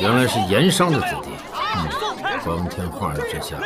原来是盐商的子弟，光天化日之下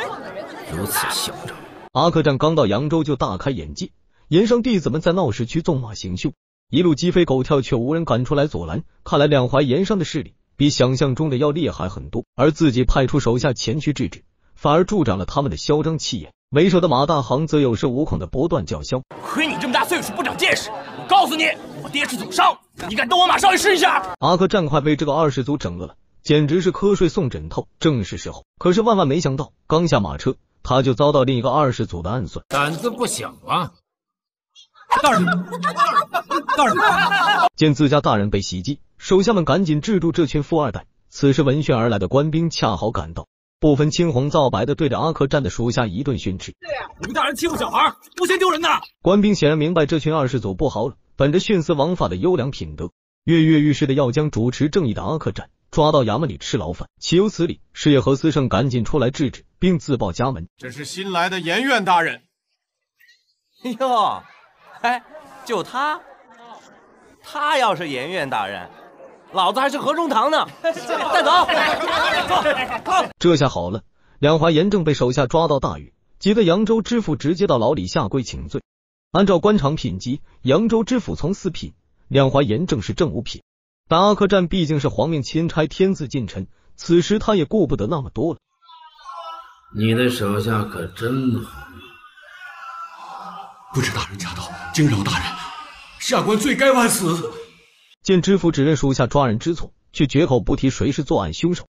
如此嚣张。阿克战刚到扬州就大开眼界，盐商弟子们在闹市区纵马行凶，一路鸡飞狗跳，却无人敢出来阻拦。看来两淮盐商的势力比想象中的要厉害很多，而自己派出手下前去制止，反而助长了他们的嚣张气焰。为首的马大行则有恃无恐的不断叫嚣：“亏你这么大岁数不长见识！告诉你，我爹是祖上，你敢动我马少爷试一下！”阿克战快被这个二世祖整饿了，简直是瞌睡送枕头。正是时候，可是万万没想到，刚下马车，他就遭到另一个二世祖的暗算。胆子不小啊，大人，大人！见自家大人被袭击，手下们赶紧制住这群富二代。此时闻讯而来的官兵恰好赶到。不分青红皂白的对着阿克战的属下一顿训斥：“你们大人欺负小孩，不嫌丢人呐！”官兵显然明白这群二世祖不好惹，本着徇私枉法的优良品德，跃跃欲试的要将主持正义的阿克战抓到衙门里吃牢饭，岂有此理！师爷和司圣赶紧出来制止，并自报家门：“这是新来的盐院大人。”“哎呦，哎，就他，他要是盐院大人。”老子还是何中堂呢！带走，走，走！这下好了，两淮盐政被手下抓到大狱，急得扬州知府直接到牢里下跪请罪。按照官场品级，扬州知府从四品，两淮盐政是正五品，但阿克战毕竟是皇命钦差、天子近臣，此时他也顾不得那么多了。你的手下可真好，不知大人驾到，惊扰大人，下官罪该万死。见知府只认属下抓人之错，却绝口不提谁是作案凶手。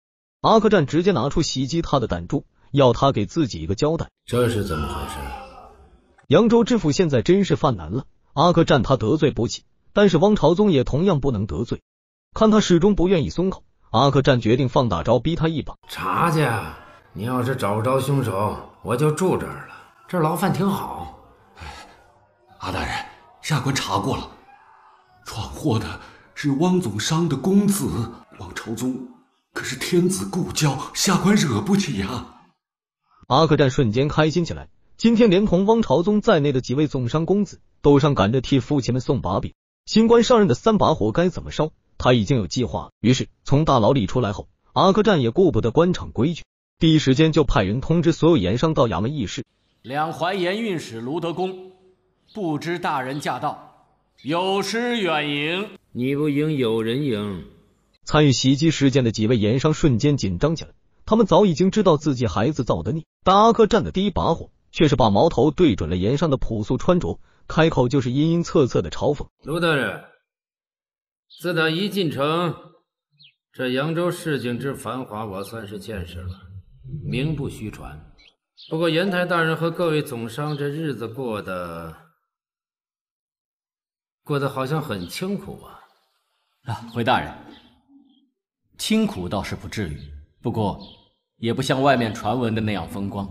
阿克战直接拿出袭击他的弹珠，要他给自己一个交代。这是怎么回事？扬州知府现在真是犯难了。阿克战他得罪不起，但是汪朝宗也同样不能得罪。看他始终不愿意松口，阿克战决定放大招，逼他一把。查去，你要是找不着凶手，我就住这儿了。这牢饭挺好。阿大人，下官查过了，闯祸的。是汪总商的公子汪朝宗，可是天子故交，下官惹不起呀。阿克战瞬间开心起来，今天连同汪朝宗在内的几位总商公子都上赶着替父亲们送把柄。新官上任的三把火该怎么烧，他已经有计划。于是从大牢里出来后，阿克战也顾不得官场规矩，第一时间就派人通知所有盐商到衙门议事。两淮盐运使卢德公，不知大人驾到。有失远迎，你不赢，有人赢。参与袭击事件的几位盐商瞬间紧张起来，他们早已经知道自己孩子造的孽，但阿克站的第一把火却是把矛头对准了盐商的朴素穿着，开口就是阴阴测测的嘲讽。卢大人，自打一进城，这扬州市井之繁华我算是见识了，名不虚传。不过盐台大人和各位总商这日子过的。过得好像很清苦吧？啊，回大人，清苦倒是不至于，不过也不像外面传闻的那样风光。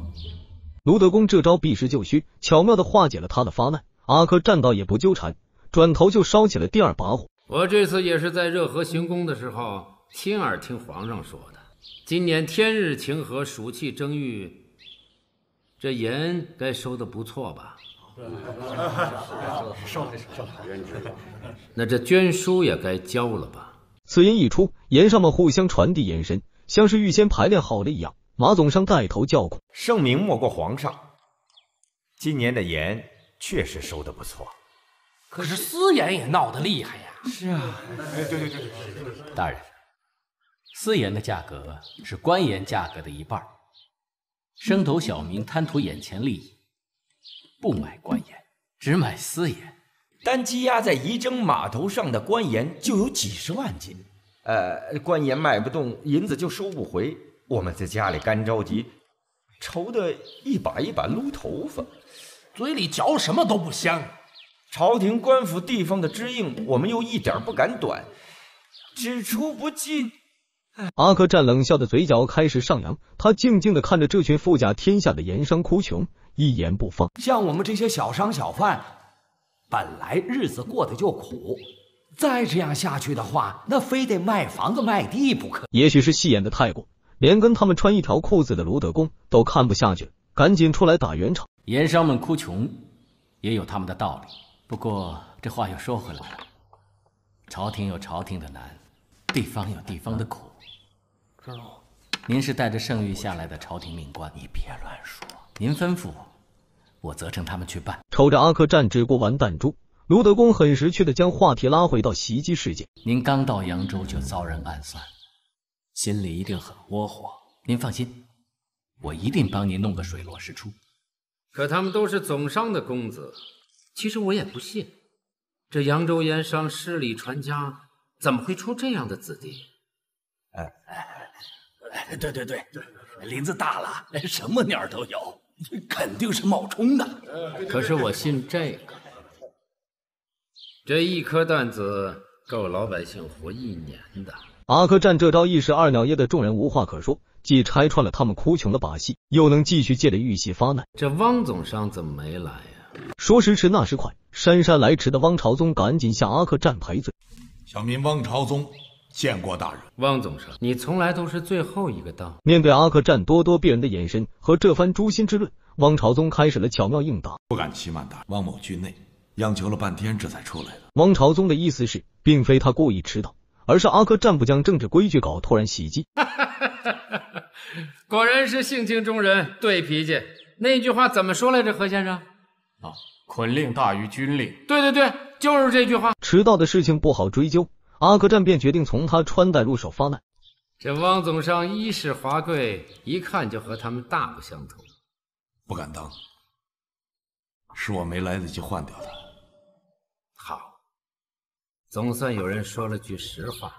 卢德公这招避实就虚，巧妙的化解了他的发难。阿珂站到也不纠缠，转头就烧起了第二把火。我这次也是在热河巡宫的时候，亲耳听皇上说的。今年天日晴和，暑气蒸郁，这盐该收的不错吧？那这捐书也该交了吧？此言一出，盐商们互相传递眼神，像是预先排练好的一样。马总商带头叫苦：“盛名莫过皇上，今年的盐确实收得不错，可是私盐也闹得厉害呀。”“是啊，哎，对对对，大人，私盐的价格是官盐价格的一半，生头小民贪图眼前利益。”不买官盐，只买私盐。单积压在宜征码头上的官盐就有几十万斤。呃，官盐卖不动，银子就收不回。我们在家里干着急，愁得一把一把撸头发，嘴里嚼什么都不香。朝廷官府地方的支应，我们又一点不敢短，只出不进。阿克占冷笑的嘴角开始上扬，他静静地看着这群富甲天下的盐商哭穷。一言不发，像我们这些小商小贩，本来日子过得就苦，再这样下去的话，那非得卖房子卖地不可。也许是戏演的太过，连跟他们穿一条裤子的卢德公都看不下去了，赶紧出来打圆场。盐商们哭穷，也有他们的道理。不过这话又说回来，了，朝廷有朝廷的难，地方有地方的苦。哥，您是带着圣谕下来的朝廷命官，你别乱说。您吩咐，我责成他们去办。瞅着阿克战只顾玩弹珠，卢德公很识趣的将话题拉回到袭击事件。您刚到扬州就遭人暗算，心里一定很窝火。您放心，我一定帮您弄个水落石出。可他们都是总商的公子，其实我也不信，这扬州盐商势力传家，怎么会出这样的子弟？哎哎哎，对对对对，林子大了，什么鸟都有。肯定是冒充的，可是我信这个。这一颗蛋子够老百姓活一年的。阿克战这招一石二鸟，噎得众人无话可说，既拆穿了他们哭穷的把戏，又能继续借着玉玺发难。这汪总商怎么没来呀？说时迟，那时快，姗姗来迟的汪朝宗赶紧向阿克战赔罪。小民汪朝宗。见过大人，汪总说，你从来都是最后一个到。面对阿克战咄咄逼人的眼神和这番诛心之论，汪朝宗开始了巧妙应答，不敢欺瞒大。汪某军内央求了半天，这才出来汪朝宗的意思是，并非他故意迟到，而是阿克战不将政治规矩，搞突然袭击。哈哈哈哈哈！果然是性情中人，对脾气。那句话怎么说来着？何先生？啊，捆令大于军令。对对对，就是这句话。迟到的事情不好追究。阿克战便决定从他穿戴入手发难。这汪总上衣饰华贵，一看就和他们大不相同。不敢当，是我没来得及换掉的。好，总算有人说了句实话。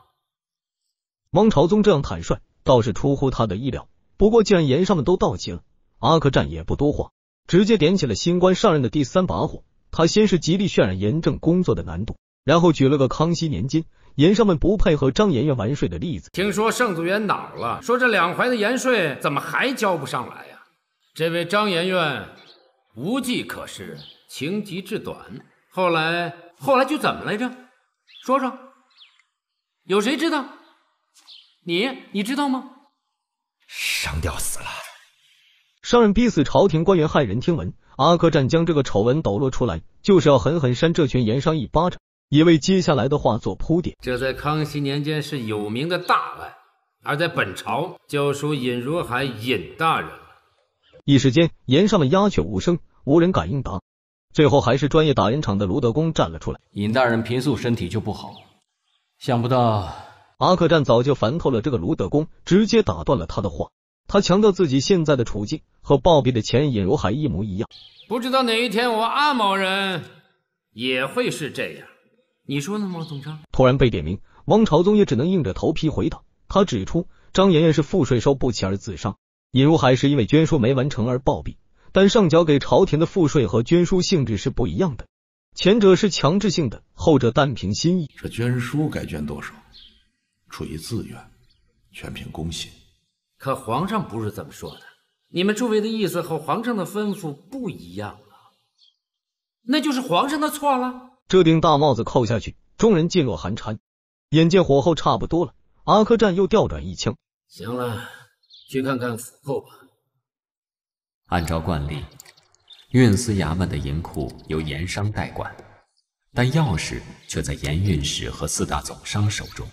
汪朝宗这样坦率，倒是出乎他的意料。不过既然盐商们都到齐了，阿克战也不多话，直接点起了新官上任的第三把火。他先是极力渲染盐政工作的难度，然后举了个康熙年间。盐商们不配合张盐盐完税的例子。听说圣祖爷恼了，说这两淮的盐税怎么还交不上来呀？这位张盐盐无计可施，情急至短。后来，后来就怎么来着？说说，有谁知道？你，你知道吗？上吊死了，商人逼死朝廷官员，骇人听闻。阿克占将这个丑闻抖落出来，就是要狠狠扇这群盐商一巴掌。也为接下来的话做铺垫。这在康熙年间是有名的大案，而在本朝就属尹如海尹大人一时间，檐上的鸦雀无声，无人敢应答。最后，还是专业打印场的卢德公站了出来。尹大人平素身体就不好，想不到阿克战早就烦透了这个卢德公，直接打断了他的话。他强调自己现在的处境和暴毙的前尹如海一模一样，不知道哪一天我阿某人也会是这样。你说呢，王总章？突然被点名，王朝宗也只能硬着头皮回答。他指出，张妍妍是赋税收不起而自杀，尹如海是因为捐书没完成而暴毙。但上缴给朝廷的赋税和捐书性质是不一样的，前者是强制性的，后者单凭心意。这捐书该捐多少？出于自愿，全凭公心。可皇上不是这么说的，你们诸位的意思和皇上的吩咐不一样啊，那就是皇上的错了。这顶大帽子扣下去，众人噤若寒蝉。眼见火候差不多了，阿克战又调转一枪。行了，去看看府库吧。按照惯例，运司衙门的银库由盐商代管，但钥匙却在盐运使和四大总商手中。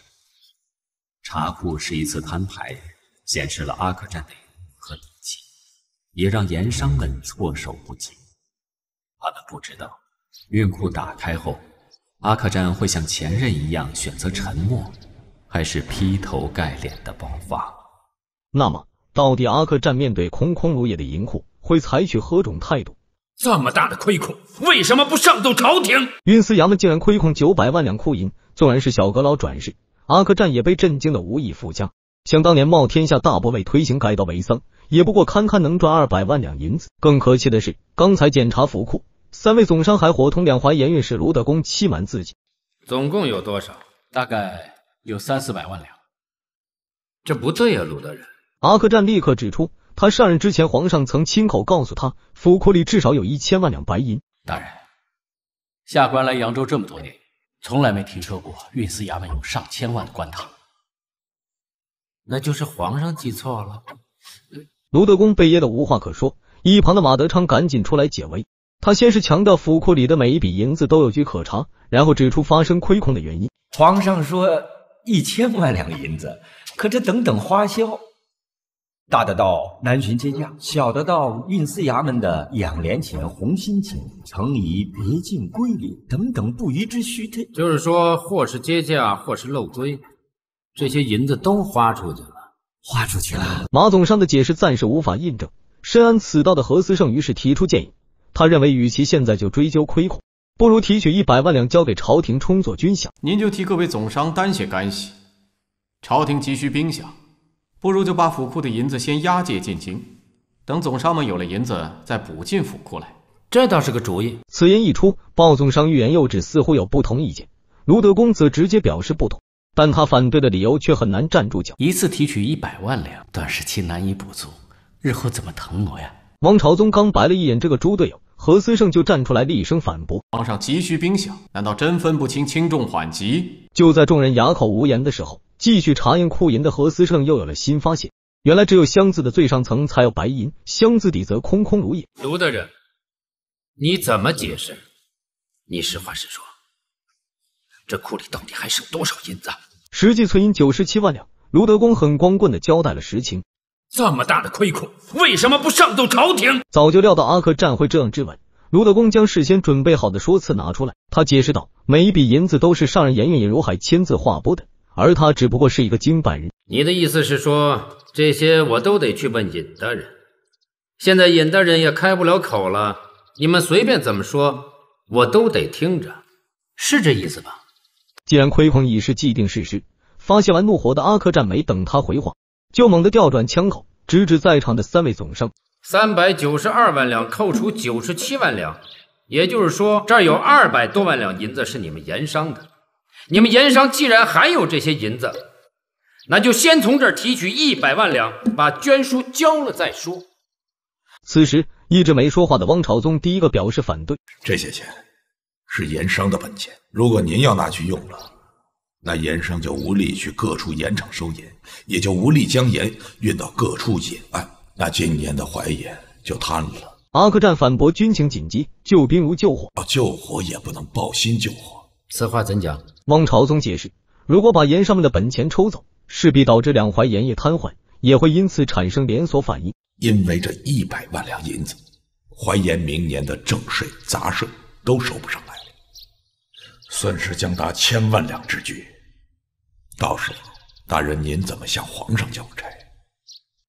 查库是一次摊牌，显示了阿克战的和底气，也让盐商们措手不及。他们不知道。运库打开后，阿克战会像前任一样选择沉默，还是劈头盖脸的爆发？那么，到底阿克战面对空空如也的银库会采取何种态度？这么大的亏空，为什么不上奏朝廷？运司衙门竟然亏空九百万两库银，纵然是小阁老转世，阿克战也被震惊的无以复加。想当年冒天下大不为推行改道为桑，也不过堪堪能赚二百万两银子。更可气的是，刚才检查府库。三位总商还伙同两淮盐运使卢德公欺瞒自己，总共有多少？大概有三四百万两。这不对呀，卢大人！阿克占立刻指出，他上任之前，皇上曾亲口告诉他，府库里至少有一千万两白银。大人，下官来扬州这么多年，从来没听说过运司衙门有上千万的官堂。那就是皇上记错了。卢德公被噎得无话可说，一旁的马德昌赶紧出来解围。他先是强调府库里的每一笔银子都有据可查，然后指出发生亏空的原因。皇上说一千万两银子，可这等等花销，大的到南巡接驾，小的到运司衙门的养廉钱、红心钱、成仪别进归里等等不一之虚推。就是说，或是接驾，或是漏追，这些银子都花出去了，花出去了。马总商的解释暂时无法印证，深谙此道的何思胜于是提出建议。他认为，与其现在就追究亏空，不如提取一百万两交给朝廷充作军饷。您就替各位总商担些干系。朝廷急需兵饷，不如就把府库的银子先押解进京，等总商们有了银子再补进府库来。这倒是个主意。此言一出，鲍总商欲言又止，似乎有不同意见。卢德公子直接表示不同，但他反对的理由却很难站住脚。一次提取一百万两，短时期难以补足，日后怎么腾挪呀？王朝宗刚白了一眼这个猪队友，何思胜就站出来厉声反驳：“皇上急需兵饷，难道真分不清轻重缓急？”就在众人哑口无言的时候，继续查验库银的何思胜又有了新发现：原来只有箱子的最上层才有白银，箱子底则空空如也。卢大人，你怎么解释？你实话实说，这库里到底还剩多少银子？实际存银九十七万两。卢德公很光棍的交代了实情。这么大的亏空，为什么不上奏朝廷？早就料到阿克战会这样质问，卢德公将事先准备好的说辞拿出来。他解释道：“每一笔银子都是上人严爷尹如海亲自划拨的，而他只不过是一个经办人。”你的意思是说，这些我都得去问尹大人？现在尹大人也开不了口了，你们随便怎么说，我都得听着，是这意思吧？既然亏空已是既定事实，发泄完怒火的阿克战没等他回话。就猛地调转枪口，直指在场的三位总商。三百九十二万两，扣除九十七万两，也就是说，这儿有二百多万两银子是你们盐商的。你们盐商既然还有这些银子，那就先从这儿提取一百万两，把捐书交了再说。此时，一直没说话的汪朝宗第一个表示反对：“这些钱是盐商的本钱，如果您要拿去用了。”那盐商就无力去各处盐场收盐，也就无力将盐运到各处盐案。那今年的淮盐就瘫了。阿克战反驳：“军情紧急，救兵无救火，救火也不能抱薪救火。”此话怎讲？汪朝宗解释：“如果把盐商们的本钱抽走，势必导致两淮盐业瘫痪，也会因此产生连锁反应。因为这一百万两银子，淮盐明年的正税、杂税都收不上来。”损失将达千万两之巨，到时候大人您怎么向皇上交差？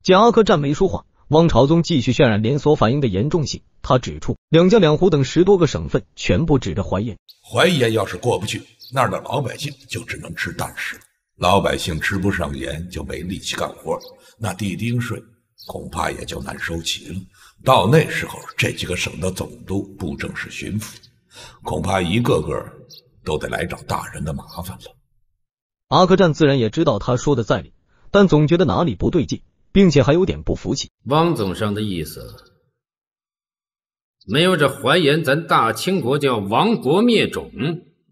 贾阿克战没说话，汪朝宗继续渲染连锁反应的严重性。他指出，两江、两湖等十多个省份全部指着淮盐，淮盐要是过不去，那儿的老百姓就只能吃淡食。老百姓吃不上盐，就没力气干活，那地丁税恐怕也就难收齐了。到那时候，这几个省的总督、布政使、巡抚，恐怕一个个。都得来找大人的麻烦了。阿克战自然也知道他说的在理，但总觉得哪里不对劲，并且还有点不服气。汪总上的意思，没有这淮盐，咱大清国就要亡国灭种？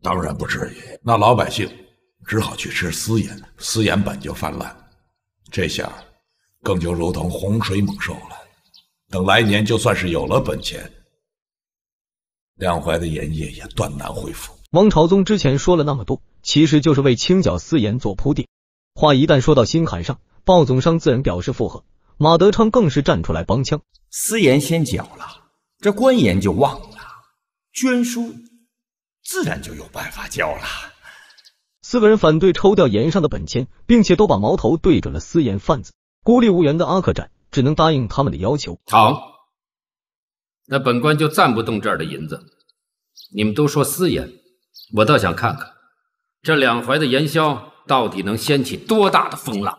当然不至于。那老百姓只好去吃私盐，私盐本就泛滥，这下更就如同洪水猛兽了。等来年就算是有了本钱，两淮的盐业也断难恢复。王朝宗之前说了那么多，其实就是为清剿私盐做铺垫。话一旦说到心坎上，鲍总商自然表示附和，马德昌更是站出来帮腔。私盐先缴了，这官盐就忘了，捐书自然就有办法交了。四个人反对抽调盐商的本钱，并且都把矛头对准了私盐贩子。孤立无援的阿克占只能答应他们的要求。好，那本官就暂不动这儿的银子。你们都说私盐。我倒想看看，这两淮的盐枭到底能掀起多大的风浪。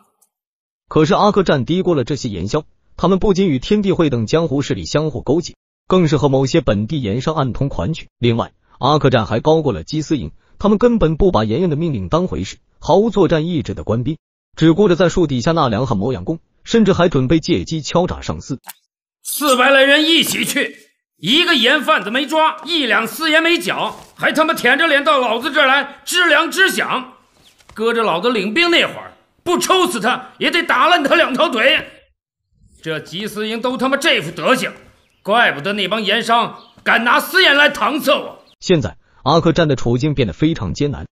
可是阿克战低估了这些盐枭，他们不仅与天地会等江湖势力相互勾结，更是和某些本地盐商暗通款曲。另外，阿克战还高估了缉私营，他们根本不把严爷的命令当回事，毫无作战意志的官兵，只顾着在树底下纳凉和磨洋工，甚至还准备借机敲诈上司。四百来人一起去。一个盐贩子没抓，一两私盐没缴，还他妈舔着脸到老子这儿来知粮知饷。搁着老子领兵那会儿，不抽死他也得打烂他两条腿。这集思营都他妈这副德行，怪不得那帮盐商敢拿私盐来搪塞我。现在阿克战的处境变得非常艰难，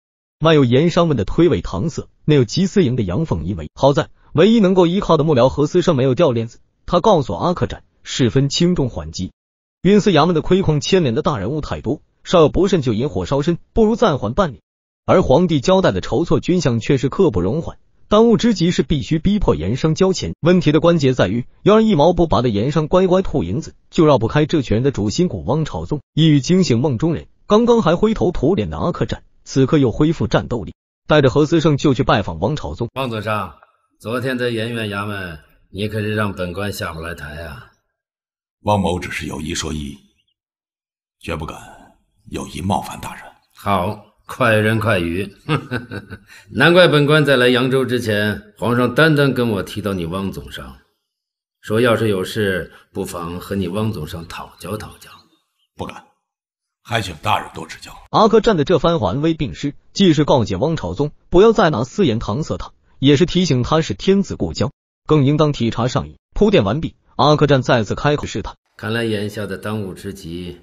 外有盐商们的推诿搪塞，内有集思营的阳奉阴违。好在唯一能够依靠的幕僚何思生没有掉链子，他告诉阿克战，事分轻重缓急。运司衙门的亏空牵连的大人物太多，稍有不慎就引火烧身，不如暂缓办理。而皇帝交代的筹措军饷却是刻不容缓，当务之急是必须逼迫盐商交钱。问题的关键在于，要让一毛不拔的盐商乖乖吐银子，就绕不开这群人的主心骨汪朝宗。一语惊醒梦中人，刚刚还灰头土脸的阿克战，此刻又恢复战斗力，带着何思胜就去拜访汪朝宗。汪总上，昨天在盐运衙门，你可是让本官下不来台啊！汪某只是有一说一，绝不敢有意冒犯大人。好，快人快语，难怪本官在来扬州之前，皇上单单跟我提到你汪总商，说要是有事，不妨和你汪总商讨教讨教。不敢，还请大人多指教。阿珂站的这番缓威并施，既是告诫汪朝宗不要再拿私言搪塞他，也是提醒他是天子过江，更应当体察上意。铺垫完毕。阿克战再次开口试探，看来眼下的当务之急，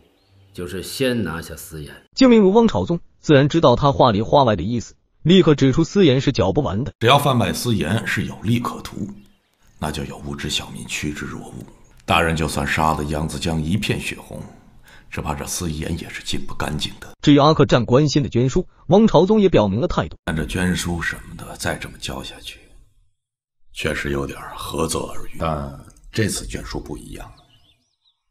就是先拿下司言。”精明如汪朝宗，自然知道他话里话外的意思，立刻指出司言是搅不完的。只要贩卖私盐是有利可图，那就有无知小民趋之若鹜。大人就算杀了杨子江一片血红，只怕这司言也是进不干净的。至于阿克战关心的捐书，汪朝宗也表明了态度：但这捐书什么的，再这么交下去，确实有点合作而已。但这次卷数不一样，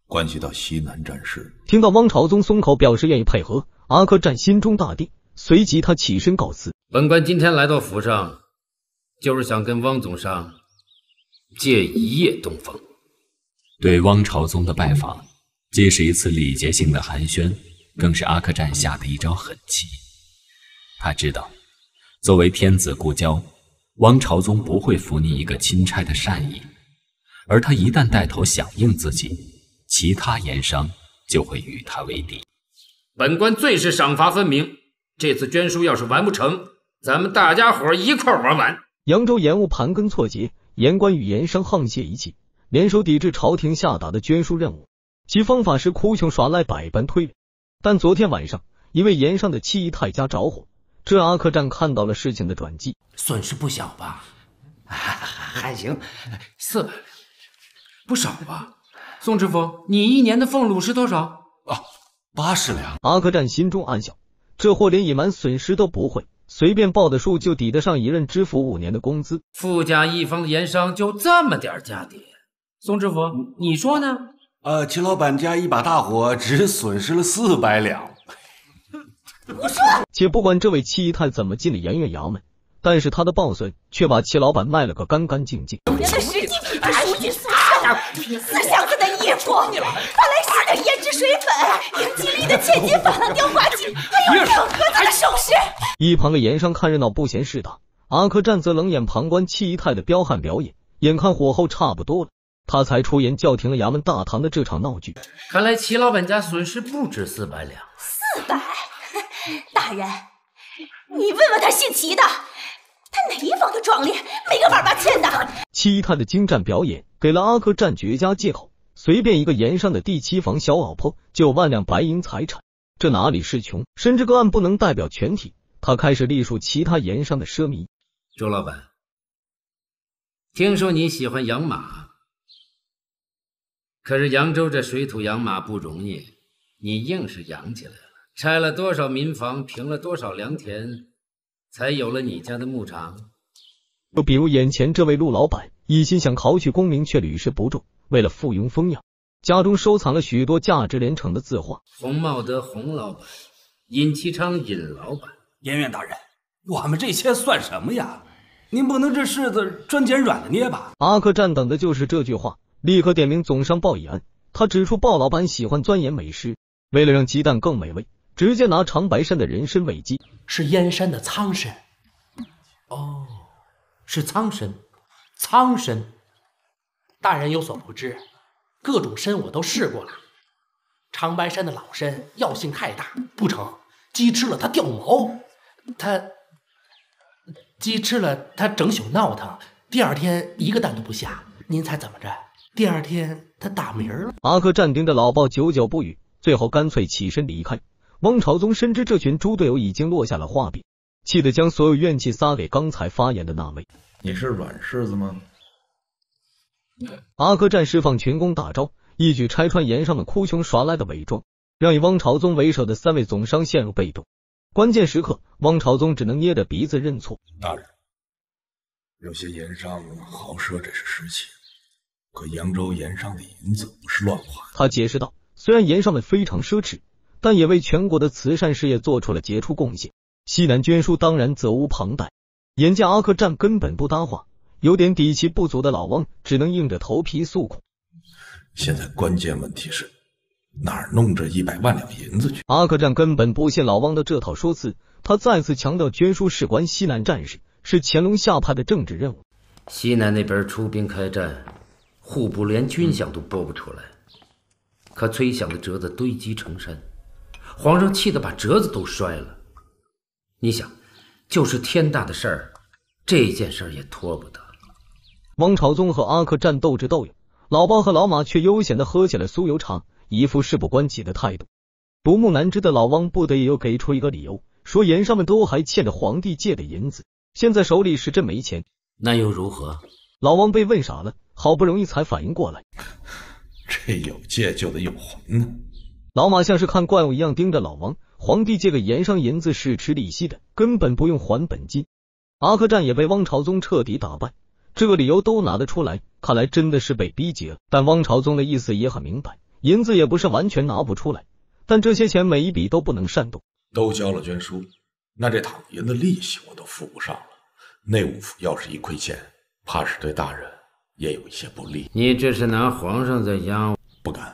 关系到西南战事。听到汪朝宗松口，表示愿意配合，阿克占心中大定。随即，他起身告辞。本官今天来到府上，就是想跟汪总商借一夜东风。对汪朝宗的拜访，既是一次礼节性的寒暄，更是阿克占下的一招狠棋。他知道，作为天子故交，汪朝宗不会服你一个钦差的善意。而他一旦带头响应自己，其他盐商就会与他为敌。本官最是赏罚分明，这次捐书要是完不成，咱们大家伙一块玩完。扬州盐务盘根错节，盐官与盐商沆瀣一气，联手抵制朝廷下达的捐书任务。其方法是哭穷耍赖，百般推诿。但昨天晚上，一位盐商的七姨太家着火，这阿克战看到了事情的转机，损失不小吧？还行，是。不少吧，宋知府，你一年的俸禄是多少？啊，八十两。阿克战心中暗笑，这货连隐瞒损失都不会，随便报的数就抵得上一任知府五年的工资。富家一方的盐商就这么点家底？宋知府，你说呢？呃，齐老板家一把大火，只损失了四百两。胡说！且不管这位七姨太怎么进了盐院衙门，但是他的报损却把齐老板卖了个干干净净。我们的实际底牌，你耍？死小子的衣服，法来西的胭脂水粉，银吉利的千金珐琅雕花镜，还有有盒子的首饰。一旁的盐商看热闹不嫌事大，阿珂站则冷眼旁观七姨太的彪悍表演。眼看火候差不多了，他才出言叫停了衙门大堂的这场闹剧。看来齐老板家损失不止四百两。四百，大人，你问问他姓齐的，他哪一方的壮烈，没个万八千的。七姨太的精湛表演。给了阿珂占绝佳借口，随便一个盐商的第七房小老婆就万两白银财产，这哪里是穷？甚至个案不能代表全体。他开始隶数其他盐商的奢靡。周老板，听说你喜欢养马，可是扬州这水土养马不容易，你硬是养起来了，拆了多少民房，平了多少良田，才有了你家的牧场。又比如眼前这位陆老板。一心想考取功名，却屡试不中。为了附庸风雅，家中收藏了许多价值连城的字画。洪茂德洪老板，尹其昌尹老板，演员大人，我们这些算什么呀？您不能这柿子专捡软的捏吧？阿克站等的就是这句话，立刻点名总商鲍以安。他指出鲍老板喜欢钻研美食，为了让鸡蛋更美味，直接拿长白山的人参喂鸡。是燕山的苍参。哦，是苍参。苍参，大人有所不知，各种参我都试过了。长白山的老参药性太大，不成，鸡吃了它掉毛，它鸡吃了它整宿闹腾，第二天一个蛋都不下。您猜怎么着？第二天他打鸣了。阿克站盯着老鲍久久不语，最后干脆起身离开。汪朝宗深知这群猪队友已经落下了话柄，气得将所有怨气撒给刚才发言的那位。你是软柿子吗？阿珂战释放群攻大招，一举拆穿盐商们哭穷耍赖的伪装，让以汪朝宗为首的三位总商陷入被动。关键时刻，汪朝宗只能捏着鼻子认错：“大人，有些盐商豪奢，这是实情。可扬州盐商的银子不是乱花。”他解释道：“虽然盐商们非常奢侈，但也为全国的慈善事业做出了杰出贡献。西南捐书，当然责无旁贷。”眼见阿克战根本不搭话，有点底气不足的老汪只能硬着头皮诉苦。现在关键问题是，哪儿弄这一百万两银子去？阿克战根本不信老汪的这套说辞，他再次强调捐书事关西南战事，是乾隆下派的政治任务。西南那边出兵开战，户部连军饷都拨不出来，可催饷的折子堆积成山，皇上气得把折子都摔了。你想？就是天大的事儿，这件事儿也拖不得。王朝宗和阿克战斗智斗勇，老包和老马却悠闲的喝起了酥油茶，一副事不关己的态度。独木难支的老汪不得又给出一个理由，说盐商们都还欠着皇帝借的银子，现在手里是真没钱。那又如何？老汪被问傻了，好不容易才反应过来，这有借就得有还呢。老马像是看怪物一样盯着老汪。皇帝借给盐商银子是吃利息的，根本不用还本金。阿克占也被汪朝宗彻底打败，这个理由都拿得出来，看来真的是被逼急了。但汪朝宗的意思也很明白，银子也不是完全拿不出来，但这些钱每一笔都不能擅动。都交了捐书，那这躺银的利息我都付不上了。内务府要是一亏钱，怕是对大人也有一些不利。你这是拿皇上在压，不敢。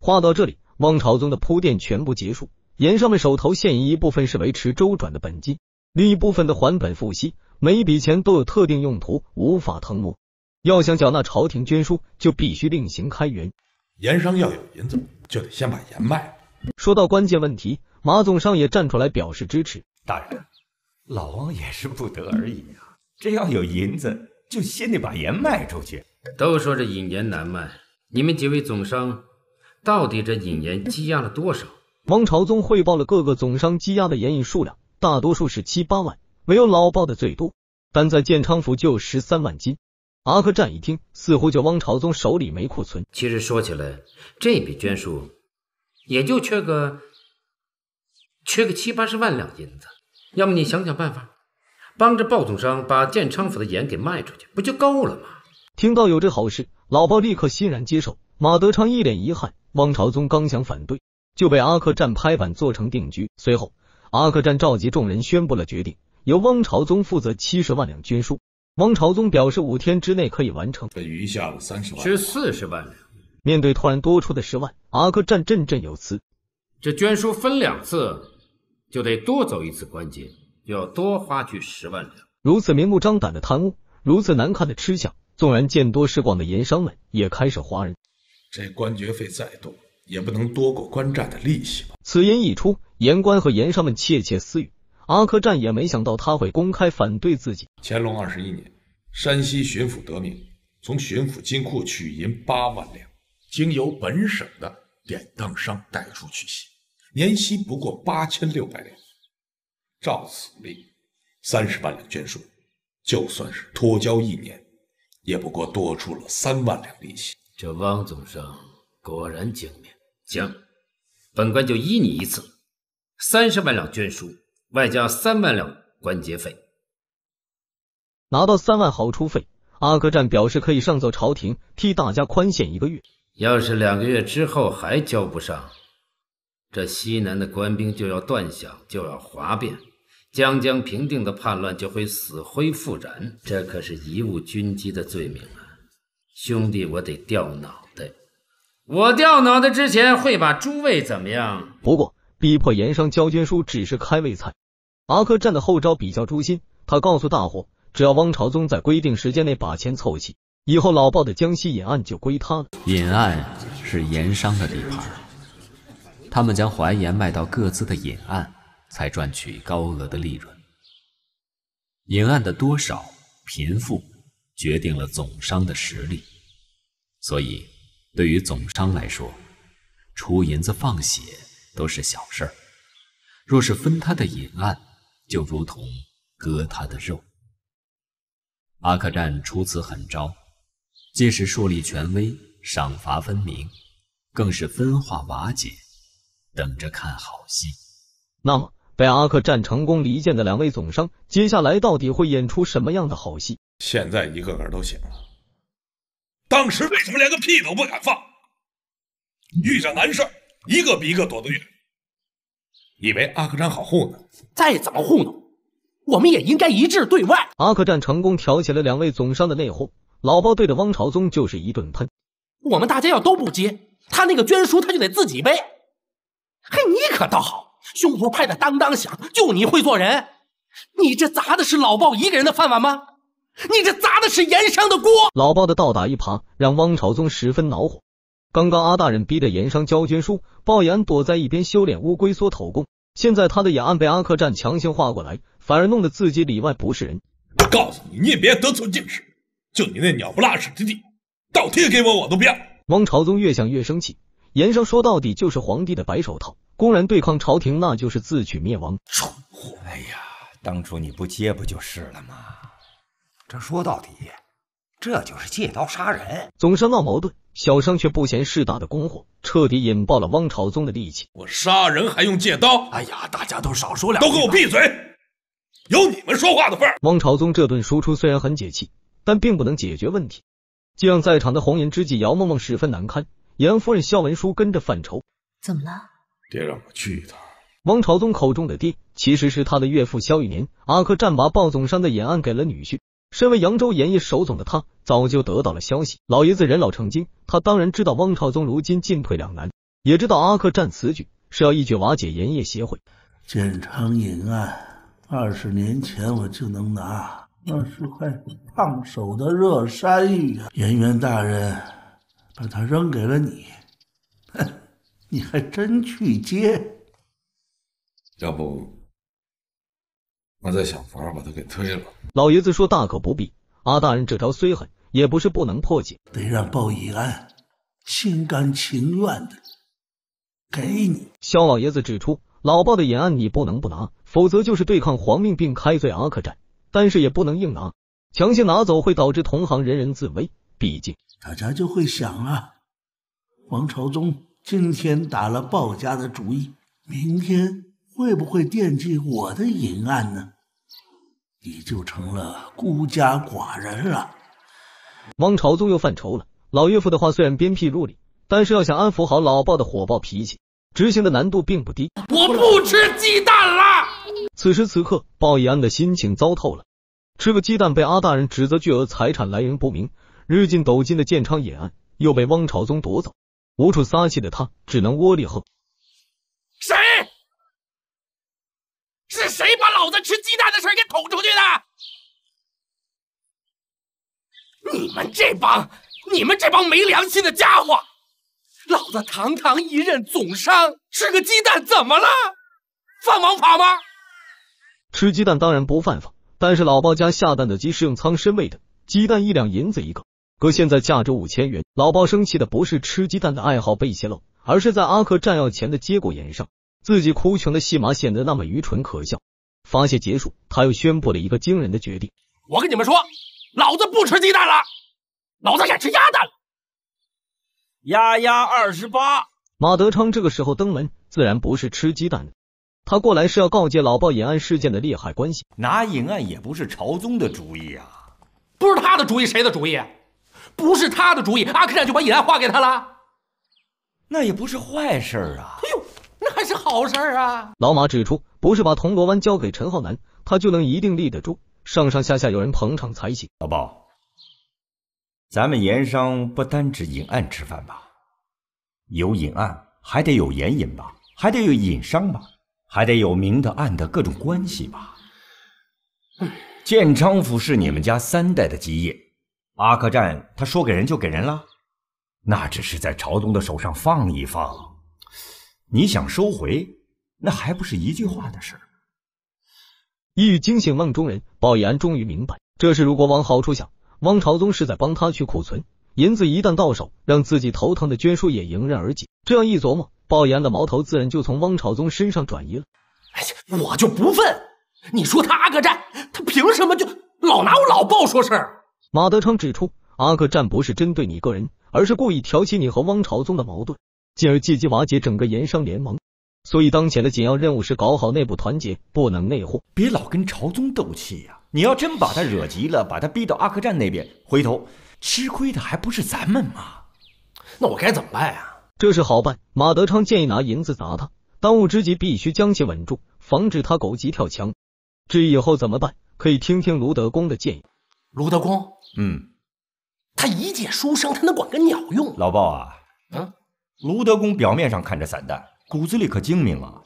话到这里，汪朝宗的铺垫全部结束。盐商们手头现银一部分是维持周转的本金，另一部分的还本付息，每一笔钱都有特定用途，无法腾挪。要想缴纳朝廷捐输，就必须另行开源。盐商要有银子，就得先把盐卖了。说到关键问题，马总商也站出来表示支持。大人，老王也是不得而已啊。这要有银子，就先得把盐卖出去。都说这引盐难卖，你们几位总商，到底这引盐积压了多少？汪朝宗汇报了各个总商积压的盐引数量，大多数是七八万，唯有老鲍的最多，但在建昌府就有十三万斤。阿克占一听，似乎就汪朝宗手里没库存。其实说起来，这笔捐数也就缺个缺个七八十万两银子。要么你想想办法，帮着鲍总商把建昌府的盐给卖出去，不就够了吗？听到有这好事，老鲍立刻欣然接受。马德昌一脸遗憾，汪朝宗刚想反对。就被阿克占拍板做成定局。随后，阿克占召集众人宣布了决定，由汪朝宗负责七十万两军书。汪朝宗表示五天之内可以完成。这余下了三十万是四十万两。面对突然多出的十万，阿克占振振有词：“这捐书分两次，就得多走一次关节，要多花去十万两。”如此明目张胆的贪污，如此难看的吃相，纵然见多识广的盐商们也开始哗然。这官爵费再多。也不能多过官债的利息吧？此言一出，盐官和盐商们窃窃私语。阿克战也没想到他会公开反对自己。乾隆二十一年，山西巡抚得名，从巡抚金库取银八万两，经由本省的典当商代出取息，年息不过八千六百两。照此例，三十万两捐税，就算是脱交一年，也不过多出了三万两利息。这汪总生果然精明。行，本官就依你一次，三十万两捐书，外加三万两关节费。拿到三万好处费，阿格战表示可以上奏朝廷，替大家宽限一个月。要是两个月之后还交不上，这西南的官兵就要断饷，就要哗变，将将平定的叛乱就会死灰复燃。这可是一误军机的罪名啊，兄弟，我得掉脑。我掉脑袋之前会把诸位怎么样？不过逼迫盐商交捐书只是开胃菜。阿克站的后招比较诛心，他告诉大伙，只要汪朝宗在规定时间内把钱凑齐，以后老鲍的江西引案就归他了。引案是盐商的地盘，他们将淮盐卖到各自的引案，才赚取高额的利润。引案的多少、贫富，决定了总商的实力，所以。对于总商来说，出银子放血都是小事儿，若是分他的隐案，就如同割他的肉。阿克战出此狠招，既是树立权威、赏罚分明，更是分化瓦解，等着看好戏。那么，被阿克战成功离间的两位总商，接下来到底会演出什么样的好戏？现在一个个都醒了。当时为什么连个屁都不敢放？遇上难事一个比一个躲得远，以为阿克战好糊弄。再怎么糊弄，我们也应该一致对外。阿克战成功挑起了两位总商的内讧。老包对着汪朝宗就是一顿喷：“我们大家要都不接，他那个捐书他就得自己背。嘿，你可倒好，胸脯拍得当当响，就你会做人。你这砸的是老鲍一个人的饭碗吗？”你这砸的是盐商的锅！老鲍的倒打一耙，让汪朝宗十分恼火。刚刚阿大人逼着盐商交捐书，鲍岩躲在一边修炼乌龟缩头功。现在他的眼案被阿克战强行划过来，反而弄得自己里外不是人。我告诉你，你也别得寸进尺，就你那鸟不拉屎之地，倒贴给我我都不要。汪朝宗越想越生气，盐商说到底就是皇帝的白手套，公然对抗朝廷，那就是自取灭亡。蠢货！哎呀，当初你不接不就是了吗？这说到底，这就是借刀杀人。总是闹矛盾，小商却不嫌事大的供货，彻底引爆了汪朝宗的戾气。我杀人还用借刀？哎呀，大家都少说两句，都给我闭嘴，有你们说话的份儿！汪朝宗这顿输出虽然很解气，但并不能解决问题，既让在场的红颜知己姚梦梦十分难堪，严夫人萧文书跟着犯愁。怎么了？爹让我去一趟。汪朝宗口中的爹，其实是他的岳父萧玉年。阿克战拔暴总商的野案给了女婿。身为扬州盐业首总的他，早就得到了消息。老爷子人老成精，他当然知道汪朝宗如今进退两难，也知道阿克战此举是要一举瓦解盐业协会。建昌银案二十年前我就能拿，那是块烫手的热山芋啊！盐元大人把它扔给了你，哼，你还真去接？要不？我在想法把他给退了。老爷子说：“大可不必。阿大人这招虽狠，也不是不能破解，得让鲍以案，心甘情愿的给你。”肖老爷子指出：“老鲍的银案你不能不拿，否则就是对抗皇命并开罪阿克战。但是也不能硬拿，强行拿走会导致同行人人自危。毕竟大家就会想啊，王朝宗今天打了鲍家的主意，明天……”会不会惦记我的隐案呢？你就成了孤家寡人了。汪朝宗又犯愁了。老岳父的话虽然鞭辟入里，但是要想安抚好老鲍的火爆脾气，执行的难度并不低。我不吃鸡蛋了。此时此刻，鲍以安的心情糟透了。吃个鸡蛋被阿大人指责巨额财产来源不明，日进斗金的建昌尹案又被汪朝宗夺走，无处撒气的他只能窝里横。谁把老子吃鸡蛋的事给捅出去的？你们这帮，你们这帮没良心的家伙！老子堂堂一任总商，吃个鸡蛋怎么了？犯王法吗？吃鸡蛋当然不犯法，但是老包家下蛋的鸡是用仓身喂的，鸡蛋一两银子一个，搁现在价值五千元。老包生气的不是吃鸡蛋的爱好被泄露，而是在阿克炸药前的结果眼上，自己哭穷的戏码显得那么愚蠢可笑。发泄结束，他又宣布了一个惊人的决定：“我跟你们说，老子不吃鸡蛋了，老子改吃鸭蛋了。鸭鸭二十八。”马德昌这个时候登门，自然不是吃鸡蛋的，他过来是要告诫老鲍引案事件的利害关系。拿引案也不是朝宗的主意啊，不是他的主意，谁的主意？不是他的主意，阿克战就把引案划给他了，那也不是坏事儿啊。还是好事儿啊！老马指出，不是把铜锣湾交给陈浩南，他就能一定立得住。上上下下有人捧场才行。老鲍，咱们盐商不单指隐案吃饭吧？有隐案还得有盐引吧？还得有隐商吧？还得有明的暗的各种关系吧？建昌府是你们家三代的基业，阿克战他说给人就给人了，那只是在朝东的手上放一放。你想收回，那还不是一句话的事儿？一语惊醒梦中人，鲍以安终于明白，这事如果往好处想，汪朝宗是在帮他去库存银子，一旦到手，让自己头疼的捐书也迎刃而解。这样一琢磨，鲍以安的矛头自然就从汪朝宗身上转移了。哎呀，我就不愤！你说他阿克战，他凭什么就老拿我老鲍说事儿？马德昌指出，阿克战不是针对你个人，而是故意挑起你和汪朝宗的矛盾。进而借机瓦解整个盐商联盟，所以当前的紧要任务是搞好内部团结，不能内讧。别老跟朝宗斗气呀！你要真把他惹急了，把他逼到阿克站那边，回头吃亏的还不是咱们吗？那我该怎么办呀？这是好办。马德昌建议拿银子砸他。当务之急必须将其稳住，防止他狗急跳墙。至于以后怎么办，可以听听卢德公的建议。卢德公？嗯，他一介书生，他能管个鸟用？老鲍啊，嗯。卢德公表面上看着散淡，骨子里可精明啊！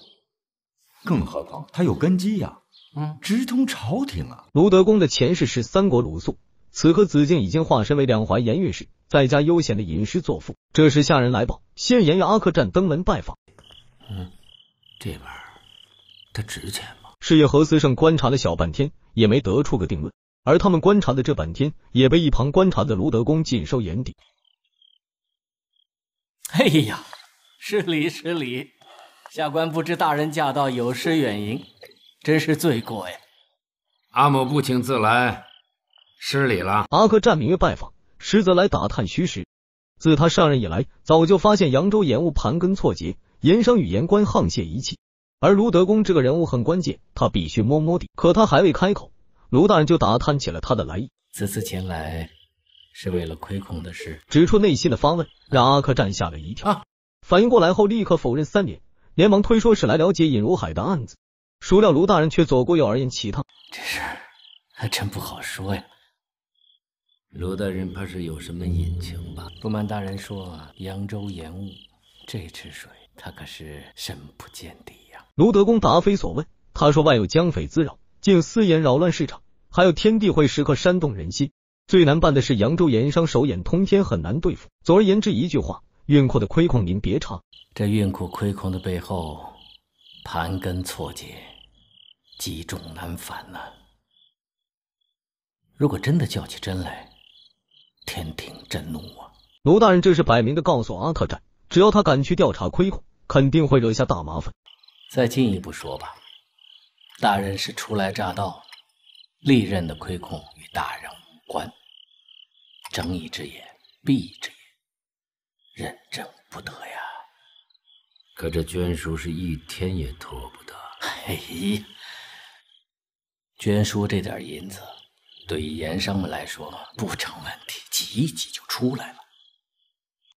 更何况他有根基呀，嗯，直通朝廷啊。卢德公的前世是三国鲁肃，此刻子敬已经化身为两淮盐运使，在家悠闲的吟诗作赋。这时下人来报，现盐运阿克战登门拜访。嗯，这玩意儿它值钱吗？事业何思胜观察了小半天，也没得出个定论。而他们观察的这半天，也被一旁观察的卢德公尽收眼底。哎呀，失礼失礼，下官不知大人驾到，有失远迎，真是罪过呀！阿某不请自来，失礼了。阿哥占明月拜访，实则来打探虚实。自他上任以来，早就发现扬州盐务盘根错节，盐商与盐官沆瀣一气，而卢德公这个人物很关键，他必须摸摸底。可他还未开口，卢大人就打探起了他的来意。此次前来。是为了亏空的事，指出内心的发问，让阿克战吓了一跳。反应过来后，立刻否认三年，连忙推说是来了解尹如海的案子。孰料卢大人却左顾右而言其他，这事儿还真不好说呀。卢大人怕是有什么隐情吧？不瞒大人说，扬州盐务，这池水他可是深不见底呀。卢德公答非所问，他说：“外有江匪滋扰，竟私盐扰乱市场，还有天地会时刻煽动人心。”最难办的是扬州盐商手眼通天，很难对付。总而言之，一句话，运库的亏空您别查。这运库亏空的背后，盘根错节，积重难返呐。如果真的较起真来，天庭震怒啊！卢大人，这是摆明的告诉阿特战，只要他敢去调查亏空，肯定会惹下大麻烦。再进一步说吧，大人是初来乍到，历任的亏空与大人。官睁一只眼闭一只眼，认真不得呀。可这捐书是一天也拖不得。哎呀，捐书这点银子，对于盐商们来说不成问题，挤一挤就出来了。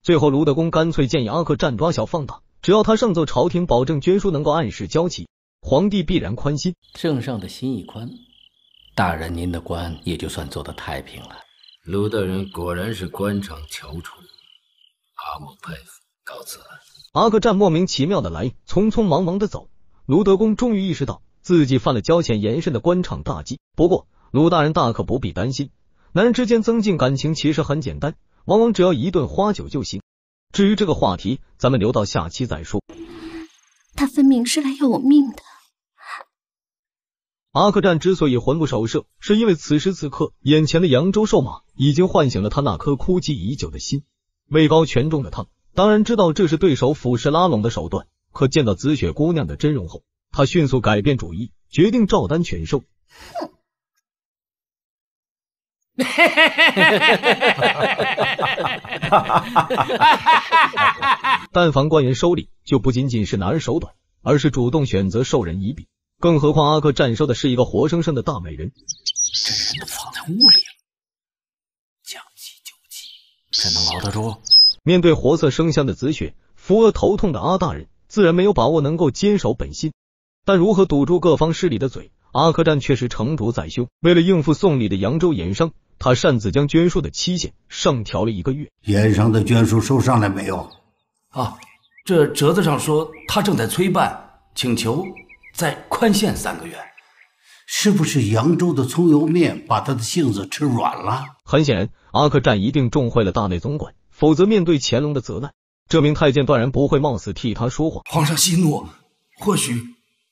最后，卢德公干脆建议阿克，战抓小放大，只要他上奏朝廷，保证捐书能够按时交齐，皇帝必然宽心。圣上的心意宽。大人，您的官也就算做得太平了。卢大人果然是官场翘楚，阿木佩服。告辞。阿克战莫名其妙的来，匆匆忙忙的走。卢德公终于意识到自己犯了交浅言深的官场大忌。不过，卢大人大可不必担心，男人之间增进感情其实很简单，往往只要一顿花酒就行。至于这个话题，咱们留到下期再说。他分明是来要我命的。阿克战之所以魂不守舍，是因为此时此刻眼前的扬州瘦马已经唤醒了他那颗枯寂已久的心。位高权重的他当然知道这是对手腐蚀拉拢的手段，可见到紫雪姑娘的真容后，他迅速改变主意，决定照单全收。但凡官员收礼，就不仅仅是拿人手短，而是主动选择授人以柄。更何况阿克战收的是一个活生生的大美人，这人都放在屋里了，将计就计，这能熬得住？面对活色生香的紫雪，扶额头痛的阿大人自然没有把握能够坚守本心。但如何堵住各方势力的嘴，阿克战却是成竹在胸。为了应付送礼的扬州盐商，他擅自将捐书的期限上调了一个月。盐商的捐书收上来没有？啊，这折子上说他正在催办，请求。再宽限三个月，是不是扬州的葱油面把他的性子吃软了？很显然，阿克占一定重坏了大内总管，否则面对乾隆的责难，这名太监断然不会冒死替他说谎。皇上息怒，或许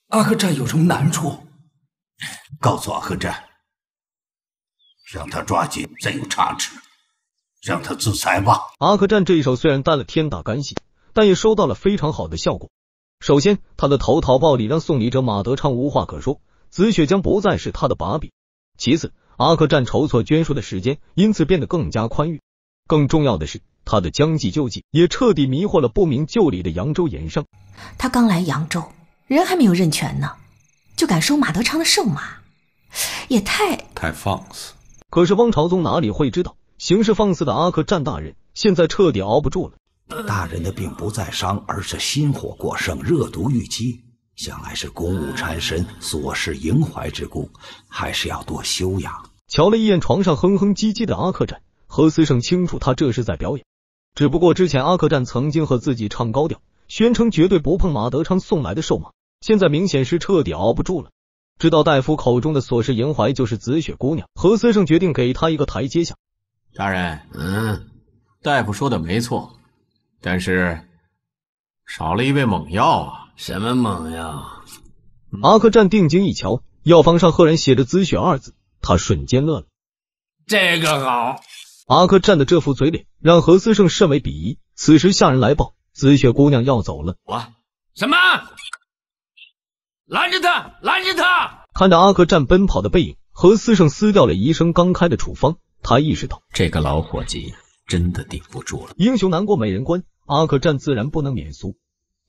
阿克占有什么难处，告诉阿克占，让他抓紧再有差池，让他自裁吧。阿克战这一手虽然担了天大干系，但也收到了非常好的效果。首先，他的投桃报李让送礼者马德昌无话可说，紫雪将不再是他的把柄。其次，阿克占筹措捐书的时间因此变得更加宽裕。更重要的是，他的将计就计也彻底迷惑了不明就里的扬州盐商。他刚来扬州，人还没有认全呢，就敢收马德昌的圣马，也太太放肆。可是汪朝宗哪里会知道，行事放肆的阿克占大人现在彻底熬不住了。大人的病不在伤，而是心火过盛，热毒郁积，想来是公务缠身，琐事萦怀之故，还是要多休养。瞧了一眼床上哼哼唧唧的阿客栈何思胜清楚他这是在表演。只不过之前阿客栈曾经和自己唱高调，宣称绝对不碰马德昌送来的瘦马，现在明显是彻底熬不住了。知道大夫口中的琐事萦怀就是紫雪姑娘，何思胜决定给他一个台阶下。大人，嗯，大夫说的没错。但是，少了一味猛药啊！什么猛药？阿克战定睛一瞧，药方上赫然写着“紫雪”二字，他瞬间乐了。这个好！阿克战的这副嘴脸让何思胜甚为鄙夷。此时下人来报，紫雪姑娘要走了。我什么？拦着他！拦着他！看着阿克战奔跑的背影，何思胜撕掉了医生刚开的处方。他意识到，这个老伙计真的顶不住了。英雄难过美人关。阿克战自然不能免俗，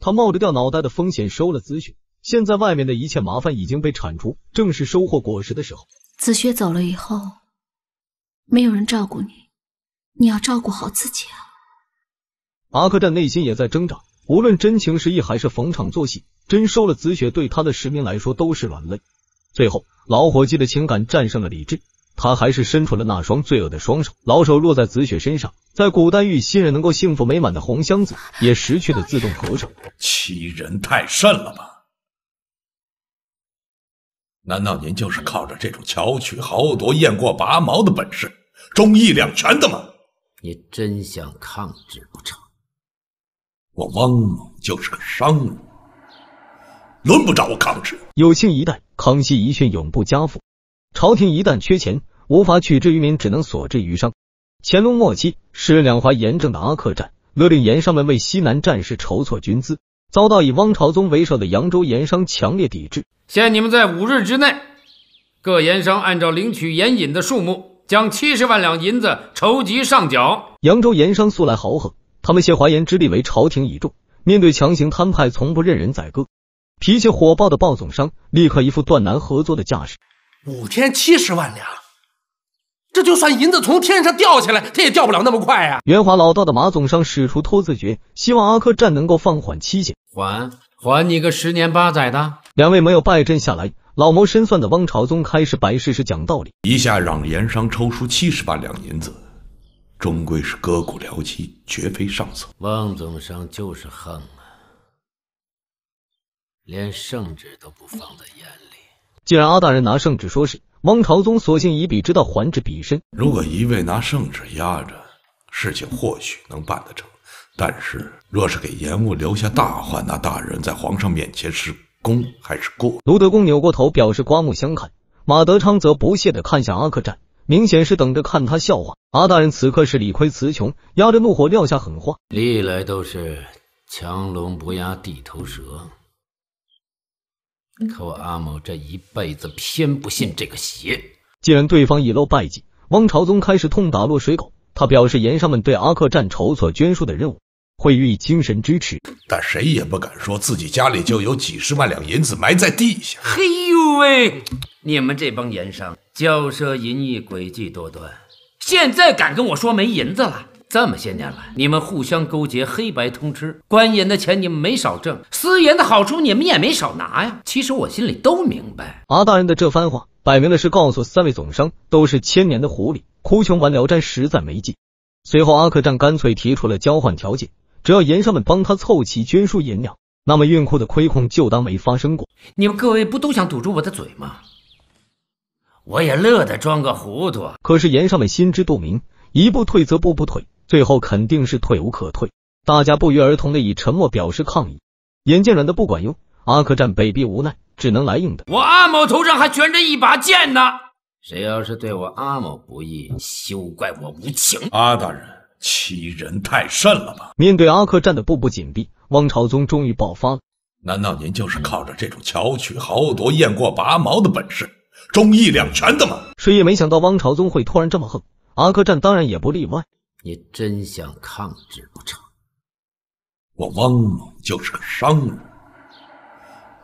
他冒着掉脑袋的风险收了紫雪。现在外面的一切麻烦已经被铲除，正是收获果实的时候。紫雪走了以后，没有人照顾你，你要照顾好自己啊！阿克战内心也在挣扎，无论真情实意还是逢场作戏，真收了紫雪对他的实名来说都是软肋。最后，老伙计的情感战胜了理智，他还是伸出了那双罪恶的双手，老手落在紫雪身上。在古代，遇新人能够幸福美满的红箱子也识趣的自动合成。欺人太甚了吧？难道您就是靠着这种巧取豪夺、雁过拔毛的本事，忠义两全的吗？你真想抗旨不成？我汪某就是个商人，轮不着我抗旨。有幸一代，康熙一训永不加赋，朝廷一旦缺钱，无法取之于民，只能索之于商。乾隆末期，时任两淮盐政的阿克战，勒令盐商们为西南战事筹措军资，遭到以汪朝宗为首的扬州盐商强烈抵制。限你们在五日之内，各盐商按照领取盐引的数目，将七十万两银子筹集上缴。扬州盐商素来豪横，他们借淮盐之力为朝廷倚重，面对强行摊派，从不任人宰割。脾气火爆的鲍总商立刻一副断难合作的架势，五天七十万两。这就算银子从天上掉下来，他也掉不了那么快呀！圆滑老道的马总商使出托字诀，希望阿克战能够放缓期限，还还你个十年八载的。两位没有败阵下来，老谋深算的汪朝宗开始摆事实讲道理，一下让盐商抽出七十万两银子，终归是割骨疗伤，绝非上策。汪总商就是横啊，连圣旨都不放在眼里。既然阿大人拿圣旨说事。汪朝宗索性以彼之道还之彼身。如果一味拿圣旨压着，事情或许能办得成；但是若是给延误留下大患，那大人在皇上面前是功还是过？卢德公扭过头表示刮目相看，马德昌则不屑地看向阿克战，明显是等着看他笑话。阿大人此刻是理亏词穷，压着怒火撂下狠话：历来都是强龙不压地头蛇。可我阿某这一辈子偏不信这个邪。既然对方已露败绩，汪朝宗开始痛打落水狗。他表示，盐商们对阿克战筹所捐输的任务会予以精神支持，但谁也不敢说自己家里就有几十万两银子埋在地下。嘿呦喂，你们这帮盐商，骄奢淫逸，诡计多端，现在敢跟我说没银子了？这么些年来，你们互相勾结，黑白通吃，官银的钱你们没少挣，私盐的好处你们也没少拿呀。其实我心里都明白。阿大人的这番话，摆明了是告诉三位总商，都是千年的狐狸，哭穷玩聊斋实在没劲。随后，阿克战干脆提出了交换条件：只要盐商们帮他凑齐捐输银两，那么运库的亏空就当没发生过。你们各位不都想堵住我的嘴吗？我也乐得装个糊涂。可是盐商们心知肚明，一步退则步步退。最后肯定是退无可退，大家不约而同的以沉默表示抗议。眼见软的不管用，阿克战被逼无奈，只能来硬的。我阿某头上还悬着一把剑呢，谁要是对我阿某不义，休怪我无情。阿大人欺人太甚了吧？面对阿克战的步步紧逼，汪朝宗终于爆发了。难道您就是靠着这种巧取豪夺、雁过拔毛的本事，忠义两全的吗？谁也没想到汪朝宗会突然这么横，阿克战当然也不例外。你真想抗旨不成？我汪某就是个商人，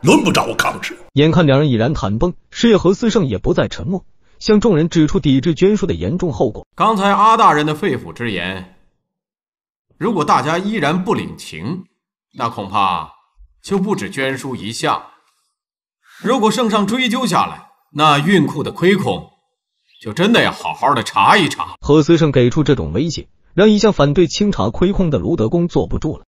轮不着我抗旨。眼看两人已然谈崩，师爷何四圣也不再沉默，向众人指出抵制捐书的严重后果。刚才阿大人的肺腑之言，如果大家依然不领情，那恐怕就不止捐书一项。如果圣上追究下来，那运库的亏空……就真的要好好的查一查。何思胜给出这种威胁，让一向反对清查亏空的卢德公坐不住了。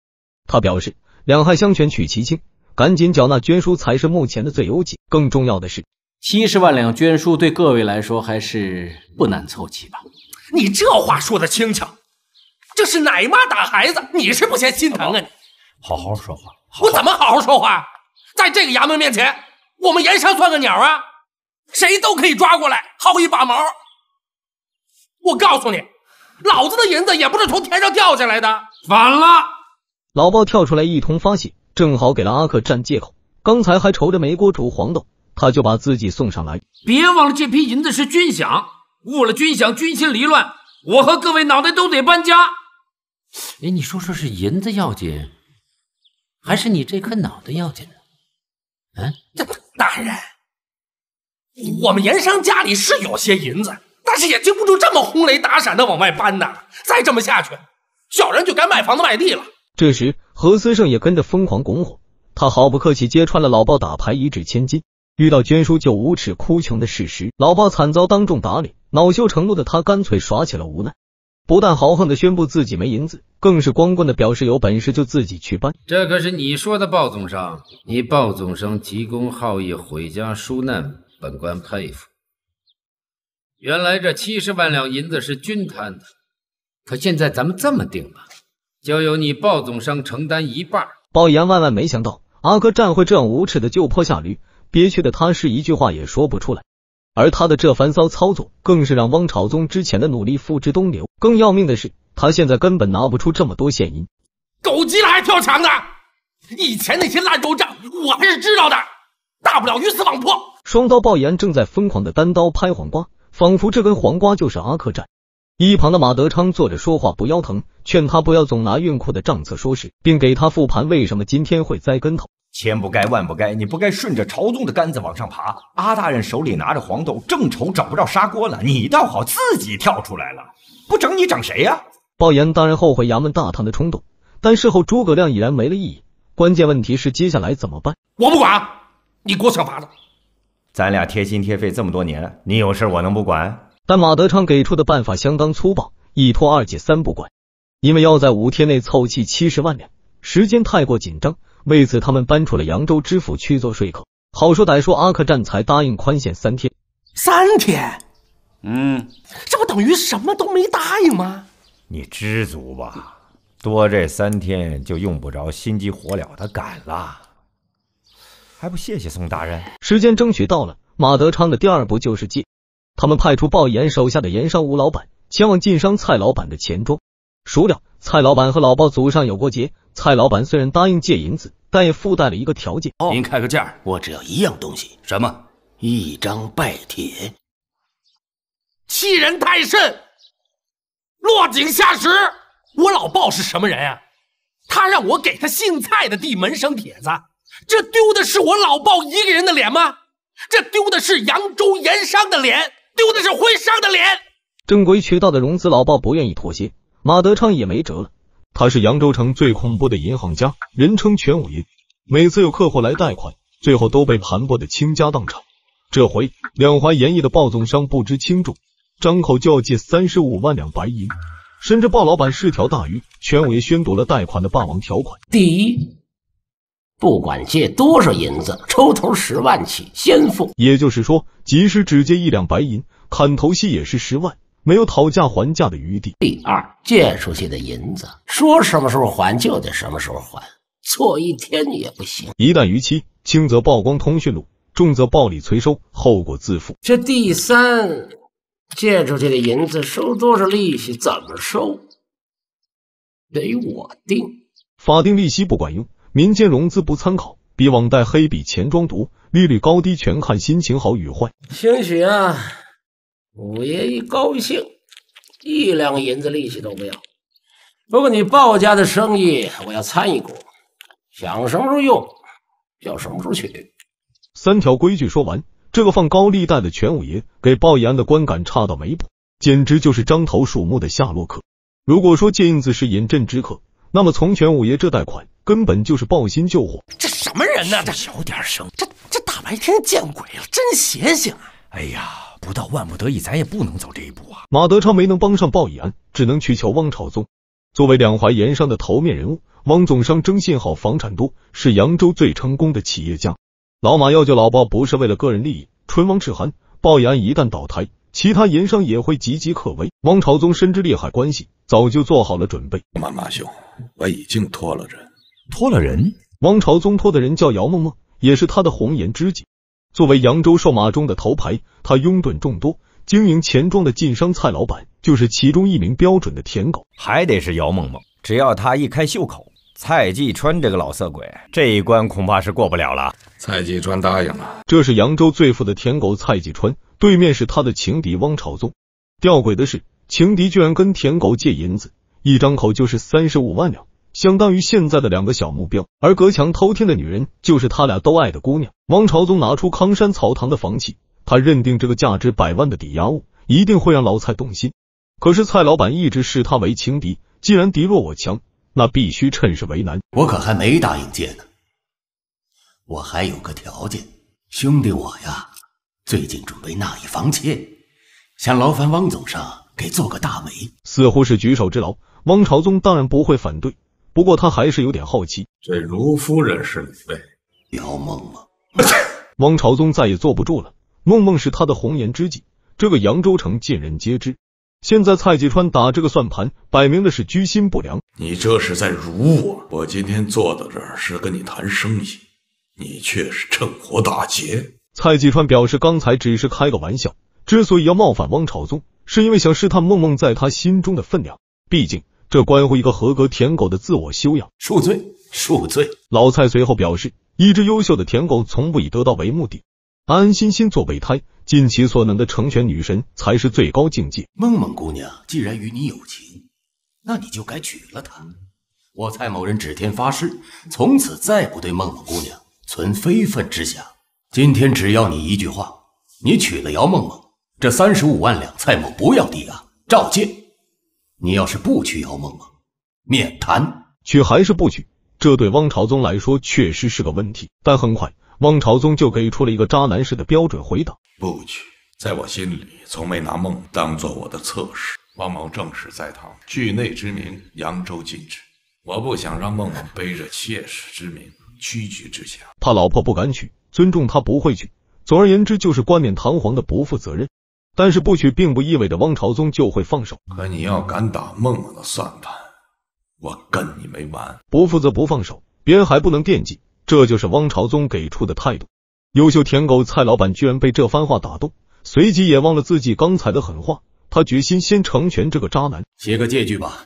他表示：“两害相权取其轻，赶紧缴纳捐书才是目前的最优解。更重要的是，七十万两捐书对各位来说还是不难凑齐吧？你这话说的轻巧，这是奶妈打孩子，你是不嫌心疼啊？你好好说话，我怎么好好说话？在这个衙门面前，我们盐商算个鸟啊？”谁都可以抓过来薅一把毛。我告诉你，老子的银子也不是从天上掉下来的。反了，老鲍跳出来一通发泄，正好给了阿克占借口。刚才还愁着没锅煮黄豆，他就把自己送上来。别忘了这批银子是军饷，误了军饷，军心离乱，我和各位脑袋都得搬家。哎，你说说是银子要紧，还是你这颗脑袋要紧呢？嗯，这大人。我们盐商家里是有些银子，但是也经不住这么轰雷打闪的往外搬呐。再这么下去，小人就该卖房子卖地了。这时何思胜也跟着疯狂拱火，他毫不客气揭穿了老鲍打牌一掷千金、遇到捐书就无耻哭穷的事实。老鲍惨遭当众打脸，恼羞成怒的他干脆耍起了无奈，不但豪横的宣布自己没银子，更是光棍的表示有本事就自己去搬。这可是你说的鲍总商，你鲍总商急功好义毁家纾难。本官佩服。原来这七十万两银子是均摊的，可现在咱们这么定了，就由你鲍总商承担一半。鲍岩万万没想到阿哥战会这样无耻的就坡下驴，憋屈的他是一句话也说不出来。而他的这番骚操作，更是让汪朝宗之前的努力付之东流。更要命的是，他现在根本拿不出这么多现银。狗急了还跳墙呢！以前那些烂账我还是知道的，大不了鱼死网破。双刀鲍炎正在疯狂的单刀拍黄瓜，仿佛这根黄瓜就是阿客栈。一旁的马德昌坐着说话不腰疼，劝他不要总拿运库的账册说事，并给他复盘为什么今天会栽跟头。千不该万不该，你不该顺着朝宗的杆子往上爬。阿大人手里拿着黄豆，正愁找不着砂锅呢，你倒好，自己跳出来了，不整你整谁呀？鲍岩当然后悔衙门大堂的冲动，但事后诸葛亮已然没了意义。关键问题是接下来怎么办？我不管，你给我想法子。咱俩贴心贴肺这么多年，你有事我能不管？但马德昌给出的办法相当粗暴，一拖二借三不管，因为要在五天内凑齐七十万两，时间太过紧张。为此，他们搬出了扬州知府去做说客，好说歹说，阿克占才答应宽限三天。三天？嗯，这不等于什么都没答应吗？你知足吧，多这三天就用不着心急火燎的赶了。还不谢谢宋大人！时间争取到了，马德昌的第二步就是借。他们派出鲍岩手下的盐商吴老板，前往晋商蔡老板的钱庄。孰料蔡老板和老鲍祖上有过节。蔡老板虽然答应借银子，但也附带了一个条件：您开个价，我只要一样东西。什么？一张拜帖？欺人太甚！落井下石！我老鲍是什么人啊？他让我给他姓蔡的地门生帖子？这丢的是我老鲍一个人的脸吗？这丢的是扬州盐商的脸，丢的是徽商的脸。正规渠道的融资，老鲍不愿意妥协，马德昌也没辙了。他是扬州城最恐怖的银行家，人称全五爷。每次有客户来贷款，最后都被盘剥得倾家荡产。这回两淮盐业的鲍总商不知轻重，张口就要借三十五万两白银，甚至鲍老板是条大鱼，全五爷宣读了贷款的霸王条款：第一。不管借多少银子，抽头十万起，先付。也就是说，即使只借一两白银，砍头息也是十万，没有讨价还价的余地。第二，借出去的银子，说什么时候还就得什么时候还，错一天也不行。一旦逾期，轻则曝光通讯录，重则暴力催收，后果自负。这第三，借出去的银子收多少利息，怎么收，得我定。法定利息不管用。民间融资不参考，比网贷黑，比钱庄毒，利率高低全看心情好与坏。兴许啊，五爷一高兴，一两银子利息都不要。不过你鲍家的生意，我要参一股，想什么时候用，要什么时候取。三条规矩说完，这个放高利贷的全五爷给鲍以安的观感差到没谱，简直就是獐头鼠目的夏洛克。如果说借印子是饮鸩止渴。那么，从全五爷这贷款根本就是抱薪救火。这什么人呢？这小点声！这这大白天见鬼了，真邪性啊！哎呀，不到万不得已，咱也不能走这一步啊！马德昌没能帮上鲍以安，只能去求汪朝宗。作为两淮盐商的头面人物，汪总商征信好，房产多，是扬州最成功的企业家。老马要救老鲍，不是为了个人利益。唇亡齿寒，鲍以安一旦倒台，其他盐商也会岌岌可危。汪朝宗深知利害关系，早就做好了准备。马马兄。我已经托了人，托了人。王朝宗托的人叫姚梦梦，也是他的红颜知己。作为扬州瘦马中的头牌，他拥趸众多。经营钱庄的晋商蔡老板就是其中一名标准的舔狗。还得是姚梦梦，只要他一开袖口，蔡继川这个老色鬼这一关恐怕是过不了了。蔡继川答应了。这是扬州最富的舔狗蔡继川，对面是他的情敌汪朝宗。吊诡的是，情敌居然跟舔狗借银子。一张口就是三十五万两，相当于现在的两个小目标。而隔墙偷听的女人就是他俩都爱的姑娘。王朝宗拿出康山草堂的房契，他认定这个价值百万的抵押物一定会让老蔡动心。可是蔡老板一直视他为情敌，既然敌弱我强，那必须趁势为难。我可还没答应借呢，我还有个条件，兄弟我呀，最近准备纳一房妾，想劳烦汪总上给做个大媒，似乎是举手之劳。汪朝宗当然不会反对，不过他还是有点好奇。这如夫人是位？姚梦梦。汪朝宗再也坐不住了。梦梦是他的红颜知己，这个扬州城尽人皆知。现在蔡继川打这个算盘，摆明的是居心不良。你这是在辱我！我今天坐到这儿是跟你谈生意，你却是趁火打劫。蔡继川表示，刚才只是开个玩笑。之所以要冒犯汪朝宗，是因为想试探梦梦在他心中的分量。毕竟。这关乎一个合格舔狗的自我修养。恕罪，恕罪。老蔡随后表示，一只优秀的舔狗从不以得到为目的，安安心心做备胎，尽其所能的成全女神才是最高境界。梦梦姑娘既然与你有情，那你就该娶了她。我蔡某人指天发誓，从此再不对梦梦姑娘存非分之想。今天只要你一句话，你娶了姚梦梦，这三十五万两，蔡某不要抵押，照借。你要是不娶姚梦梦，免谈。娶还是不娶，这对汪朝宗来说确实是个问题。但很快，汪朝宗就给出了一个渣男式的标准回答：不娶。在我心里，从没拿梦当做我的侧室。汪某正是在逃，惧内之名，扬州禁止。我不想让梦梦背着妾室之名屈居之下，怕老婆不敢娶，尊重她不会娶。总而言之，就是冠冕堂皇的不负责任。但是不娶并不意味着汪朝宗就会放手。可你要敢打梦梦的算盘，我跟你没完！不负责不放手，别人还不能惦记。这就是汪朝宗给出的态度。优秀舔狗蔡老板居然被这番话打动，随即也忘了自己刚才的狠话。他决心先成全这个渣男，写个借据吧。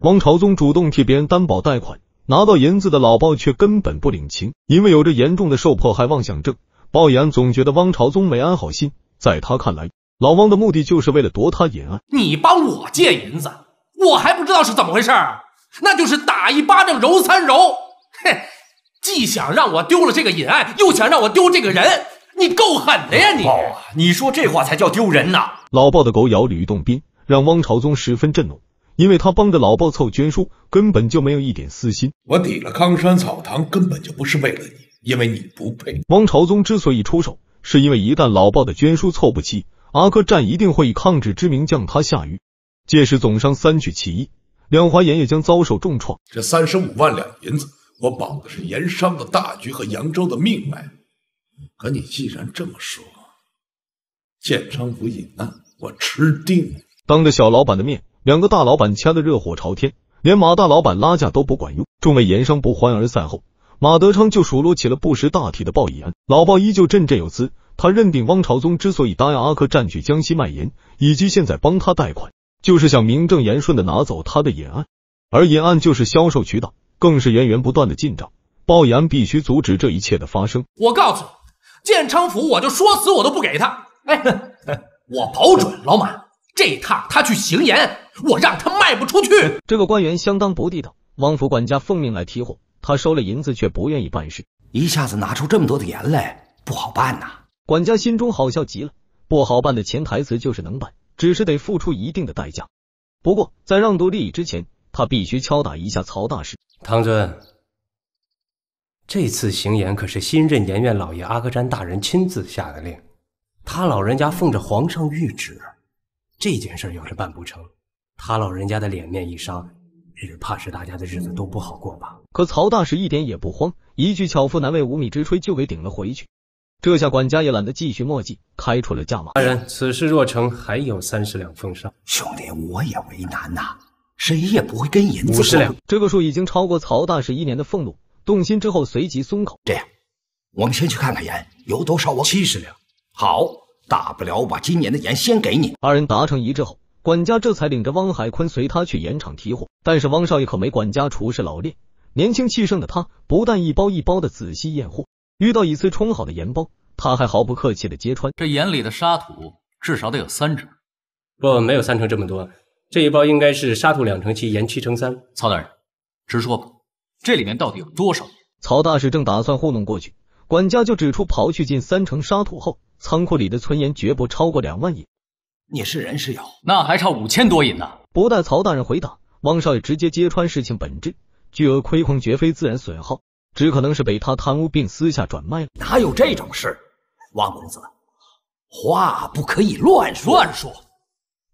汪朝宗主动替别人担保贷款，拿到银子的老鲍却根本不领情，因为有着严重的受迫害妄想症。鲍岩总觉得汪朝宗没安好心，在他看来，老汪的目的就是为了夺他银案。你帮我借银子，我还不知道是怎么回事儿，那就是打一巴掌揉三揉。哼，既想让我丢了这个银案，又想让我丢这个人，你够狠的呀你！鲍啊，你说这话才叫丢人呢！老鲍的狗咬吕洞宾，让汪朝宗十分震怒，因为他帮着老鲍凑捐书，根本就没有一点私心。我抵了康山草堂，根本就不是为了你。因为你不配。王朝宗之所以出手，是因为一旦老鲍的捐书凑不齐，阿哥战一定会以抗旨之名将他下狱。届时总商三举其一，两华岩也将遭受重创。这三十五万两银子，我绑的是盐商的大局和扬州的命脉。可你既然这么说，建昌府隐难我吃定。当着小老板的面，两个大老板掐得热火朝天，连马大老板拉架都不管用。众位盐商不欢而散后。马德昌就数落起了不识大体的鲍以安，老鲍依旧振振有词。他认定汪朝宗之所以答应阿克占据江西卖盐，以及现在帮他贷款，就是想名正言顺的拿走他的盐案，而盐案就是销售渠道，更是源源不断的进账。鲍以安必须阻止这一切的发生。我告诉你，建昌府我就说死我都不给他。哎，我保准老马这趟他去行盐，我让他卖不出去。这个官员相当不地道，汪府管家奉命来提货。他收了银子，却不愿意办事。一下子拿出这么多的盐来，不好办呐！管家心中好笑极了。不好办的潜台词就是能办，只是得付出一定的代价。不过，在让渡利益之前，他必须敲打一下曹大师。唐尊，这次行盐可是新任盐院老爷阿克占大人亲自下的令，他老人家奉着皇上谕旨，这件事要是办不成，他老人家的脸面一伤。怕是大家的日子都不好过吧？可曹大师一点也不慌，一句“巧妇难为无米之炊”就给顶了回去。这下管家也懒得继续墨迹，开出了价码。大人，此事若成，还有三十两奉上。兄弟，我也为难呐，谁也不会跟银子。五十两，这个数已经超过曹大师一年的俸禄。动心之后，随即松口。这样，我们先去看看盐有多少。我。七十两，好，大不了我把今年的盐先给你。二人达成一致后。管家这才领着汪海坤随他去盐场提货，但是汪少爷可没管家处事老练，年轻气盛的他不但一包一包的仔细验货，遇到以次充好的盐包，他还毫不客气的揭穿。这盐里的沙土至少得有三成，不，没有三成这么多，这一包应该是沙土两成七，盐七成三。曹大人，直说吧，这里面到底有多少盐？曹大使正打算糊弄过去，管家就指出，刨去近三成沙土后，仓库里的存盐绝不超过两万亿。你是人是妖？那还差五千多银呢！不待曹大人回答，汪少爷直接揭穿事情本质：巨额亏空绝非自然损耗，只可能是被他贪污并私下转卖了。哪有这种事？汪公子，话不可以乱说。乱说。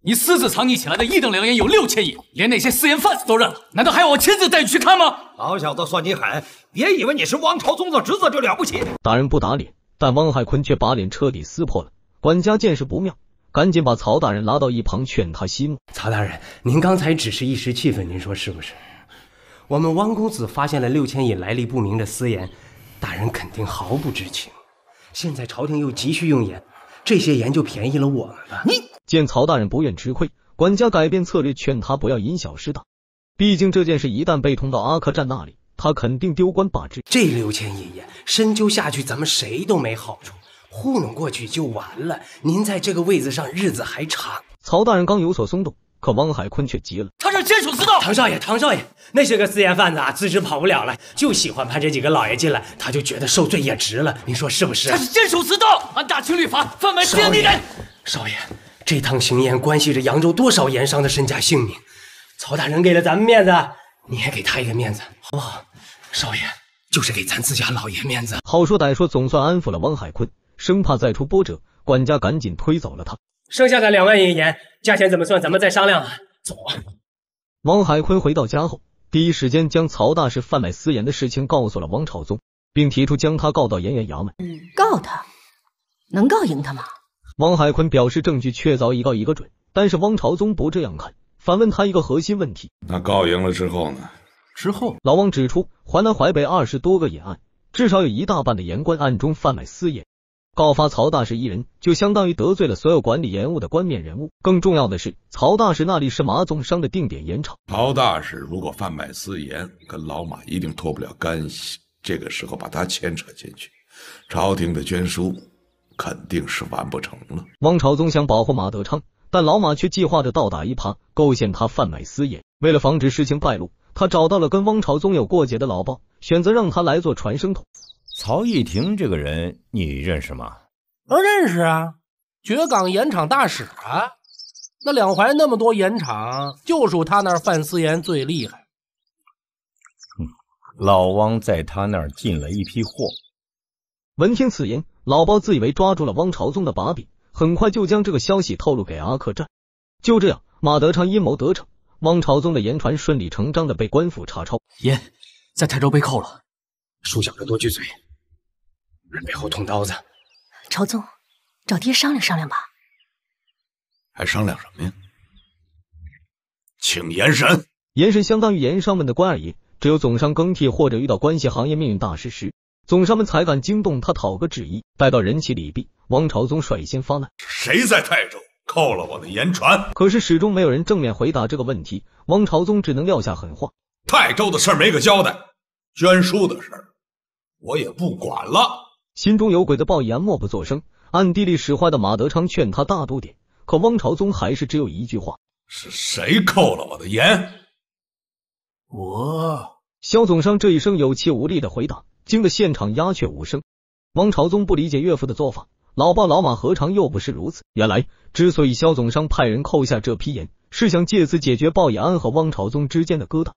你私自藏匿起来的一等良银有六千银，连那些私盐贩子都认了，难道还要我亲自带你去看吗？老小子，算你狠！别以为你是汪朝宗的侄子就了不起。大人不打脸，但汪海坤却把脸彻底撕破了。管家见势不妙。赶紧把曹大人拉到一旁，劝他息怒。曹大人，您刚才只是一时气愤，您说是不是？我们汪公子发现了六千引来历不明的私盐，大人肯定毫不知情。现在朝廷又急需用盐，这些盐就便宜了我们了。你见曹大人不愿吃亏，管家改变策略，劝他不要因小失大。毕竟这件事一旦被通到阿克战那里，他肯定丢官罢职。这六千引盐深究下去，咱们谁都没好处。糊弄过去就完了，您在这个位子上日子还长。曹大人刚有所松动，可汪海坤却急了。他是监守自盗！唐少爷，唐少爷，那些个私盐贩子啊，自知跑不了了，就喜欢派这几个老爷进来，他就觉得受罪也值了。您说是不是？他是监守自盗，按大清律法，贩卖私盐的人。少爷，少爷，这趟行盐关系着扬州多少盐商的身家性命，曹大人给了咱们面子，你也给他一个面子，好不好？少爷，就是给咱自家老爷面子。好说歹说，总算安抚了汪海坤。生怕再出波折，管家赶紧推走了他。剩下的两万银元价钱怎么算？咱们再商量啊。走。王海坤回到家后，第一时间将曹大师贩卖私盐的事情告诉了汪朝宗，并提出将他告到盐源衙门。告他能告赢他吗？王海坤表示证据确凿，一告一个准。但是汪朝宗不这样看，反问他一个核心问题：那告赢了之后呢？之后老汪指出，淮南淮北二十多个盐案，至少有一大半的盐官暗中贩卖私盐。告发曹大师一人，就相当于得罪了所有管理盐务的官面人物。更重要的是，曹大使那里是马总商的定点盐场。曹大使如果贩卖私盐，跟老马一定脱不了干系。这个时候把他牵扯进去，朝廷的捐书肯定是完不成了。汪朝宗想保护马德昌，但老马却计划着倒打一耙，构陷他贩卖私盐。为了防止事情败露，他找到了跟汪朝宗有过节的老鲍，选择让他来做传声筒。曹逸亭这个人，你认识吗？啊，认识啊！绝港盐场大使啊！那两淮那么多盐场，就属他那儿贩私盐最厉害。老汪在他那儿进了一批货。闻听此言，老包自以为抓住了汪朝宗的把柄，很快就将这个消息透露给阿克战。就这样，马德昌阴谋得逞，汪朝宗的盐船顺理成章的被官府查抄。盐在泰州被扣了。属下这多句嘴。人背后捅刀子，朝宗，找爹商量商量吧。还商量什么呀？请严神，严神相当于盐商们的官二爷，只有总商更替或者遇到关系行业命运大事时，总商们才敢惊动他讨个旨意。待到人齐礼毕，王朝宗率先发难：谁在泰州扣了我的盐船？可是始终没有人正面回答这个问题。王朝宗只能撂下狠话：泰州的事没个交代，捐书的事，我也不管了。心中有鬼的鲍以安默不作声，暗地里使坏的马德昌劝他大度点，可汪朝宗还是只有一句话：“是谁扣了我的盐？”我，肖总商这一声有气无力的回答，惊得现场鸦雀无声。汪朝宗不理解岳父的做法，老鲍老马何尝又不是如此？原来，之所以肖总商派人扣下这批盐，是想借此解决鲍以安和汪朝宗之间的疙瘩。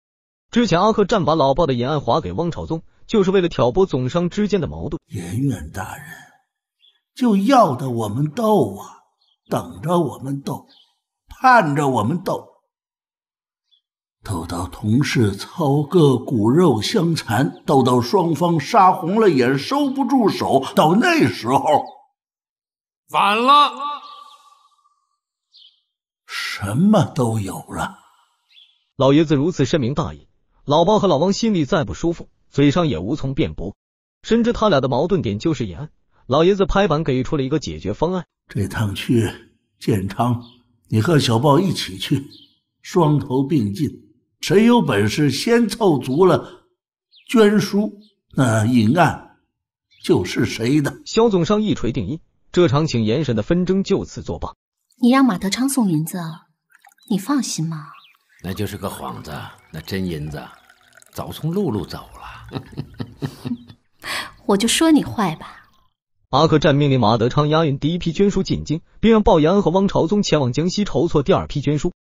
之前阿克战把老鲍的盐案划给汪朝宗。就是为了挑拨总商之间的矛盾，颜远大人就要的我们斗啊，等着我们斗，盼着我们斗，斗到同事操个骨肉相残，斗到双方杀红了眼收不住手，到那时候，晚了，什么都有了。老爷子如此深明大义，老包和老王心里再不舒服。嘴上也无从辩驳，深知他俩的矛盾点就是银案。老爷子拍板给出了一个解决方案：这趟去建昌，你和小豹一起去，双头并进，谁有本事先凑足了捐书，那银案就是谁的。肖总商一锤定音，这场请严审的纷争就此作罢。你让马德昌送银子，你放心吗？那就是个幌子，那真银子早从陆路走。我就说你坏吧。阿克战命令马德昌押运第一批捐书进京，并让鲍延安和汪朝宗前往江西筹措第二批捐书。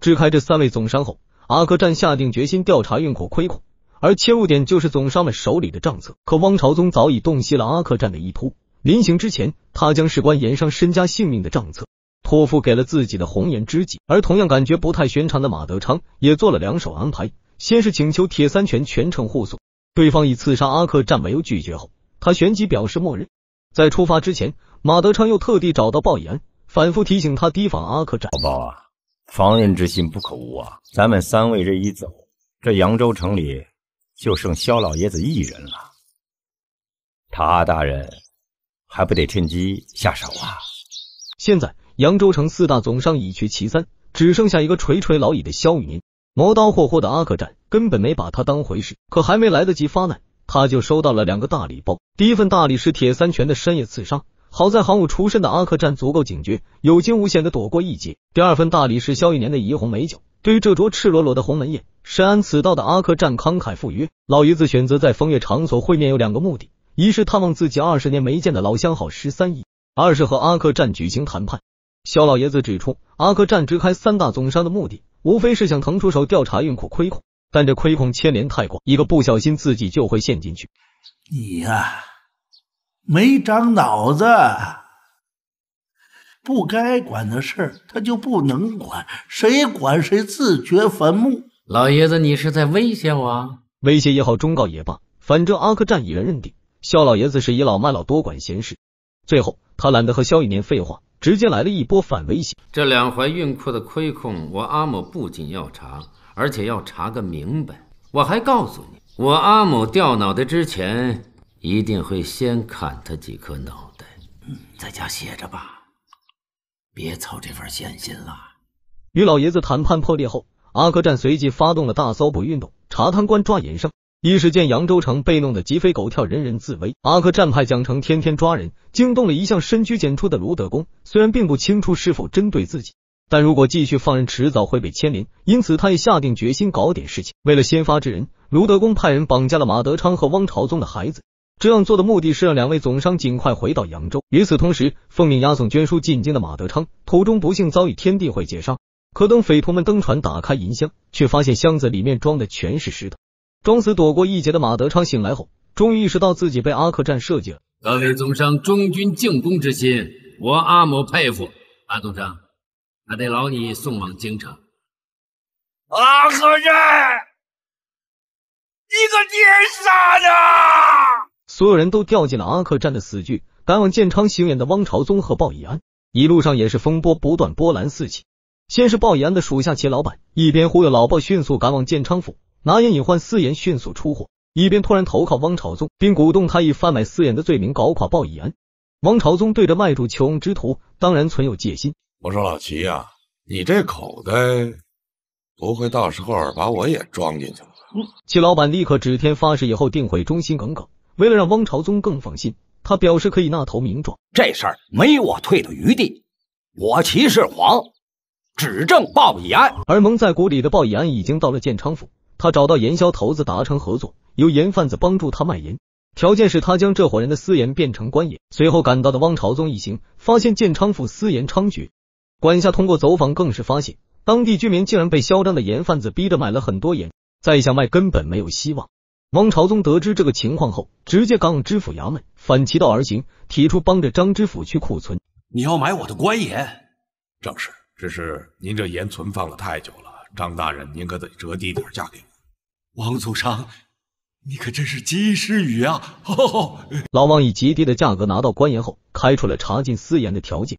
支开这三位总商后，阿克战下定决心调查运口亏空，而切入点就是总商们手里的账册。可汪朝宗早已洞悉了阿克战的意图，临行之前，他将事关盐商身家性命的账册托付给了自己的红颜知己。而同样感觉不太寻常的马德昌也做了两手安排，先是请求铁三权全程护送。对方以刺杀阿克战为由拒绝后，他旋即表示默认。在出发之前，马德昌又特地找到鲍岩，安，反复提醒他提防阿克战。老鲍啊，防人之心不可无啊！咱们三位这一走，这扬州城里就剩萧老爷子一人了，他大人还不得趁机下手啊？现在扬州城四大总商已去其三，只剩下一个垂垂老矣的萧宁。磨刀霍霍的阿客栈根本没把他当回事，可还没来得及发难，他就收到了两个大礼包。第一份大礼是铁三拳的深夜刺杀，好在行武出身的阿客栈足够警觉，有惊无险的躲过一劫。第二份大礼是萧一年的怡红美酒。对于这桌赤裸裸的鸿门宴，深谙此道的阿客栈慷慨赴约。老爷子选择在风月场所会面有两个目的：一是探望自己二十年没见的老相好十三姨，二是和阿客栈举行谈判。肖老爷子指出，阿克战直开三大总商的目的，无非是想腾出手调查运库亏空，但这亏空牵连太广，一个不小心自己就会陷进去。你呀，没长脑子，不该管的事他就不能管，谁管谁自掘坟墓。老爷子，你是在威胁我？威胁也好，忠告也罢，反正阿克战已然认定肖老爷子是倚老卖老、多管闲事。最后，他懒得和肖一年废话。直接来了一波反威胁。这两怀运库的亏空，我阿某不仅要查，而且要查个明白。我还告诉你，我阿某掉脑袋之前，一定会先砍他几颗脑袋。在家歇着吧，别操这份闲心了。与老爷子谈判破裂后，阿克战随即发动了大搜捕运动，查贪官，抓隐生。一时间，扬州城被弄得鸡飞狗跳，人人自危。阿克战派蒋成天天抓人，惊动了一向深居简出的卢德公。虽然并不清楚是否针对自己，但如果继续放任，迟早会被牵连。因此，他也下定决心搞点事情。为了先发制人，卢德公派人绑架了马德昌和汪朝宗的孩子。这样做的目的是让两位总商尽快回到扬州。与此同时，奉命押送捐书进京的马德昌，途中不幸遭遇天地会劫杀。可等匪徒们登船打开银箱，却发现箱子里面装的全是石头。装死躲过一劫的马德昌醒来后，终于意识到自己被阿克战设计了。各位宗商忠君敬公之心，我阿某佩服。阿宗商，还得劳你送往京城。阿克战，你个奸杀的！所有人都掉进了阿克战的死局。赶往建昌行演的汪朝宗和鲍以安，一路上也是风波不断，波澜四起。先是鲍以安的属下齐老板一边忽悠老鲍迅速赶往建昌府。拿烟隐患私盐，迅速出货；一边突然投靠汪朝宗，并鼓动他以贩卖私盐的罪名搞垮鲍以安。汪朝宗对着卖主求荣之徒，当然存有戒心。我说老齐呀，你这口袋不会到时候把我也装进去了吧？齐老板立刻指天发誓，以后定会忠心耿耿。为了让汪朝宗更放心，他表示可以纳投名状。这事儿没我退的余地，我齐世煌指证鲍以安。而蒙在鼓里的鲍以安已经到了建昌府。他找到盐枭头子达成合作，由盐贩子帮助他卖盐，条件是他将这伙人的私盐变成官盐。随后赶到的汪朝宗一行发现建昌府私盐猖獗，管下通过走访更是发现当地居民竟然被嚣张的盐贩子逼着买了很多盐，再想卖根本没有希望。汪朝宗得知这个情况后，直接赶往知府衙门，反其道而行，提出帮着张知府去库存。你要买我的官盐，正是，只是您这盐存放了太久了，张大人您可得折低点价给我。王祖商，你可真是及时雨啊！老王以极低的价格拿到官盐后，开出了查禁私盐的条件。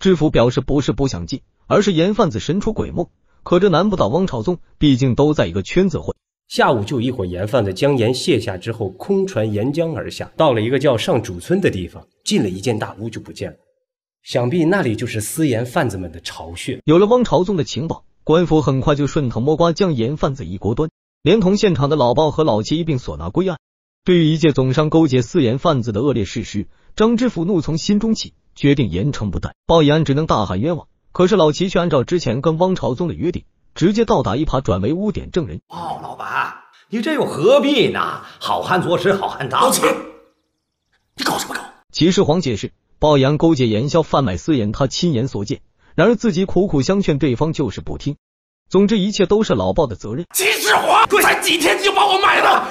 知府表示不是不想禁，而是盐贩子神出鬼没。可这难不倒汪朝宗，毕竟都在一个圈子混。下午就一伙盐贩子将盐卸下之后，空船沿江而下，到了一个叫上主村的地方，进了一间大屋就不见了。想必那里就是私盐贩子们的巢穴。有了汪朝宗的情报，官府很快就顺藤摸瓜，将盐贩子一锅端。连同现场的老鲍和老齐一并索拿归案。对于一介总商勾结私盐贩子的恶劣事实，张知府怒从心中起，决定严惩不贷。鲍一安只能大喊冤枉，可是老齐却按照之前跟汪朝宗的约定，直接倒打一耙，转为污点证人。鲍老板，你这又何必呢？好汉做事好汉当。老齐，你搞什么搞？齐世皇解释，鲍阳安勾结盐枭贩卖私盐，他亲眼所见，然而自己苦苦相劝，对方就是不听。总之，一切都是老鲍的责任。秦始皇，才几天你就把我买了？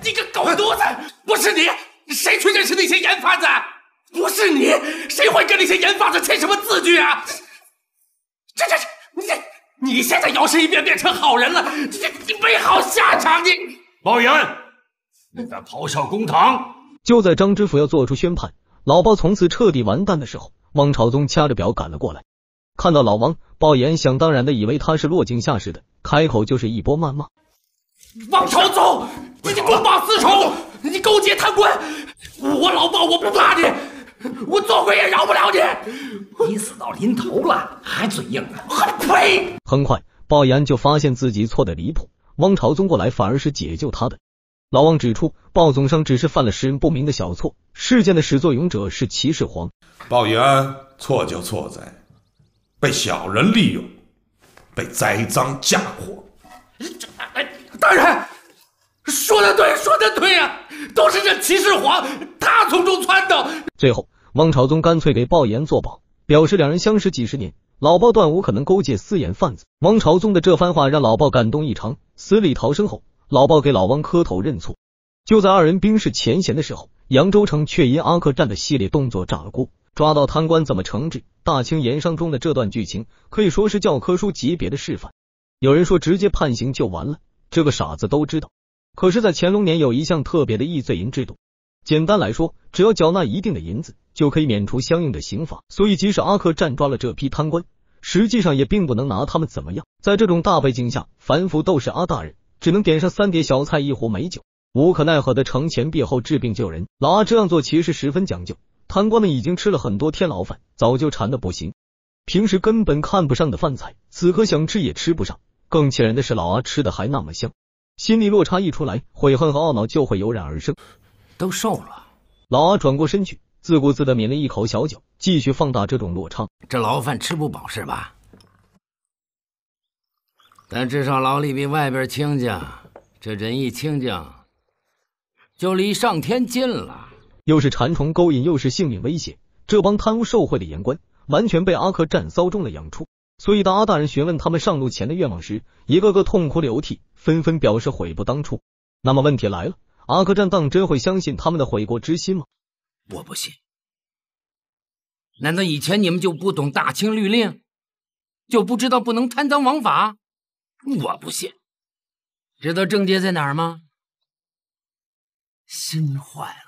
你个狗奴才！不是你，谁去认识那些盐贩子？不是你，谁会跟那些盐贩子签什么字据啊？这这这，你这你现在摇身一变变成好人了，你你没好下场你。鲍元，你敢咆哮公堂？就在张知府要做出宣判，老鲍从此彻底完蛋的时候，汪朝宗掐着表赶了过来。看到老王，鲍岩想当然的以为他是落井下石的，开口就是一波谩骂。王朝走，你公报私仇，你勾结贪官，我老鲍我不怕你，我做鬼也饶不了你。你死到临头了，还嘴硬啊！很快，鲍岩就发现自己错的离谱。王朝宗过来反而是解救他的。老王指出，鲍总商只是犯了人不明的小错，事件的始作俑者是秦始皇。鲍岩，错就错在。被小人利用，被栽赃嫁祸。大人说的对，说的对呀，都是这齐始皇他从中撺的。最后，汪朝宗干脆给鲍岩作保，表示两人相识几十年，老鲍断无可能勾结私盐贩子。汪朝宗的这番话让老鲍感动异常。死里逃生后，老鲍给老汪磕头认错。就在二人冰释前嫌的时候，扬州城却因阿克战的系列动作炸了锅。抓到贪官怎么惩治？《大清盐商》中的这段剧情可以说是教科书级别的示范。有人说直接判刑就完了，这个傻子都知道。可是，在乾隆年有一项特别的易罪银制度，简单来说，只要缴纳一定的银子，就可以免除相应的刑罚。所以，即使阿克占抓了这批贪官，实际上也并不能拿他们怎么样。在这种大背景下，反腐斗士阿大人只能点上三碟小菜一壶美酒，无可奈何的承前避后治病救人。老阿这样做其实十分讲究。贪官们已经吃了很多天牢饭，早就馋的不行。平时根本看不上的饭菜，此刻想吃也吃不上。更气人的是，老阿吃的还那么香。心里落差一出来，悔恨和懊恼就会油然而生。都瘦了。老阿转过身去，自顾自的抿了一口小酒，继续放大这种落差。这牢饭吃不饱是吧？但至少牢里比外边清静。这人一清静，就离上天近了。又是馋虫勾引，又是性命威胁，这帮贪污受贿的言官，完全被阿克占骚中了痒处。所以当阿大人询问他们上路前的愿望时，一个个痛哭流涕，纷纷表示悔不当初。那么问题来了，阿克战当真会相信他们的悔过之心吗？我不信。难道以前你们就不懂大清律令，就不知道不能贪赃枉法？我不信。知道正结在哪儿吗？新淮。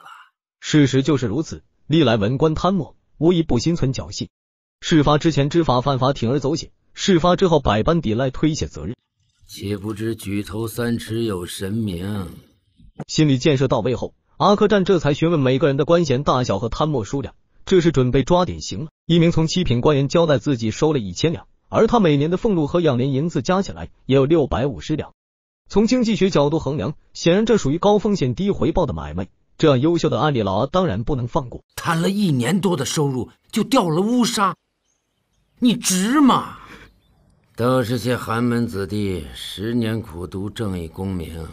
事实就是如此，历来文官贪墨，无一不心存侥幸。事发之前知法犯法，铤而走险；事发之后，百般抵赖，推卸责任。岂不知举头三尺有神明。心理建设到位后，阿克战这才询问每个人的官衔大小和贪墨数量，这是准备抓典型了。一名从七品官员交代自己收了一千两，而他每年的俸禄和养廉银子加起来也有六百五十两。从经济学角度衡量，显然这属于高风险低回报的买卖。这样优秀的案例，劳当然不能放过。谈了一年多的收入就掉了乌纱，你值吗？都是些寒门子弟，十年苦读，正义功名，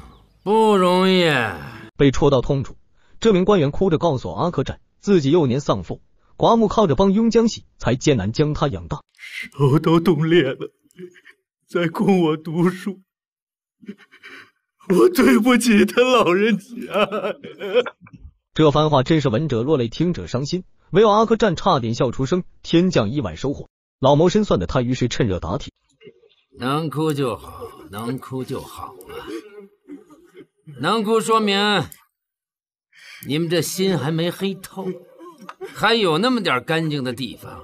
不容易。被戳到痛处，这名官员哭着告诉阿克展，自己幼年丧父，寡母靠着帮雍江喜才艰难将他养大，手都冻裂了，在供我读书。我对不起他老人家，这番话真是闻者落泪，听者伤心。唯有阿克战差点笑出声。天降意外收获，老谋深算的他于是趁热打铁：能哭就好，能哭就好了，能哭说明你们这心还没黑透，还有那么点干净的地方。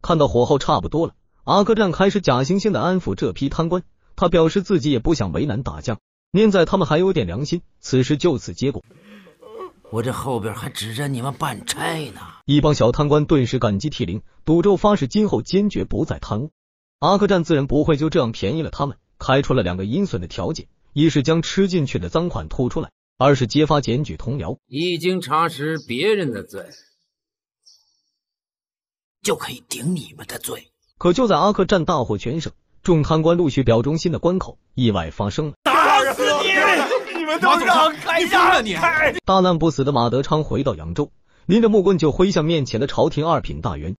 看到火候差不多了，阿克战开始假惺惺的安抚这批贪官，他表示自己也不想为难大将。念在他们还有点良心，此事就此结果。我这后边还指着你们办差呢。一帮小贪官顿时感激涕零，赌咒发誓今后坚决不再贪污。阿克战自然不会就这样便宜了他们，开出了两个阴损的条件：一是将吃进去的赃款吐出来；二是揭发检举同僚。一经查实别人的罪，就可以顶你们的罪。可就在阿克战大获全胜、众贪官陆续表忠心的关口，意外发生了。马队长，开让了！你大难不死的马德昌回到扬州，拎着木棍就挥向面前的朝廷二品大员。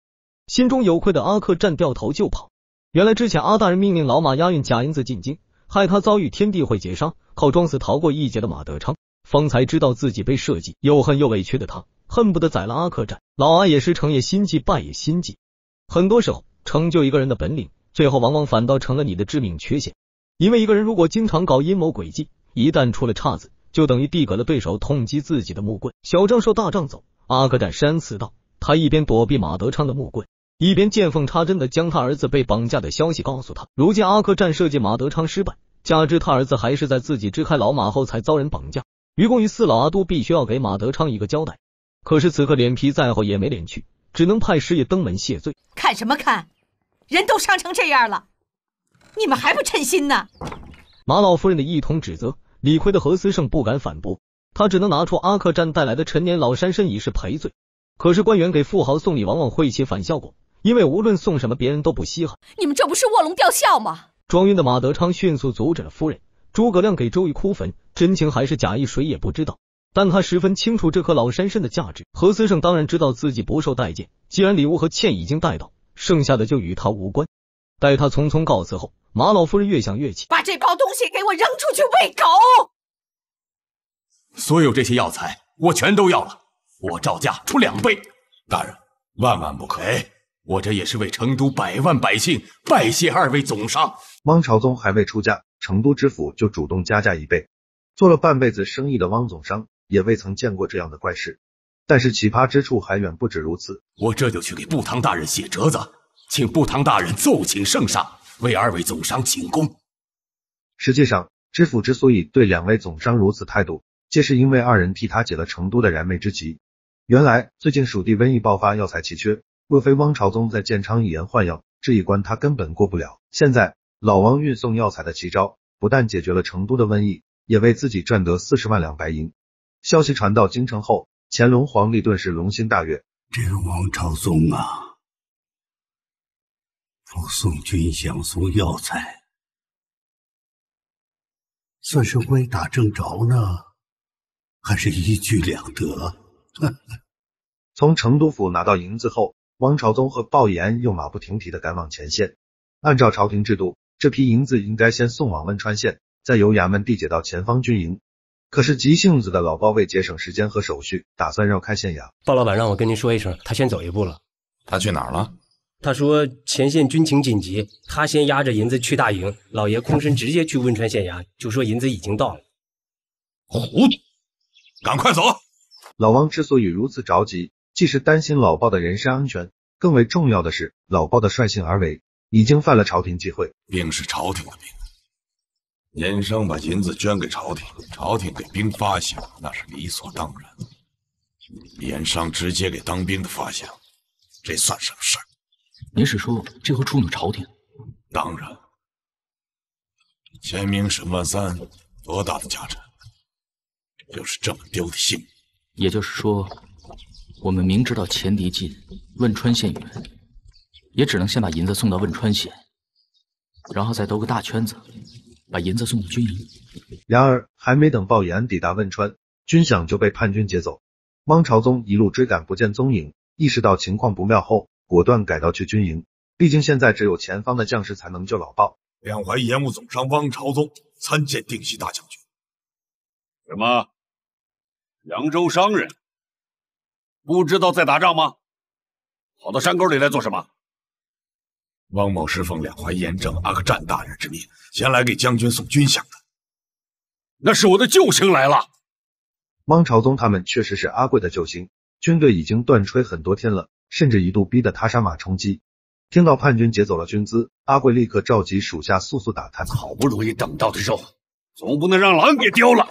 心中有愧的阿克战掉头就跑。原来之前阿大人命令老马押运假银子进京，害他遭遇天地会劫杀，靠装死逃过一劫的马德昌，方才知道自己被设计。又恨又委屈的他，恨不得宰了阿克战。老阿也是成也心计，败也心计。很多时候，成就一个人的本领，最后往往反倒成了你的致命缺陷。因为一个人如果经常搞阴谋诡计，一旦出了岔子，就等于递给了对手痛击自己的木棍。小仗受大仗走，阿克战山刺道。他一边躲避马德昌的木棍，一边见缝插针的将他儿子被绑架的消息告诉他。如今阿克战设计马德昌失败，加之他儿子还是在自己支开老马后才遭人绑架，愚公与四老阿都必须要给马德昌一个交代。可是此刻脸皮再厚也没脸去，只能派师爷登门谢罪。看什么看？人都伤成这样了，你们还不称心呢？马老夫人的一通指责。理亏的何思胜不敢反驳，他只能拿出阿克战带来的陈年老山参以示赔罪。可是官员给富豪送礼往往会起反效果，因为无论送什么，别人都不稀罕。你们这不是卧龙吊孝吗？装晕的马德昌迅速阻止了夫人。诸葛亮给周瑜哭坟，真情还是假意，谁也不知道。但他十分清楚这颗老山参的价值。何思胜当然知道自己不受待见，既然礼物和欠已经带到，剩下的就与他无关。待他匆匆告辞后。马老夫人越想越气，把这包东西给我扔出去喂狗。所有这些药材，我全都要了，我照价出两倍。大人，万万不可！哎，我这也是为成都百万百姓拜谢二位总商。汪朝宗还未出家，成都知府就主动加价一倍。做了半辈子生意的汪总商也未曾见过这样的怪事。但是奇葩之处还远不止如此，我这就去给布堂大人写折子，请布堂大人奏请圣上。为二位总商请功。实际上，知府之所以对两位总商如此态度，皆是因为二人替他解了成都的燃眉之急。原来最近蜀地瘟疫爆发，药材奇缺，若非汪朝宗在建昌以盐换药，这一关他根本过不了。现在老王运送药材的奇招，不但解决了成都的瘟疫，也为自己赚得四十万两白银。消息传到京城后，乾隆皇帝顿时龙心大悦。这个汪朝宗啊！不送军饷，送药材，算是歪打正着呢，还是一举两得？从成都府拿到银子后，王朝宗和鲍岩又马不停蹄地赶往前线。按照朝廷制度，这批银子应该先送往汶川县，再由衙门递解到前方军营。可是急性子的老鲍为节省时间和手续，打算绕开县衙。鲍老板让我跟您说一声，他先走一步了。他去哪儿了？他说：“前线军情紧急，他先押着银子去大营，老爷空身直接去汶川县衙，就说银子已经到了。”糊涂！赶快走！老王之所以如此着急，既是担心老鲍的人身安全，更为重要的是老鲍的率性而为已经犯了朝廷忌讳。兵是朝廷的兵，盐商把银子捐给朝廷，朝廷给兵发饷，那是理所当然。盐商直接给当兵的发饷，这算什么事儿？您是说这回触怒朝廷？当然。前明沈万三多大的家产？就是这么丢的性命，也就是说，我们明知道前敌近，汶川县远，也只能先把银子送到汶川县，然后再兜个大圈子，把银子送到军营。然而，还没等鲍岩抵达汶川，军饷就被叛军劫走。汪朝宗一路追赶，不见踪影，意识到情况不妙后。果断改道去军营，毕竟现在只有前方的将士才能救老报。两淮盐务总商汪朝宗参见定西大将军。什么？扬州商人不知道在打仗吗？跑到山沟里来做什么？汪某是奉两淮盐政阿克占大人之命，前来给将军送军饷的。那是我的救星来了。汪朝宗他们确实是阿贵的救星，军队已经断炊很多天了。甚至一度逼得他杀马充饥。听到叛军劫走了军资，阿贵立刻召集属下，速速打探。好不容易等到的肉，总不能让狼给叼了。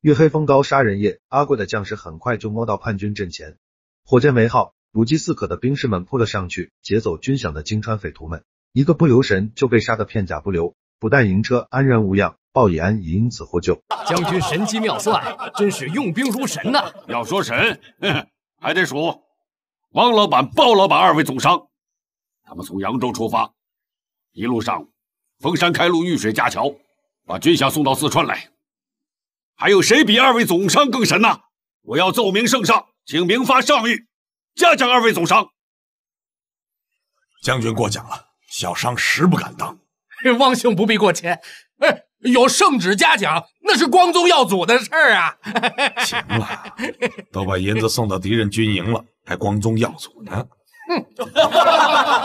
月黑风高杀人夜，阿贵的将士很快就摸到叛军阵前。火箭为号，如饥似渴的兵士们扑了上去，劫走军饷的金川匪徒们一个不留神就被杀得片甲不留。不但营车安然无恙，鲍以安也因此获救。将军神机妙算，真是用兵如神呐！要说神，还得数。王老板、鲍老板二位总商，他们从扬州出发，一路上逢山开路、遇水架桥，把军饷送到四川来。还有谁比二位总商更神呢？我要奏明圣上，请明发上谕嘉奖二位总商。将军过奖了，小商实不敢当。汪兄不必过谦，哎，有圣旨嘉奖，那是光宗耀祖的事儿啊。行了，都把银子送到敌人军营了。还光宗耀祖呢！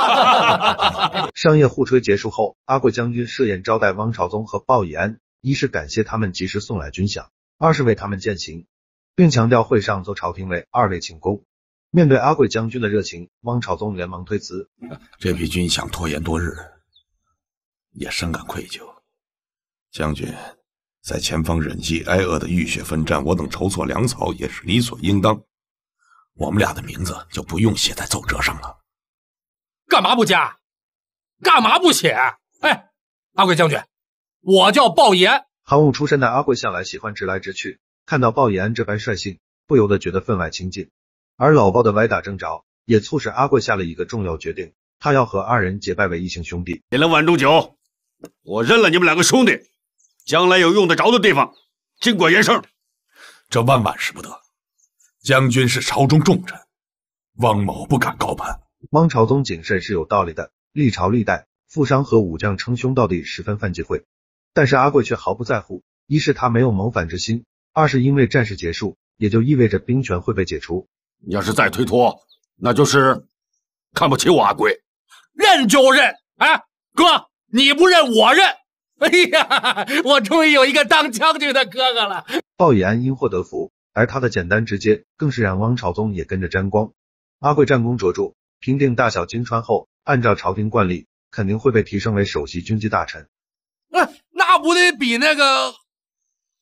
商业互吹结束后，阿贵将军设宴招待汪朝宗和鲍以安，一是感谢他们及时送来军饷，二是为他们饯行，并强调会上做朝廷为二位请功。面对阿贵将军的热情，汪朝宗连忙推辞：“这批军饷拖延多日，也深感愧疚。将军在前方忍饥挨饿的浴血奋战，我等筹措粮草也是理所应当。”我们俩的名字就不用写在奏折上了，干嘛不加？干嘛不写？哎，阿贵将军，我叫鲍岩。韩武出身的阿贵向来喜欢直来直去，看到鲍岩这般率性，不由得觉得分外亲近。而老鲍的歪打正着，也促使阿贵下了一个重要决定：他要和二人结拜为异姓兄弟。你了碗中酒，我认了你们两个兄弟，将来有用得着的地方，尽管言声。这万万使不得。将军是朝中重臣，汪某不敢高攀。汪朝宗谨慎是有道理的。历朝历代，富商和武将称兄道弟十分犯忌讳。但是阿贵却毫不在乎。一是他没有谋反之心，二是因为战事结束，也就意味着兵权会被解除。你要是再推脱，那就是看不起我阿贵。认就认，哎，哥，你不认我认。哎呀，我终于有一个当将军的哥哥了。鲍以安因祸得福。而他的简单直接，更是让王朝宗也跟着沾光。阿贵战功卓著，平定大小金川后，按照朝廷惯例，肯定会被提升为首席军机大臣。那那不得比那个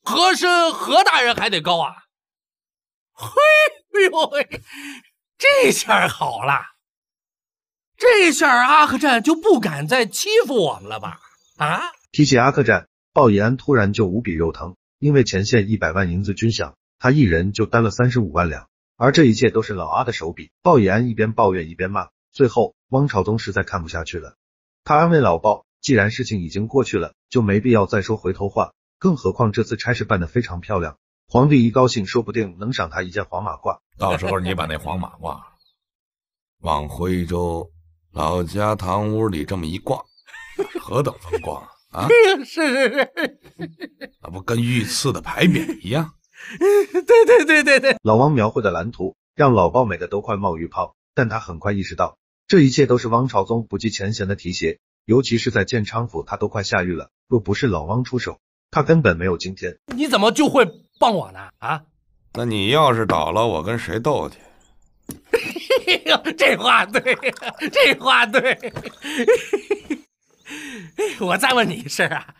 和珅和大人还得高啊！嘿，哎呦喂，这下好了，这下阿克战就不敢再欺负我们了吧？啊！提起阿克战，鲍以安突然就无比肉疼，因为前线一百万银子军饷。他一人就担了三十五万两，而这一切都是老阿的手笔。鲍以安一边抱怨一边骂，最后汪朝宗实在看不下去了，他安慰老鲍：“既然事情已经过去了，就没必要再说回头话。更何况这次差事办得非常漂亮，皇帝一高兴，说不定能赏他一件黄马褂。到时候你把那黄马褂往徽州老家堂屋里这么一挂，何等风光啊！是是是，那不跟御赐的牌匾一样？” 对对对对对！老汪描绘的蓝图让老鲍美的都快冒鱼泡，但他很快意识到，这一切都是汪朝宗不计前嫌的提携。尤其是在建昌府，他都快下狱了，若不是老汪出手，他根本没有今天。你怎么就会帮我呢？啊？那你要是倒了，我跟谁斗去？嘿嘿嘿，这话对，这话对。嘿嘿嘿，我再问你一事啊，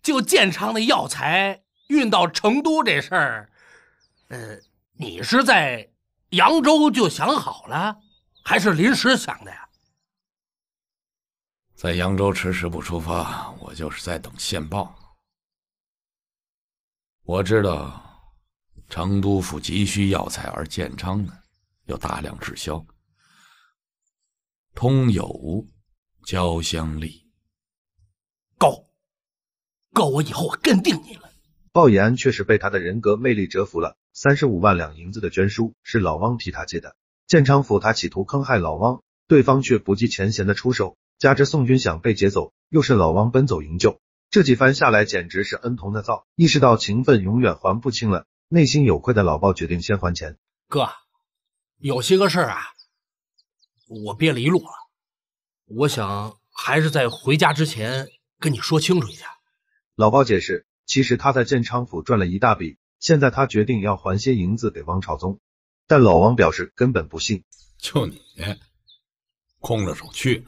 就建昌的药材。运到成都这事儿，呃，你是在扬州就想好了，还是临时想的呀？在扬州迟迟不出发，我就是在等线报。我知道成都府急需药材，而建昌呢有大量滞销，通有交相利。够，够！我以后我跟定你了。鲍以安是被他的人格魅力折服了。三十五万两银子的捐书是老汪替他借的。建昌府他企图坑害老汪，对方却不计前嫌的出手，加之宋军想被劫走，又是老汪奔走营救，这几番下来，简直是恩同的造。意识到情分永远还不清了，内心有愧的老鲍决定先还钱。哥，有些个事儿啊，我憋了一路了，我想还是在回家之前跟你说清楚一下。老鲍解释。其实他在建昌府赚了一大笔，现在他决定要还些银子给汪朝宗，但老王表示根本不信。就你空着手去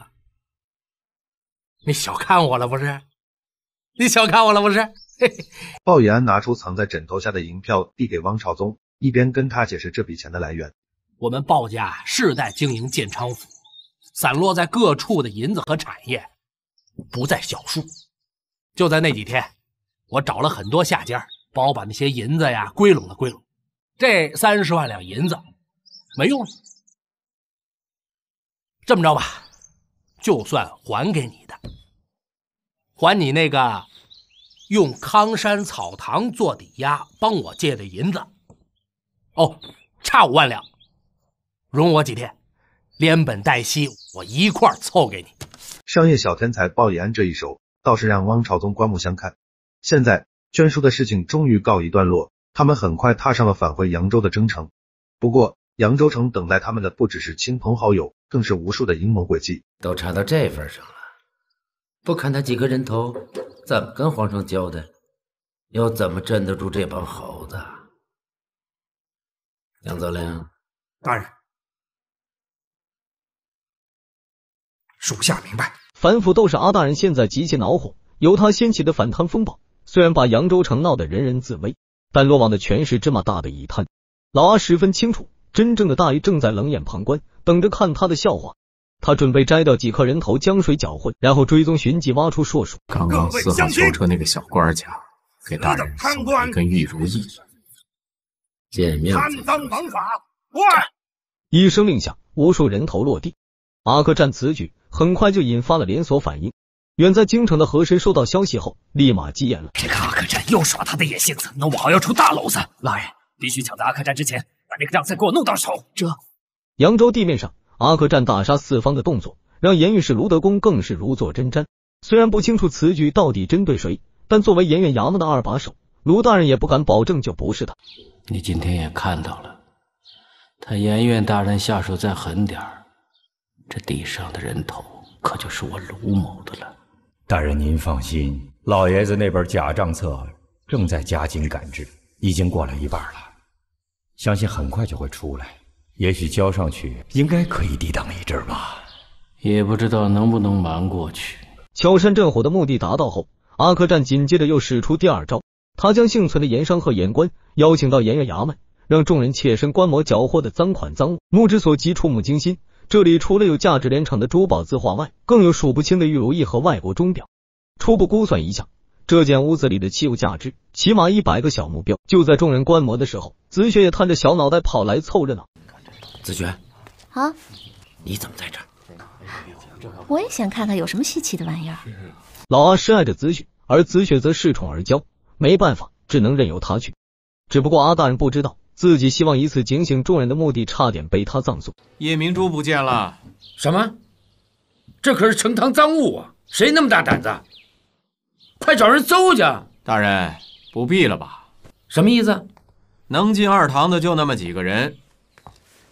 你小看我了不是？你小看我了不是？鲍安拿出藏在枕头下的银票递给汪朝宗，一边跟他解释这笔钱的来源。我们鲍家世代经营建昌府，散落在各处的银子和产业不在少数。就在那几天。我找了很多下家，帮我把那些银子呀归拢了归拢。这三十万两银子没用了，这么着吧，就算还给你的，还你那个用康山草堂做抵押帮我借的银子。哦，差五万两，容我几天，连本带息我一块凑给你。商业小天才鲍以安这一手，倒是让汪朝宗刮目相看。现在捐书的事情终于告一段落，他们很快踏上了返回扬州的征程。不过，扬州城等待他们的不只是亲朋好友，更是无数的阴谋诡计。都查到这份上了，不砍他几个人头，怎么跟皇上交代？要怎么镇得住这帮猴子？杨泽林，大人，属下明白。反腐斗士阿大人现在极其恼火，由他掀起的反贪风暴。虽然把扬州城闹得人人自危，但落网的全是芝麻大的一摊。老阿十分清楚，真正的大鱼正在冷眼旁观，等着看他的笑话。他准备摘掉几颗人头，将水搅混，然后追踪寻迹，挖出硕鼠。刚刚四号囚车那个小官家，给大长兄跟玉如意见面了。贪赃枉法，滚！一声令下，无数人头落地。阿克战此举很快就引发了连锁反应。远在京城的和珅收到消息后，立马急眼了：“这个阿克占又耍他的野性子，弄不好要出大篓子！来爷，必须抢在阿克占之前，把那个账再给我弄到手！”这扬州地面上，阿克占大杀四方的动作，让盐运使卢德公更是如坐针毡。虽然不清楚此举到底针对谁，但作为盐运衙门的二把手，卢大人也不敢保证就不是他。你今天也看到了，他盐运大人下手再狠点儿，这地上的人头可就是我卢某的了。大人，您放心，老爷子那本假账册正在加紧赶制，已经过了一半了，相信很快就会出来。也许交上去，应该可以抵挡一阵吧。也不知道能不能瞒过去。敲山震虎的目的达到后，阿克战紧接着又使出第二招，他将幸存的盐商和盐官邀请到盐院衙门，让众人切身观摩缴获的赃款赃物，目之所及，触目惊心。这里除了有价值连城的珠宝字画外，更有数不清的玉如意和外国钟表。初步估算一下，这间屋子里的器物价值起码一百个小目标。就在众人观摩的时候，紫雪也探着小脑袋跑来凑热闹。紫雪，啊，你怎么在这儿？我也想看看有什么稀奇的玩意儿。老阿深爱着紫雪，而紫雪则恃宠而骄，没办法，只能任由他去。只不过阿大人不知道。自己希望一次警醒众人的目的，差点被他葬送。夜明珠不见了？什么？这可是承堂赃物啊！谁那么大胆子？快找人搜去！大人不必了吧？什么意思？能进二堂的就那么几个人，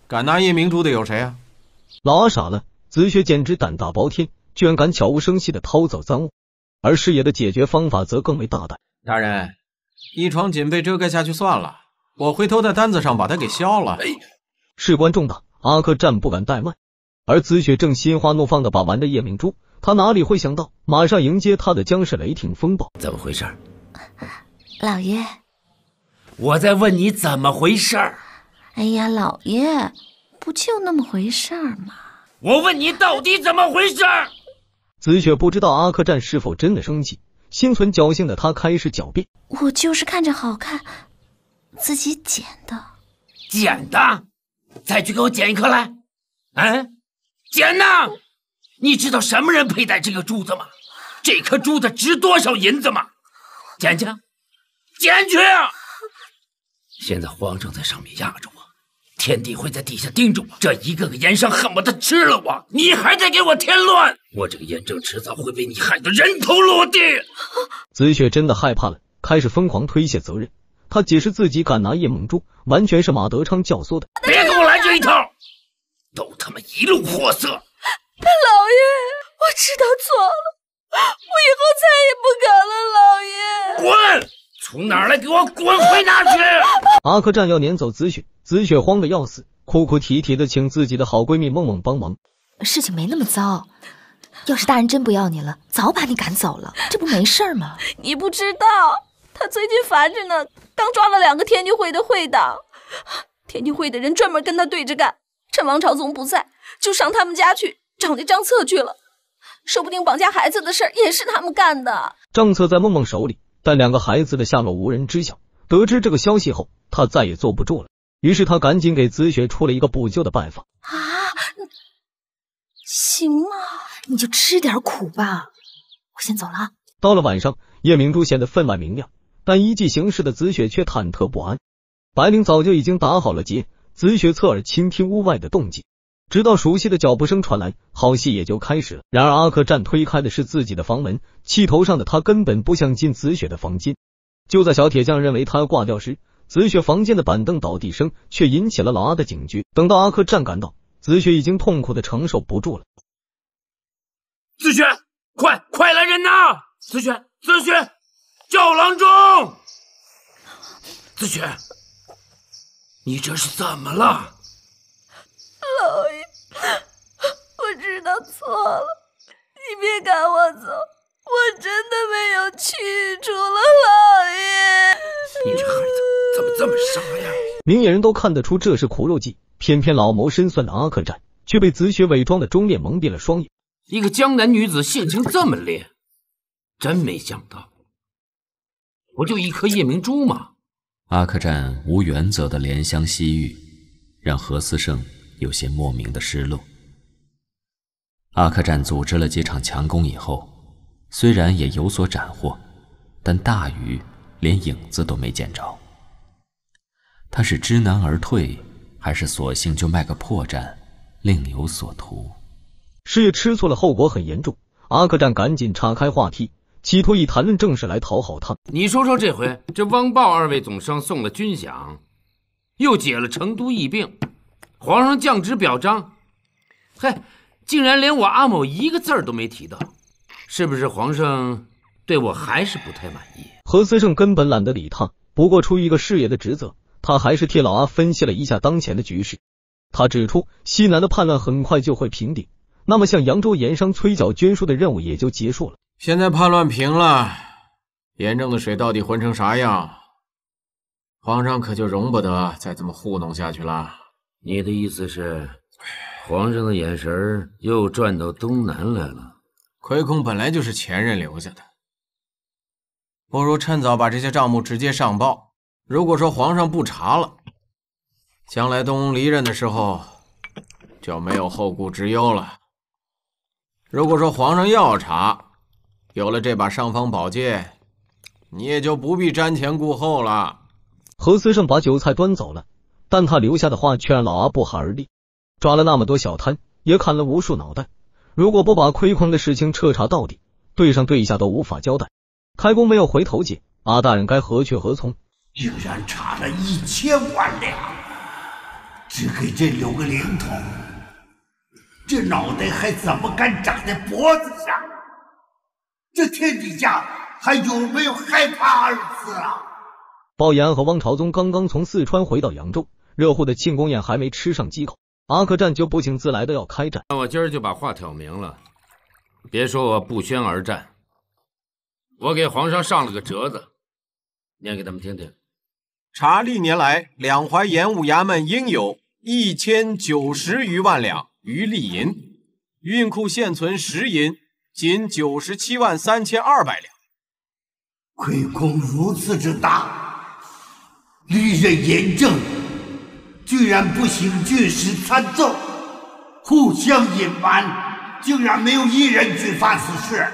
敢拿夜明珠的有谁啊？老阿傻了，子雪简直胆大包天，居然敢悄无声息的偷走赃物。而师爷的解决方法则更为大胆。大人，一床锦被遮盖下去算了。我回头在单子上把它给消了，事关重大，阿克战不敢怠慢。而紫雪正心花怒放的把玩着夜明珠，她哪里会想到，马上迎接她的将是雷霆风暴？怎么回事？老爷，我在问你怎么回事儿！哎呀，老爷，不就那么回事儿吗？我问你到底怎么回事？紫雪不知道阿克战是否真的生气，心存侥幸的她开始狡辩：“我就是看着好看。”自己捡的，捡的，再去给我捡一颗来。嗯，捡呢？你知道什么人佩戴这个珠子吗？这颗珠子值多少银子吗？捡去，捡去！现在皇上在上面压着我，天帝会在底下盯着我，这一个个盐商恨不得吃了我，你还得给我添乱。我这个盐政迟早会被你害得人头落地。紫雪真的害怕了，开始疯狂推卸责任。他解释自己敢拿叶梦珠，完全是马德昌教唆的。别给我来这一套，都他妈一路货色！老爷，我知道错了，我以后再也不敢了。老爷，滚！从哪来，给我滚回哪去！阿克战要撵走紫雪，紫雪慌得要死，哭哭啼啼的请自己的好闺蜜梦梦帮忙。事情没那么糟，要是大人真不要你了，早把你赶走了，这不没事儿吗？你不知道。他最近烦着呢，刚抓了两个天地会的会党，天地会的人专门跟他对着干，趁王朝宗不在，就上他们家去找那张策去了，说不定绑架孩子的事儿也是他们干的。张策在梦梦手里，但两个孩子的下落无人知晓。得知这个消息后，他再也坐不住了，于是他赶紧给紫雪出了一个补救的办法。啊，行吗？你就吃点苦吧，我先走了。到了晚上，夜明珠显得分外明亮。但依计行事的紫雪却忐忑不安。白灵早就已经打好了结，紫雪侧耳倾听屋外的动静，直到熟悉的脚步声传来，好戏也就开始了。然而阿克战推开的是自己的房门，气头上的他根本不想进紫雪的房间。就在小铁匠认为他要挂掉时，紫雪房间的板凳倒地声却引起了老阿的警觉。等到阿克战赶到，紫雪已经痛苦的承受不住了。紫雪，快快来人呐！紫雪，紫雪。叫郎中！子雪，你这是怎么了？老爷，我知道错了，你别赶我走，我真的没有去处了，老爷。你这孩子怎么这么傻呀？明眼人都看得出这是苦肉计，偏偏老谋深算的阿克战却被子雪伪装的忠烈蒙蔽了双眼。一个江南女子性情这么烈，真没想到。不就一颗夜明珠吗？阿克战无原则的怜香惜玉，让何思胜有些莫名的失落。阿克战组织了几场强攻以后，虽然也有所斩获，但大鱼连影子都没见着。他是知难而退，还是索性就卖个破绽，另有所图？是吃错了，后果很严重。阿克战赶紧岔开话题。企图以谈论正事来讨好他。你说说，这回这汪豹二位总商送了军饷，又解了成都疫病，皇上降旨表彰，嘿，竟然连我阿某一个字儿都没提到，是不是皇上对我还是不太满意？何思胜根本懒得理他，不过出于一个事业的职责，他还是替老阿分析了一下当前的局势。他指出，西南的叛乱很快就会平定，那么向扬州盐商催缴捐书的任务也就结束了。现在叛乱平了，严正的水到底浑成啥样？皇上可就容不得再这么糊弄下去了。你的意思是，皇上的眼神又转到东南来了？亏空本来就是前任留下的，不如趁早把这些账目直接上报。如果说皇上不查了，将来东离任的时候就没有后顾之忧了。如果说皇上要查，有了这把尚方宝剑，你也就不必瞻前顾后了。何思胜把酒菜端走了，但他留下的话却让老阿不寒而栗：抓了那么多小摊，也砍了无数脑袋，如果不把亏空的事情彻查到底，对上对下都无法交代。开弓没有回头箭，阿大人该何去何从？竟然差了一千万两，只给朕留个零头，这脑袋还怎么敢长在脖子上？这天底下还有没有“害怕”二字啊？鲍延安和汪朝宗刚刚从四川回到扬州，热乎的庆功宴还没吃上几口，阿克战就不请自来的要开战。那我今儿就把话挑明了，别说我不宣而战，我给皇上上了个折子，念给他们听听。查历年来两淮盐务衙门应有一千九十余万两余利银，运库现存十银。仅九十七万三千二百两，亏空如此之大，律任严正，居然不请军师参奏，互相隐瞒，竟然没有一人举发此事，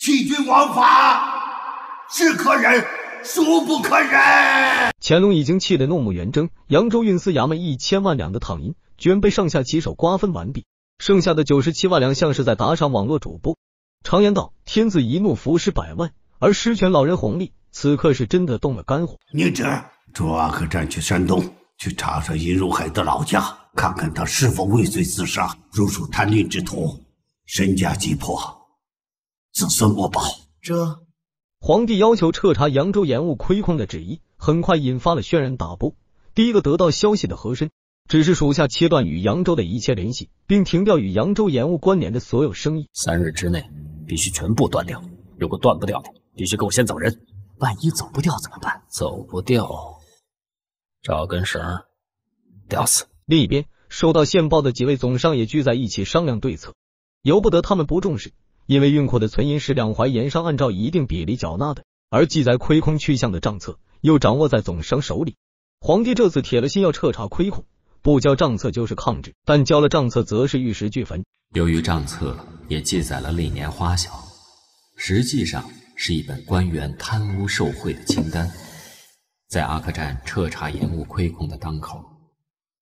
欺君枉法，是可忍，孰不可忍？乾隆已经气得怒目圆睁，扬州运司衙门一千万两的躺银，居然被上下其手瓜分完毕。剩下的九十七万两像是在打赏网络主播。常言道：“天子一怒，浮尸百万。”而失权老人红利此刻是真的动了肝火。宁哲，朱阿克，战去山东，去查查殷如海的老家，看看他是否畏罪自杀，入属贪虐之徒，身家急迫，子孙不保。这皇帝要求彻查扬州盐务亏空的旨意，很快引发了轩然大波。第一个得到消息的和珅。只是属下切断与扬州的一切联系，并停掉与扬州盐务关联的所有生意，三日之内必须全部断掉。如果断不掉，必须给我先走人。万一走不掉怎么办？走不掉，找根绳吊死。另一边，收到线报的几位总商也聚在一起商量对策，由不得他们不重视，因为运库的存银是两淮盐商按照一定比例缴纳的，而记载亏空去向的账册又掌握在总商手里。皇帝这次铁了心要彻查亏空。不交账册就是抗旨，但交了账册则是玉石俱焚。由于账册也记载了历年花销，实际上是一本官员贪污受贿的清单。在阿克站彻查盐务亏空的当口，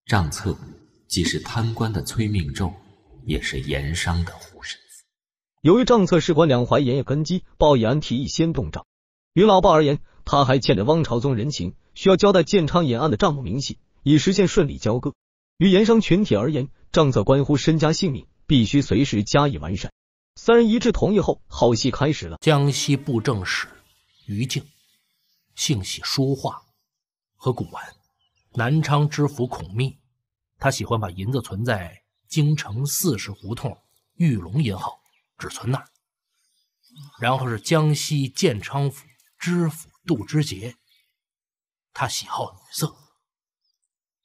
账册既是贪官的催命咒，也是盐商的护身符。由于账册事关两淮盐业根基，鲍以安提议先动账。于老鲍而言，他还欠着汪朝宗人情，需要交代建昌盐案的账目明细。以实现顺利交割。于盐商群体而言，账册关乎身家性命，必须随时加以完善。三人一致同意后，好戏开始了。江西布政使于静，性喜书画和古玩；南昌知府孔密，他喜欢把银子存在京城四十胡同玉龙银行，只存那。然后是江西建昌府知府杜之杰，他喜好女色。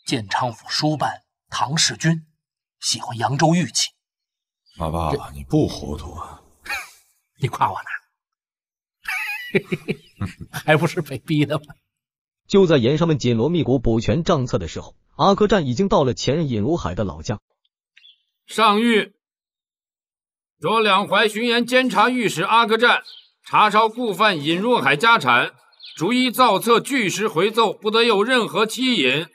建昌府书办唐世军喜欢扬州玉器，阿爸，你不糊涂啊？你夸我呢？还不是被逼的吗？就在盐商们紧锣密鼓补全账册的时候，阿哥占已经到了前任尹如海的老家。上谕：着两淮巡盐监察御史阿哥占查抄故犯尹如海家产，逐一造册据实回奏，不得有任何欺隐。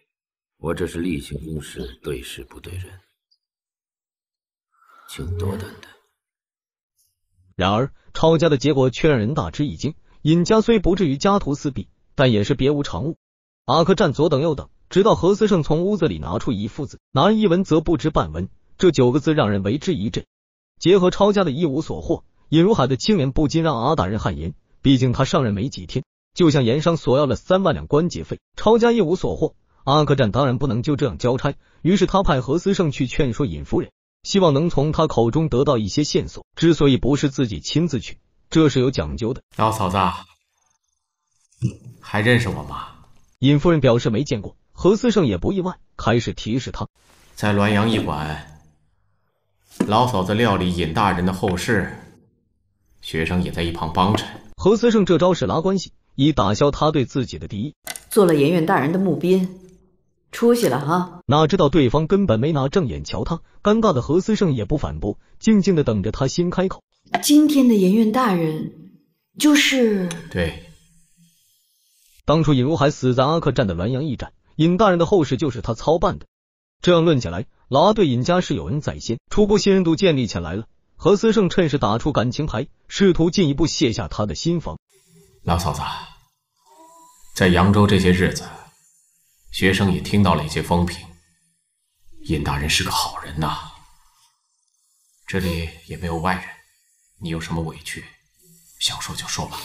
我这是例行公事，对事不对人，请多担待。然而，抄家的结果却让人大吃一惊。尹家虽不至于家徒四壁，但也是别无长物。阿克站左等右等，直到何思胜从屋子里拿出一副字：“拿一文则不知半文。”这九个字让人为之一振。结合抄家的一无所获，尹如海的清廉不禁让阿大人汗颜。毕竟他上任没几天，就向盐商索要了三万两关节费，抄家一无所获。阿克战当然不能就这样交差，于是他派何思胜去劝说尹夫人，希望能从他口中得到一些线索。之所以不是自己亲自去，这是有讲究的。老嫂子，还认识我吗？尹夫人表示没见过。何思胜也不意外，开始提示他，在滦阳驿馆，老嫂子料理尹大人的后事，学生也在一旁帮着。何思胜这招是拉关系，以打消他对自己的敌意。做了盐院大人的募兵，出息了哈！哪知道对方根本没拿正眼瞧他，尴尬的何思胜也不反驳，静静的等着他先开口。今天的颜院大人就是对。当初尹如海死在阿克站的滦阳驿站，尹大人的后事就是他操办的。这样论起来，老阿对尹家是有恩在先，初步信任度建立起来了。何思胜趁势打出感情牌，试图进一步卸下他的心防。老嫂子，在扬州这些日子。学生也听到了一些风评，尹大人是个好人呐。这里也没有外人，你有什么委屈，想说就说吧。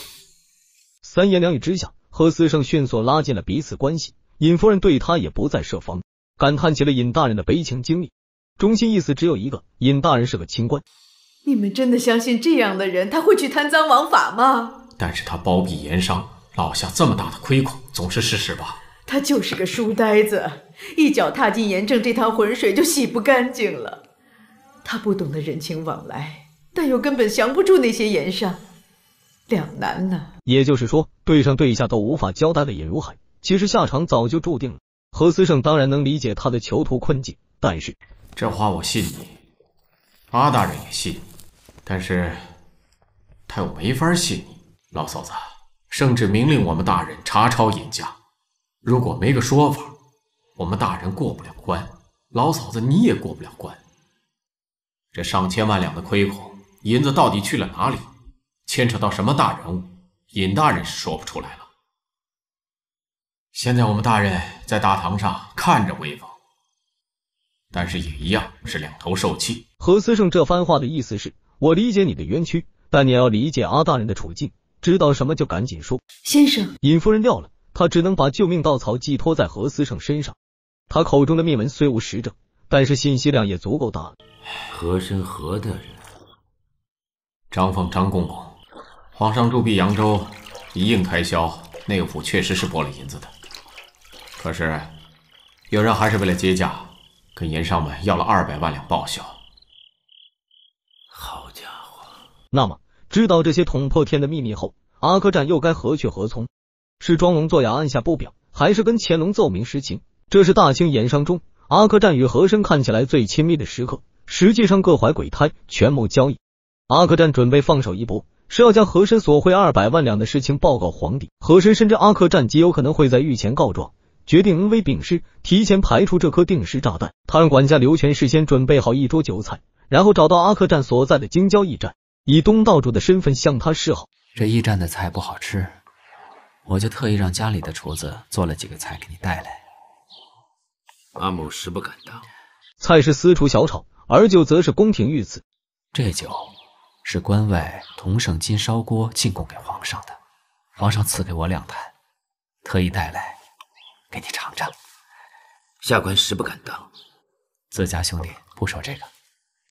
三言两语之下，和司胜迅速拉近了彼此关系。尹夫人对他也不再设防，感叹起了尹大人的悲情经历。中心意思只有一个：尹大人是个清官。你们真的相信这样的人他会去贪赃枉法吗？但是他包庇盐商，落下这么大的亏空，总是事实吧。他就是个书呆子，一脚踏进严正这潭浑水就洗不干净了。他不懂得人情往来，但又根本降不住那些盐商，两难呐。也就是说，对上对下都无法交代的尹如海，其实下场早就注定了。何思胜当然能理解他的囚徒困境，但是这话我信你，阿大人也信但是他又没法信你。老嫂子，圣旨明令我们大人查抄尹家。如果没个说法，我们大人过不了关，老嫂子你也过不了关。这上千万两的亏空银子到底去了哪里？牵扯到什么大人物？尹大人是说不出来了。现在我们大人在大堂上看着威风，但是也一样是两头受气。何思胜这番话的意思是：我理解你的冤屈，但你要理解阿大人的处境，知道什么就赶紧说。先生，尹夫人掉了。他只能把救命稻草寄托在何思盛身上。他口中的秘闻虽无实证，但是信息量也足够大了。和何德人？张凤张公公，皇上驻跸扬州，一应开销，内府确实是拨了银子的。可是，有人还是为了接驾，跟盐商们要了二百万两报销。好家伙！那么，知道这些捅破天的秘密后，阿克战又该何去何从？是装聋作哑按下不表，还是跟乾隆奏明实情？这是大清盐商中阿克占与和珅看起来最亲密的时刻，实际上各怀鬼胎，权谋交易。阿克占准备放手一搏，是要将和珅索贿二百万两的事情报告皇帝。和珅深知阿克占极有可能会在御前告状，决定恩威并施，提前排除这颗定时炸弹。他让管家刘全事先准备好一桌酒菜，然后找到阿克占所在的京郊驿站，以东道主的身份向他示好。这驿站的菜不好吃。我就特意让家里的厨子做了几个菜给你带来，阿母实不敢当。菜是私厨小炒，而酒则是宫廷御赐。这酒是关外同盛金烧锅进贡给皇上的，皇上赐给我两坛，特意带来给你尝尝。下官实不敢当。自家兄弟，不说这个，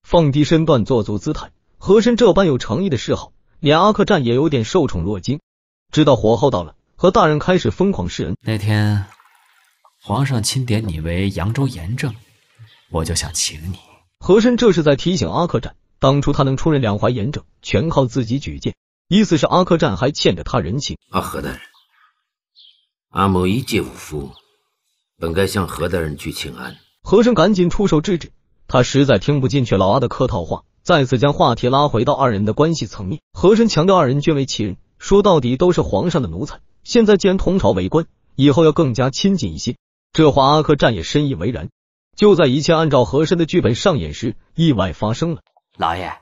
放低身段，做足姿态。和珅这般有诚意的嗜好，连阿克战也有点受宠若惊，知道火候到了。和大人开始疯狂施恩。那天，皇上钦点你为扬州盐政，我就想请你。和珅这是在提醒阿克占，当初他能出任两淮盐政，全靠自己举荐，意思是阿克占还欠着他人情。阿和大人，阿某一介武夫，本该向和大人去请安。和珅赶紧出手制止，他实在听不进去老阿的客套话，再次将话题拉回到二人的关系层面。和珅强调二人均为其人，说到底都是皇上的奴才。现在既然同朝为官，以后要更加亲近一些。这话阿克战也深以为然。就在一切按照和珅的剧本上演时，意外发生了。老爷，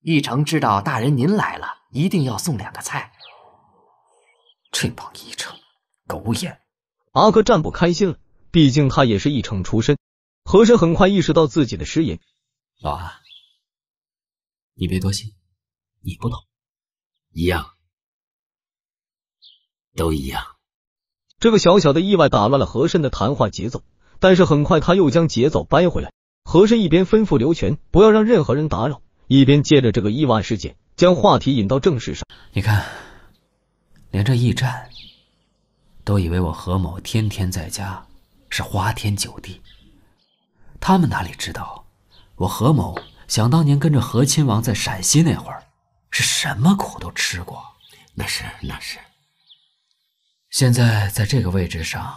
一成知道大人您来了，一定要送两个菜。这帮一成，狗眼！阿克战不开心了，毕竟他也是一成出身。和珅很快意识到自己的失言。老阿，你别多心，你不懂，一样。都一样，这个小小的意外打乱了和珅的谈话节奏，但是很快他又将节奏掰回来。和珅一边吩咐刘全不要让任何人打扰，一边借着这个意外事件将话题引到正事上。你看，连这驿站都以为我何某天天在家是花天酒地，他们哪里知道我何某想当年跟着和亲王在陕西那会儿是什么苦都吃过。那是，那是。现在在这个位置上，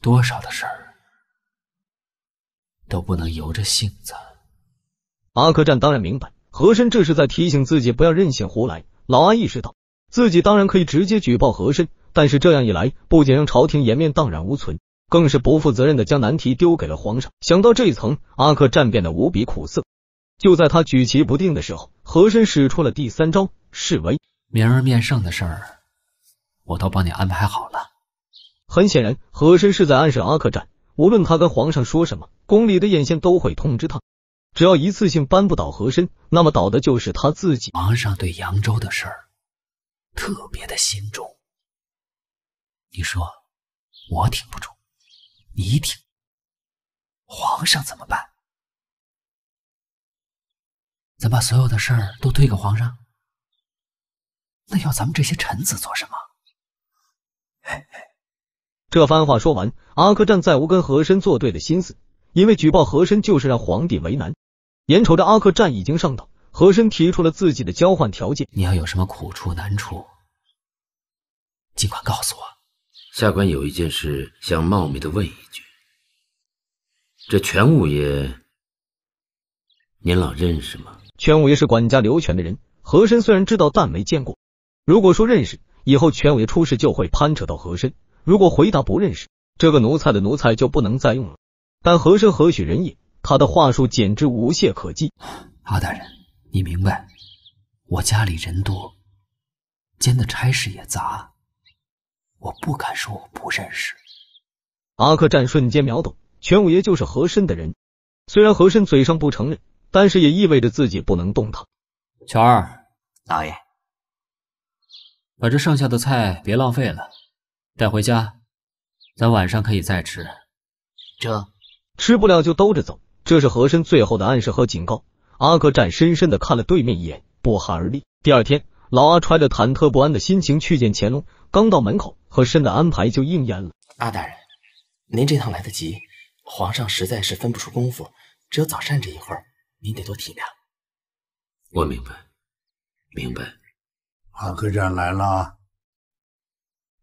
多少的事儿都不能由着性子。阿克战当然明白，和珅这是在提醒自己不要任性胡来。老阿意识到，自己当然可以直接举报和珅，但是这样一来，不仅让朝廷颜面荡然无存，更是不负责任的将难题丢给了皇上。想到这一层，阿克战变得无比苦涩。就在他举棋不定的时候，和珅使出了第三招示威。明儿面上的事儿。我都帮你安排好了。很显然，和珅是在暗示阿克战，无论他跟皇上说什么，宫里的眼线都会通知他。只要一次性扳不倒和珅，那么倒的就是他自己。皇上对扬州的事儿特别的心重。你说我挺不住，你挺，皇上怎么办？咱把所有的事儿都推给皇上，那要咱们这些臣子做什么？这番话说完，阿克战再无跟和珅作对的心思，因为举报和珅就是让皇帝为难。眼瞅着阿克战已经上岛，和珅提出了自己的交换条件：你要有什么苦处难处，尽管告诉我。下官有一件事想冒昧的问一句：这全五爷您老认识吗？全五爷是管家刘全的人，和珅虽然知道，但没见过。如果说认识。以后全五爷出事就会攀扯到和珅。如果回答不认识这个奴才的奴才，就不能再用了。但和珅何许人也？他的话术简直无懈可击。阿大人，你明白，我家里人多，兼的差事也杂，我不敢说我不认识。阿克战瞬间秒懂，全五爷就是和珅的人。虽然和珅嘴上不承认，但是也意味着自己不能动他。全儿，老爷。把这剩下的菜别浪费了，带回家，咱晚上可以再吃。这吃不了就兜着走。这是和珅最后的暗示和警告。阿格战深深的看了对面一眼，不寒而栗。第二天，老阿揣着忐忑不安的心情去见乾隆，刚到门口，和珅的安排就应验了。阿大人，您这趟来得急，皇上实在是分不出功夫，只有早膳这一会儿，您得多体谅。我明白，明白。阿克占来了，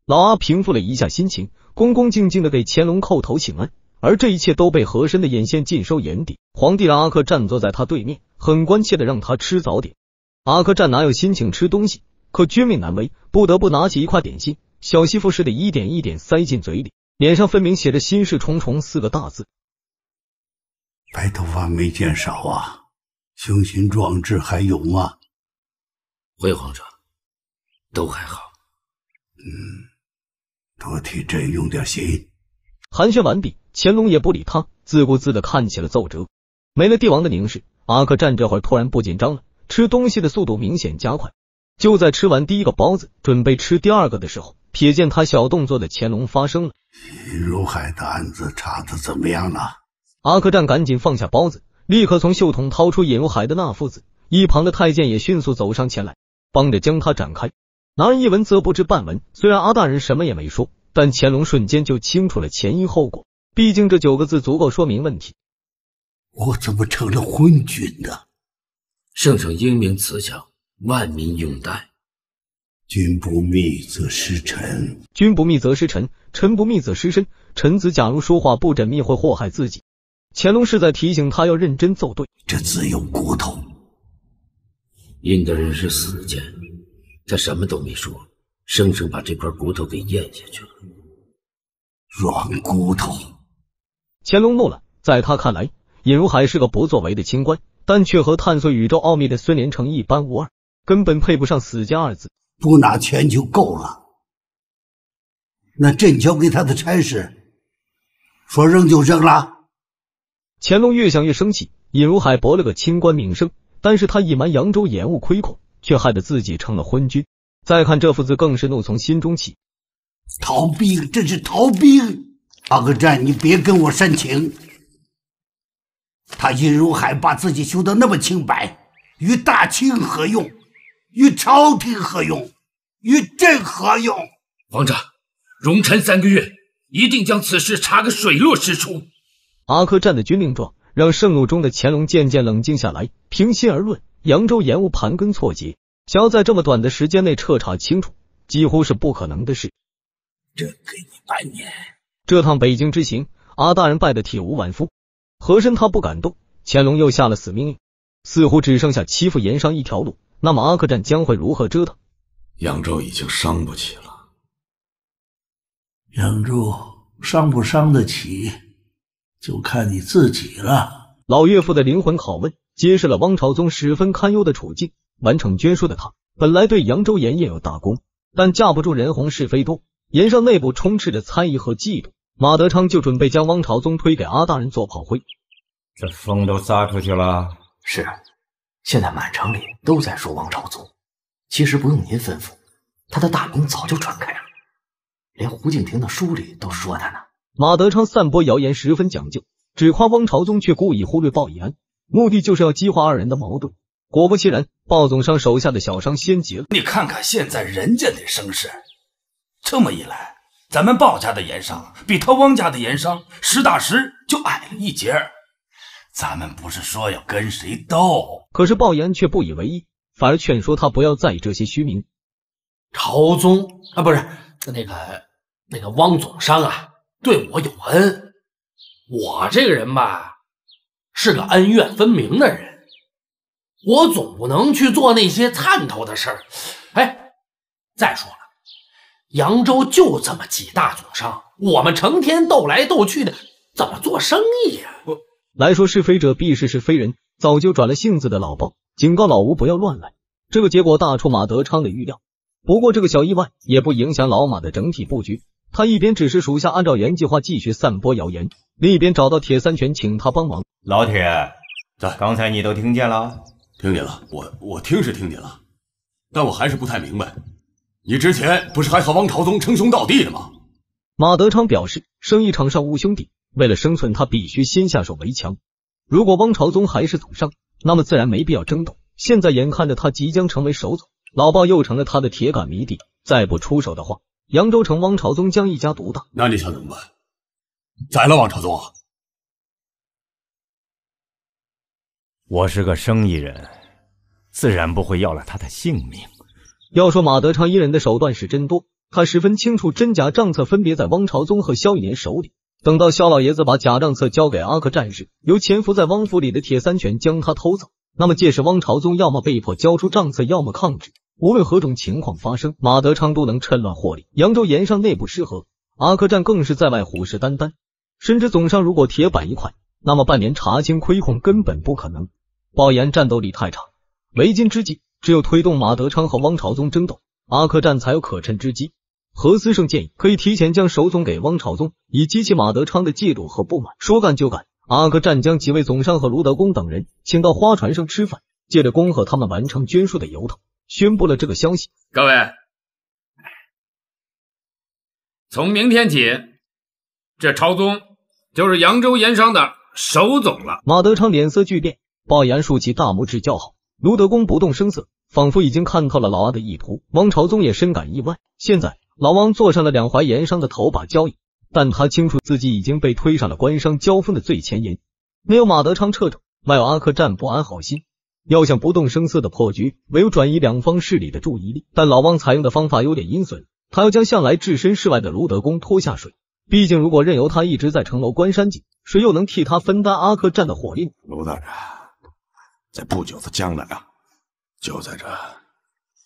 老阿平复了一下心情，恭恭敬敬的给乾隆叩头请安。而这一切都被和珅的眼线尽收眼底。皇帝让阿克站坐在他对面，很关切的让他吃早点。阿克站哪有心情吃东西？可君命难违，不得不拿起一块点心，小媳妇似的一点一点塞进嘴里，脸上分明写着“心事重重”四个大字。白头发没见少啊，雄心壮志还有吗？回皇上。都还好，嗯，多替朕用点心。寒暄完毕，乾隆也不理他，自顾自的看起了奏折。没了帝王的凝视，阿克占这会儿突然不紧张了，吃东西的速度明显加快。就在吃完第一个包子，准备吃第二个的时候，瞥见他小动作的乾隆发声了：“尹如海的案子查的怎么样了？”阿克占赶紧放下包子，立刻从袖筒掏出尹如海的那副子，一旁的太监也迅速走上前来，帮着将他展开。拿一文则不知半文。虽然阿大人什么也没说，但乾隆瞬间就清楚了前因后果。毕竟这九个字足够说明问题。我怎么成了昏君呢？圣上英明慈祥，万民拥戴。君不密则失臣，君不密则失臣，臣不密则失身。臣子假如说话不缜密，会祸害自己。乾隆是在提醒他要认真奏对。这字有骨头，印的人是死谏。他什么都没说，生生把这块骨头给咽下去了。软骨头！乾隆怒了，在他看来，尹如海是个不作为的清官，但却和探索宇宙奥秘的孙连成一般无二，根本配不上“死家”二字。不拿钱就够了，那朕交给他的差事，说扔就扔了？乾隆越想越生气，尹如海博了个清官名声，但是他隐瞒扬州盐务亏空。却害得自己成了昏君。再看这副字，更是怒从心中起，逃兵！这是逃兵！阿克占，你别跟我煽情。他殷如海把自己修得那么清白，与大清何用？与朝廷何用？与朕何用？皇上，容臣三个月，一定将此事查个水落石出。阿克占的军令状，让盛怒中的乾隆渐渐冷静下来。平心而论。扬州延误盘根错节，想要在这么短的时间内彻查清楚，几乎是不可能的事。这给你半年。这趟北京之行，阿大人败得体无完肤。和珅他不敢动，乾隆又下了死命令，似乎只剩下欺负盐商一条路。那么阿克占将会如何折腾？扬州已经伤不起了。扬州伤不伤得起，就看你自己了。老岳父的灵魂拷问。揭示了汪朝宗十分堪忧的处境。完成捐书的他，本来对扬州盐业有大功，但架不住人红是非多，盐商内部充斥着猜疑和嫉妒。马德昌就准备将汪朝宗推给阿大人做炮灰。这风都撒出去了，是。现在满城里都在说汪朝宗，其实不用您吩咐，他的大名早就传开了，连胡敬亭的书里都说他呢。马德昌散播谣言十分讲究，只夸汪朝宗，却故意忽略鲍以安。目的就是要激化二人的矛盾。果不其然，鲍总商手下的小商先急了。你看看现在人家的声势，这么一来，咱们鲍家的盐商比他汪家的盐商实打实就矮了一截儿。咱们不是说要跟谁斗，可是鲍岩却不以为意，反而劝说他不要在意这些虚名。朝宗啊，不是那个那个汪总商啊，对我有恩，我这个人吧。是个恩怨分明的人，我总不能去做那些探头的事儿。哎，再说了，扬州就这么几大总商，我们成天斗来斗去的，怎么做生意呀？来说是非者，必是是非人。早就转了性子的老包警告老吴不要乱来。这个结果大出马德昌的预料，不过这个小意外也不影响老马的整体布局。他一边指示属下按照原计划继续散播谣言。另一边找到铁三拳，请他帮忙。老铁，刚才你都听见了？听见了，我我听是听见了，但我还是不太明白。你之前不是还和汪朝宗称兄道弟的吗？马德昌表示，生意场上无兄弟，为了生存，他必须先下手为强。如果汪朝宗还是祖上，那么自然没必要争斗。现在眼看着他即将成为首总，老鲍又成了他的铁杆迷弟，再不出手的话，扬州城汪朝宗将一家独大。那你想怎么办？宰了汪朝宗！我是个生意人，自然不会要了他的性命。要说马德昌一人的手段是真多，他十分清楚真假账册分别在汪朝宗和萧玉年手里。等到萧老爷子把假账册交给阿克战士，由潜伏在汪府里的铁三拳将他偷走，那么届时汪朝宗要么被迫交出账册，要么抗旨。无论何种情况发生，马德昌都能趁乱获利。扬州盐商内部失和，阿克战更是在外虎视眈眈。深知总商如果铁板一块，那么半年查清亏空根本不可能。鲍岩战斗力太差，为今之计，只有推动马德昌和汪朝宗争斗，阿克战才有可趁之机。何思胜建议可以提前将首总给汪朝宗，以激起马德昌的嫉妒和不满。说干就干，阿克战将几位总商和卢德公等人请到花船上吃饭，借着恭贺他们完成捐书的由头，宣布了这个消息。各位，从明天起，这朝宗。就是扬州盐商的首总了。马德昌脸色巨变，鲍岩竖起大拇指叫好。卢德公不动声色，仿佛已经看透了老阿的意图。王朝宗也深感意外。现在老王坐上了两淮盐商的头把交椅，但他清楚自己已经被推上了官商交锋的最前沿。没有马德昌掣肘，没有阿克战不安好心，要想不动声色的破局，唯有转移两方势力的注意力。但老王采用的方法有点阴损，他要将向来置身事外的卢德公拖下水。毕竟，如果任由他一直在城楼观山景，谁又能替他分担阿克战的火力卢大人，在不久的将来啊，就在这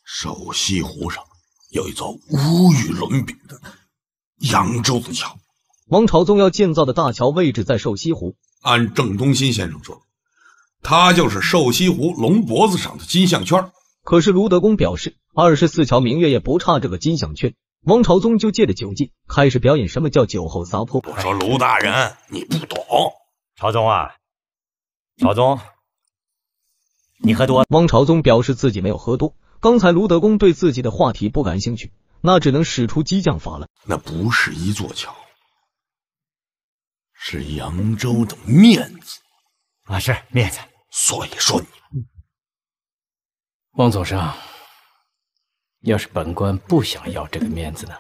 瘦西湖上，有一座无与伦比的扬州的桥。王朝宗要建造的大桥位置在瘦西湖。按郑东新先生说，他就是瘦西湖龙脖子上的金项圈。可是卢德公表示，二十四桥明月也不差这个金项圈。汪朝宗就借着酒劲开始表演什么叫酒后撒泼。我说卢大人，你不懂。朝宗啊，朝宗，你喝多。汪朝宗表示自己没有喝多。刚才卢德公对自己的话题不感兴趣，那只能使出激将法了。那不是一座桥，是扬州的面子啊，是面子。所以说你汪总生，要是本官不想要这个面子呢？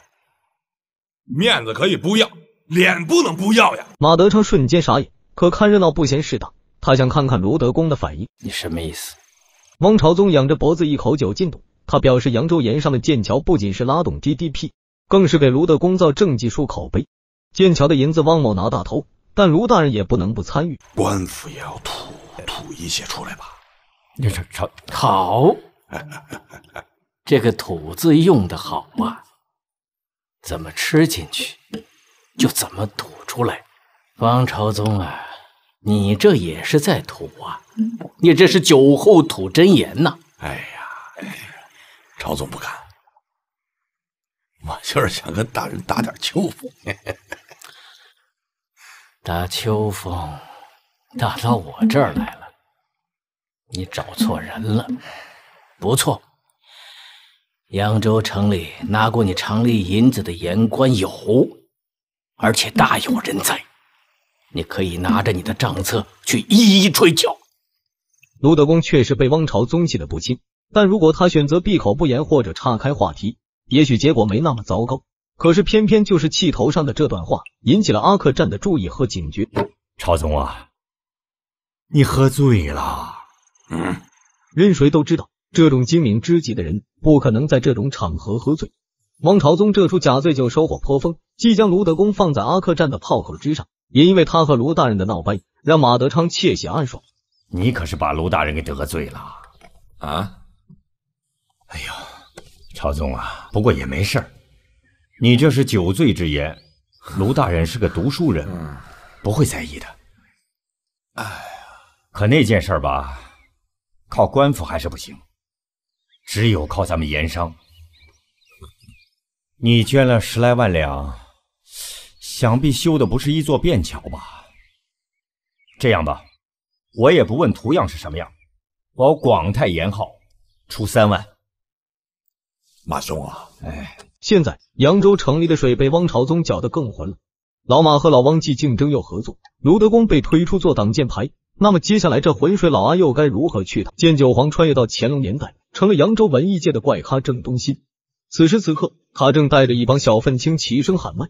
面子可以不要，脸不能不要呀！马德昌瞬间傻眼，可看热闹不嫌事大，他想看看卢德公的反应。你什么意思？汪朝宗仰着脖子，一口酒进肚。他表示，扬州沿上的建桥不仅是拉动 GDP，更是给卢德公造政绩、树口碑。建桥的银子，汪某拿大头，但卢大人也不能不参与。官府也要吐吐一些出来吧？朝朝好。这个土字用的好啊，怎么吃进去，就怎么吐出来。王朝宗啊，你这也是在吐啊，你这是酒后吐真言呐。哎呀，朝宗不敢，我就是想跟大人打点秋风。打秋风，打到我这儿来了，你找错人了。不错。扬州城里拿过你常例银子的盐官有，而且大有人在。你可以拿着你的账册去一一追究。卢德公确实被汪朝宗气得不轻，但如果他选择闭口不言或者岔开话题，也许结果没那么糟糕。可是偏偏就是气头上的这段话，引起了阿克占的注意和警觉。朝宗啊，你喝醉了？嗯，任谁都知道。这种精明之极的人，不可能在这种场合喝醉。王朝宗这出假醉酒收获颇丰，即将卢德公放在阿克栈的炮口之上，也因为他和卢大人的闹掰，让马德昌窃喜暗爽。你可是把卢大人给得罪了啊！哎呦，朝宗啊，不过也没事儿，你这是酒醉之言。卢大人是个读书人，不会在意的。哎呀，可那件事吧，靠官府还是不行。只有靠咱们盐商。你捐了十来万两，想必修的不是一座便桥吧？这样吧，我也不问图样是什么样，我广泰盐号出三万。马兄啊，哎，现在扬州城里的水被汪朝宗搅得更浑了。老马和老汪既竞争又合作，卢德功被推出做挡箭牌，那么接下来这浑水老阿又该如何去趟？见九皇穿越到乾隆年代。成了扬州文艺界的怪咖郑东新。此时此刻，他正带着一帮小愤青齐声喊麦：“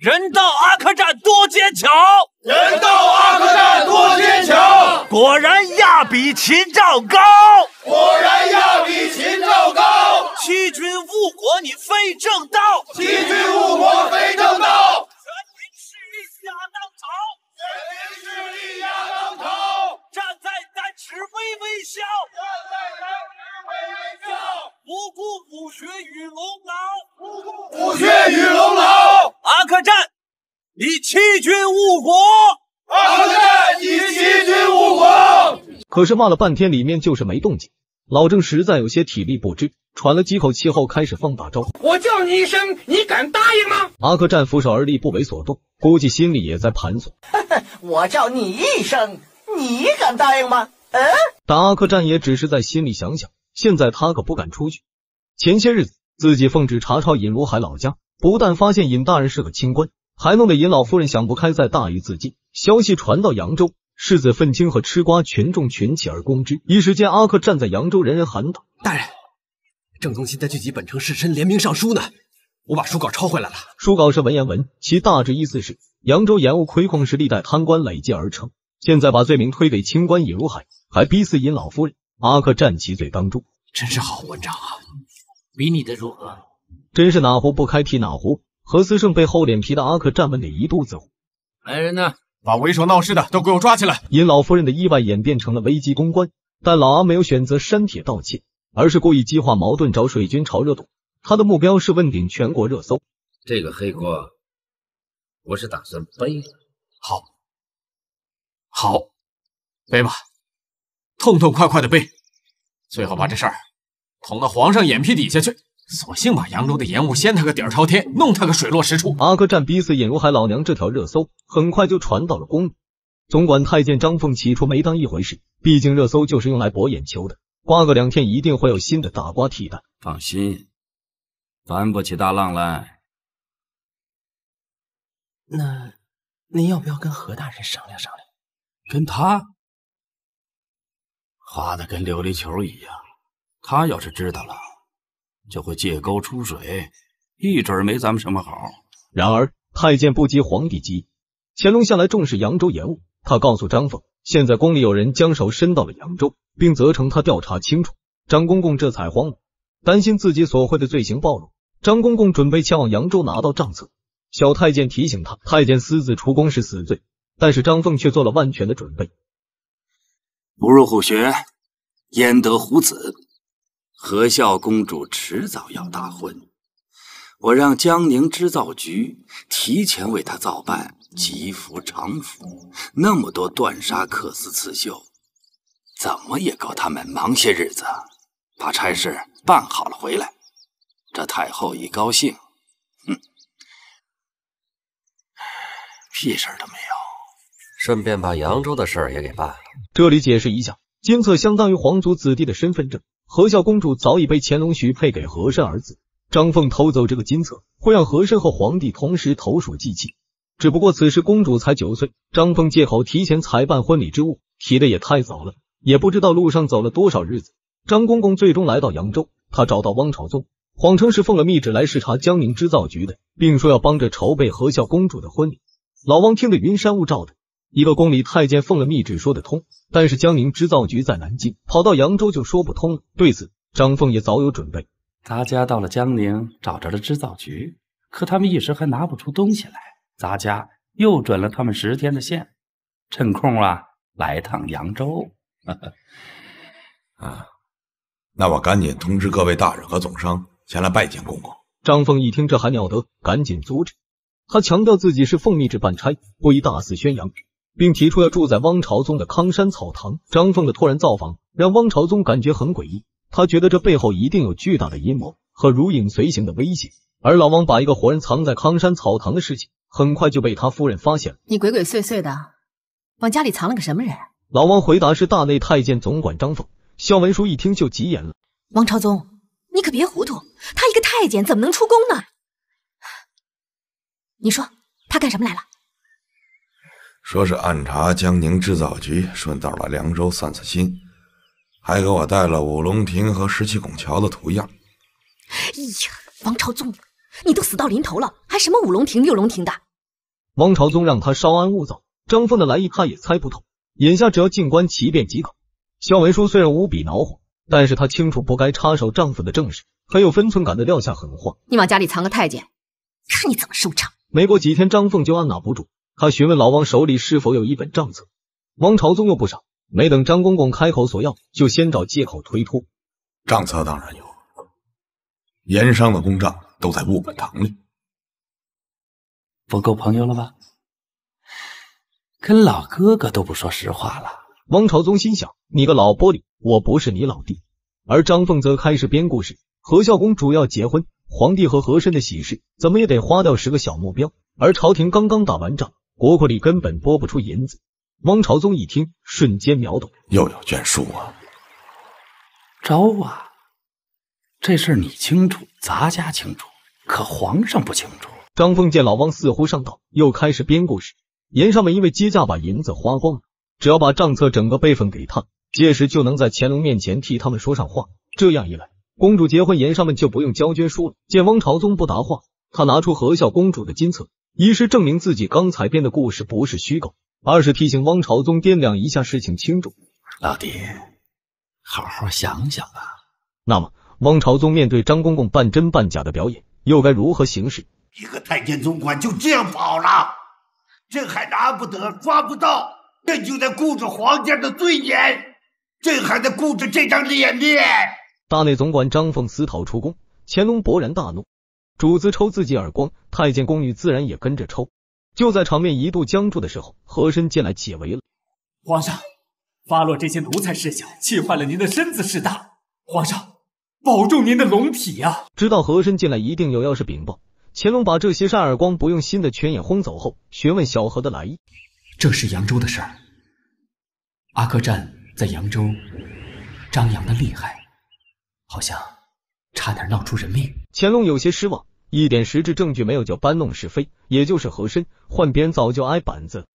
人到阿克站多坚强，人到阿克站多坚强。果然亚比秦赵高，果然亚比秦赵高。欺君误国你非正道，欺君误国非正道。全民势力压当头，全民势力压当头。站在三尺微微笑，站在丹。”不顾虎穴与龙牢，不顾虎穴与龙牢。阿克战，你欺君误国！阿克战，你欺君误国！可是骂了半天，里面就是没动静。老郑实在有些体力不支，喘了几口气后开始放大招。我叫你一声，你敢答应吗？阿克战俯首而立，不为所动，估计心里也在盘算。我叫你一声，你敢答应吗？嗯？但阿克战也只是在心里想想。现在他可不敢出去。前些日子，自己奉旨查抄尹如海老家，不但发现尹大人是个清官，还弄得尹老夫人想不开，在大狱自尽。消息传到扬州，世子愤青和吃瓜群众群起而攻之，一时间阿克站在扬州，人人喊打。大人，郑宗新在聚集本城士绅联名上书呢，我把书稿抄回来了。书稿是文言文，其大致意思是：扬州盐务亏空是历代贪官累积而成，现在把罪名推给清官尹如海，还逼死尹老夫人。阿克站起嘴当众，真是好文章啊！比你的如何？真是哪壶不开提哪壶。何思胜被厚脸皮的阿克站稳了一肚子火。来人呐，把为首闹事的都给我抓起来！因老夫人的意外演变成了危机公关，但老阿没有选择删帖道歉，而是故意激化矛盾，找水军炒热度。他的目标是问鼎全国热搜。这个黑锅，我是打算背了。好，好，背吧。痛痛快快的背，最好把这事儿捅到皇上眼皮底下去，索性把扬州的盐务掀他个底儿朝天，弄他个水落石出。阿哥站逼死尹如海，老娘这条热搜很快就传到了宫里。总管太监张凤起初没当一回事，毕竟热搜就是用来博眼球的，瓜个两天一定会有新的大瓜替代。放心，翻不起大浪来。那您要不要跟何大人商量商量？跟他？花的跟琉璃球一样，他要是知道了，就会借钩出水，一准没咱们什么好。然而太监不及皇帝急，乾隆向来重视扬州盐务，他告诉张凤，现在宫里有人将手伸到了扬州，并责成他调查清楚。张公公这才慌了，担心自己所绘的罪行暴露。张公公准备前往扬州拿到账册，小太监提醒他，太监私自出宫是死罪。但是张凤却做了万全的准备。不入虎穴，焉得虎子？何孝公主迟早要大婚，我让江宁织造局提前为她造办吉服常服，那么多缎纱缂丝刺绣，怎么也够他们忙些日子，把差事办好了回来。这太后一高兴，哼，屁事都没有。顺便把扬州的事儿也给办了。这里解释一下，金册相当于皇族子弟的身份证。何孝公主早已被乾隆许配给和珅儿子张凤偷走这个金册，会让和珅和皇帝同时投鼠忌器。只不过此时公主才九岁，张凤借口提前彩办婚礼之物，提的也太早了。也不知道路上走了多少日子，张公公最终来到扬州。他找到汪朝宗，谎称是奉了密旨来视察江宁织造局的，并说要帮着筹备何孝公主的婚礼。老汪听得云山雾罩的。一个宫里太监奉了密旨说得通，但是江宁织造局在南京，跑到扬州就说不通了。对此，张凤也早有准备。咱家到了江宁，找着了织造局，可他们一时还拿不出东西来。咱家又准了他们十天的限，趁空啊来趟扬州。啊，那我赶紧通知各位大人和总商前来拜见公公。张凤一听这还了得，赶紧阻止，他强调自己是奉密旨办差，不宜大肆宣扬。并提出要住在汪朝宗的康山草堂。张凤的突然造访，让汪朝宗感觉很诡异。他觉得这背后一定有巨大的阴谋和如影随形的威胁。而老王把一个活人藏在康山草堂的事情，很快就被他夫人发现了。你鬼鬼祟祟的，往家里藏了个什么人？老王回答是大内太监总管张凤。肖文书一听就急眼了：“汪朝宗，你可别糊涂，他一个太监怎么能出宫呢？你说他干什么来了？”说是暗查江宁制造局，顺道来凉州散散心，还给我带了五龙亭和十七拱桥的图样。哎呀，王朝宗，你都死到临头了，还什么五龙亭、六龙亭的？王朝宗让他稍安勿躁，张凤的来意他也猜不透，眼下只要静观其变即可。肖文书虽然无比恼火，但是他清楚不该插手丈夫的正事，很有分寸感的撂下狠话：你往家里藏个太监，看你怎么收场。没过几天，张凤就按捺不住。他询问老汪手里是否有一本账册，王朝宗又不傻，没等张公公开口索要，就先找借口推脱。账册当然有，盐商的公账都在物本堂里。不够朋友了吧？跟老哥哥都不说实话了。王朝宗心想：你个老玻璃，我不是你老弟。而张凤则开始编故事。何孝公主要结婚，皇帝和和珅的喜事怎么也得花掉十个小目标，而朝廷刚刚打完仗。国库里根本拨不出银子。汪朝宗一听，瞬间秒懂，又有捐书啊！招啊！这事儿你清楚，咱家清楚，可皇上不清楚。张凤见老汪似乎上道，又开始编故事。盐商们因为接驾把银子花光了，只要把账册整个备份给他，届时就能在乾隆面前替他们说上话。这样一来，公主结婚，盐商们就不用交捐书了。见汪朝宗不答话，他拿出何孝公主的金册。一是证明自己刚才编的故事不是虚构，二是提醒汪朝宗掂量一下事情轻重。老弟，好好想想吧。那么，汪朝宗面对张公公半真半假的表演，又该如何行事？一个太监总管就这样跑了，朕还拿不得，抓不到，朕就在顾着皇家的尊严，朕还在顾着这张脸面。大内总管张凤私逃出宫，乾隆勃然大怒。主子抽自己耳光，太监宫女自然也跟着抽。就在场面一度僵住的时候，和珅进来解围了。皇上，发落这些奴才是小，气坏了您的身子是大。皇上，保重您的龙体呀！知道和珅进来一定有要事禀报，乾隆把这些扇耳光不用心的全也轰走后，询问小何的来意。这是扬州的事儿，阿克站在扬州张扬的厉害，好像差点闹出人命。乾隆有些失望。一点实质证据没有就搬弄是非，也就是和珅换边早就挨板子。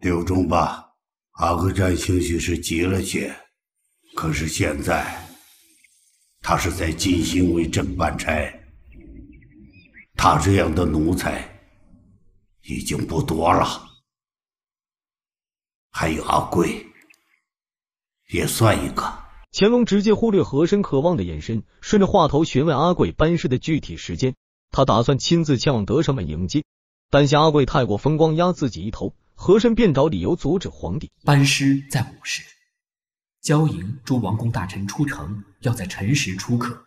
六中吧，阿贵占兴许是急了些，可是现在他是在尽心为朕办差。他这样的奴才已经不多了，还有阿贵，也算一个。乾隆直接忽略和珅渴望的眼神，顺着话头询问阿贵班师的具体时间。他打算亲自前往德胜门迎接，担心阿贵太过风光压自己一头，和珅便找理由阻止皇帝。班师在午时，郊迎诸王公大臣出城，要在辰时出客，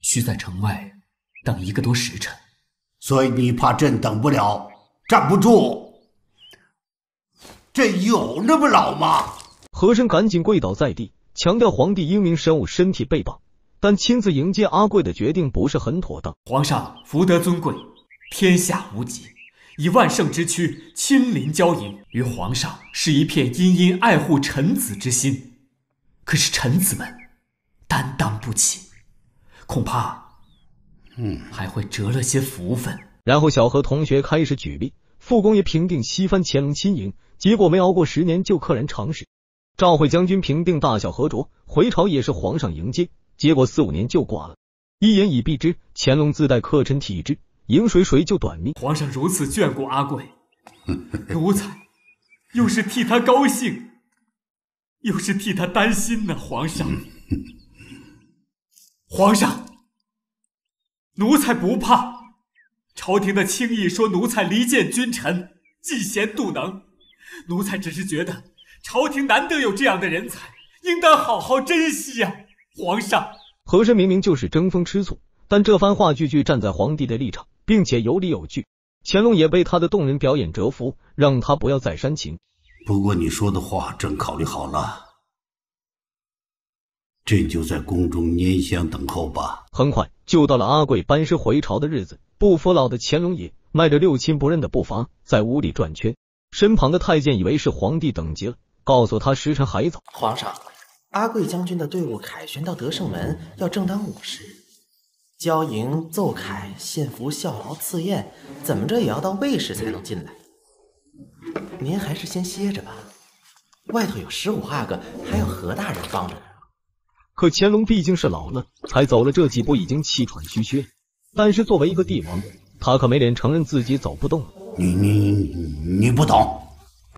需在城外等一个多时辰。所以你怕朕等不了，站不住？朕有那么老吗？和珅赶紧跪倒在地，强调皇帝英明神武，身体倍棒。但亲自迎接阿贵的决定不是很妥当。皇上福德尊贵，天下无极，以万圣之躯亲临郊营，于皇上是一片殷殷爱护臣子之心。可是臣子们担当不起，恐怕嗯还会折了些福分。然后小何同学开始举例：傅公爷平定西番乾隆亲迎，结果没熬过十年就溘然长逝；赵惠将军平定大小和卓，回朝也是皇上迎接。结果四五年就挂了。一言以蔽之，乾隆自带克臣体质，赢谁谁就短命。皇上如此眷顾阿贵，奴才又是替他高兴，又是替他担心呢。皇上，皇上，奴才不怕朝廷的轻易说奴才离间君臣、嫉贤妒能，奴才只是觉得朝廷难得有这样的人才，应当好好珍惜呀。皇上，和珅明明就是争风吃醋，但这番话句句站在皇帝的立场，并且有理有据。乾隆也被他的动人表演折服，让他不要再煽情。不过你说的话，朕考虑好了，朕就在宫中拈香等候吧。很快就到了阿贵班师回朝的日子，不服老的乾隆也迈着六亲不认的步伐在屋里转圈。身旁的太监以为是皇帝等急了，告诉他时辰还早。皇上。阿贵将军的队伍凯旋到德胜门，要正当午时，交营奏凯、献俘、效劳、赐宴，怎么着也要到卫时才能进来。您还是先歇着吧，外头有十五阿哥，还有何大人帮着呢。可乾隆毕竟是老了，才走了这几步已经气喘吁吁。但是作为一个帝王，他可没脸承认自己走不动你你你不懂。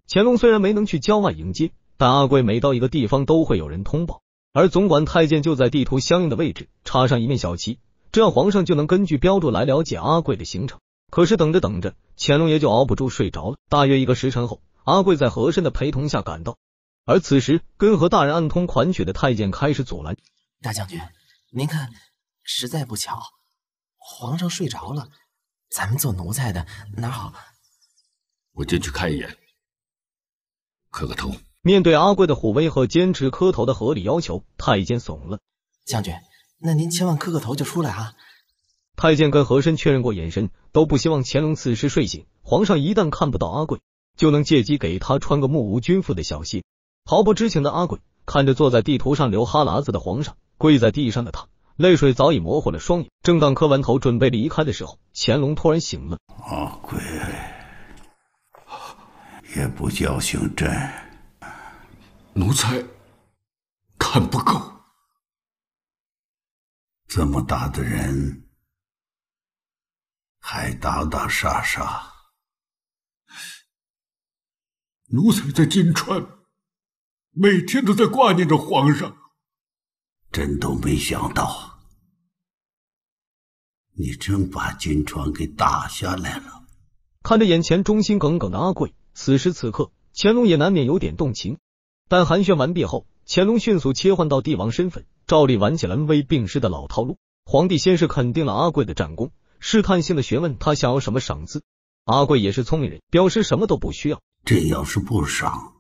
乾隆虽然没能去郊外迎接。但阿贵每到一个地方，都会有人通报，而总管太监就在地图相应的位置插上一面小旗，这样皇上就能根据标注来了解阿贵的行程。可是等着等着，乾隆爷就熬不住睡着了。大约一个时辰后，阿贵在和珅的陪同下赶到，而此时跟和大人暗通款曲的太监开始阻拦：“大将军，您看，实在不巧，皇上睡着了，咱们做奴才的哪好？我进去看一眼，磕个头。”面对阿贵的虎威和坚持磕头的合理要求，太监怂了。将军，那您千万磕个头就出来啊！太监跟和珅确认过眼神，都不希望乾隆此时睡醒。皇上一旦看不到阿贵，就能借机给他穿个目无君父的小鞋。毫不知情的阿贵看着坐在地图上流哈喇子的皇上，跪在地上的他，泪水早已模糊了双眼。正当磕完头准备离开的时候，乾隆突然醒了。阿贵，也不叫醒朕。奴才看不够，这么大的人还打打杀杀，奴才在金川每天都在挂念着皇上。朕都没想到，你真把金川给打下来了。看着眼前忠心耿耿的阿贵，此时此刻乾隆也难免有点动情。但寒暄完毕后，乾隆迅速切换到帝王身份，照例玩起了恩威并施的老套路。皇帝先是肯定了阿贵的战功，试探性的询问他想要什么赏赐。阿贵也是聪明人，表示什么都不需要。这要是不赏，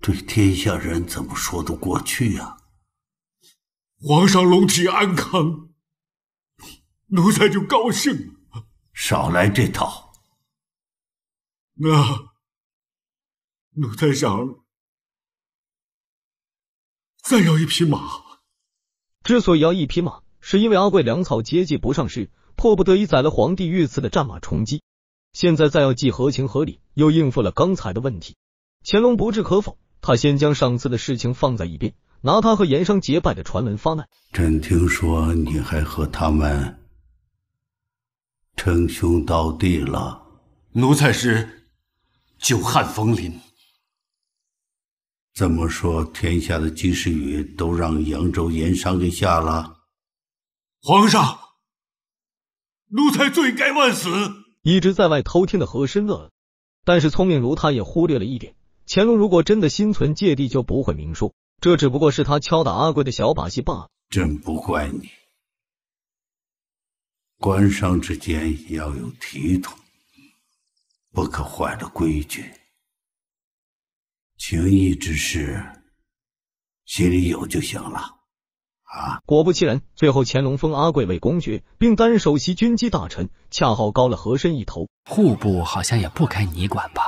对天下人怎么说得过去啊？皇上龙体安康，奴才就高兴。少来这套。那奴才想。再要一匹马。之所以要一匹马，是因为阿贵粮草接济不上时，迫不得已宰了皇帝御赐的战马充饥。现在再要，既合情合理，又应付了刚才的问题。乾隆不置可否，他先将上次的事情放在一边，拿他和盐商结拜的传闻发难。朕听说你还和他们称兄道弟了。奴才是久旱逢林。这么说，天下的及时雨都让扬州盐商给下了？皇上，奴才罪该万死。一直在外偷听的和珅乐了，但是聪明如他，也忽略了一点：乾隆如果真的心存芥蒂，就不会明说，这只不过是他敲打阿贵的小把戏罢了。朕不怪你，官商之间要有体统，不可坏了规矩。情谊之事，心里有就行了，啊！果不其然，最后乾隆封阿贵为公爵，并担任首席军机大臣，恰好高了和珅一头。户部好像也不该你管吧？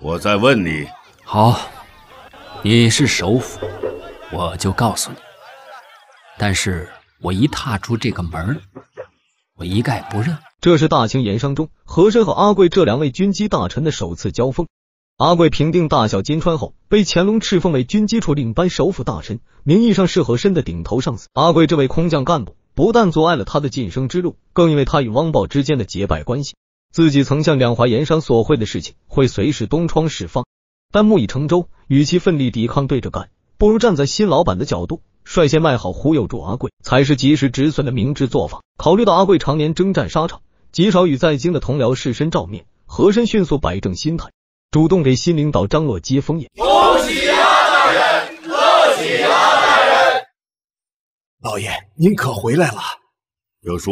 我再问你，好，你是首辅，我就告诉你。但是我一踏出这个门我一概不认。这是大清盐商中和珅和阿贵这两位军机大臣的首次交锋。阿贵平定大小金川后，被乾隆敕封为军机处领班首辅大臣，名义上是和珅的顶头上司。阿贵这位空降干部不但阻碍了他的晋升之路，更因为他与汪豹之间的结拜关系，自己曾向两淮盐商索贿的事情会随时东窗事发。但木已成舟，与其奋力抵抗对着干，不如站在新老板的角度，率先卖好忽悠住阿贵，才是及时止损的明智做法。考虑到阿贵常年征战沙场，极少与在京的同僚士绅照面，和珅迅速摆正心态。主动给新领导张罗接风宴。恭喜阿大人，恭喜阿大人！老爷，您可回来了。六叔，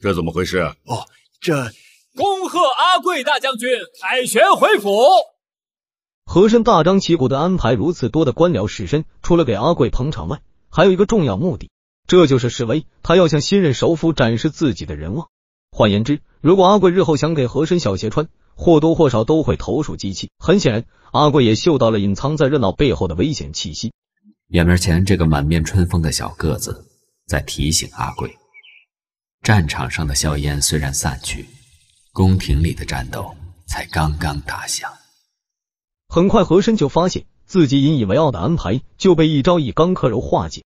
这怎么回事？哦，这……恭贺阿贵大将军凯旋回府。和珅大张旗鼓的安排如此多的官僚士绅，除了给阿贵捧场外，还有一个重要目的，这就是示威。他要向新任首辅展示自己的人望。换言之，如果阿贵日后想给和珅小鞋穿，或多或少都会投鼠忌器。很显然，阿贵也嗅到了隐藏在热闹背后的危险气息。眼面前，这个满面春风的小个子在提醒阿贵：战场上的硝烟虽然散去，宫廷里的战斗才刚刚打响。很快，和珅就发现自己引以为傲的安排就被一招以刚克柔化解。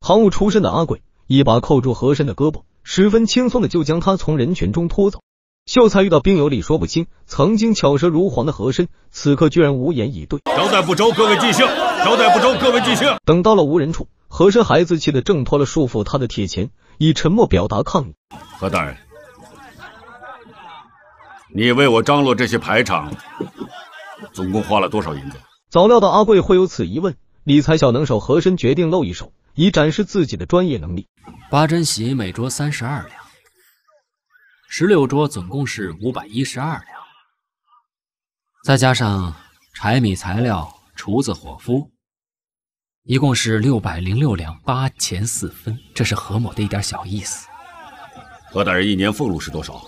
行无出身的阿贵一把扣住和珅的胳膊，十分轻松的就将他从人群中拖走。秀才遇到兵，有理说不清。曾经巧舌如簧的和珅，此刻居然无言以对。招待不周，各位尽兴；招待不周，各位尽兴。等到了无人处，和珅孩子气的挣脱了束缚他的铁钳，以沉默表达抗议。和大人，你为我张罗这些排场，总共花了多少银子？早料到阿贵会有此一问，理财小能手和珅决定露一手，以展示自己的专业能力。八珍席每桌三十二两。十六桌总共是五百一十二两，再加上柴米材料、厨子伙夫，一共是六百零六两八钱四分。这是何某的一点小意思。何大人一年俸禄是多少？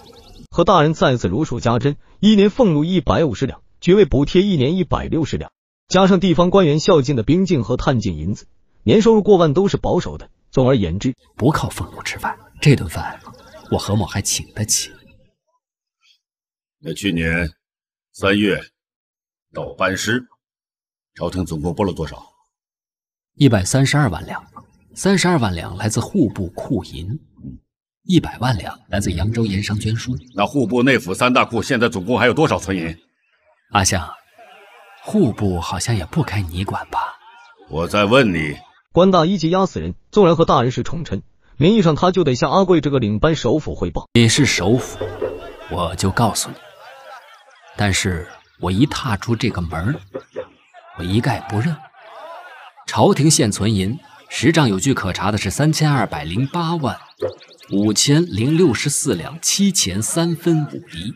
何大人再次如数家珍：一年俸禄一百五十两，爵位补贴一年一百六十两，加上地方官员孝敬的兵进和探进银子，年收入过万都是保守的。总而言之，不靠俸禄吃饭，这顿饭。我何某还请得起。那去年三月到班师，朝廷总共拨了多少？一百三十二万两，三十二万两来自户部库银，一百万两来自扬州盐商捐输。那户部内府三大库现在总共还有多少存银？阿相，户部好像也不该你管吧？我在问你。官大一级压死人，纵然和大人是宠臣。名义上他就得向阿贵这个领班首府汇报。你是首府，我就告诉你。但是我一踏出这个门我一概不认。朝廷现存银，实账有据可查的是三千二百零八万五千零六十四两七钱三分五厘。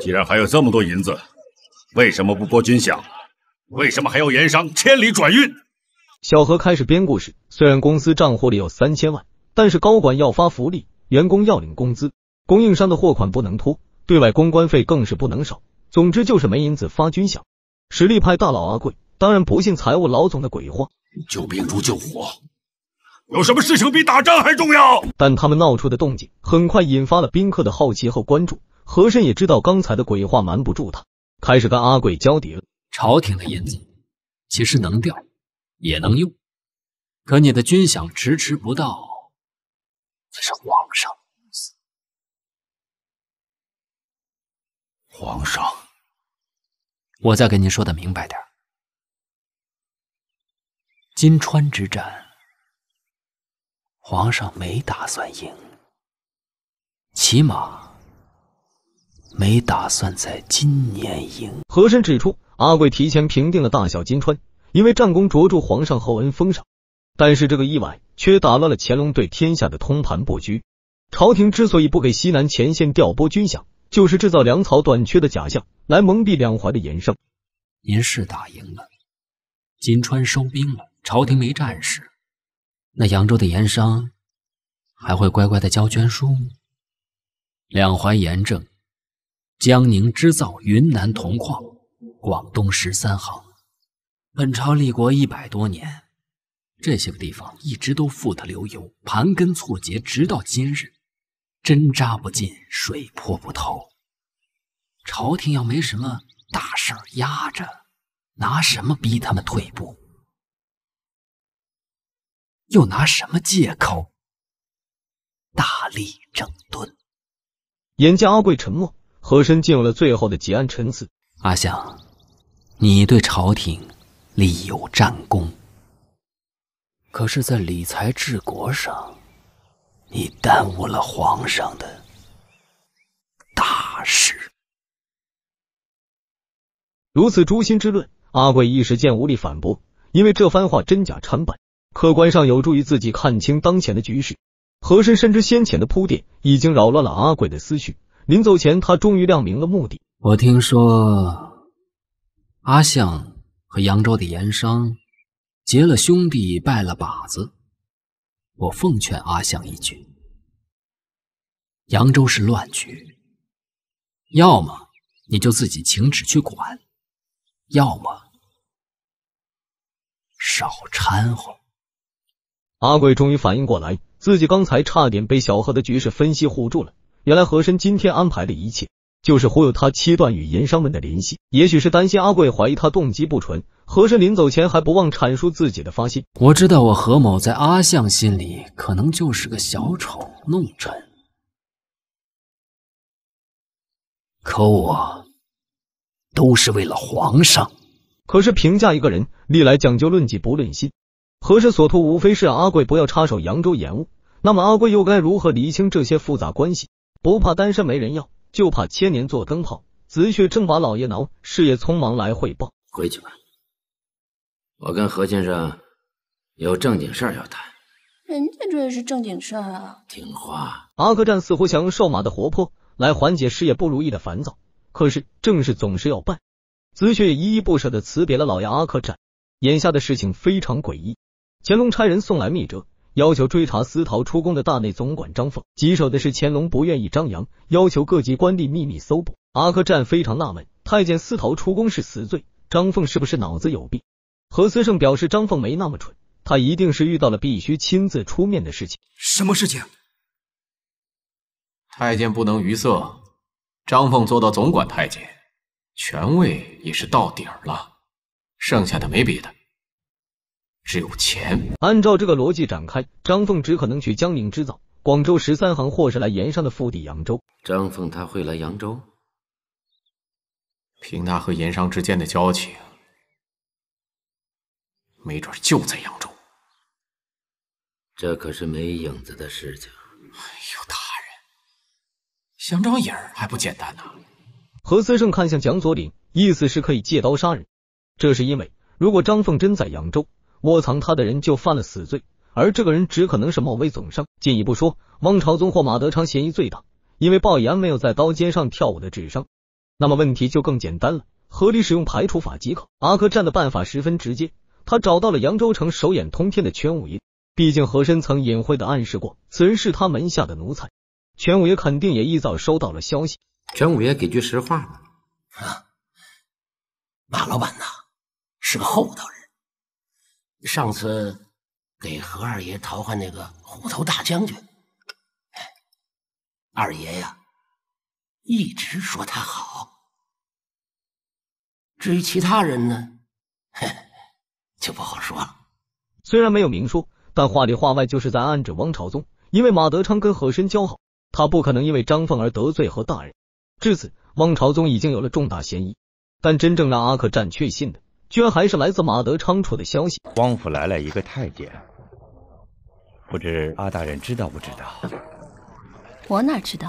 既然还有这么多银子，为什么不拨军饷？为什么还要盐商千里转运？小何开始编故事。虽然公司账户里有三千万，但是高管要发福利，员工要领工资，供应商的货款不能拖，对外公关费更是不能少。总之就是没银子发军饷。实力派大佬阿贵当然不信财务老总的鬼话。救兵如救火，有什么事情比打仗还重要？但他们闹出的动静很快引发了宾客的好奇和关注。和珅也知道刚才的鬼话瞒不住他，开始跟阿贵交底了。朝廷的银子其实能调。也能用，可你的军饷迟迟不到，这是皇上。皇上，我再跟您说的明白点金川之战，皇上没打算赢，起码没打算在今年赢。和珅指出，阿贵提前平定了大小金川。因为战功卓著，皇上厚恩封赏。但是这个意外却打乱了乾隆对天下的通盘布局。朝廷之所以不给西南前线调拨军饷，就是制造粮草短缺的假象，来蒙蔽两淮的盐商。您是打赢了，金川收兵了，朝廷没战事，那扬州的盐商还会乖乖的交捐书吗？两淮盐政、江宁织造、云南铜矿、广东十三行。本朝立国一百多年，这些个地方一直都富得流油，盘根错节，直到今日，针扎不进，水泼不透。朝廷要没什么大事压着，拿什么逼他们退步？又拿什么借口大力整顿？眼见阿贵沉默，和珅进入了最后的结案陈词。阿香，你对朝廷？立有战功，可是，在理财治国上，你耽误了皇上的大事。如此诛心之论，阿贵一时间无力反驳，因为这番话真假掺半，客观上有助于自己看清当前的局势。和珅深知先前的铺垫已经扰乱了阿贵的思绪，临走前他终于亮明了目的：我听说阿相。和扬州的盐商结了兄弟，拜了把子。我奉劝阿香一句：扬州是乱局，要么你就自己请旨去管，要么少掺和。阿贵终于反应过来，自己刚才差点被小何的局势分析唬住了。原来和珅今天安排的一切。就是忽悠他切断与盐商们的联系，也许是担心阿贵怀疑他动机不纯。和珅临走前还不忘阐述自己的发心。我知道我何某在阿相心里可能就是个小丑弄臣，可我都是为了皇上。可是评价一个人，历来讲究论己不论心。和珅所图无非是让阿贵不要插手扬州盐务，那么阿贵又该如何厘清这些复杂关系？不怕单身没人要。就怕千年做灯泡。紫雪正把老爷挠，事业匆忙来汇报。回去吧，我跟何先生有正经事儿要谈。人家这也是正经事儿啊。听话。阿克战似乎想瘦马的活泼来缓解事业不如意的烦躁，可是正事总是要办。紫雪也依依不舍的辞别了老爷。阿克战。眼下的事情非常诡异。乾隆差人送来密折。要求追查私逃出宫的大内总管张凤。棘手的是，乾隆不愿意张扬，要求各级官吏秘密搜捕。阿克战非常纳闷，太监私逃出宫是死罪，张凤是不是脑子有病？何思胜表示，张凤没那么蠢，他一定是遇到了必须亲自出面的事情。什么事情？太监不能逾色，张凤做到总管太监，权位也是到底儿了，剩下的没别的。只有钱。按照这个逻辑展开，张凤只可能去江宁织造、广州十三行，或是来盐商的腹地扬州。张凤他会来扬州？凭他和盐商之间的交情，没准就在扬州。这可是没影子的事情。哎呦，大人，想找影儿还不简单呢。何思胜看向蒋佐领，意思是可以借刀杀人。这是因为，如果张凤真在扬州。窝藏他的人就犯了死罪，而这个人只可能是某位总商。进一步说，汪朝宗或马德昌嫌疑最大，因为鲍岩没有在刀尖上跳舞的智商。那么问题就更简单了，合理使用排除法即可。阿克战的办法十分直接，他找到了扬州城手眼通天的全五爷。毕竟和珅曾隐晦的暗示过，此人是他门下的奴才。全五爷肯定也一早收到了消息。全五爷，给句实话吧。啊，马老板呐，是个厚道人。上次给何二爷讨换那个虎头大将军，二爷呀一直说他好。至于其他人呢，就不好说了。虽然没有明说，但话里话外就是在暗指王朝宗。因为马德昌跟和珅交好，他不可能因为张凤而得罪何大人。至此，王朝宗已经有了重大嫌疑，但真正让阿克占确信的。居然还是来自马德昌处的消息。王府来了一个太监，不知阿大人知道不知道？我哪知道？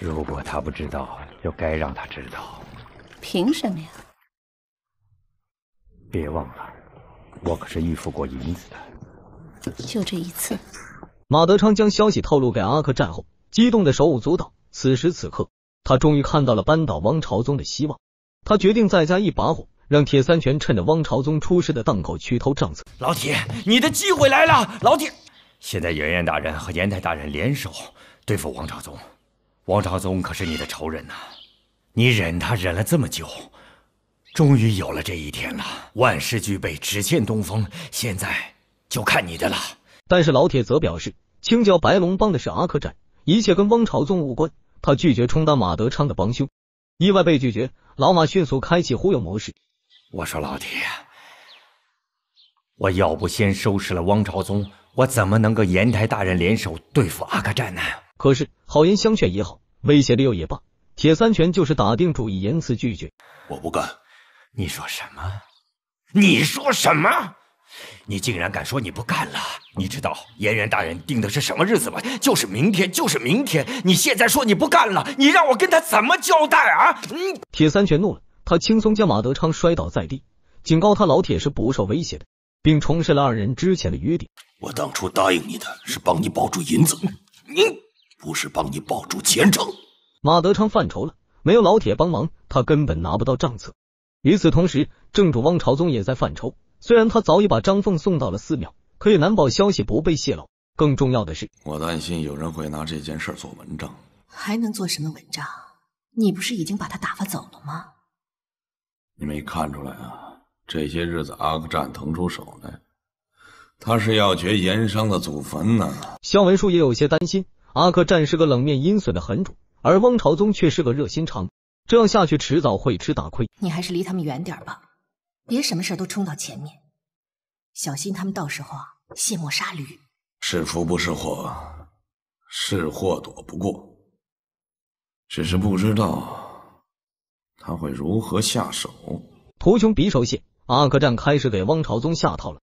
如果他不知道，就该让他知道。凭什么呀？别忘了，我可是预付过银子的。就这一次。马德昌将消息透露给阿克战后，激动的手舞足蹈。此时此刻，他终于看到了扳倒王朝宗的希望。他决定再加一把火。让铁三拳趁着汪朝宗出事的档口去偷账册。老铁，你的机会来了！老铁，现在圆燕大人和严台大人联手对付汪朝宗，汪朝宗可是你的仇人呐！你忍他忍了这么久，终于有了这一天了。万事俱备，只欠东风。现在就看你的了。但是老铁则表示，青剿白龙帮的是阿克战，一切跟汪朝宗无关。他拒绝充当马德昌的帮凶。意外被拒绝，老马迅速开启忽悠模式。我说老弟，我要不先收拾了汪朝宗，我怎么能够言台大人联手对付阿克战呢？可是好言相劝也好，威胁利诱也罢，铁三权就是打定主意，严词拒绝。我不干！你说什么？你说什么？你竟然敢说你不干了？你知道言元大人定的是什么日子吗？就是明天，就是明天！你现在说你不干了，你让我跟他怎么交代啊？嗯。铁三权怒了。他轻松将马德昌摔倒在地，警告他老铁是不受威胁的，并重申了二人之前的约定。我当初答应你的是帮你保住银子，你不是帮你保住前程。马德昌犯愁了，没有老铁帮忙，他根本拿不到账册。与此同时，正主汪朝宗也在犯愁。虽然他早已把张凤送到了寺庙，可也难保消息不被泄露。更重要的是，我担心有人会拿这件事做文章。还能做什么文章？你不是已经把他打发走了吗？你没看出来啊？这些日子阿克战腾出手来，他是要掘盐商的祖坟呢。肖文书也有些担心，阿克战是个冷面阴损的狠主，而汪朝宗却是个热心肠，这样下去迟早会吃大亏。你还是离他们远点吧，别什么事都冲到前面，小心他们到时候啊卸磨杀驴。是福不是祸，是祸躲不过，只是不知道。他会如何下手？图穷匕首现，阿克战开始给汪朝宗下套了。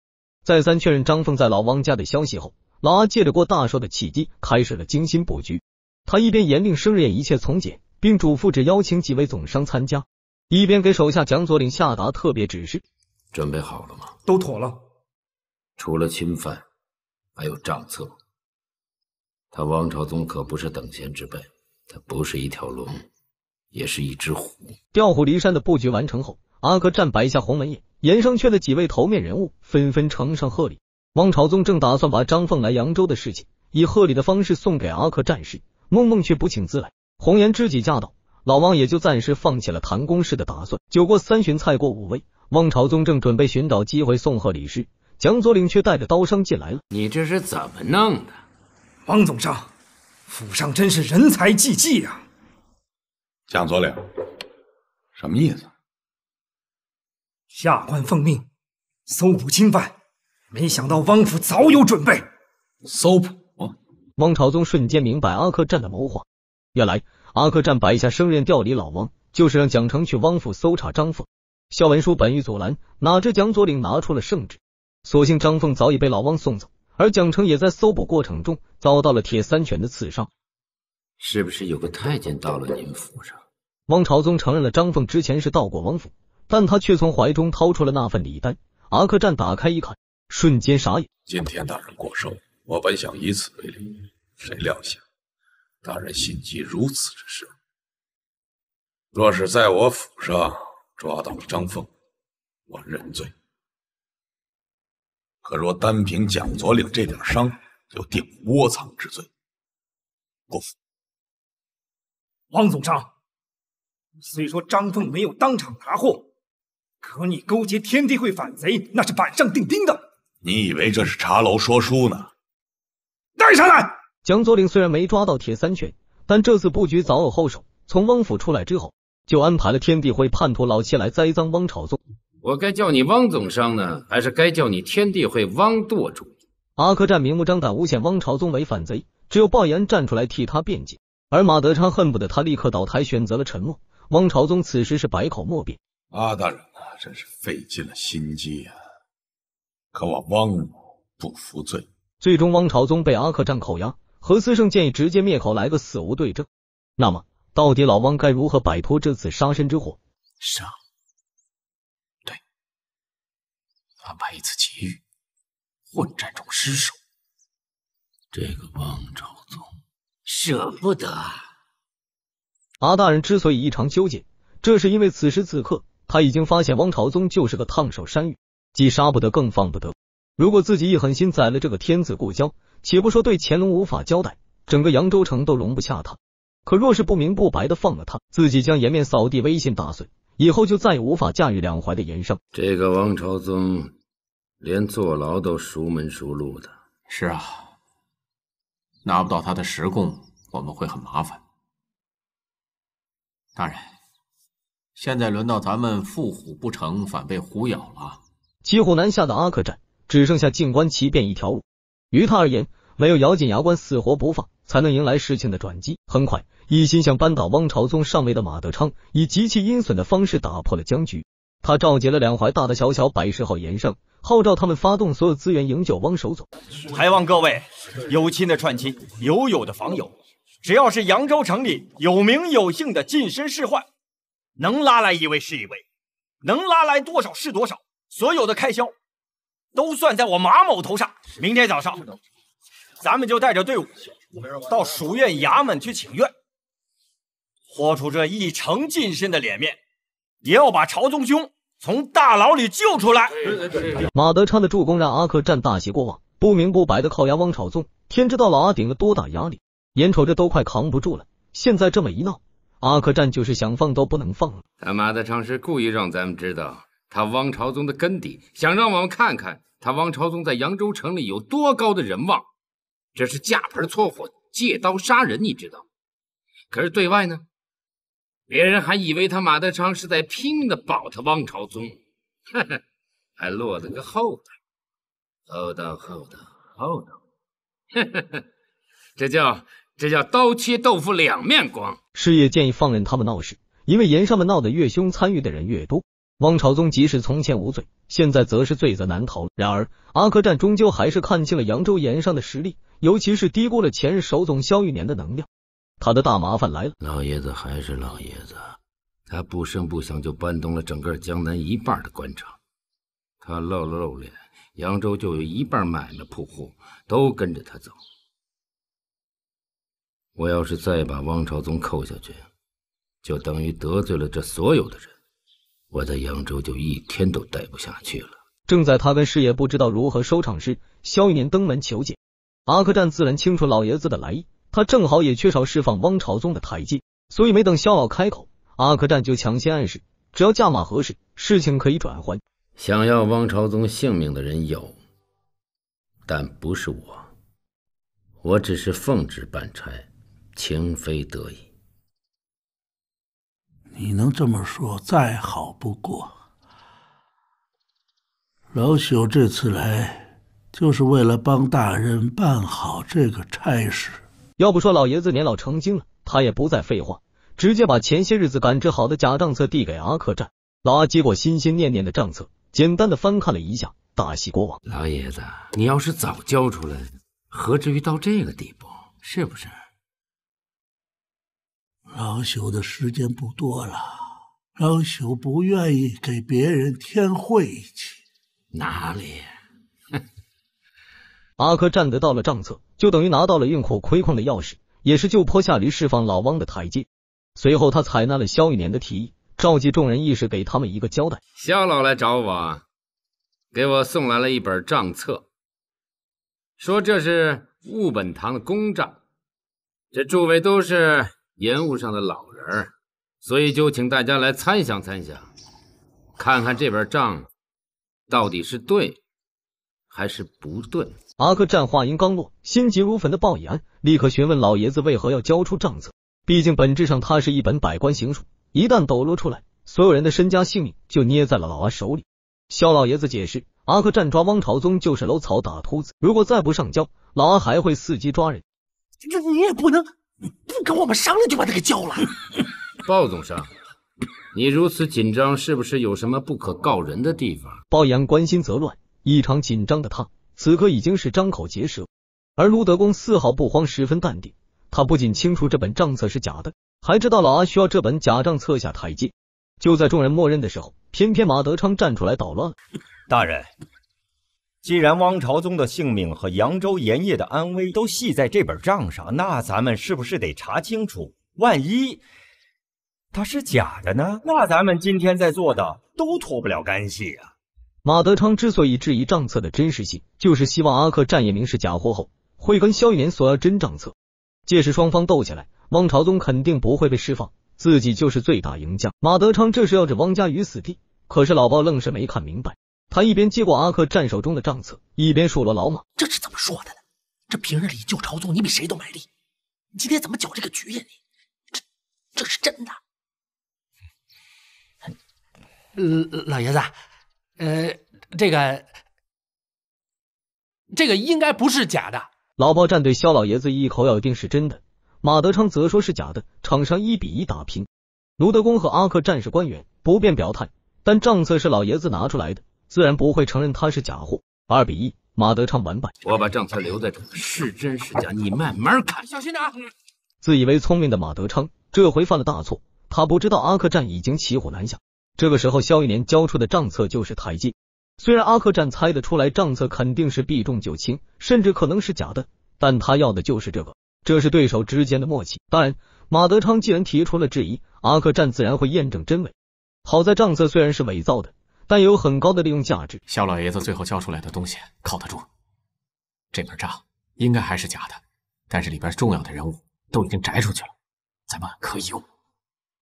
再三确认张凤在老汪家的消息后，老阿借着过大寿的契机，开始了精心布局。他一边严令生日宴一切从简，并嘱咐只邀请几位总商参加，一边给手下蒋左领下达特别指示：“准备好了吗？都妥了。除了侵犯，还有账册。他汪朝宗可不是等闲之辈，他不是一条龙。”也是一只虎。调虎离山的布局完成后，阿克战摆下鸿门宴，盐商圈的几位头面人物纷纷呈上贺礼。汪朝宗正打算把张凤来扬州的事情以贺礼的方式送给阿克战士，梦梦却不请自来，红颜知己驾到，老汪也就暂时放弃了谈公事的打算。酒过三巡，菜过五味，汪朝宗正准备寻找机会送贺礼时，蒋左领却带着刀伤进来了。你这是怎么弄的，汪总上，府上真是人才济济啊！蒋左领，什么意思？下官奉命搜捕钦犯，没想到汪府早有准备。搜捕！汪朝宗瞬间明白阿克占的谋划，原来阿克占摆下生任调离老汪，就是让蒋成去汪府搜查张凤。肖文书本欲阻拦，哪知蒋左领拿出了圣旨。所幸张凤早已被老汪送走，而蒋成也在搜捕过程中遭到了铁三拳的刺杀。是不是有个太监到了您府上？王朝宗承认了张凤之前是到过王府，但他却从怀中掏出了那份礼单。阿克战打开一看，瞬间傻眼。今天大人过寿，我本想以此为礼，谁料想大人心机如此之深。若是在我府上抓到了张凤，我认罪；可若单凭蒋佐领这点伤，就定窝藏之罪，不服？汪总商，虽说张凤没有当场拿货，可你勾结天地会反贼，那是板上钉钉的。你以为这是茶楼说书呢？带上来！蒋左领虽然没抓到铁三拳，但这次布局早有后手。从汪府出来之后，就安排了天地会叛徒老七来栽赃汪朝宗。我该叫你汪总商呢，还是该叫你天地会汪舵主？阿克战明目张胆诬陷汪朝宗为反贼，只有鲍岩站出来替他辩解。而马德昌恨不得他立刻倒台，选择了沉默。汪朝宗此时是百口莫辩。阿大人啊，真是费尽了心机呀！可我汪某不服罪。最终，汪朝宗被阿克占扣押。何思胜建议直接灭口，来个死无对证。那么，到底老汪该如何摆脱这次杀身之祸？杀，对，安排一次劫狱，混战中失手。这个汪朝宗。舍不得阿大人之所以异常纠结，这是因为此时此刻他已经发现王朝宗就是个烫手山芋，既杀不得，更放不得。如果自己一狠心宰了这个天子故交，且不说对乾隆无法交代，整个扬州城都容不下他。可若是不明不白的放了他，自己将颜面扫地，威信打碎，以后就再也无法驾驭两淮的盐商。这个王朝宗，连坐牢都熟门熟路的。是啊。拿不到他的实供，我们会很麻烦。大人，现在轮到咱们赴虎不成，反被虎咬了。骑虎难下的阿克镇，只剩下静观其变一条路。于他而言，唯有咬紧牙关，死活不放，才能迎来事情的转机。很快，一心想扳倒汪朝宗上位的马德昌，以极其阴损的方式打破了僵局。他召集了两淮大大小小百十号盐商。号召他们发动所有资源营救汪守总。还望各位有亲的串亲，有友的访友，只要是扬州城里有名有姓的近身侍宦，能拉来一位是一位，能拉来多少是多少。所有的开销都算在我马某头上。明天早上，咱们就带着队伍到蜀院衙门去请愿，豁出这一城近身的脸面，也要把朝宗兄。从大牢里救出来。马德昌的助攻让阿克占大喜过望，不明不白的靠押汪朝宗，天知道老阿顶了多大压力，眼瞅着都快扛不住了。现在这么一闹，阿克战就是想放都不能放了。他马德昌是故意让咱们知道他汪朝宗的根底，想让我们看看他汪朝宗在扬州城里有多高的人望。这是架盆撮火，借刀杀人，你知道。可是对外呢？别人还以为他马德昌是在拼命的保他汪朝宗，呵呵，还落了个厚道，厚道厚道厚道，呵呵呵，这叫这叫刀切豆腐两面光。师爷建议放任他们闹事，因为盐商们闹得越凶，参与的人越多，汪朝宗即使从前无罪，现在则是罪责难逃然而阿克战终究还是看清了扬州盐商的实力，尤其是低估了前任首总萧玉年的能量。他的大麻烦来了。老爷子还是老爷子，他不声不响就搬动了整个江南一半的官场。他露了露脸，扬州就有一半买卖铺户都跟着他走。我要是再把汪朝宗扣下去，就等于得罪了这所有的人。我在扬州就一天都待不下去了。正在他跟师爷不知道如何收场时，萧玉年登门求见。阿克占自然清楚老爷子的来意。他正好也缺少释放汪朝宗的台阶，所以没等萧老开口，阿克战就抢先暗示：只要价码合适，事情可以转换。想要汪朝宗性命的人有，但不是我。我只是奉旨办差，情非得已。你能这么说，再好不过。老朽这次来，就是为了帮大人办好这个差事。要不说老爷子年老成精了，他也不再废话，直接把前些日子赶制好的假账册递给阿克战。老阿。接过心心念念的账册，简单的翻看了一下，大喜过望。老爷子，你要是早交出来，何至于到这个地步？是不是？老朽的时间不多了，老朽不愿意给别人添晦气。哪里？阿珂占得到了账册，就等于拿到了运库亏空的钥匙，也是就坡下驴释放老汪的台阶。随后，他采纳了萧玉年的提议，召集众人，意事，给他们一个交代。萧老来找我，给我送来了一本账册，说这是物本堂的公账。这诸位都是盐务上的老人，所以就请大家来参详参详，看看这本账到底是对。还是不对。阿克战话音刚落，心急如焚的鲍以安立刻询问老爷子为何要交出账册，毕竟本质上它是一本百官行书，一旦抖落出来，所有人的身家性命就捏在了老阿手里。肖老爷子解释，阿克战抓汪朝宗就是搂草打兔子，如果再不上交，老阿还会伺机抓人。这你也不能不跟我们商量就把他给交了。鲍总上，你如此紧张，是不是有什么不可告人的地方？鲍养关心则乱。异常紧张的他，此刻已经是张口结舌，而卢德公丝毫不慌，十分淡定。他不仅清楚这本账册是假的，还知道老阿需要这本假账册下台阶。就在众人默认的时候，偏偏马德昌站出来捣乱。大人，既然汪朝宗的性命和扬州盐业的安危都系在这本账上，那咱们是不是得查清楚？万一他是假的呢？那咱们今天在做的都脱不了干系啊！马德昌之所以质疑账册的真实性，就是希望阿克战业明是假货后，会跟萧炎索要真账册。届时双方斗起来，汪朝宗肯定不会被释放，自己就是最大赢家。马德昌这是要置汪家于死地，可是老鲍愣是没看明白。他一边接过阿克战手中的账册，一边数落老马：“这是怎么说的呢？这平日里救朝宗，你比谁都卖力，今天怎么搅这个局呀？你这这是真的，呃，老爷子。”呃，这个，这个应该不是假的。老包站对肖老爷子一口咬定是真的，马德昌则说是假的。场上一比一打平，卢德公和阿克战士官员不便表态，但账册是老爷子拿出来的，自然不会承认他是假货。二比一，马德昌完败。我把账册留在这是真是假你慢慢看，小心点。自以为聪明的马德昌这回犯了大错，他不知道阿克战已经骑虎难下。这个时候，萧一年交出的账册就是台阶。虽然阿克战猜得出来账册肯定是避重就轻，甚至可能是假的，但他要的就是这个。这是对手之间的默契。当然，马德昌既然提出了质疑，阿克战自然会验证真伪。好在账册虽然是伪造的，但有很高的利用价值。肖老爷子最后交出来的东西靠得住，这本账应该还是假的，但是里边重要的人物都已经摘出去了，咱们可以用。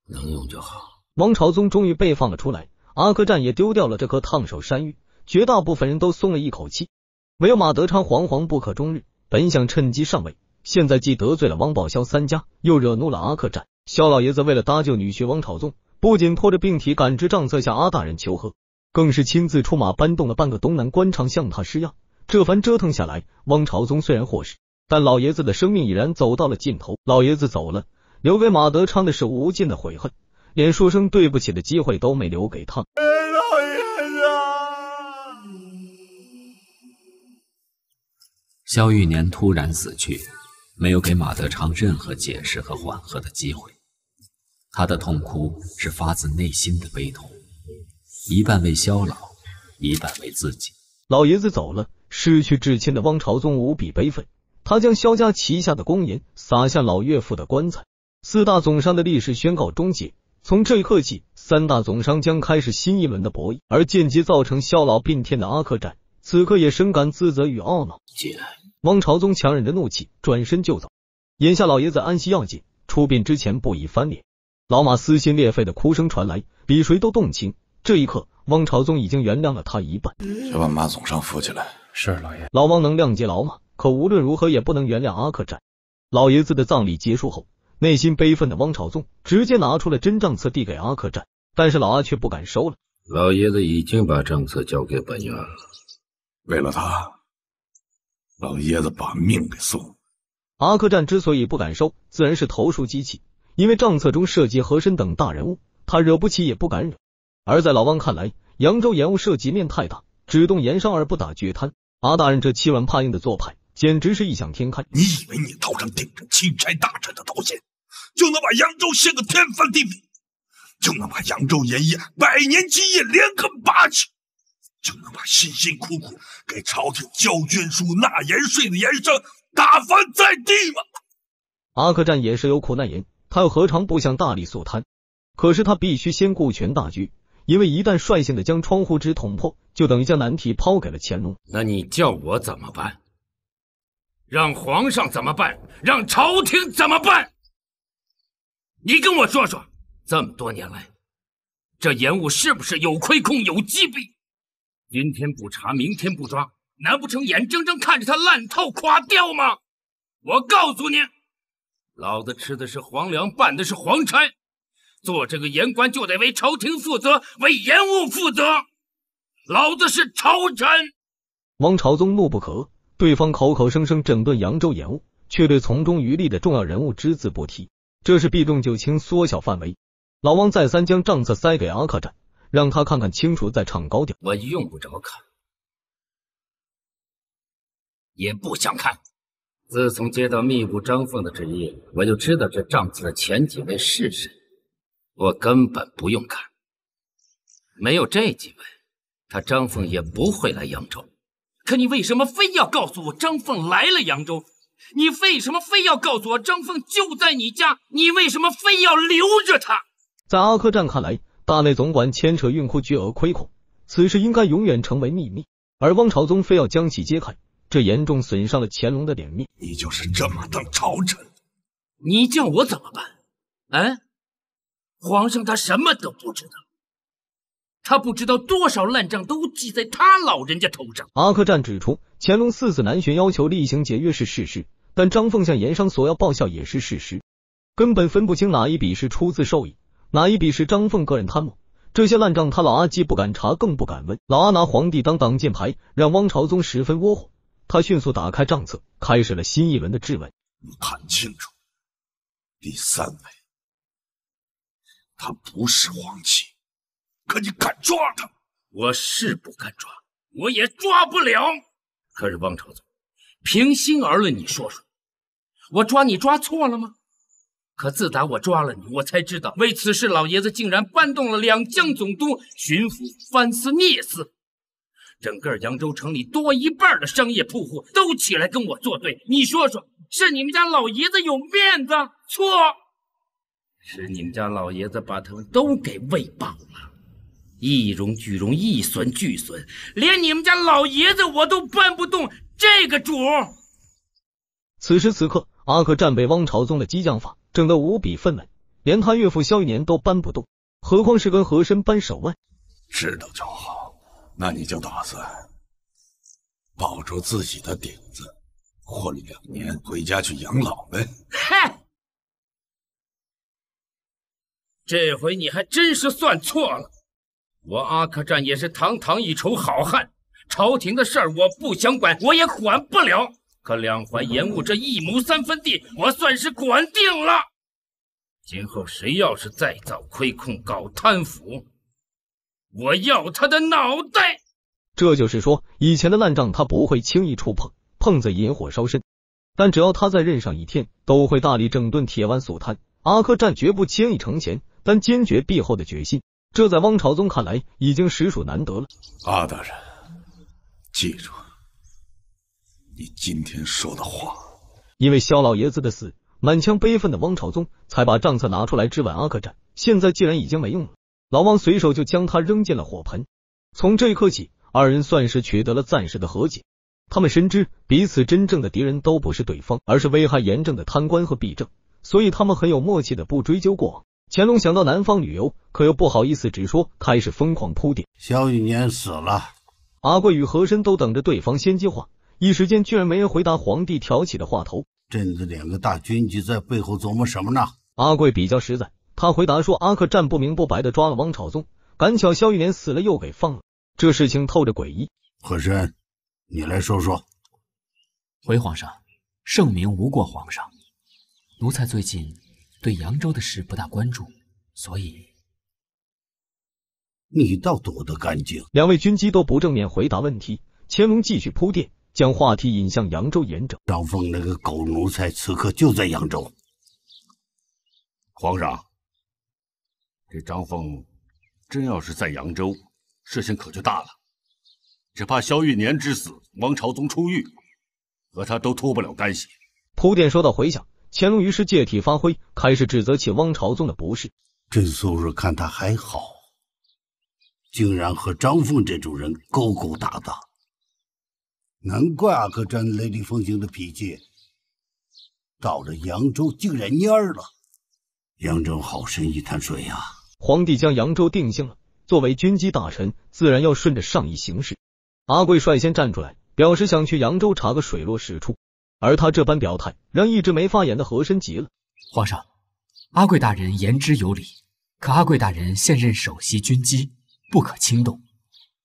能用就好。王朝宗终于被放了出来，阿克战也丢掉了这颗烫手山芋，绝大部分人都松了一口气。唯有马德昌惶惶不可终日，本想趁机上位，现在既得罪了王宝萧三家，又惹怒了阿克战，肖老爷子为了搭救女婿王朝宗，不仅拖着病体赶至帐册向阿大人求和，更是亲自出马搬动了半个东南官场向他施压。这番折腾下来，王朝宗虽然获释，但老爷子的生命已然走到了尽头。老爷子走了，留给马德昌的是无尽的悔恨。连说声对不起的机会都没留给。他，老爷子肖玉年突然死去，没有给马德昌任何解释和缓和的机会。他的痛哭是发自内心的悲痛，一半为肖老，一半为自己。老爷子走了，失去至亲的汪朝宗无比悲愤，他将肖家旗下的公银撒向老岳父的棺材，四大总商的历史宣告终结。从这一刻起，三大总商将开始新一轮的博弈，而间接造成肖老病天的阿克战，此刻也深感自责与懊恼。汪朝宗强忍着怒气，转身就走。眼下老爷子安息要紧，出殡之前不宜翻脸。老马撕心裂肺的哭声传来，比谁都动情。这一刻，汪朝宗已经原谅了他一半。要把马总商扶起来，是老爷。老汪能谅解老马，可无论如何也不能原谅阿克战。老爷子的葬礼结束后。内心悲愤的汪朝宗直接拿出了真账册递给阿克战，但是老阿却不敢收了。老爷子已经把账册交给本院了，为了他，老爷子把命给送了。阿克战之所以不敢收，自然是投鼠忌器，因为账册中涉及和珅等大人物，他惹不起也不敢惹。而在老汪看来，扬州盐务涉及面太大，只动盐商而不打巨贪，阿大人这欺软怕硬的做派。简直是异想天开！你以为你头上顶着钦差大臣的头衔，就能把扬州掀个天翻地覆，就能把扬州盐业百年基业连根拔起，就能把辛辛苦苦给朝廷交捐书、纳盐税的盐商打翻在地吗？阿克占也是有苦难言，他又何尝不想大力肃贪？可是他必须先顾全大局，因为一旦率性的将窗户纸捅破，就等于将难题抛给了乾隆。那你叫我怎么办？让皇上怎么办？让朝廷怎么办？你跟我说说，这么多年来，这盐务是不是有亏空、有积弊？今天不查，明天不抓，难不成眼睁睁看着他烂透垮掉吗？我告诉你，老子吃的是皇粮，办的是皇差，做这个盐官就得为朝廷负责，为盐务负责。老子是朝臣。王朝宗怒不可遏。对方口口声声整顿扬州盐务，却对从中渔利的重要人物只字不提，这是避重就轻，缩小范围。老汪再三将账册塞给阿克展，让他看看清楚再唱高调。我用不着看，也不想看。自从接到密捕张凤的旨意，我就知道这账册的前几位是谁，我根本不用看。没有这几位，他张凤也不会来扬州。可你为什么非要告诉我张凤来了扬州？你为什么非要告诉我张凤就在你家？你为什么非要留着他？在阿克战看来，大内总管牵扯运库巨额亏空，此事应该永远成为秘密。而汪朝宗非要将其揭开，这严重损伤了乾隆的脸面。你就是这么当朝臣？你叫我怎么办？哎，皇上他什么都不知道。他不知道多少烂账都记在他老人家头上。阿克战指出，乾隆四子南巡要求例行节约是事实，但张凤向盐商索要报效也是事实，根本分不清哪一笔是出自授意，哪一笔是张凤个人贪墨。这些烂账，他老阿既不敢查，更不敢问。老阿拿皇帝当挡箭牌，让汪朝宗十分窝火。他迅速打开账册，开始了新一轮的质问。你看清楚，第三位，他不是皇亲。可你敢抓他？我是不敢抓，我也抓不了。可是汪朝总，平心而论，你说说，我抓你抓错了吗？可自打我抓了你，我才知道为此事，老爷子竟然搬动了两江总督、巡抚、范司、臬司，整个扬州城里多一半的商业铺户都起来跟我作对。你说说，是你们家老爷子有面子？错，是你们家老爷子把他们都给喂饱了。一荣俱荣，一损俱损。连你们家老爷子我都搬不动这个主此时此刻，阿克战备汪朝宗的激将法整得无比愤懑，连他岳父萧一年都搬不动，何况是跟和珅扳手腕？知道就好。那你就打算保住自己的顶子，混两年回家去养老呗？嗨，这回你还真是算错了。我阿克占也是堂堂一筹好汉，朝廷的事儿我不想管，我也管不了。可两淮盐务这一亩三分地，我算是管定了。今后谁要是再造亏空、搞贪腐，我要他的脑袋。这就是说，以前的烂账他不会轻易触碰，碰则引火烧身。但只要他再任上一天，都会大力整顿铁腕肃贪。阿克战绝不轻易成前，但坚决避后的决心。这在汪朝宗看来已经实属难得了。阿大人，记住，你今天说的话。因为肖老爷子的死，满腔悲愤的汪朝宗才把账册拿出来质问阿克战。现在既然已经没用了，老汪随手就将他扔进了火盆。从这一刻起，二人算是取得了暂时的和解。他们深知彼此真正的敌人都不是对方，而是危害严重的贪官和弊政，所以他们很有默契的不追究过往。乾隆想到南方旅游，可又不好意思直说，开始疯狂铺垫。萧玉年死了，阿贵与和珅都等着对方先接话，一时间居然没人回答皇帝挑起的话头。朕的两个大军机在背后琢磨什么呢？阿贵比较实在，他回答说：阿克战不明不白的抓了汪朝宗，赶巧萧玉年死了又给放了，这事情透着诡异。和珅，你来说说。回皇上，圣明无过皇上，奴才最近。对扬州的事不大关注，所以你倒躲得干净。两位军机都不正面回答问题，乾隆继续铺垫，将话题引向扬州严整。张凤那个狗奴才此刻就在扬州。皇上，这张凤真要是在扬州，事情可就大了。只怕萧玉年之死，王朝宗出狱，和他都脱不了干系。铺垫说到回想。乾隆于是借题发挥，开始指责起汪朝宗的不是。朕素日看他还好，竟然和张凤这种人勾勾搭搭，难怪阿哥占雷厉风行的脾气，到了扬州竟然蔫了。扬州好深一潭水呀！皇帝将扬州定性了，作为军机大臣，自然要顺着上意行事。阿贵率先站出来，表示想去扬州查个水落石出。而他这般表态，让一直没发言的和珅急了。皇上，阿贵大人言之有理，可阿贵大人现任首席军机，不可轻动。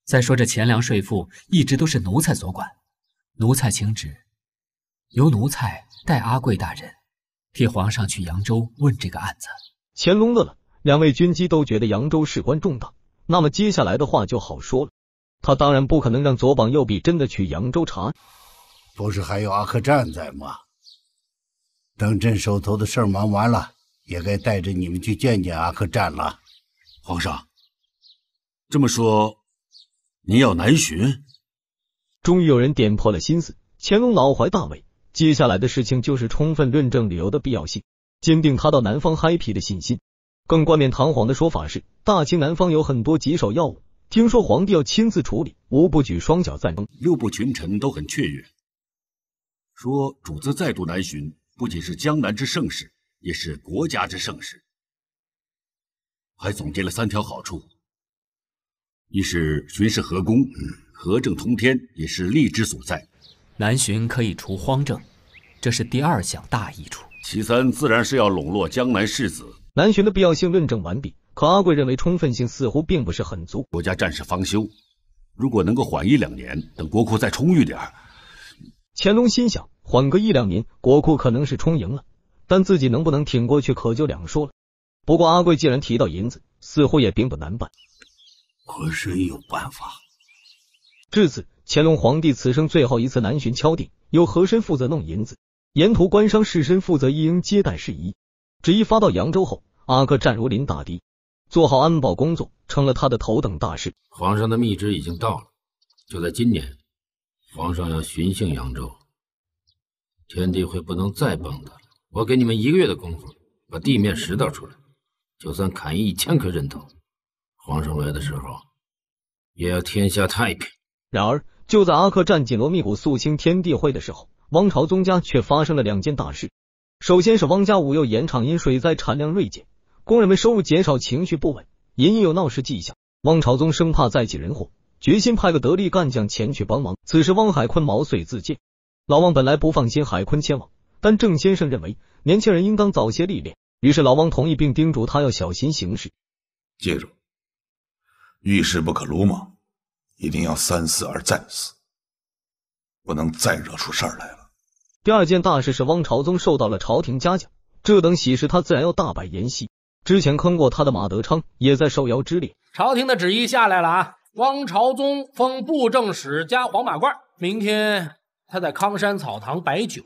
再说这钱粮税赋一直都是奴才所管，奴才请旨，由奴才代阿贵大人替皇上去扬州问这个案子。乾隆乐了，两位军机都觉得扬州事关重大，那么接下来的话就好说了。他当然不可能让左膀右臂真的去扬州查。不是还有阿克战在吗？等朕手头的事儿忙完了，也该带着你们去见见阿克战了。皇上，这么说，您要南巡？终于有人点破了心思。乾隆老怀大伟，接下来的事情就是充分论证旅游的必要性，坚定他到南方嗨皮的信心。更冠冕堂皇的说法是，大清南方有很多棘手要务，听说皇帝要亲自处理，无不举双脚赞成。六部群臣都很雀跃。说主子再度南巡，不仅是江南之盛事，也是国家之盛事，还总结了三条好处。一是巡视河工，河政通天也是利之所在。南巡可以除荒政，这是第二项大益处。其三，自然是要笼络江南士子。南巡的必要性论证完毕，可阿贵认为充分性似乎并不是很足。国家战事方休，如果能够缓一两年，等国库再充裕点儿，乾隆心想。缓个一两年，国库可能是充盈了，但自己能不能挺过去可就两说了。不过阿贵既然提到银子，似乎也并不难办。可珅有办法。至此，乾隆皇帝此生最后一次南巡敲定，由和珅负责弄银子，沿途官商士绅负责一应接待事宜。旨意发到扬州后，阿哥战如临大敌，做好安保工作成了他的头等大事。皇上的密旨已经到了，就在今年，皇上要巡幸扬州。天地会不能再帮他了。我给你们一个月的功夫，把地面拾到出来。就算砍一千颗人头，皇上来的时候也要天下太平。然而，就在阿克战紧锣密鼓肃清天地会的时候，汪朝宗家却发生了两件大事。首先是汪家五耀盐场因水灾产量锐减，工人们收入减少，情绪不稳，隐隐有闹事迹象。汪朝宗生怕再起人祸，决心派个得力干将前去帮忙。此时，汪海坤毛遂自荐。老王本来不放心海坤前往，但郑先生认为年轻人应当早些历练，于是老王同意，并叮嘱他要小心行事。记住，遇事不可鲁莽，一定要三思而再思，不能再惹出事儿来了。第二件大事是汪朝宗受到了朝廷嘉奖，这等喜事他自然要大摆筵席。之前坑过他的马德昌也在受邀之列。朝廷的旨意下来了啊，汪朝宗封布政使加黄马褂，明天。他在康山草堂摆酒，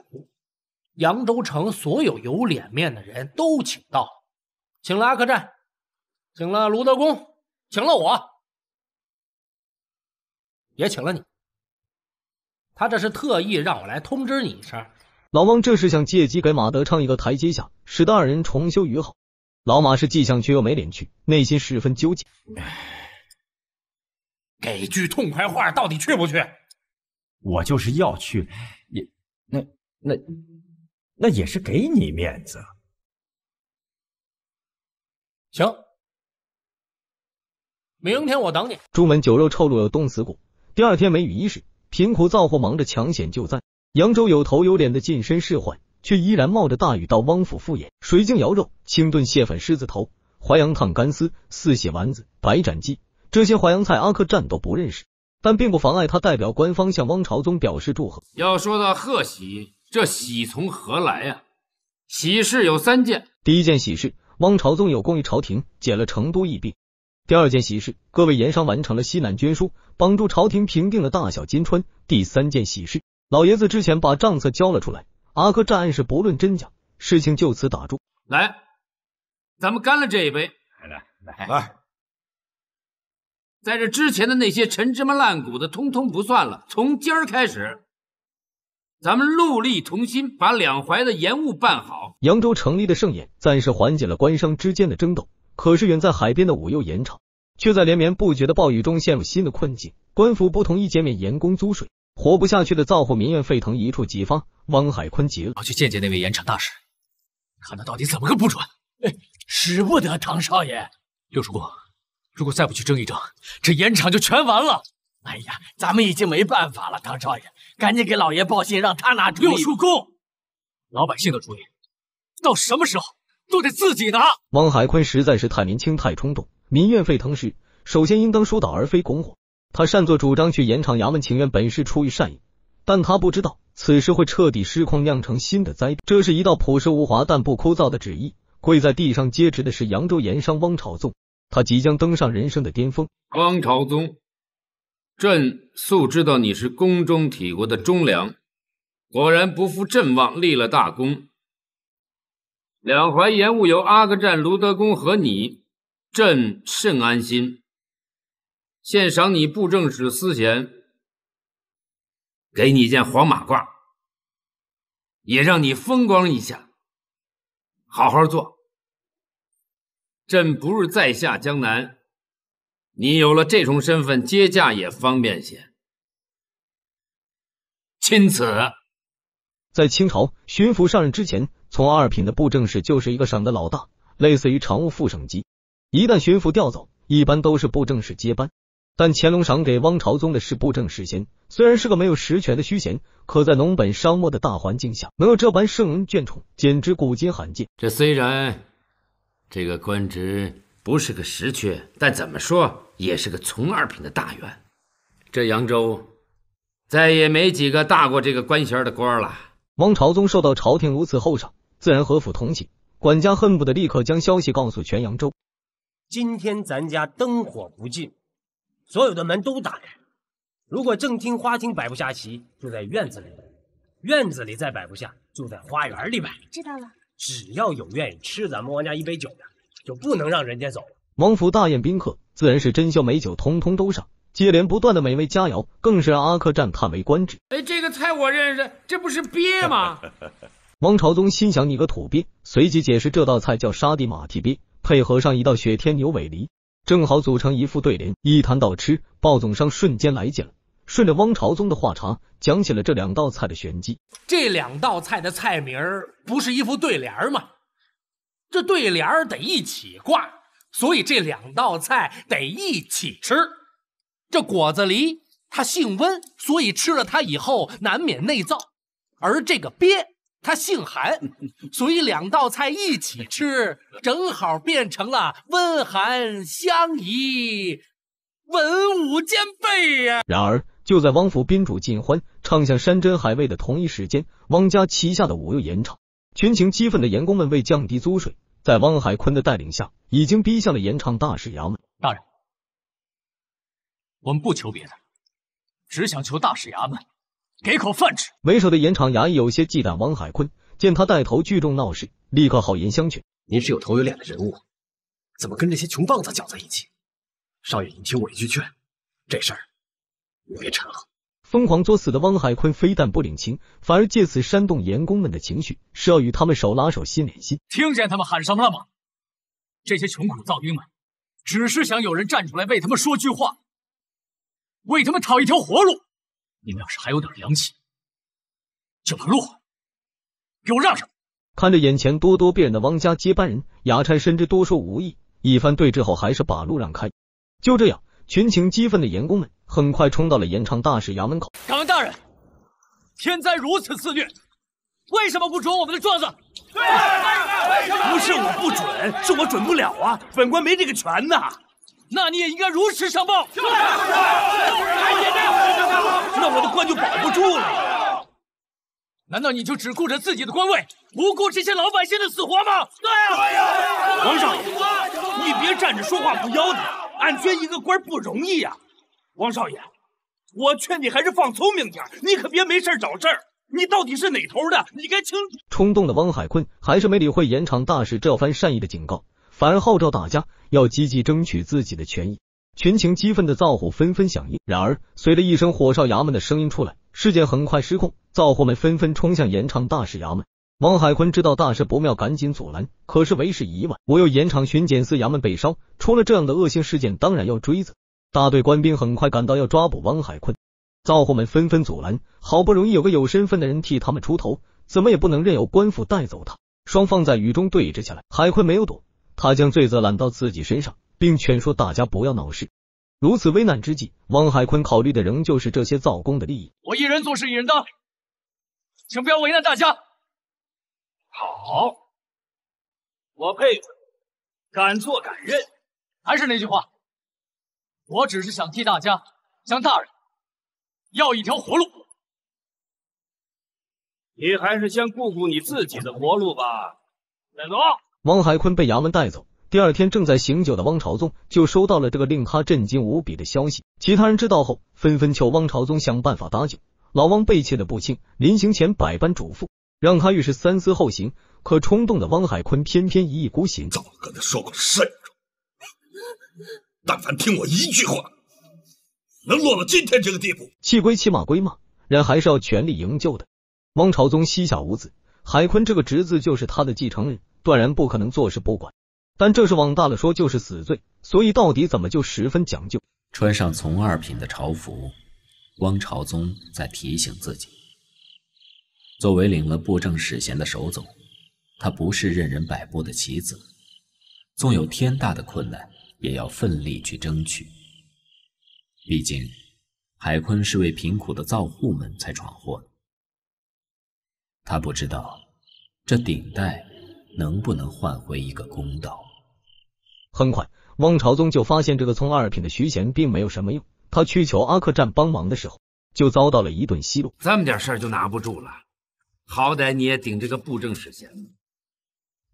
扬州城所有有脸面的人都请到，请了阿克战，请了卢德公，请了我，也请了你。他这是特意让我来通知你一声。老王这是想借机给马德昌一个台阶下，使得二人重修于好。老马是既想去又没脸去，内心十分纠结。给句痛快话，到底去不去？我就是要去，也那那那也是给你面子。行，明天我等你。朱门酒肉臭，路有冻死骨。第二天梅雨伊始，贫苦造户忙着抢险救灾。扬州有头有脸的近身侍宦，却依然冒着大雨到汪府赴宴。水晶肴肉、清炖蟹粉狮子头、淮扬烫干丝、四喜丸子、白斩鸡，这些淮扬菜，阿克战都不认识。但并不妨碍他代表官方向汪朝宗表示祝贺。要说到贺喜，这喜从何来呀？喜事有三件：第一件喜事，汪朝宗有功于朝廷，解了成都疫病；第二件喜事，各位盐商完成了西南捐书，帮助朝廷平定了大小金川；第三件喜事，老爷子之前把账册交了出来，阿珂战案是不论真假，事情就此打住。来，咱们干了这一杯！来来来来。在这之前的那些陈芝麻烂谷子，通通不算了。从今儿开始，咱们戮力同心，把两淮的盐务办好。扬州城里的盛宴，暂时缓解了官商之间的争斗，可是远在海边的武右盐场，却在连绵不绝的暴雨中陷入新的困境。官府不同意减免盐工租税，活不下去的造户，民怨沸腾，一触即发。汪海坤急了，我去见见那位盐场大使，看他到底怎么个不准。哎，使不得，唐少爷。六叔公。如果再不去争一争，这盐场就全完了。哎呀，咱们已经没办法了，唐少爷，赶紧给老爷报信，让他拿主意。六叔公，老百姓的主意到什么时候都得自己拿。汪海坤实在是太年轻、太冲动，民怨沸腾时，首先应当疏导而非拱火。他擅作主张去盐场衙门请愿，本是出于善意，但他不知道此事会彻底失控，酿成新的灾。这是一道朴实无华但不枯燥的旨意。跪在地上接旨的是扬州盐商汪朝宗。他即将登上人生的巅峰，汪朝宗，朕素知道你是宫中体国的忠良，果然不负朕望，立了大功。两淮盐务由阿格战卢德公和你，朕甚安心。现赏你布政使司衔，给你一件黄马褂，也让你风光一下。好好做。朕不是在下江南，你有了这重身份接驾也方便些。钦此。在清朝，巡抚上任之前，从二品的布政使就是一个省的老大，类似于常务副省级。一旦巡抚调走，一般都是布政使接班。但乾隆赏给汪朝宗的是布政使衔，虽然是个没有实权的虚衔，可在农本商末的大环境下，能有这般圣恩眷宠，简直古今罕见。这虽然。这个官职不是个实缺，但怎么说也是个从二品的大员。这扬州再也没几个大过这个官衔的官了。王朝宗受到朝廷如此厚赏，自然和府同喜。管家恨不得立刻将消息告诉全扬州。今天咱家灯火不进，所有的门都打开。如果正厅、花厅摆不下棋，就在院子里。院子里再摆不下，就在花园里摆。知道了。只要有愿意吃咱们王家一杯酒的，就不能让人家走。王府大宴宾客，自然是珍馐美酒通通都上，接连不断的美味佳肴更是让阿克战叹为观止。哎，这个菜我认识，这不是鳖吗？王朝宗心想你个土鳖，随即解释这道菜叫沙地马蹄鳖，配合上一道雪天牛尾梨，正好组成一副对联。一谈到吃，暴总商瞬间来劲了。顺着汪朝宗的话茬，讲起了这两道菜的玄机。这两道菜的菜名儿不是一副对联吗？这对联得一起挂，所以这两道菜得一起吃。这果子狸它性温，所以吃了它以后难免内燥；而这个鳖它性寒，所以两道菜一起吃，正好变成了温寒相宜，文武兼备呀。然而。就在汪府宾主尽欢、唱响山珍海味的同一时间，汪家旗下的五又盐场，群情激愤的盐工们为降低租税，在汪海坤的带领下，已经逼向了盐场大使衙门。大人，我们不求别的，只想求大使衙门给口饭吃。为首的盐场衙役有些忌惮汪海坤，见他带头聚众闹事，立刻好言相劝：“您是有头有脸的人物，怎么跟这些穷棒子搅在一起？少爷，您听我一句劝，这事儿。”别掺和！疯狂作死的汪海坤非但不领情，反而借此煽动员工们的情绪，是要与他们手拉手、心连心。听见他们喊什么了吗？这些穷苦造兵们，只是想有人站出来为他们说句话，为他们讨一条活路。你们要是还有点良心，就把路给我让上。看着眼前咄咄逼人的汪家接班人，雅差深知多说无益，一番对峙后，还是把路让开。就这样，群情激愤的员工们。很快冲到了延昌大使衙门口。敢问大人，天灾如此肆虐，为什么不准我们的状子？对呀，不是我不准，是我准不了啊，本官没这个权呐。那你也应该如实上报。对那我的官就保不住了。难道你就只顾着自己的官位，不顾这些老百姓的死活吗？对呀，皇上，你别站着说话不腰疼，俺捐一个官不容易呀。王少爷，我劝你还是放聪明点，你可别没事找事儿。你到底是哪头的？你该清。楚。冲动的汪海坤还是没理会盐场大使这番善意的警告，反而号召大家要积极争取自己的权益。群情激愤的灶火纷纷响应。然而，随着一声火烧衙门的声音出来，事件很快失控，灶火们纷纷冲向盐场大使衙门。汪海坤知道大事不妙，赶紧阻拦，可是为时已晚，我又盐长巡检司衙门被烧，出了这样的恶性事件，当然要追责。大队官兵很快赶到，要抓捕汪海坤。造户们纷纷阻拦，好不容易有个有身份的人替他们出头，怎么也不能任由官府带走他。双方在雨中对峙起来。海坤没有躲，他将罪责揽到自己身上，并劝说大家不要闹事。如此危难之际，汪海坤考虑的仍旧是这些造工的利益。我一人做事一人当，请不要为难大家。好，我佩服，敢做敢认。还是那句话。我只是想替大家向大人要一条活路，你还是先顾顾你自己的活路吧。带走。汪海坤被衙门带走。第二天，正在醒酒的汪朝宗就收到了这个令他震惊无比的消息。其他人知道后，纷纷求汪朝宗想办法搭救。老汪被气的不轻，临行前百般嘱咐，让他遇事三思后行。可冲动的汪海坤偏偏一意孤行。早跟他说过慎重。但凡听我一句话，能落到今天这个地步？气归气，骂归骂，人还是要全力营救的。汪朝宗膝下无子，海坤这个侄子就是他的继承人，断然不可能坐视不管。但这是往大了说，就是死罪，所以到底怎么就十分讲究？穿上从二品的朝服，汪朝宗在提醒自己：作为领了布政使衔的首总，他不是任人摆布的棋子，纵有天大的困难。也要奋力去争取。毕竟，海坤是为贫苦的造户们才闯祸的。他不知道这顶戴能不能换回一个公道。很快，汪朝宗就发现这个从二品的徐贤并没有什么用。他去求阿克占帮忙的时候，就遭到了一顿奚落：“这么点事儿就拿不住了？好歹你也顶着个布政使衔，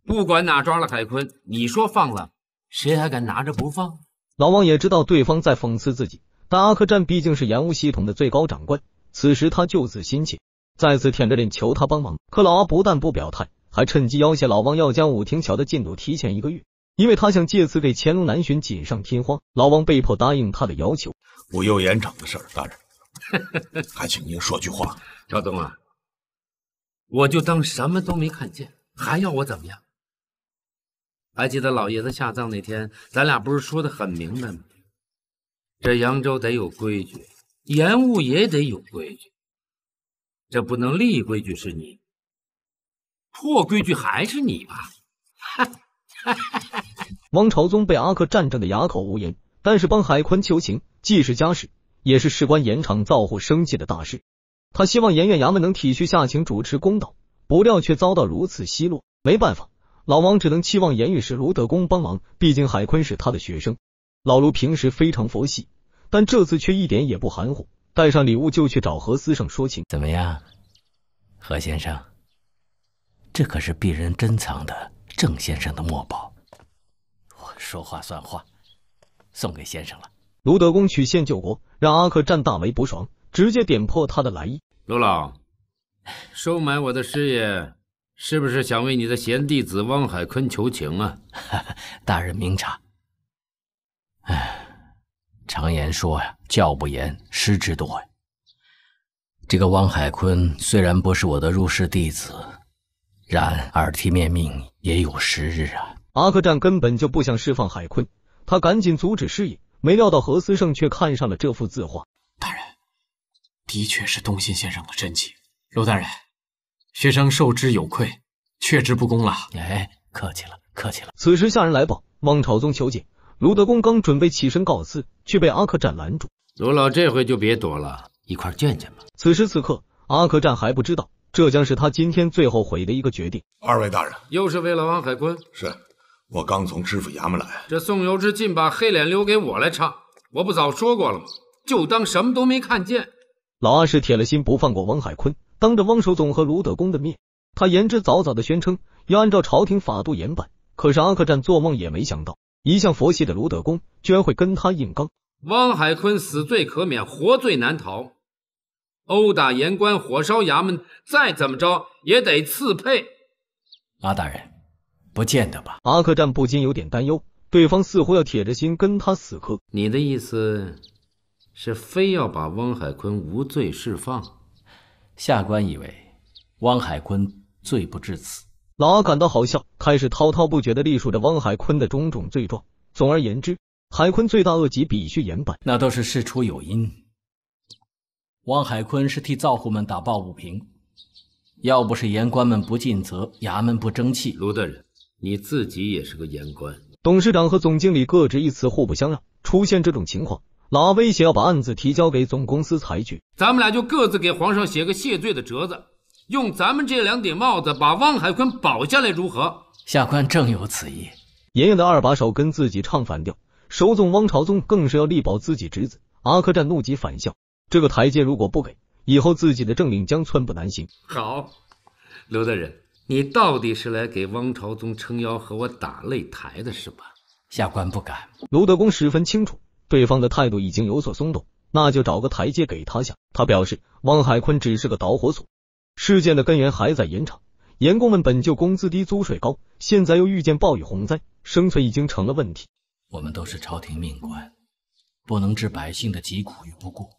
不管哪抓了海坤，你说放了？”谁还敢拿着不放？老王也知道对方在讽刺自己，但阿克占毕竟是盐务系统的最高长官，此时他救子心切，再次舔着脸求他帮忙。可老阿不但不表态，还趁机要挟老王，要将武亭桥的进度提前一个月，因为他想借此给乾隆南巡锦上添花。老王被迫答应他的要求。武右严长的事儿，大人，还请您说句话。赵东啊，我就当什么都没看见，还要我怎么样？还记得老爷子下葬那天，咱俩不是说的很明白吗？这扬州得有规矩，盐务也得有规矩。这不能立规矩是你，破规矩还是你吧？王朝宗被阿克战战的哑口无言，但是帮海坤求情，既是家事，也是事关盐场造户生计的大事。他希望盐院衙门能体恤下情，主持公道，不料却遭到如此奚落，没办法。老王只能期望言语是卢德公帮忙，毕竟海坤是他的学生。老卢平时非常佛系，但这次却一点也不含糊，带上礼物就去找何思盛说情。怎么样，何先生？这可是鄙人珍藏的郑先生的墨宝。我说话算话，送给先生了。卢德公曲线救国，让阿克占大为不爽，直接点破他的来意。卢老，收买我的师爷。是不是想为你的贤弟子汪海坤求情啊？大人明察。哎，常言说呀，教不严，师之惰。这个汪海坤虽然不是我的入室弟子，然耳提面命也有时日啊。阿克战根本就不想释放海坤，他赶紧阻止师爷，没料到何思胜却看上了这幅字画。大人，的确是东新先生的真迹。陆大人。学生受之有愧，却之不恭了。哎，客气了，客气了。此时下人来报，汪朝宗求见。卢德公刚准备起身告辞，却被阿克战拦住。卢老这回就别躲了，一块见见吧。此时此刻，阿克战还不知道，这将是他今天最后悔的一个决定。二位大人，又是为了王海坤？是我刚从知府衙门来，这宋尤之竟把黑脸留给我来唱，我不早说过了吗？就当什么都没看见。老阿是铁了心不放过王海坤。当着汪守总和卢德公的面，他言之凿凿的宣称要按照朝廷法度严办。可是阿克占做梦也没想到，一向佛系的卢德公居然会跟他硬刚。汪海坤死罪可免，活罪难逃。殴打盐官，火烧衙门，再怎么着也得赐配。阿大人，不见得吧？阿克战不禁有点担忧，对方似乎要铁着心跟他死磕。你的意思是，非要把汪海坤无罪释放？下官以为汪海坤罪不至此，老阿感到好笑，开始滔滔不绝地历数着汪海坤的种种罪状。总而言之，海坤罪大恶极，必须严办。那都是事出有因，汪海坤是替造户们打抱不平，要不是言官们不尽责，衙门不争气。卢大人，你自己也是个言官，董事长和总经理各执一词，互不相让，出现这种情况。老威胁要把案子提交给总公司裁决，咱们俩就各自给皇上写个谢罪的折子，用咱们这两顶帽子把汪海坤保下来，如何？下官正有此意。爷爷的二把手跟自己唱反调，首总汪朝宗更是要力保自己侄子。阿克占怒极反笑，这个台阶如果不给，以后自己的政令将寸步难行。好，刘大人，你到底是来给汪朝宗撑腰和我打擂台的是吧？下官不敢。卢德公十分清楚。对方的态度已经有所松动，那就找个台阶给他下。他表示，汪海坤只是个导火索，事件的根源还在盐场。盐工们本就工资低、租税高，现在又遇见暴雨洪灾，生存已经成了问题。我们都是朝廷命官，不能置百姓的疾苦于不顾。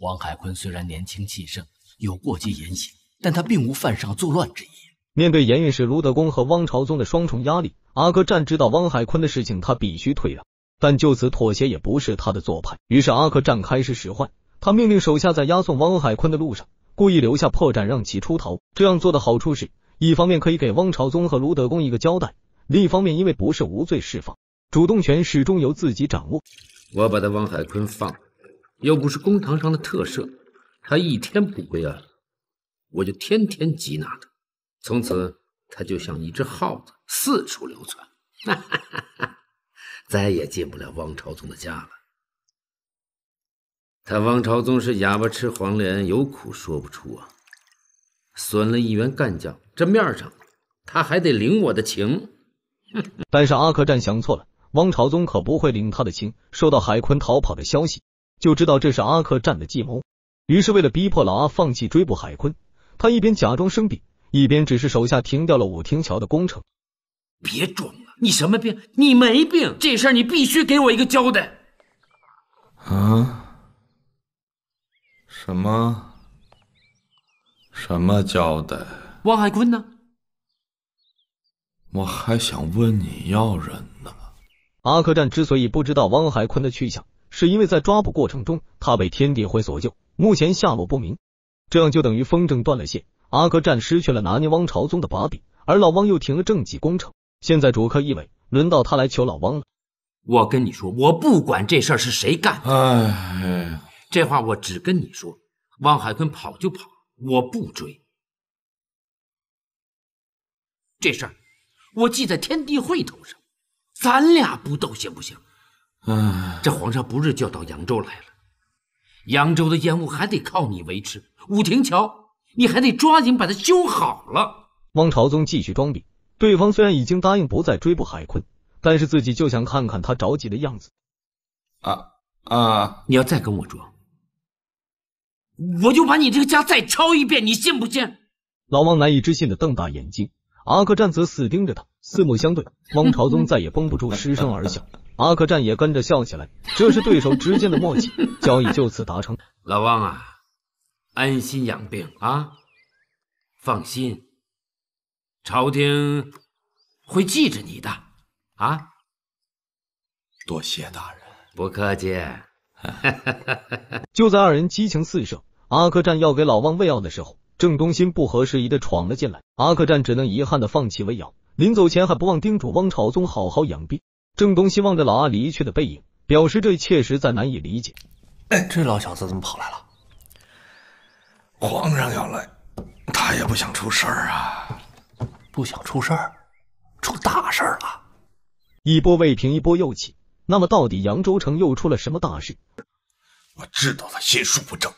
汪海坤虽然年轻气盛，有过激言行，但他并无犯上作乱之意。面对盐运使卢德公和汪朝宗的双重压力，阿哥战知道汪海坤的事情，他必须退让。但就此妥协也不是他的做派。于是阿克战开始使坏，他命令手下在押送汪海坤的路上故意留下破绽，让其出逃。这样做的好处是，一方面可以给汪朝宗和卢德公一个交代，另一方面因为不是无罪释放，主动权始终由自己掌握。我把他汪海坤放了，又不是公堂上的特赦，他一天不归案，我就天天缉拿他。从此，他就像一只耗子，四处流窜。哈哈哈哈。再也进不了汪朝宗的家了。他汪朝宗是哑巴吃黄连，有苦说不出啊。损了一员干将，这面上他还得领我的情。但是阿克战想错了，汪朝宗可不会领他的情。收到海坤逃跑的消息，就知道这是阿克战的计谋。于是为了逼迫老阿放弃追捕海坤，他一边假装生病，一边只是手下停掉了武亭桥的工程。别装了。你什么病？你没病，这事儿你必须给我一个交代。啊？什么？什么交代？汪海坤呢？我还想问你要人呢。阿克战之所以不知道汪海坤的去向，是因为在抓捕过程中他被天地会所救，目前下落不明。这样就等于风筝断了线，阿克战失去了拿捏汪朝宗的把柄，而老汪又停了政绩工程。现在主客一委，轮到他来求老汪了。我跟你说，我不管这事儿是谁干。哎，这话我只跟你说，汪海坤跑就跑，我不追。这事儿我记在天地会头上，咱俩不斗行不行？哎，这皇上不日就要到扬州来了，扬州的烟雾还得靠你维持。武亭桥你还得抓紧把它修好了。汪朝宗继续装逼。对方虽然已经答应不再追捕海坤，但是自己就想看看他着急的样子。啊啊！你要再跟我装，我就把你这个家再抄一遍，你信不信？老王难以置信的瞪大眼睛，阿克战则死盯着他，四目相对。汪朝宗再也绷不住，失声而笑。阿克战也跟着笑起来。这是对手之间的默契，交易就此达成。老汪啊，安心养病啊，放心。朝廷会记着你的，啊！多谢大人，不客气。就在二人激情四射，阿克战要给老汪喂药的时候，郑东新不合时宜的闯了进来，阿克战只能遗憾的放弃喂药，临走前还不忘叮嘱汪朝宗好好养病。郑东新望着老阿离去的背影，表示这一切实在难以理解。这老小子怎么跑来了？皇上要来，他也不想出事儿啊。不想出事儿，出大事了！一波未平，一波又起。那么，到底扬州城又出了什么大事？我知道他心术不正，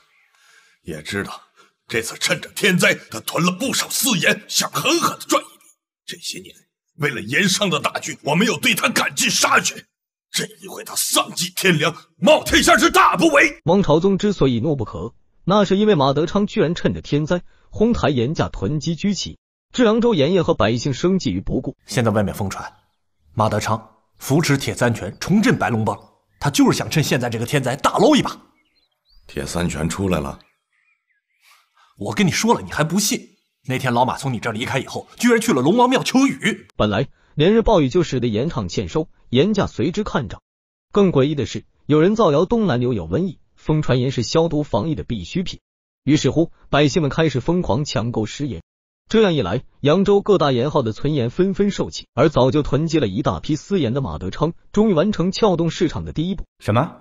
也知道这次趁着天灾，他囤了不少私盐，想狠狠的赚一笔。这些年，为了盐商的大局，我没有对他赶尽杀绝。这一回，他丧尽天良，冒天下之大不韪。王朝宗之所以怒不可，那是因为马德昌居然趁着天灾哄抬盐价，囤积居奇。置扬州盐业和百姓生计于不顾。现在外面疯传，马德昌扶持铁三拳重振白龙帮，他就是想趁现在这个天灾大捞一把。铁三拳出来了，我跟你说了，你还不信。那天老马从你这儿离开以后，居然去了龙王庙求雨。本来连日暴雨就使得盐场欠收，盐价随之看涨。更诡异的是，有人造谣东南流有瘟疫，疯传盐是消毒防疫的必需品。于是乎，百姓们开始疯狂抢购食盐。这样一来，扬州各大盐号的存盐纷纷售罄，而早就囤积了一大批私盐的马德昌，终于完成撬动市场的第一步。什么？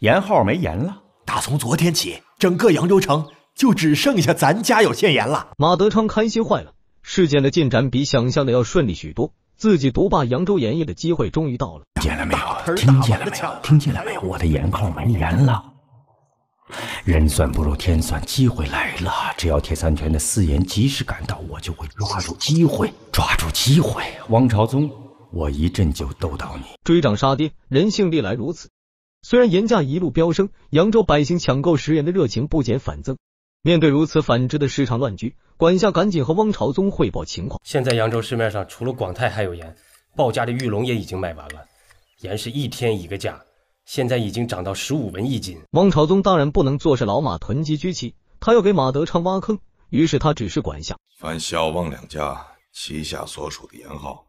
盐号没盐了？打从昨天起，整个扬州城就只剩下咱家有现盐了。马德昌开心坏了。事件的进展比想象的要顺利许多，自己独霸扬州盐业的机会终于到了。听见了没有？听见了没有？听见了没有？我的盐号没盐了。人算不如天算，机会来了。只要铁三拳的四盐及时赶到，我就会抓住机会，抓住机会。汪朝宗，我一阵就斗倒你。追涨杀跌，人性历来如此。虽然盐价一路飙升，扬州百姓抢购食盐的热情不减反增。面对如此反制的市场乱局，管下赶紧和汪朝宗汇报情况。现在扬州市面上除了广泰还有盐，报价的玉龙也已经卖完了，盐是一天一个价。现在已经涨到十五文一斤。汪朝宗当然不能坐视老马囤积居奇，他要给马德昌挖坑。于是他指示管下：凡萧汪两家旗下所属的盐号，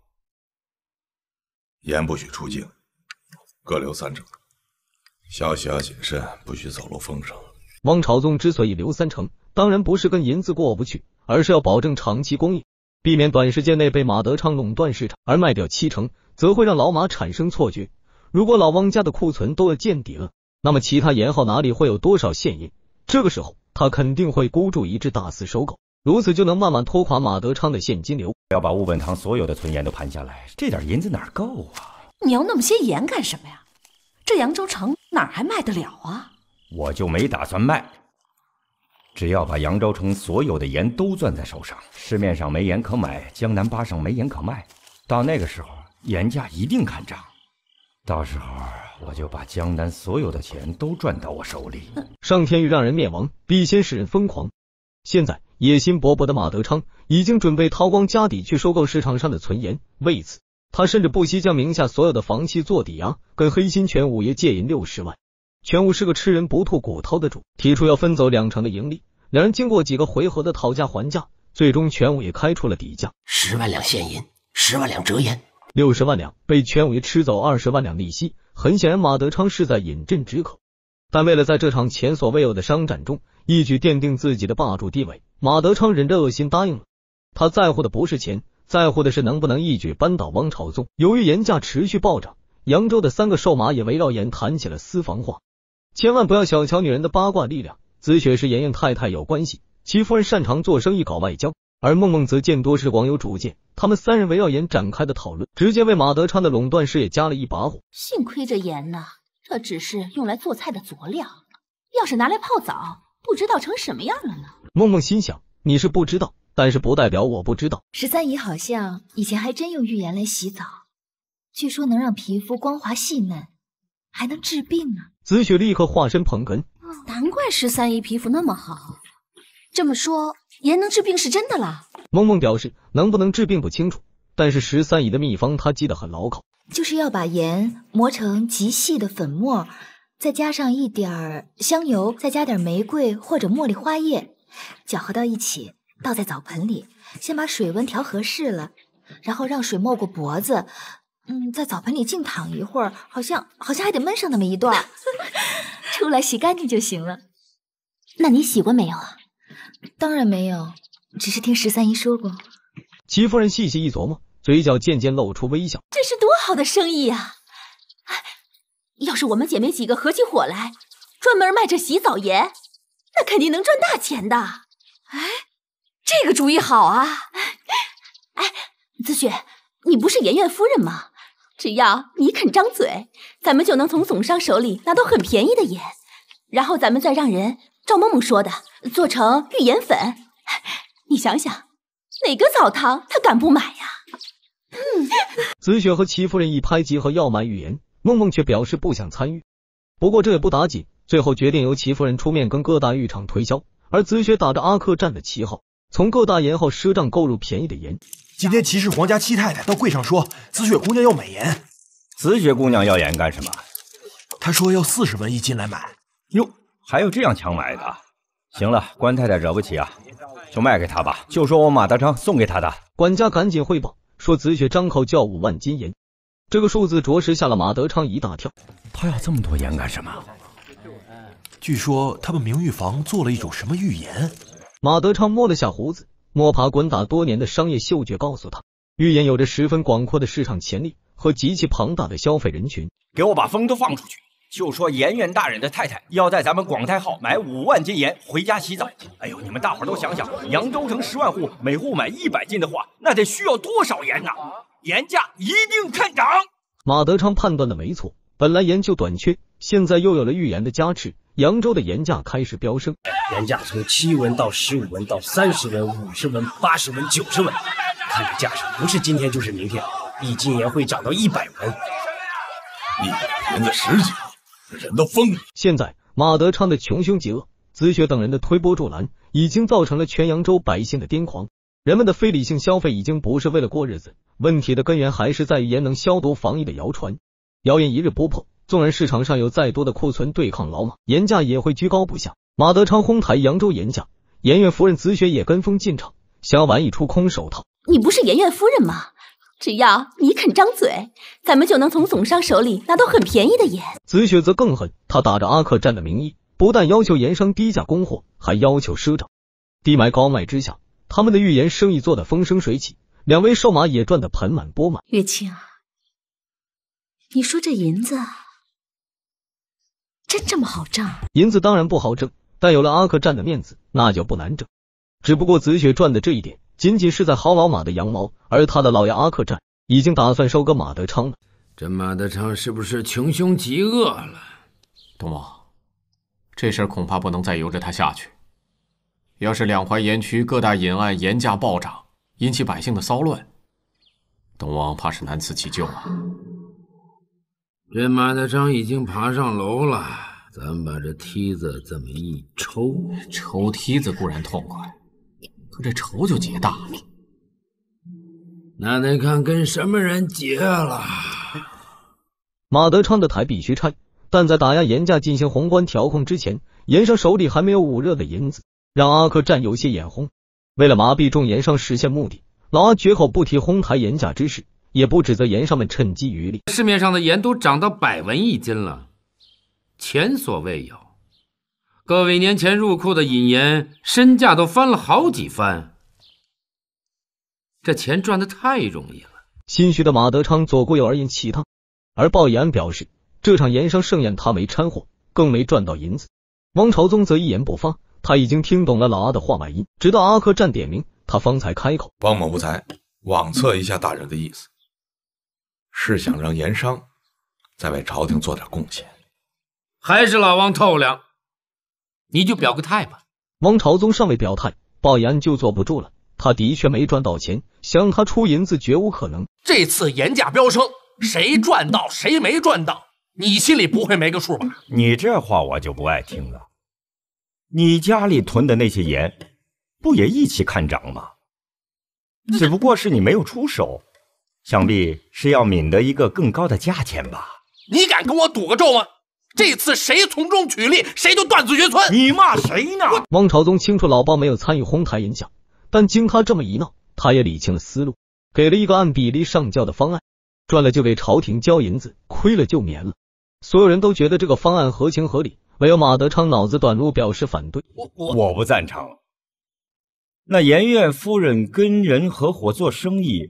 盐不许出境，各留三成。息要谨慎，不许走漏风声。汪朝宗之所以留三成，当然不是跟银子过不去，而是要保证长期供应，避免短时间内被马德昌垄断市场。而卖掉七成，则会让老马产生错觉。如果老汪家的库存都要见底了，那么其他盐号哪里会有多少现银？这个时候，他肯定会孤注一掷，大肆收购，如此就能慢慢拖垮马德昌的现金流。要把物本堂所有的存盐都盘下来，这点银子哪够啊？你要那么些盐干什么呀？这扬州城哪还卖得了啊？我就没打算卖，只要把扬州城所有的盐都攥在手上，市面上没盐可买，江南八省没盐可卖，到那个时候，盐价一定看涨。到时候我就把江南所有的钱都赚到我手里。上天欲让人灭亡，必先使人疯狂。现在野心勃勃的马德昌已经准备掏光家底去收购市场上的存盐，为此他甚至不惜将名下所有的房契做抵押，跟黑心全五爷借银六十万。全五是个吃人不吐骨头的主，提出要分走两成的盈利。两人经过几个回合的讨价还价，最终全五也开出了底价：十万两现银，十万两折盐。六十万两被全为吃走二十万两利息，很显然马德昌是在饮鸩止渴。但为了在这场前所未有的商战中一举奠定自己的霸主地位，马德昌忍着恶心答应了。他在乎的不是钱，在乎的是能不能一举扳倒汪朝宗。由于盐价持续暴涨，扬州的三个瘦马也围绕盐谈起了私房话。千万不要小瞧女人的八卦力量。紫雪是盐盐太太有关系，其夫人擅长做生意搞外交。而梦梦则见多识广，有主见。他们三人围绕盐展开的讨论，直接为马德昌的垄断事业加了一把火。幸亏这盐呐，这只是用来做菜的佐料，要是拿来泡澡，不知道成什么样了呢。梦梦心想：你是不知道，但是不代表我不知道。十三姨好像以前还真用浴盐来洗澡，据说能让皮肤光滑细嫩，还能治病呢。紫雪立刻化身捧哏。难怪十三姨皮肤那么好，这么说。盐能治病是真的啦。梦梦表示能不能治病不清楚，但是十三姨的秘方她记得很牢靠，就是要把盐磨成极细的粉末，再加上一点儿香油，再加点玫瑰或者茉莉花叶，搅和到一起，倒在澡盆里，先把水温调合适了，然后让水没过脖子，嗯，在澡盆里静躺一会儿，好像好像还得闷上那么一段，出来洗干净就行了。那你洗过没有啊？当然没有，只是听十三姨说过。齐夫人细细一琢磨，嘴角渐渐露出微笑。这是多好的生意呀！哎，要是我们姐妹几个合起伙来，专门卖这洗澡盐，那肯定能赚大钱的。哎，这个主意好啊！哎，子雪，你不是颜院夫人吗？只要你肯张嘴，咱们就能从总商手里拿到很便宜的盐，然后咱们再让人。赵梦梦说的，做成浴盐粉。你想想，哪个澡堂他敢不买呀？嗯。紫 雪和齐夫人一拍即合，要买浴盐。梦梦却表示不想参与。不过这也不打紧，最后决定由齐夫人出面跟各大浴场推销，而紫雪打着阿克战的旗号，从各大盐号赊账购入便宜的盐。今天齐氏皇家七太太到柜上说，紫雪姑娘要买盐。紫雪姑娘要盐干什么？她说要四十文一斤来买。哟。还有这样强买的？行了，关太太惹不起啊，就卖给他吧，就说我马德昌送给他的。管家赶紧汇报，说紫雪张口要五万金银，这个数字着实吓了马德昌一大跳。他要这么多银干什么？据说他们明玉坊做了一种什么浴盐。马德昌摸了下胡子，摸爬滚打多年的商业嗅觉告诉他，浴盐有着十分广阔的市场潜力和极其庞大的消费人群。给我把风都放出去。就说盐源大人的太太要在咱们广泰号买五万斤盐回家洗澡。哎呦，你们大伙儿都想想，扬州城十万户每户买一百斤的话，那得需要多少盐呢？盐价一定看涨。马德昌判断的没错，本来盐就短缺，现在又有了预盐的加持，扬州的盐价开始飙升。盐价从七文到十五文，到三十文、五十文、八十文、九十文，看这价势，不是今天就是明天，一斤盐会涨到一百文。一百文的十几。人都疯了！现在马德昌的穷凶极恶，紫雪等人的推波助澜，已经造成了全扬州百姓的癫狂。人们的非理性消费已经不是为了过日子，问题的根源还是在于盐能消毒防疫的谣传。谣言一日不破，纵然市场上有再多的库存对抗老马盐价也会居高不下。马德昌哄抬扬州盐价，盐院夫人紫雪也跟风进场，想要玩一出空手套。你不是盐院夫人吗？只要你肯张嘴，咱们就能从总商手里拿到很便宜的盐。紫雪则更狠，他打着阿克占的名义，不但要求盐商低价供货，还要求赊账。低买高卖之下，他们的预盐生意做得风生水起，两位瘦马也赚得盆满钵满。月清啊，你说这银子真这么好挣？银子当然不好挣，但有了阿克占的面子，那就不难挣。只不过紫雪赚的这一点。仅仅是在薅老马的羊毛，而他的老爷阿克占已经打算收割马德昌了。这马德昌是不是穷凶极恶了？东王，这事儿恐怕不能再由着他下去。要是两淮盐区各大隐案盐价暴涨，引起百姓的骚乱，东王怕是难辞其咎啊。这马德昌已经爬上楼了，咱把这梯子这么一抽，抽梯子固然痛快。这仇就结大了，那得看跟什么人结了。马德昌的台必须拆，但在打压盐价、进行宏观调控之前，盐商手里还没有捂热的银子，让阿克占有些眼红。为了麻痹众盐商，实现目的，老阿绝口不提哄抬盐价之事，也不指责盐商们趁机渔利。市面上的盐都涨到百文一斤了，前所未有。各位年前入库的引盐身价都翻了好几番，这钱赚的太容易了。心虚的马德昌左顾右而言其他，而鲍以安表示这场盐商盛宴他没掺和，更没赚到银子。王朝宗则一言不发，他已经听懂了老阿的话外音。直到阿克站点名，他方才开口：“王某不才，妄测一下大人的意思，是想让盐商再为朝廷做点贡献。”还是老王透亮。你就表个态吧。王朝宗尚未表态，鲍岩就坐不住了。他的确没赚到钱，想他出银子绝无可能。这次盐价飙升，谁赚到谁没赚到，你心里不会没个数吧？你这话我就不爱听了。你家里囤的那些盐，不也一起看涨吗？只不过是你没有出手，想必是要抿得一个更高的价钱吧？你敢跟我赌个咒吗？这次谁从中取利，谁就断子绝孙。你骂谁呢？汪朝宗清楚老包没有参与哄抬银价，但经他这么一闹，他也理清了思路，给了一个按比例上交的方案：赚了就给朝廷交银子，亏了就免了。所有人都觉得这个方案合情合理，唯有马德昌脑子短路，表示反对。我我我不赞成。那颜院夫人跟人合伙做生意，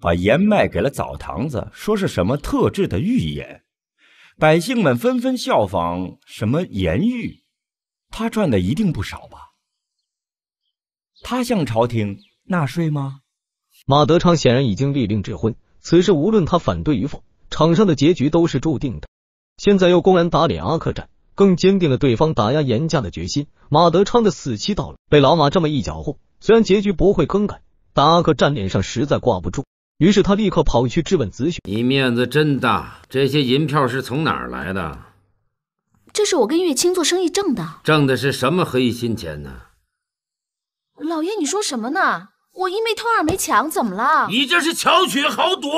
把盐卖给了澡堂子，说是什么特制的玉盐。百姓们纷纷效仿，什么颜玉，他赚的一定不少吧？他向朝廷纳税吗？马德昌显然已经立令指婚，此事无论他反对与否，场上的结局都是注定的。现在又公然打脸阿克战，更坚定了对方打压严家的决心。马德昌的死期到了，被老马这么一搅和，虽然结局不会更改，但阿克战脸上实在挂不住。于是他立刻跑去质问紫雪：“你面子真大，这些银票是从哪儿来的？”“这是我跟月清做生意挣的。”“挣的是什么黑心钱呢？”“老爷，你说什么呢？我一没偷，二没抢，怎么了？”“你这是巧取豪夺！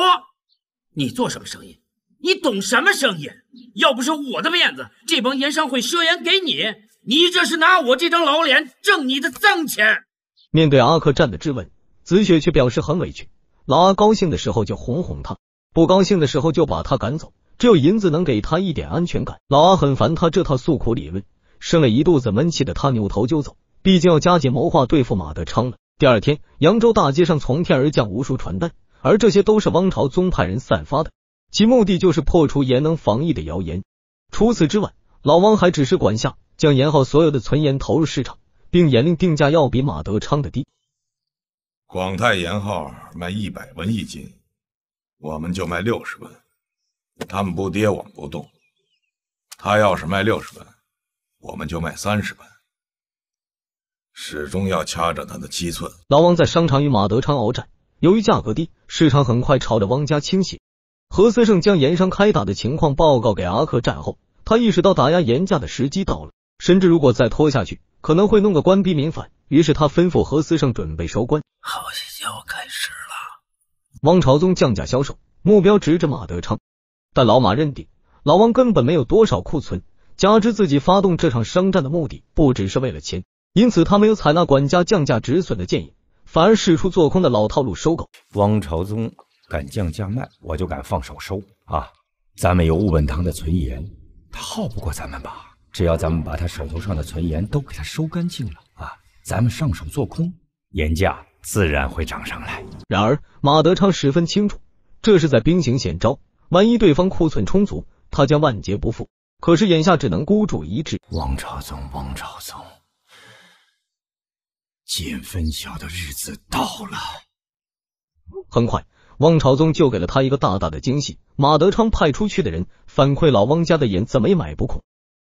你做什么生意？你懂什么生意？要不是我的面子，这帮盐商会赊盐给你。你这是拿我这张老脸挣你的脏钱！”面对阿克战的质问，紫雪却表示很委屈。老阿高兴的时候就哄哄他，不高兴的时候就把他赶走。只有银子能给他一点安全感。老阿很烦他这套诉苦理论，生了一肚子闷气的他扭头就走。毕竟要加紧谋划对付马德昌了。第二天，扬州大街上从天而降无数传单，而这些都是汪朝宗派人散发的，其目的就是破除盐能防疫的谣言。除此之外，老汪还指示管下将盐号所有的存盐投入市场，并严令定价要比马德昌的低。广泰盐号卖一百文一斤，我们就卖六十文。他们不跌，我们不动。他要是卖六十文，我们就卖三十文。始终要掐着他的七寸。老王在商场与马德昌鏖战，由于价格低，市场很快朝着汪家倾斜。何思胜将盐商开打的情况报告给阿克战后，他意识到打压盐价的时机到了，甚至如果再拖下去，可能会弄个官逼民反。于是他吩咐何思盛准备收官，好戏要开始了。汪朝宗降价销售，目标直指马德昌。但老马认定老王根本没有多少库存，加之自己发动这场商战的目的不只是为了钱，因此他没有采纳管家降价止损的建议，反而使出做空的老套路收购。汪朝宗敢降价卖，我就敢放手收啊！咱们有物本堂的存盐，他耗不过咱们吧？只要咱们把他手头上的存盐都给他收干净了。咱们上手做空，盐价自然会涨上来。然而，马德昌十分清楚，这是在兵行险招。万一对方库存充足，他将万劫不复。可是眼下只能孤注一掷。汪朝宗，汪朝宗，见分晓的日子到了。很快，汪朝宗就给了他一个大大的惊喜。马德昌派出去的人反馈，老汪家的盐怎么也买不空。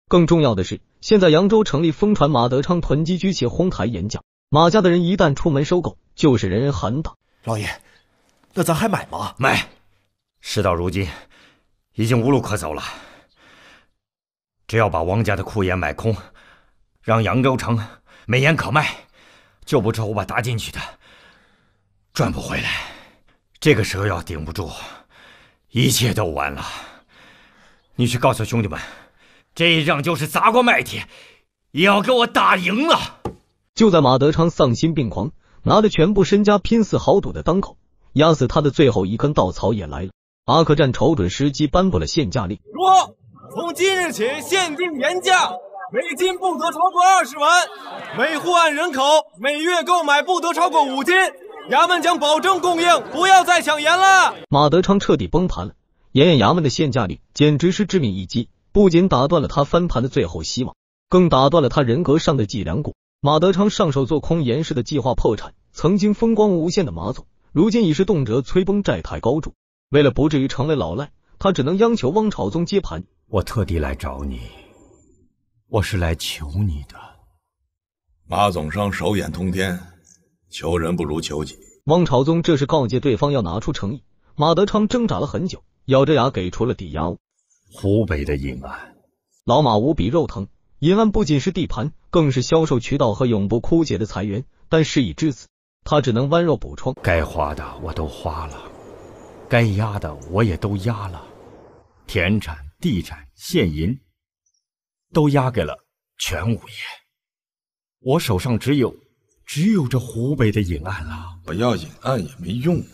更重要的是，现在扬州城里疯传马德昌囤积居奇、哄抬盐价。马家的人一旦出门收购，就是人人喊打。老爷，那咱还买吗？买。事到如今，已经无路可走了。只要把王家的库盐买空，让扬州城没盐可卖，就不愁把搭进去的赚不回来。这个时候要顶不住，一切都完了。你去告诉兄弟们。这一仗就是砸锅卖铁，也要给我打赢了！就在马德昌丧心病狂、拿着全部身家拼死豪赌的当口，压死他的最后一根稻草也来了。阿克战瞅准时机颁布了限价令：说从今日起，限定盐价，每斤不得超过二十文，每户按人口每月购买不得超过五斤。衙门将保证供应，不要再抢盐了。马德昌彻底崩盘了，盐盐衙门的限价令简直是致命一击。不仅打断了他翻盘的最后希望，更打断了他人格上的脊梁骨。马德昌上手做空严氏的计划破产，曾经风光无限的马总，如今已是动辄催崩债台高筑。为了不至于成为老赖，他只能央求汪朝宗接盘。我特地来找你，我是来求你的。马总商手眼通天，求人不如求己。汪朝宗这是告诫对方要拿出诚意。马德昌挣扎了很久，咬着牙给出了抵押物。湖北的银安。老马无比肉疼。银安不仅是地盘，更是销售渠道和永不枯竭的财源。但事已至此，他只能剜肉补疮。该花的我都花了，该压的我也都压了，田产、地产、现银，都压给了全五爷。我手上只有，只有这湖北的银案了。我要银案也没用啊！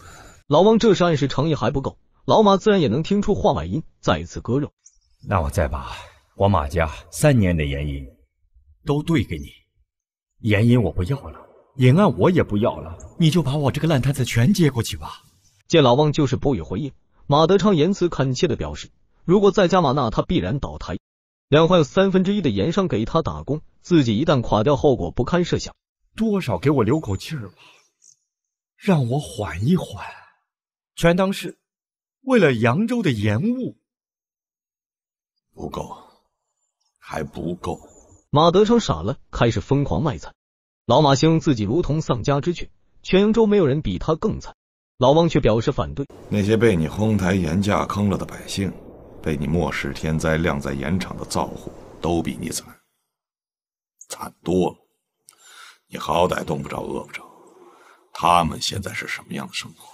老王这是暗示诚意还不够。老马自然也能听出话外音，再次割肉。那我再把我马家三年的盐引都兑给你。盐引我不要了，银案我也不要了，你就把我这个烂摊子全接过去吧。见老汪就是不予回应，马德昌言辞恳切的表示：如果再加码，那他必然倒台。两淮有三分之一的盐商给他打工，自己一旦垮掉，后果不堪设想。多少给我留口气儿吧，让我缓一缓，全当是。为了扬州的盐务，不够，还不够。马德昌傻了，开始疯狂卖惨。老马形容自己如同丧家之犬，全扬州没有人比他更惨。老王却表示反对：那些被你哄抬盐价坑了的百姓，被你漠视天灾晾在盐场的灶户，都比你惨，惨多了。你好歹冻不着饿不着，他们现在是什么样的生活？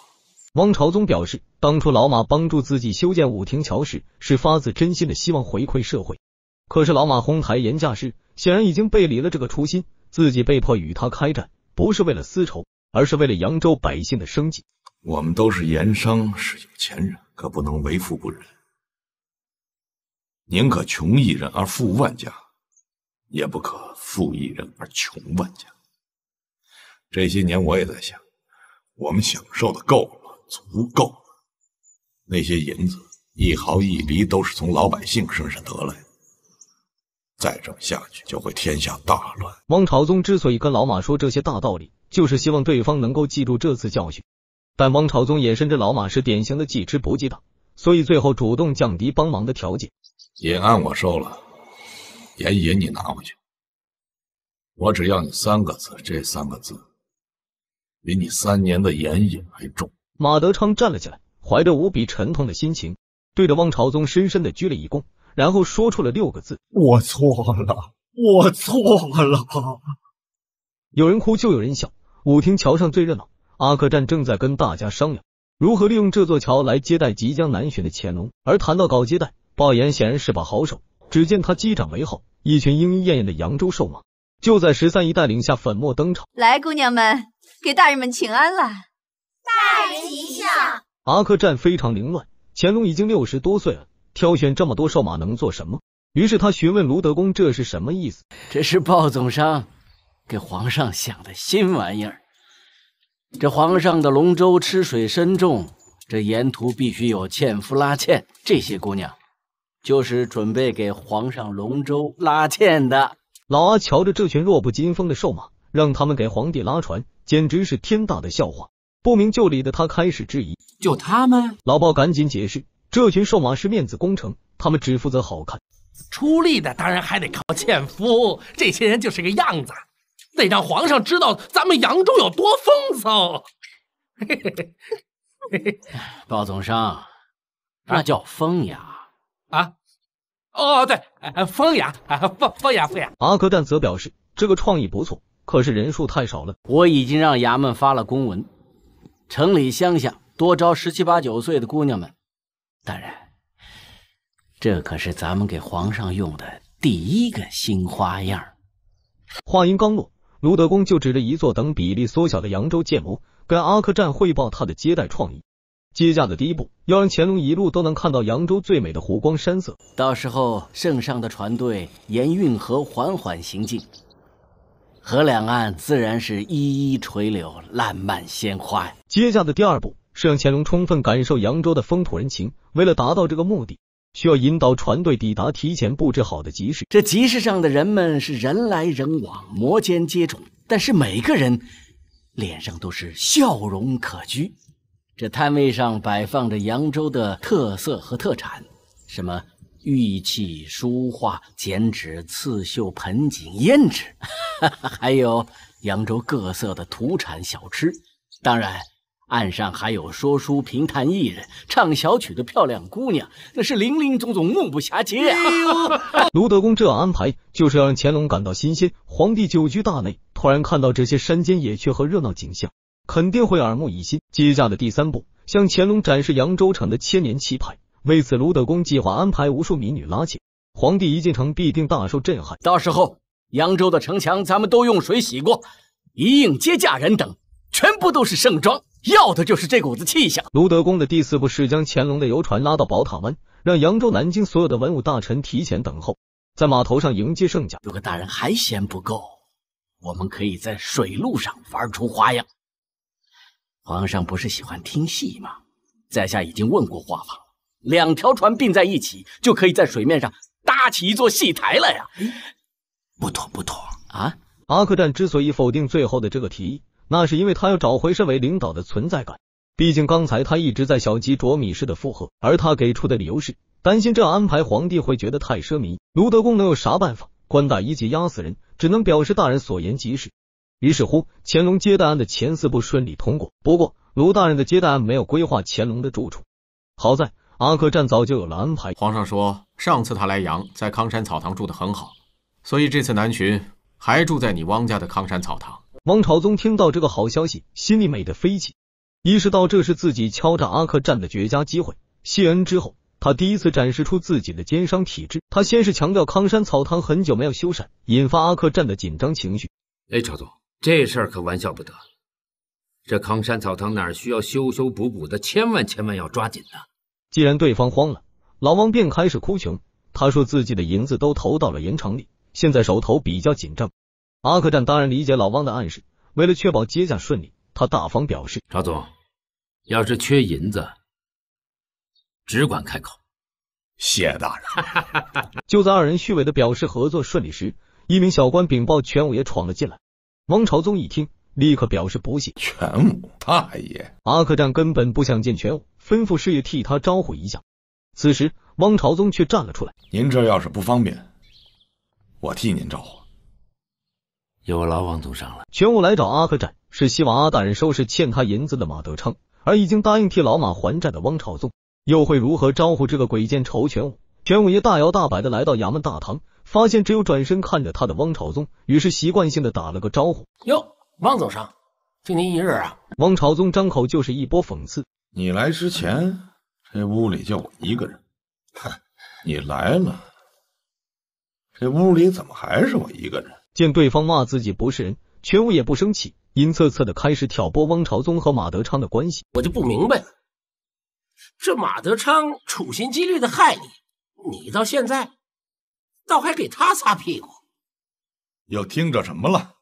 汪朝宗表示，当初老马帮助自己修建武亭桥时，是发自真心的，希望回馈社会。可是老马哄抬盐价时，显然已经背离了这个初心。自己被迫与他开战，不是为了私仇，而是为了扬州百姓的生计。我们都是盐商，是有钱人，可不能为富不仁，宁可穷一人而富万家，也不可富一人而穷万家。这些年我也在想，我们享受的够了。足够了，那些银子一毫一厘都是从老百姓身上得来，再这么下去就会天下大乱。王朝宗之所以跟老马说这些大道理，就是希望对方能够记住这次教训。但王朝宗也深知老马是典型的记吃不记当，所以最后主动降低帮忙的条件。银案我收了，盐引你拿回去。我只要你三个字，这三个字比你三年的盐引还重。马德昌站了起来，怀着无比沉痛的心情，对着汪朝宗深深的鞠了一躬，然后说出了六个字：“我错了，我错了。”有人哭就有人笑，舞厅桥上最热闹。阿克站正在跟大家商量如何利用这座桥来接待即将南巡的乾隆。而谈到搞接待，鲍岩显然是把好手。只见他击掌为号，一群莺莺燕燕的扬州瘦马就在十三姨带领下粉墨登场。来，姑娘们给大人们请安了。太奇效。阿克战非常凌乱。乾隆已经六十多岁了，挑选这么多瘦马能做什么？于是他询问卢德公：“这是什么意思？”这是鲍总商给皇上想的新玩意儿。这皇上的龙舟吃水深重，这沿途必须有纤夫拉纤。这些姑娘就是准备给皇上龙舟拉纤的。老阿瞧着这群弱不禁风的瘦马，让他们给皇帝拉船，简直是天大的笑话。不明就里的他开始质疑，就他们？老鲍赶紧解释，这群瘦马是面子工程，他们只负责好看，出力的当然还得靠纤夫，这些人就是个样子，得让皇上知道咱们扬州有多风骚。嘿嘿嘿嘿嘿嘿，鲍总商，那叫风雅啊！哦，对，风雅哎，风风雅风雅。阿格旦则表示，这个创意不错，可是人数太少了，我已经让衙门发了公文。城里乡下多招十七八九岁的姑娘们，大人，这可是咱们给皇上用的第一个新花样。话音刚落，卢德公就指着一座等比例缩小的扬州建模，跟阿克占汇报他的接待创意。接驾的第一步，要让乾隆一路都能看到扬州最美的湖光山色。到时候，圣上的船队沿运河缓缓行进。河两岸自然是一一垂柳烂漫鲜花。接下的第二步是让乾隆充分感受扬州的风土人情。为了达到这个目的，需要引导船队抵达提前布置好的集市。这集市上的人们是人来人往摩肩接踵，但是每个人脸上都是笑容可掬。这摊位上摆放着扬州的特色和特产，什么？玉器、书画、剪纸、刺绣、盆景、胭脂，还有扬州各色的土产小吃。当然，岸上还有说书、评弹艺人、唱小曲的漂亮姑娘，那是林林总总，目不暇接。卢德公这样安排，就是要让乾隆感到新鲜。皇帝久居大内，突然看到这些山间野趣和热闹景象，肯定会耳目一新。接下的第三步，向乾隆展示扬州城的千年气派。为此，卢德公计划安排无数民女拉纤。皇帝一进城，必定大受震撼。到时候，扬州的城墙咱们都用水洗过，一应接驾人等全部都是盛装，要的就是这股子气象。卢德公的第四步是将乾隆的游船拉到宝塔湾，让扬州、南京所有的文武大臣提前等候，在码头上迎接圣驾。如果大人还嫌不够，我们可以在水路上玩出花样。皇上不是喜欢听戏吗？在下已经问过画舫。两条船并在一起，就可以在水面上搭起一座戏台了呀！不妥不妥啊！阿克战之所以否定最后的这个提议，那是因为他要找回身为领导的存在感。毕竟刚才他一直在小鸡啄米似的附和，而他给出的理由是担心这样安排皇帝会觉得太奢靡。卢德公能有啥办法？官大一级压死人，只能表示大人所言极是。于是乎，乾隆接待案的前四步顺利通过。不过，卢大人的接待案没有规划乾隆的住处。好在。阿克战早就有了安排。皇上说，上次他来阳，在康山草堂住得很好，所以这次南巡还住在你汪家的康山草堂。王朝宗听到这个好消息，心里美得飞起，意识到这是自己敲诈阿克战的绝佳机会。谢恩之后，他第一次展示出自己的奸商体质。他先是强调康山草堂很久没有修缮，引发阿克战的紧张情绪。哎，朝宗，这事儿可玩笑不得。这康山草堂哪需要修修补补的？千万千万要抓紧呐！既然对方慌了，老汪便开始哭穷。他说自己的银子都投到了盐场里，现在手头比较紧张。阿克战当然理解老汪的暗示，为了确保接驾顺利，他大方表示：“朝总，要是缺银子，只管开口。”谢大人。就在二人虚伪的表示合作顺利时，一名小官禀报全五爷闯了进来。王朝宗一听，立刻表示不信：“全五大爷！”阿克战根本不想见全五。吩咐侍爷替他招呼一下。此时，汪朝宗却站了出来：“您这要是不方便，我替您招呼。有劳汪总上了。”全武来找阿克展，是希望阿大人收拾欠他银子的马德昌，而已经答应替老马还债的汪朝宗，又会如何招呼这个鬼见愁？全武，全武爷大摇大摆的来到衙门大堂，发现只有转身看着他的汪朝宗，于是习惯性的打了个招呼：“哟，汪总上，就您一人啊？”汪朝宗张口就是一波讽刺。你来之前，这屋里就我一个人。你来了，这屋里怎么还是我一个人？见对方骂自己不是人，全武也不生气，阴恻恻的开始挑拨汪朝宗和马德昌的关系。我就不明白了，这马德昌处心积虑的害你，你到现在倒还给他擦屁股？又听着什么了？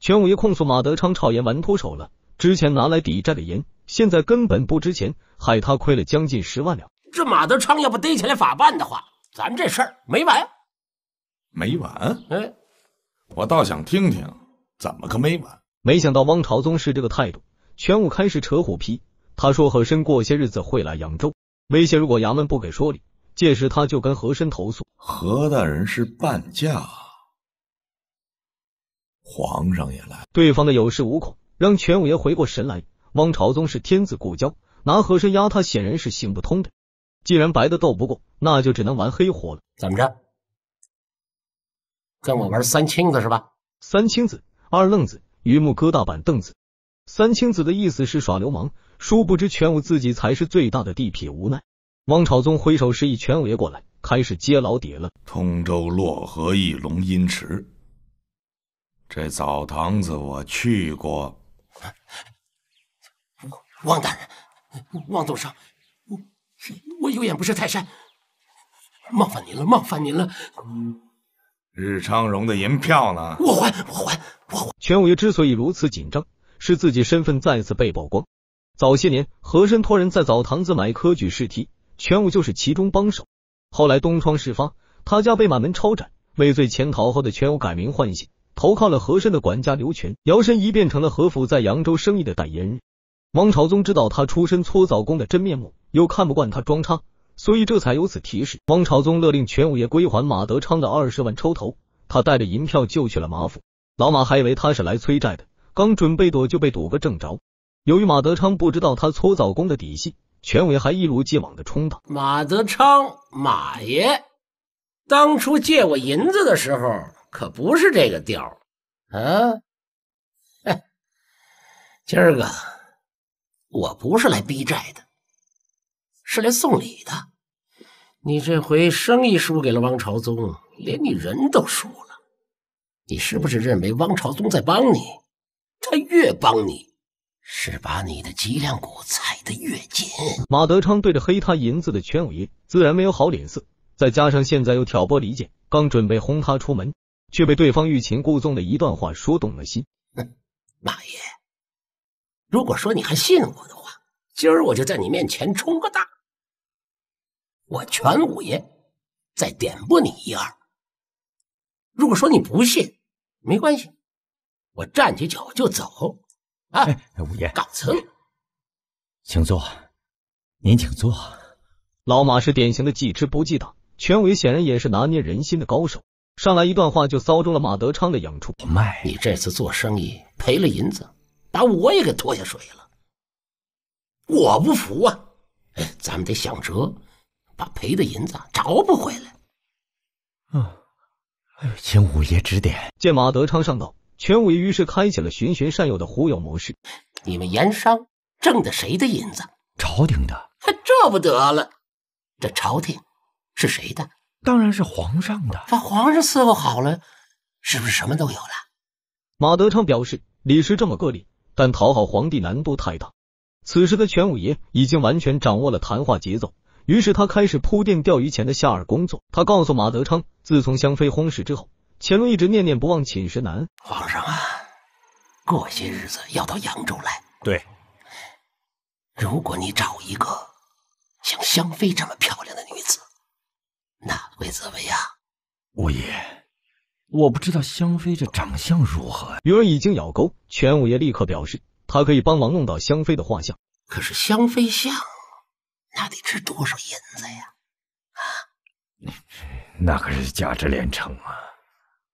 全武爷控诉马德昌炒盐玩脱手了，之前拿来抵债的盐。现在根本不值钱，害他亏了将近十万两。这马德昌要不逮起来法办的话，咱这事儿没完。没完？哎，我倒想听听怎么个没完。没想到汪朝宗是这个态度，全武开始扯虎皮。他说和珅过些日子会来扬州，威胁如果衙门不给说理，届时他就跟和珅投诉。和大人是半价，皇上也来。对方的有恃无恐让全武爷回过神来。汪朝宗是天子故交，拿和珅压他显然是行不通的。既然白的斗不过，那就只能玩黑活了。怎么着？跟我玩三青子是吧？三青子、二愣子、榆木疙瘩板凳子。三青子的意思是耍流氓，殊不知全武自己才是最大的地痞。无奈，汪朝宗挥手示意全武爷过来，开始揭老底了。通州洛河一龙阴池，这澡堂子我去过。汪大人，汪总商，我我有眼不识泰山，冒犯您了，冒犯您了。日昌荣的银票呢？我还，我还，我还。全五爷之所以如此紧张，是自己身份再次被曝光。早些年，和珅托人在澡堂子买科举试题，全五就是其中帮手。后来东窗事发，他家被满门抄斩，畏罪潜逃后的全五改名换姓，投靠了和珅的管家刘全，摇身一变成了和府在扬州生意的代言人。王朝宗知道他出身搓澡工的真面目，又看不惯他装叉，所以这才有此提示。王朝宗勒令全五爷归还马德昌的二十万抽头，他带着银票就去了马府。老马还以为他是来催债的，刚准备躲就被堵个正着。由于马德昌不知道他搓澡工的底细，全伟还一如既往的冲道：“马德昌，马爷，当初借我银子的时候可不是这个调啊？今儿个。”我不是来逼债的，是来送礼的。你这回生意输给了汪朝宗，连你人都输了。你是不是认为汪朝宗在帮你？他越帮你，是把你的脊梁骨踩得越紧。马德昌对着黑他银子的圈五爷自然没有好脸色，再加上现在又挑拨离间，刚准备轰他出门，却被对方欲擒故纵的一段话说动了心。马爷。如果说你还信我的话，今儿我就在你面前冲个大。我全五爷再点拨你一二。如果说你不信，没关系，我站起脚就走。啊，五爷，告辞，请坐，您请坐。老马是典型的记吃不记打，全威显然也是拿捏人心的高手。上来一段话就骚中了马德昌的痒处。我卖，你这次做生意赔了银子。把我也给拖下水了，我不服啊！咱们得想辙，把赔的银子找补回来。嗯，哎，请五爷指点。见马德昌上道，全五爷于是开启了循循善诱的忽悠模式。你们盐商挣的谁的银子？朝廷的。这不得了！这朝廷是谁的？当然是皇上的。把皇上伺候好了，是不是什么都有了？马德昌表示：“李氏这么个例。”但讨好皇帝难度太大。此时的全五爷已经完全掌握了谈话节奏，于是他开始铺垫钓鱼前的下饵工作。他告诉马德昌：“自从香妃薨逝之后，乾隆一直念念不忘，寝食难安。皇上啊，过些日子要到扬州来。对，如果你找一个像香妃这么漂亮的女子，那会怎么样？”五爷。我不知道香妃这长相如何。鱼儿已经咬钩，全五爷立刻表示他可以帮忙弄到香妃的画像。可是香妃像那得值多少银子呀？啊，那可是价值连城啊！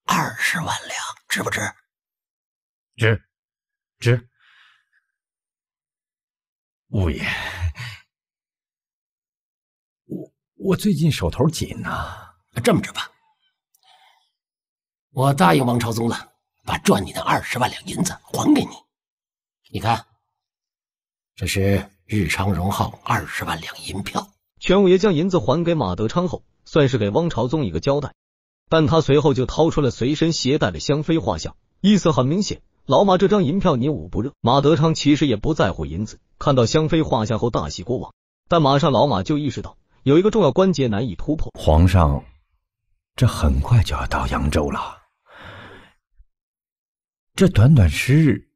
二十万两值不值？值，值。五爷，我我最近手头紧呐。这么着吧。我答应王朝宗了，把赚你的二十万两银子还给你。你看，这是日昌荣浩二十万两银票。全五爷将银子还给马德昌后，算是给汪朝宗一个交代。但他随后就掏出了随身携带的香妃画像，意思很明显：老马这张银票你捂不热。马德昌其实也不在乎银子，看到香妃画像后大喜过望，但马上老马就意识到有一个重要关节难以突破。皇上，这很快就要到扬州了。这短短十日，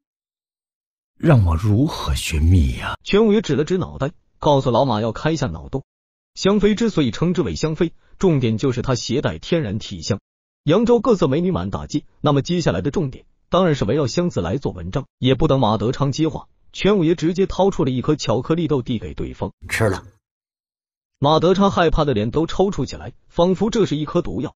让我如何寻觅呀？全五爷指了指脑袋，告诉老马要开下脑洞。香妃之所以称之为香妃，重点就是她携带天然体香。扬州各色美女满大街，那么接下来的重点当然是围绕“香”字来做文章。也不等马德昌接话，全五爷直接掏出了一颗巧克力豆递给对方，吃了。马德昌害怕的脸都抽搐起来，仿佛这是一颗毒药。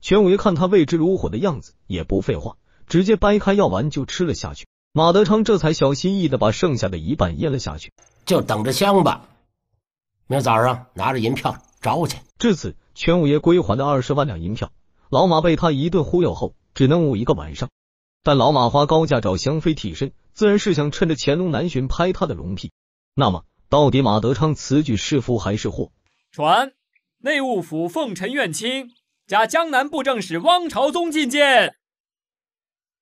全五爷看他未之如火的样子，也不废话。直接掰开药丸就吃了下去，马德昌这才小心翼翼的把剩下的一半咽了下去，就等着香吧。明早上拿着银票找我去。至此，全五爷归还的二十万两银票，老马被他一顿忽悠后，只能捂一个晚上。但老马花高价找香妃替身，自然是想趁着乾隆南巡拍他的龙屁。那么，到底马德昌此举是福还是祸？传，内务府奉陈愿卿加江南布政使汪朝宗觐见。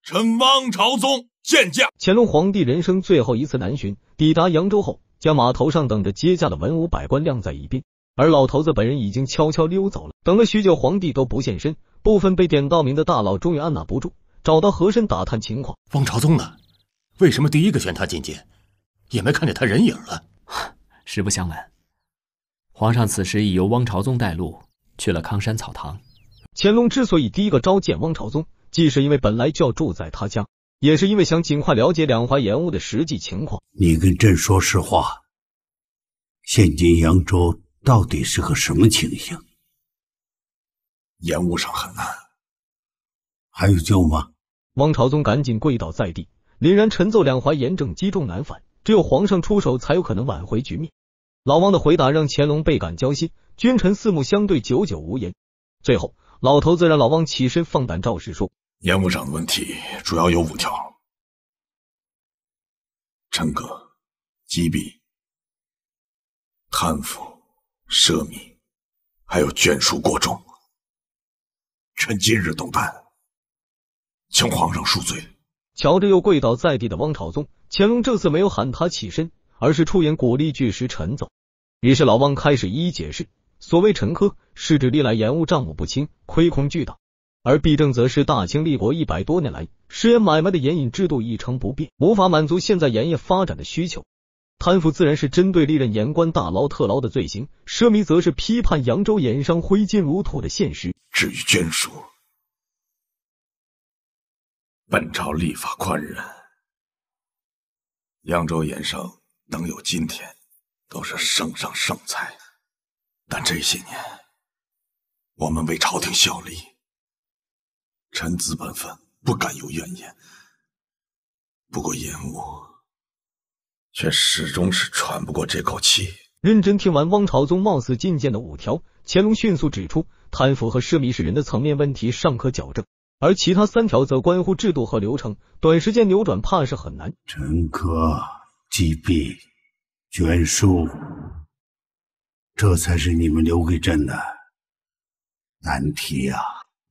臣汪朝宗见驾。乾隆皇帝人生最后一次南巡，抵达扬州后，将码头上等着接驾的文武百官晾在一边，而老头子本人已经悄悄溜走了。等了许久，皇帝都不现身，部分被点到名的大佬终于按捺不住，找到和珅打探情况。汪朝宗呢？为什么第一个选他进见？也没看见他人影了。实不相瞒，皇上此时已由汪朝宗带路去了康山草堂。乾隆之所以第一个召见汪朝宗。既是因为本来就要住在他家，也是因为想尽快了解两淮盐务的实际情况。你跟朕说实话，现今扬州到底是个什么情形？盐务上很难，还有救吗？王朝宗赶紧跪倒在地，凛然沉奏：“两淮盐政积重难返，只有皇上出手才有可能挽回局面。”老王的回答让乾隆倍感交心，君臣四目相对，久久无言。最后，老头子让老汪起身，放胆照实说。严部长的问题主要有五条：陈哥、击毙、贪腐、奢靡，还有眷属过重。臣今日斗胆，请皇上恕罪。瞧着又跪倒在地的汪朝宗，乾隆这次没有喊他起身，而是出言鼓励，巨石陈走。于是老汪开始一一解释：所谓陈科，是指历来延误账目不清，亏空巨大。而弊政则是大清立国一百多年来，食盐买卖的盐引制度一成不变，无法满足现在盐业发展的需求。贪腐自然是针对历任盐官大捞特捞的罪行，奢靡则是批判扬州盐商挥金如土的现实。至于捐输，本朝立法宽仁，扬州盐商能有今天，都是圣上圣才。但这些年，我们为朝廷效力。臣子本分，不敢有怨言。不过，爷我却始终是喘不过这口气。认真听完汪朝宗冒死进谏的五条，乾隆迅速指出，贪腐和奢靡使人的层面问题，尚可矫正；而其他三条则关乎制度和流程，短时间扭转怕是很难。陈科、击毙，捐书，这才是你们留给朕的难题呀。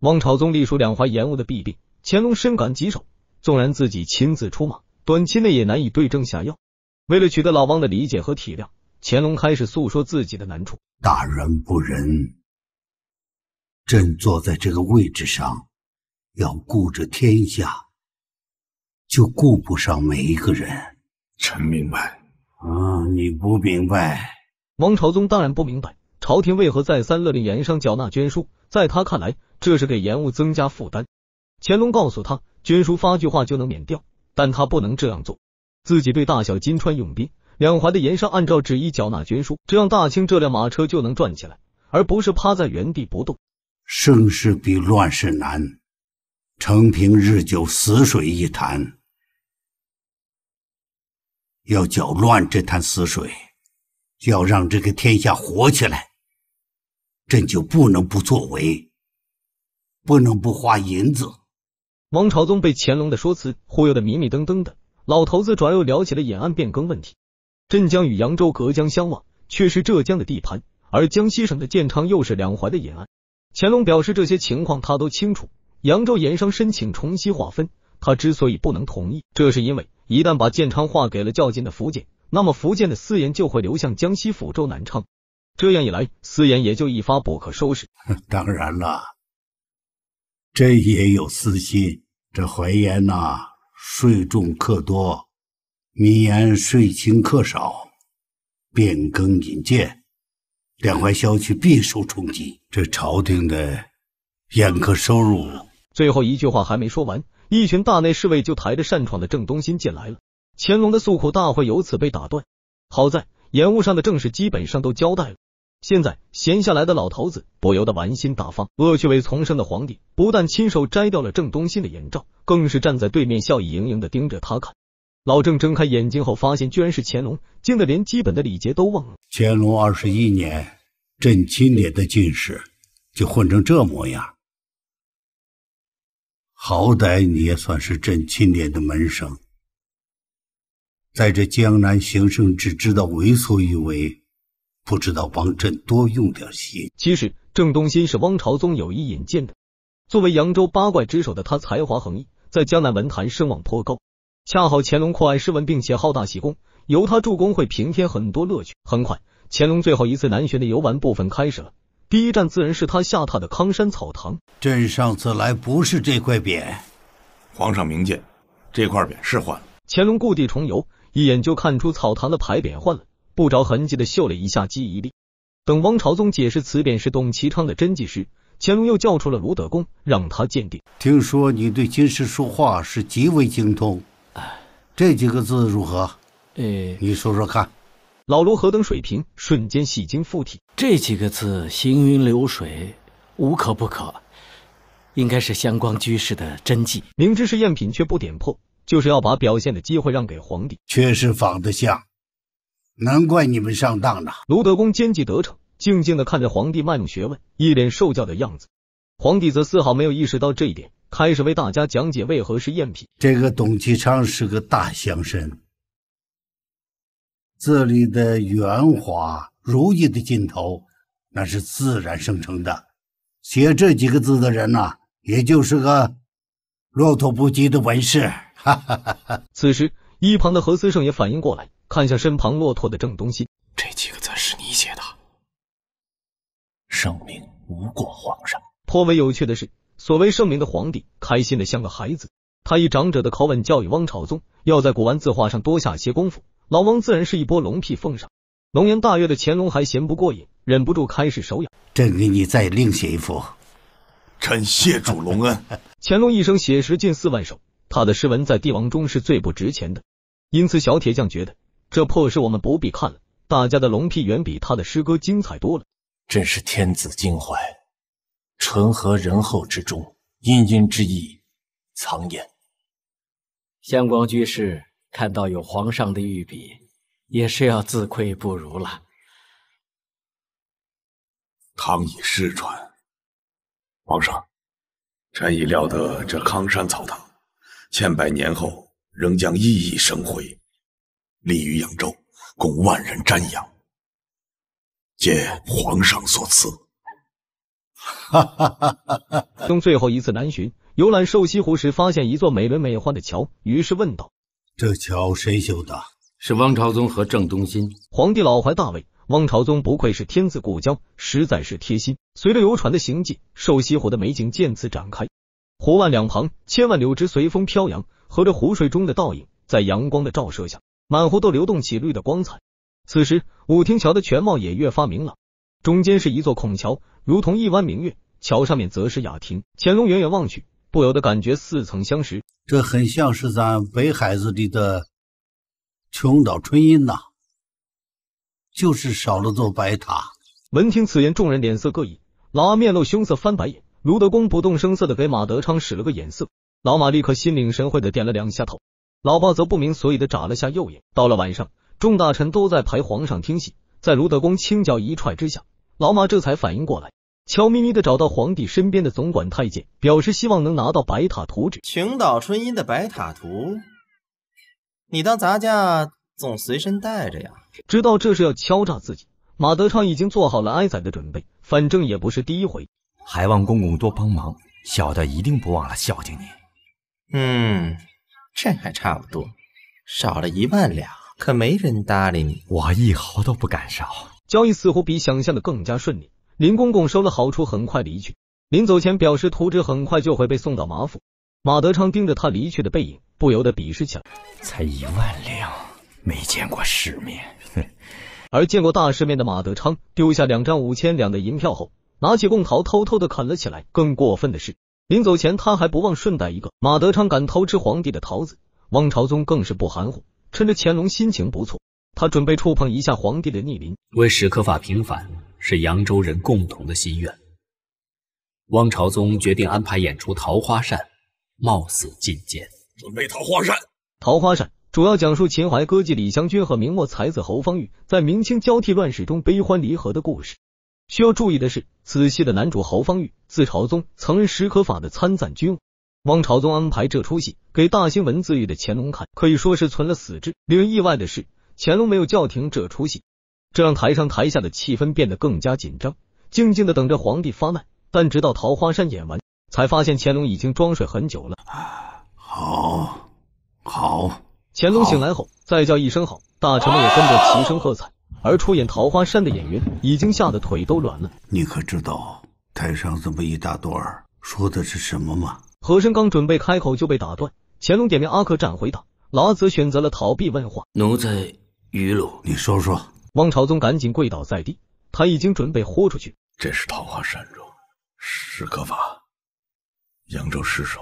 汪朝宗隶属两淮盐务的弊病，乾隆深感棘手。纵然自己亲自出马，短期内也难以对症下药。为了取得老汪的理解和体谅，乾隆开始诉说自己的难处：“大人不仁，朕坐在这个位置上，要顾着天下，就顾不上每一个人。”臣明白。啊，你不明白？王朝宗当然不明白，朝廷为何再三勒令盐商缴纳捐书。在他看来，这是给延误增加负担。乾隆告诉他，捐书发句话就能免掉，但他不能这样做。自己对大小金川用兵，两淮的盐商按照旨意缴纳捐书，这样大清这辆马车就能转起来，而不是趴在原地不动。盛世比乱世难，承平日久，死水一潭。要搅乱这潭死水，要让这个天下活起来，朕就不能不作为。不能不花银子。王朝宗被乾隆的说辞忽悠的迷迷瞪瞪的，老头子转又聊起了盐案变更问题。镇江与扬州隔江相望，却是浙江的地盘，而江西省的建昌又是两淮的沿岸。乾隆表示这些情况他都清楚。扬州盐商申请重新划分，他之所以不能同意，这是因为一旦把建昌划给了较近的福建，那么福建的私盐就会流向江西抚州南昌，这样一来，私盐也就一发不可收拾。当然了。朕也有私心，这淮盐呐，税重客多，民盐税轻客少，变更引荐，两淮消去必受冲击。这朝廷的宴客收入，最后一句话还没说完，一群大内侍卫就抬着擅闯的郑东新进来了。乾隆的诉苦大会由此被打断。好在延误上的正事基本上都交代了。现在闲下来的老头子不由得玩心大发，恶趣味丛生的皇帝不但亲手摘掉了郑东新的眼罩，更是站在对面笑意盈盈的盯着他看。老郑睁开眼睛后，发现居然是乾隆，惊得连基本的礼节都忘了。乾隆二十一年，朕亲点的进士，就混成这模样。好歹你也算是朕亲点的门生，在这江南行省，只知道为所欲为。不知道帮朕多用点心。其实郑东新是汪朝宗有意引荐的，作为扬州八怪之首的他才华横溢，在江南文坛声望颇高。恰好乾隆酷爱诗文，并且好大喜功，由他助攻会平添很多乐趣。很快，乾隆最后一次南巡的游玩部分开始了。第一站自然是他下榻的康山草堂。朕上次来不是这块匾，皇上明鉴，这块匾是换了。乾隆故地重游，一眼就看出草堂的牌匾换了。不着痕迹的秀了一下记忆力。等王朝宗解释词匾是董其昌的真迹时，乾隆又叫出了卢德公，让他鉴定。听说你对金石书画是极为精通，这几个字如何？呃，你说说看。老卢何等水平，瞬间洗经附体。这几个字行云流水，无可不可，应该是相光居士的真迹。明知是赝品却不点破，就是要把表现的机会让给皇帝。确实仿得像。难怪你们上当了！卢德公奸计得逞，静静的看着皇帝卖弄学问，一脸受教的样子。皇帝则丝毫没有意识到这一点，开始为大家讲解为何是赝品。这个董其昌是个大乡绅，这里的圆滑如意的劲头，那是自然生成的。写这几个字的人呐，也就是个骆驼不羁的文士。哈哈哈哈！此时，一旁的何思胜也反应过来。看向身旁骆驼的郑东锡，这几个字是你写的？圣明无过皇上。颇为有趣的是，所谓圣明的皇帝，开心的像个孩子。他以长者的口吻教育汪朝宗，要在古玩字画上多下些功夫。老汪自然是一波龙屁奉上。龙颜大悦的乾隆还嫌不过瘾，忍不住开始手痒。朕给你再另写一幅。臣谢主隆恩。乾隆一生写诗近四万首，他的诗文在帝王中是最不值钱的，因此小铁匠觉得。这破事我们不必看了，大家的龙屁远比他的诗歌精彩多了。真是天子襟怀，淳和仁厚之中，殷殷之意藏焉。相光居士看到有皇上的御笔，也是要自愧不如了。唐以失传，皇上，臣已料得这康山草堂，千百年后仍将熠熠生辉。立于扬州，供万人瞻仰，皆皇上所赐。哈哈哈哈哈！最后一次南巡，游览瘦西湖时，发现一座美轮美奂的桥，于是问道：“这桥谁修的？”是王朝宗和郑东心。皇帝老怀大慰。王朝宗不愧是天子故交，实在是贴心。随着游船的行进，瘦西湖的美景渐次展开。湖岸两旁，千万柳枝随风飘扬，和着湖水中的倒影，在阳光的照射下。满湖都流动起绿的光彩。此时，武亭桥的全貌也越发明朗。中间是一座孔桥，如同一弯明月。桥上面则是雅亭。乾隆远远望去，不由得感觉似曾相识。这很像是咱北海子里的琼岛春阴呐，就是少了座白塔。闻听此言，众人脸色各异。老阿面露凶色，翻白眼。卢德公不动声色的给马德昌使了个眼色，老马立刻心领神会的点了两下头。老鲍则不明所以的眨了下右眼。到了晚上，众大臣都在陪皇上听戏，在卢德公轻脚一踹之下，老马这才反应过来，悄咪咪的找到皇帝身边的总管太监，表示希望能拿到白塔图纸。琼岛春音的白塔图，你当杂家总随身带着呀？知道这是要敲诈自己，马德昌已经做好了挨宰的准备，反正也不是第一回。还望公公多帮忙，小的一定不忘了孝敬你。嗯。这还差不多，少了一万两，可没人搭理你，我一毫都不敢少。交易似乎比想象的更加顺利，林公公收了好处，很快离去。临走前表示图纸很快就会被送到马府。马德昌盯着他离去的背影，不由得鄙视起来：才一万两，没见过世面。哼！而见过大世面的马德昌，丢下两张五千两的银票后，拿起贡桃偷偷的啃了起来。更过分的是。临走前，他还不忘顺带一个马德昌敢偷吃皇帝的桃子，汪朝宗更是不含糊。趁着乾隆心情不错，他准备触碰一下皇帝的逆鳞。为史可法平反是扬州人共同的心愿。汪朝宗决定安排演出《桃花扇》，冒死觐见。准备《桃花扇》。《桃花扇》主要讲述秦淮歌妓李香君和明末才子侯方域在明清交替乱世中悲欢离合的故事。需要注意的是，此戏的男主侯方域，字朝宗，曾任史可法的参赞军务。汪朝宗安排这出戏给大兴文字狱的乾隆看，可以说是存了死志。令人意外的是，乾隆没有叫停这出戏，这让台上台下的气氛变得更加紧张。静静的等着皇帝发难，但直到桃花山演完，才发现乾隆已经装睡很久了。好，好！乾隆醒来后，再叫一声好，大臣们也跟着齐声喝彩。而出演桃花山的演员已经吓得腿都软了。你可知道台上这么一大段说的是什么吗？和珅刚准备开口就被打断。乾隆点名阿克战回答，老子选择了逃避问话。奴才愚鲁，你说说。汪朝宗赶紧跪倒在地，他已经准备豁出去。这是桃花山中是可法？扬州失守，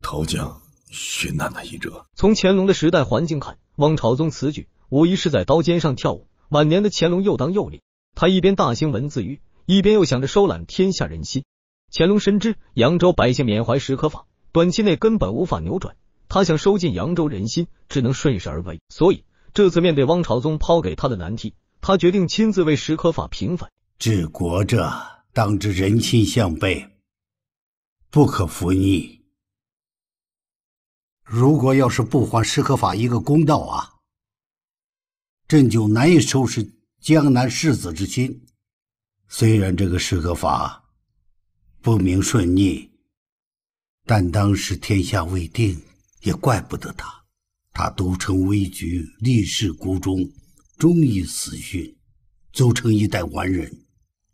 投江寻难的一折。从乾隆的时代环境看，汪朝宗此举。无疑是在刀尖上跳舞。晚年的乾隆又当又立，他一边大兴文字狱，一边又想着收揽天下人心。乾隆深知扬州百姓缅怀史可法，短期内根本无法扭转。他想收尽扬州人心，只能顺势而为。所以，这次面对汪朝宗抛给他的难题，他决定亲自为史可法平反。治国者当知人心向背，不可服逆。如果要是不还史可法一个公道啊！朕就难以收拾江南世子之心。虽然这个史可法不明顺逆，但当时天下未定，也怪不得他。他独撑危局，立誓孤忠，忠于死讯，组成一代完人，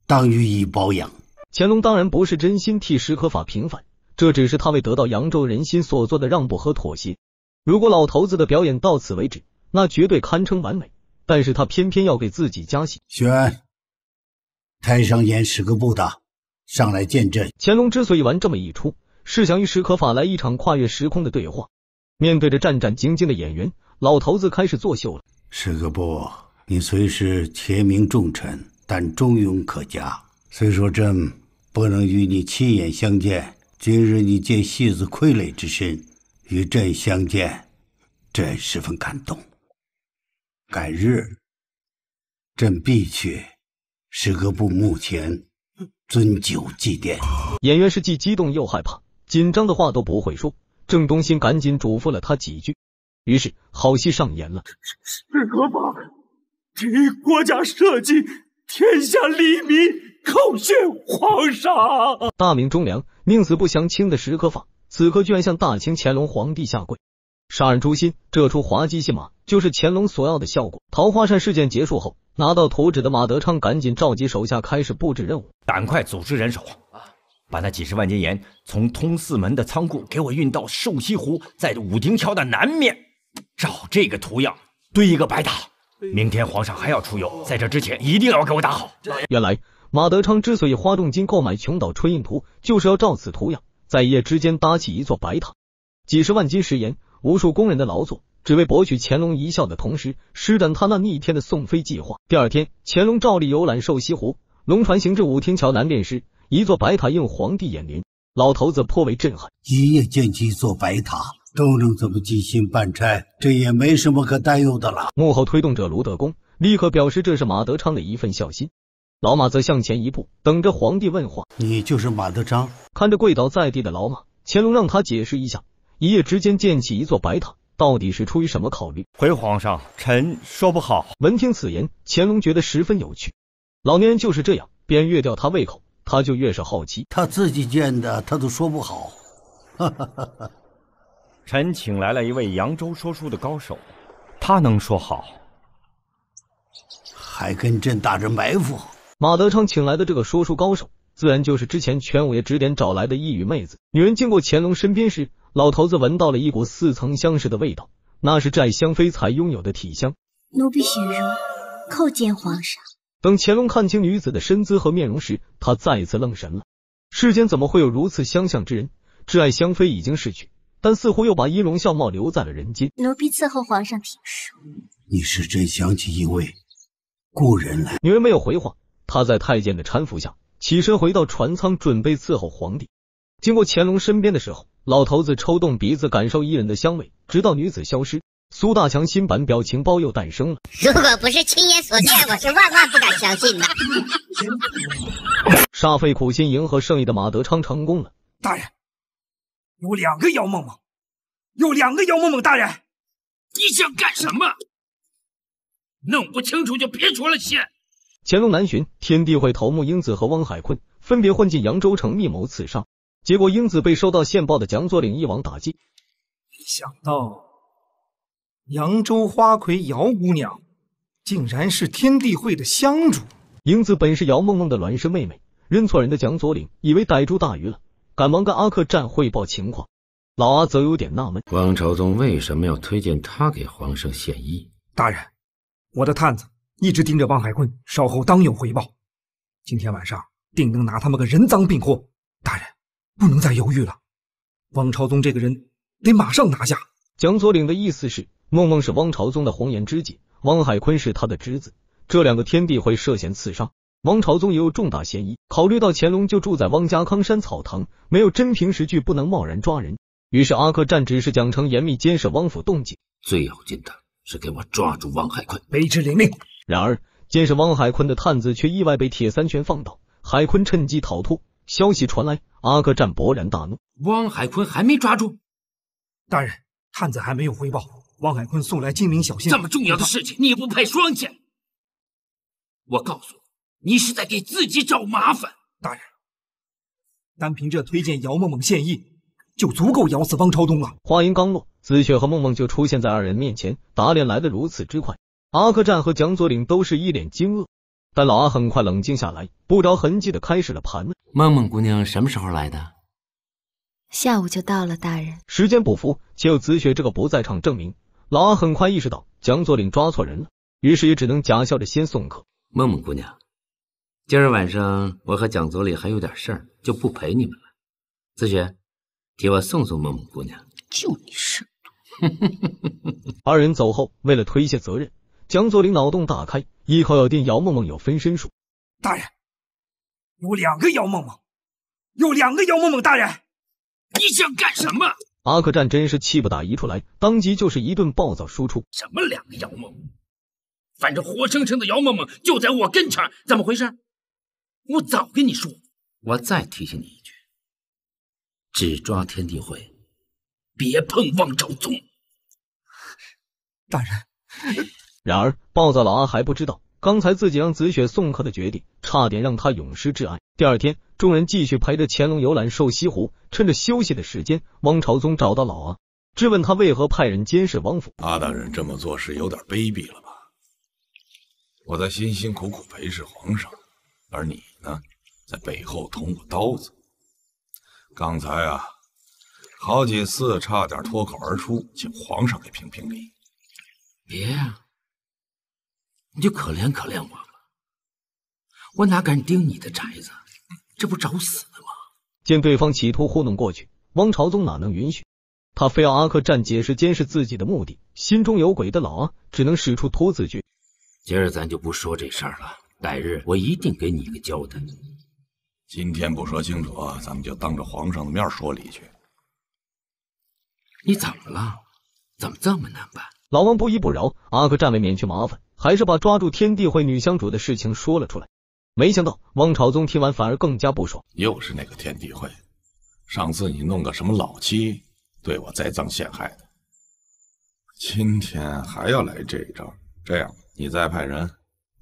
当予以褒扬。乾隆当然不是真心替史可法平反，这只是他为得到扬州人心所做的让步和妥协。如果老头子的表演到此为止，那绝对堪称完美。但是他偏偏要给自己加戏。宣，台上演史可部的，上来见朕。乾隆之所以玩这么一出，是想与史可法来一场跨越时空的对话。面对着战战兢兢的演员，老头子开始作秀了。史可部，你虽是前明重臣，但忠勇可嘉。虽说朕不能与你亲眼相见，今日你借戏子傀儡之身与朕相见，朕十分感动。改日，朕必去史可部墓前，尊酒祭奠。演员是既激动又害怕，紧张的话都不会说。郑东新赶紧嘱咐了他几句，于是好戏上演了。史恪法替国家社稷、天下黎民叩谢皇上。大明忠良，宁死不降清的石可法，此刻居然向大清乾隆皇帝下跪，杀人诛心，这出滑稽戏码。就是乾隆所要的效果。桃花扇事件结束后，拿到图纸的马德昌赶紧召集手下开始布置任务，赶快组织人手，把那几十万斤盐从通四门的仓库给我运到瘦西湖，在五亭桥的南面，照这个图样堆一个白塔。明天皇上还要出游，在这之前一定要给我打好。原来马德昌之所以花重金购买《琼岛春印图》，就是要照此图样，在一夜之间搭起一座白塔。几十万斤食盐，无数工人的劳作。只为博取乾隆一笑的同时，施展他那逆天的送妃计划。第二天，乾隆照例游览瘦西湖，龙船行至武亭桥南面时，一座白塔映皇帝眼帘，老头子颇为震撼。一夜建起一座白塔，都能这么尽心办差，这也没什么可担忧的了。幕后推动者卢德公立刻表示，这是马德昌的一份孝心。老马则向前一步，等着皇帝问话。你就是马德昌？看着跪倒在地的老马，乾隆让他解释一下，一夜之间建起一座白塔。到底是出于什么考虑？回皇上，臣说不好。闻听此言，乾隆觉得十分有趣。老年人就是这样，便越吊他胃口，他就越是好奇。他自己建的，他都说不好。哈哈哈哈哈！臣请来了一位扬州说书的高手，他能说好，还跟朕打着埋伏。马德昌请来的这个说书高手，自然就是之前全五爷指点找来的异域妹子。女人经过乾隆身边时。老头子闻到了一股似曾相识的味道，那是挚爱香妃才拥有的体香。奴婢雪茹，叩见皇上。等乾隆看清女子的身姿和面容时，他再次愣神了。世间怎么会有如此相像之人？挚爱香妃已经逝去，但似乎又把仪容笑貌留在了人间。奴婢伺候皇上听书。你是真想起一位故人来？女人没有回话。她在太监的搀扶下起身，回到船舱准备伺候皇帝。经过乾隆身边的时候。老头子抽动鼻子，感受伊人的香味，直到女子消失。苏大强新版表情包又诞生了。如果不是亲眼所见，我是万万不敢相信的。煞费苦心迎合圣意的马德昌成功了。大人，有两个妖梦梦，有两个妖梦梦。大人，你想干什么？弄不清楚就别出了现。乾隆南巡，天地会头目英子和汪海坤分别混进扬州城，密谋刺杀。结果，英子被收到线报的蒋佐领一网打尽。没想到，扬州花魁姚姑娘，竟然是天地会的香主。英子本是姚梦梦的孪生妹妹，认错人的蒋佐领以为逮住大鱼了，赶忙跟阿克战汇报情况。老阿则有点纳闷：王朝宗为什么要推荐他给皇上献艺？大人，我的探子一直盯着汪海坤，稍后当有回报。今天晚上定能拿他们个人赃并获。大人。不能再犹豫了，汪朝宗这个人得马上拿下。蒋左领的意思是，孟梦是汪朝宗的红颜知己，汪海坤是他的侄子，这两个天地会涉嫌刺杀汪朝宗，也有重大嫌疑。考虑到乾隆就住在汪家康山草堂，没有真凭实据，不能贸然抓人。于是阿克站指示蒋成严密监视汪府动静，最要紧的是给我抓住汪海坤。卑职领命。然而，监视汪海坤的探子却意外被铁三拳放倒，海坤趁机逃脱。消息传来。阿克战勃然大怒，汪海坤还没抓住，大人，探子还没有汇报。汪海坤送来精明小心，这么重要的事情你不派双剑，我告诉你，你是在给自己找麻烦。大人，单凭这推荐姚梦梦献艺，就足够咬死汪超东了。话音刚落，紫雪和梦梦就出现在二人面前，打脸来得如此之快，阿克战和蒋佐领都是一脸惊愕。但老阿很快冷静下来，不着痕迹的开始了盘问：“梦梦姑娘什么时候来的？”“下午就到了，大人。”时间不符，且有紫雪这个不在场证明，老阿很快意识到蒋左领抓错人了，于是也只能假笑着先送客。“梦梦姑娘，今儿晚上我和蒋左领还有点事儿，就不陪你们了。”“紫雪，替我送送梦梦姑娘。”“就你事。二人走后，为了推卸责任。蒋佐林脑洞大开，依靠药店姚梦梦有分身术。大人有两个姚梦梦，有两个姚梦梦。大人，你想干什么？阿克战真是气不打一处来，当即就是一顿暴躁输出。什么两个姚梦？反正活生生的姚梦梦就在我跟前，怎么回事？我早跟你说，我再提醒你一句：只抓天地会，别碰汪昭宗。大人。然而，暴躁老阿还不知道，刚才自己让紫雪送客的决定，差点让他永失挚爱。第二天，众人继续陪着乾隆游览瘦西湖。趁着休息的时间，汪朝宗找到老阿，质问他为何派人监视王府。阿大人这么做是有点卑鄙了吧？我在辛辛苦苦陪侍皇上，而你呢，在背后捅我刀子。刚才啊，好几次差点脱口而出，请皇上给评评理。别呀。你就可怜可怜我，吧，我哪敢盯你的宅子，这不找死吗？见对方企图糊弄过去，汪朝宗哪能允许？他非要阿克占解释监视自己的目的，心中有鬼的老阿只能使出拖字诀。今儿咱就不说这事儿了，改日我一定给你一个交代。今天不说清楚，咱们就当着皇上的面说理去。你怎么了？怎么这么难办？老王不依不饶，阿克站位免去麻烦。还是把抓住天地会女香主的事情说了出来，没想到汪朝宗听完反而更加不爽。又是那个天地会，上次你弄个什么老七对我栽赃陷害的，今天还要来这一招。这样，你再派人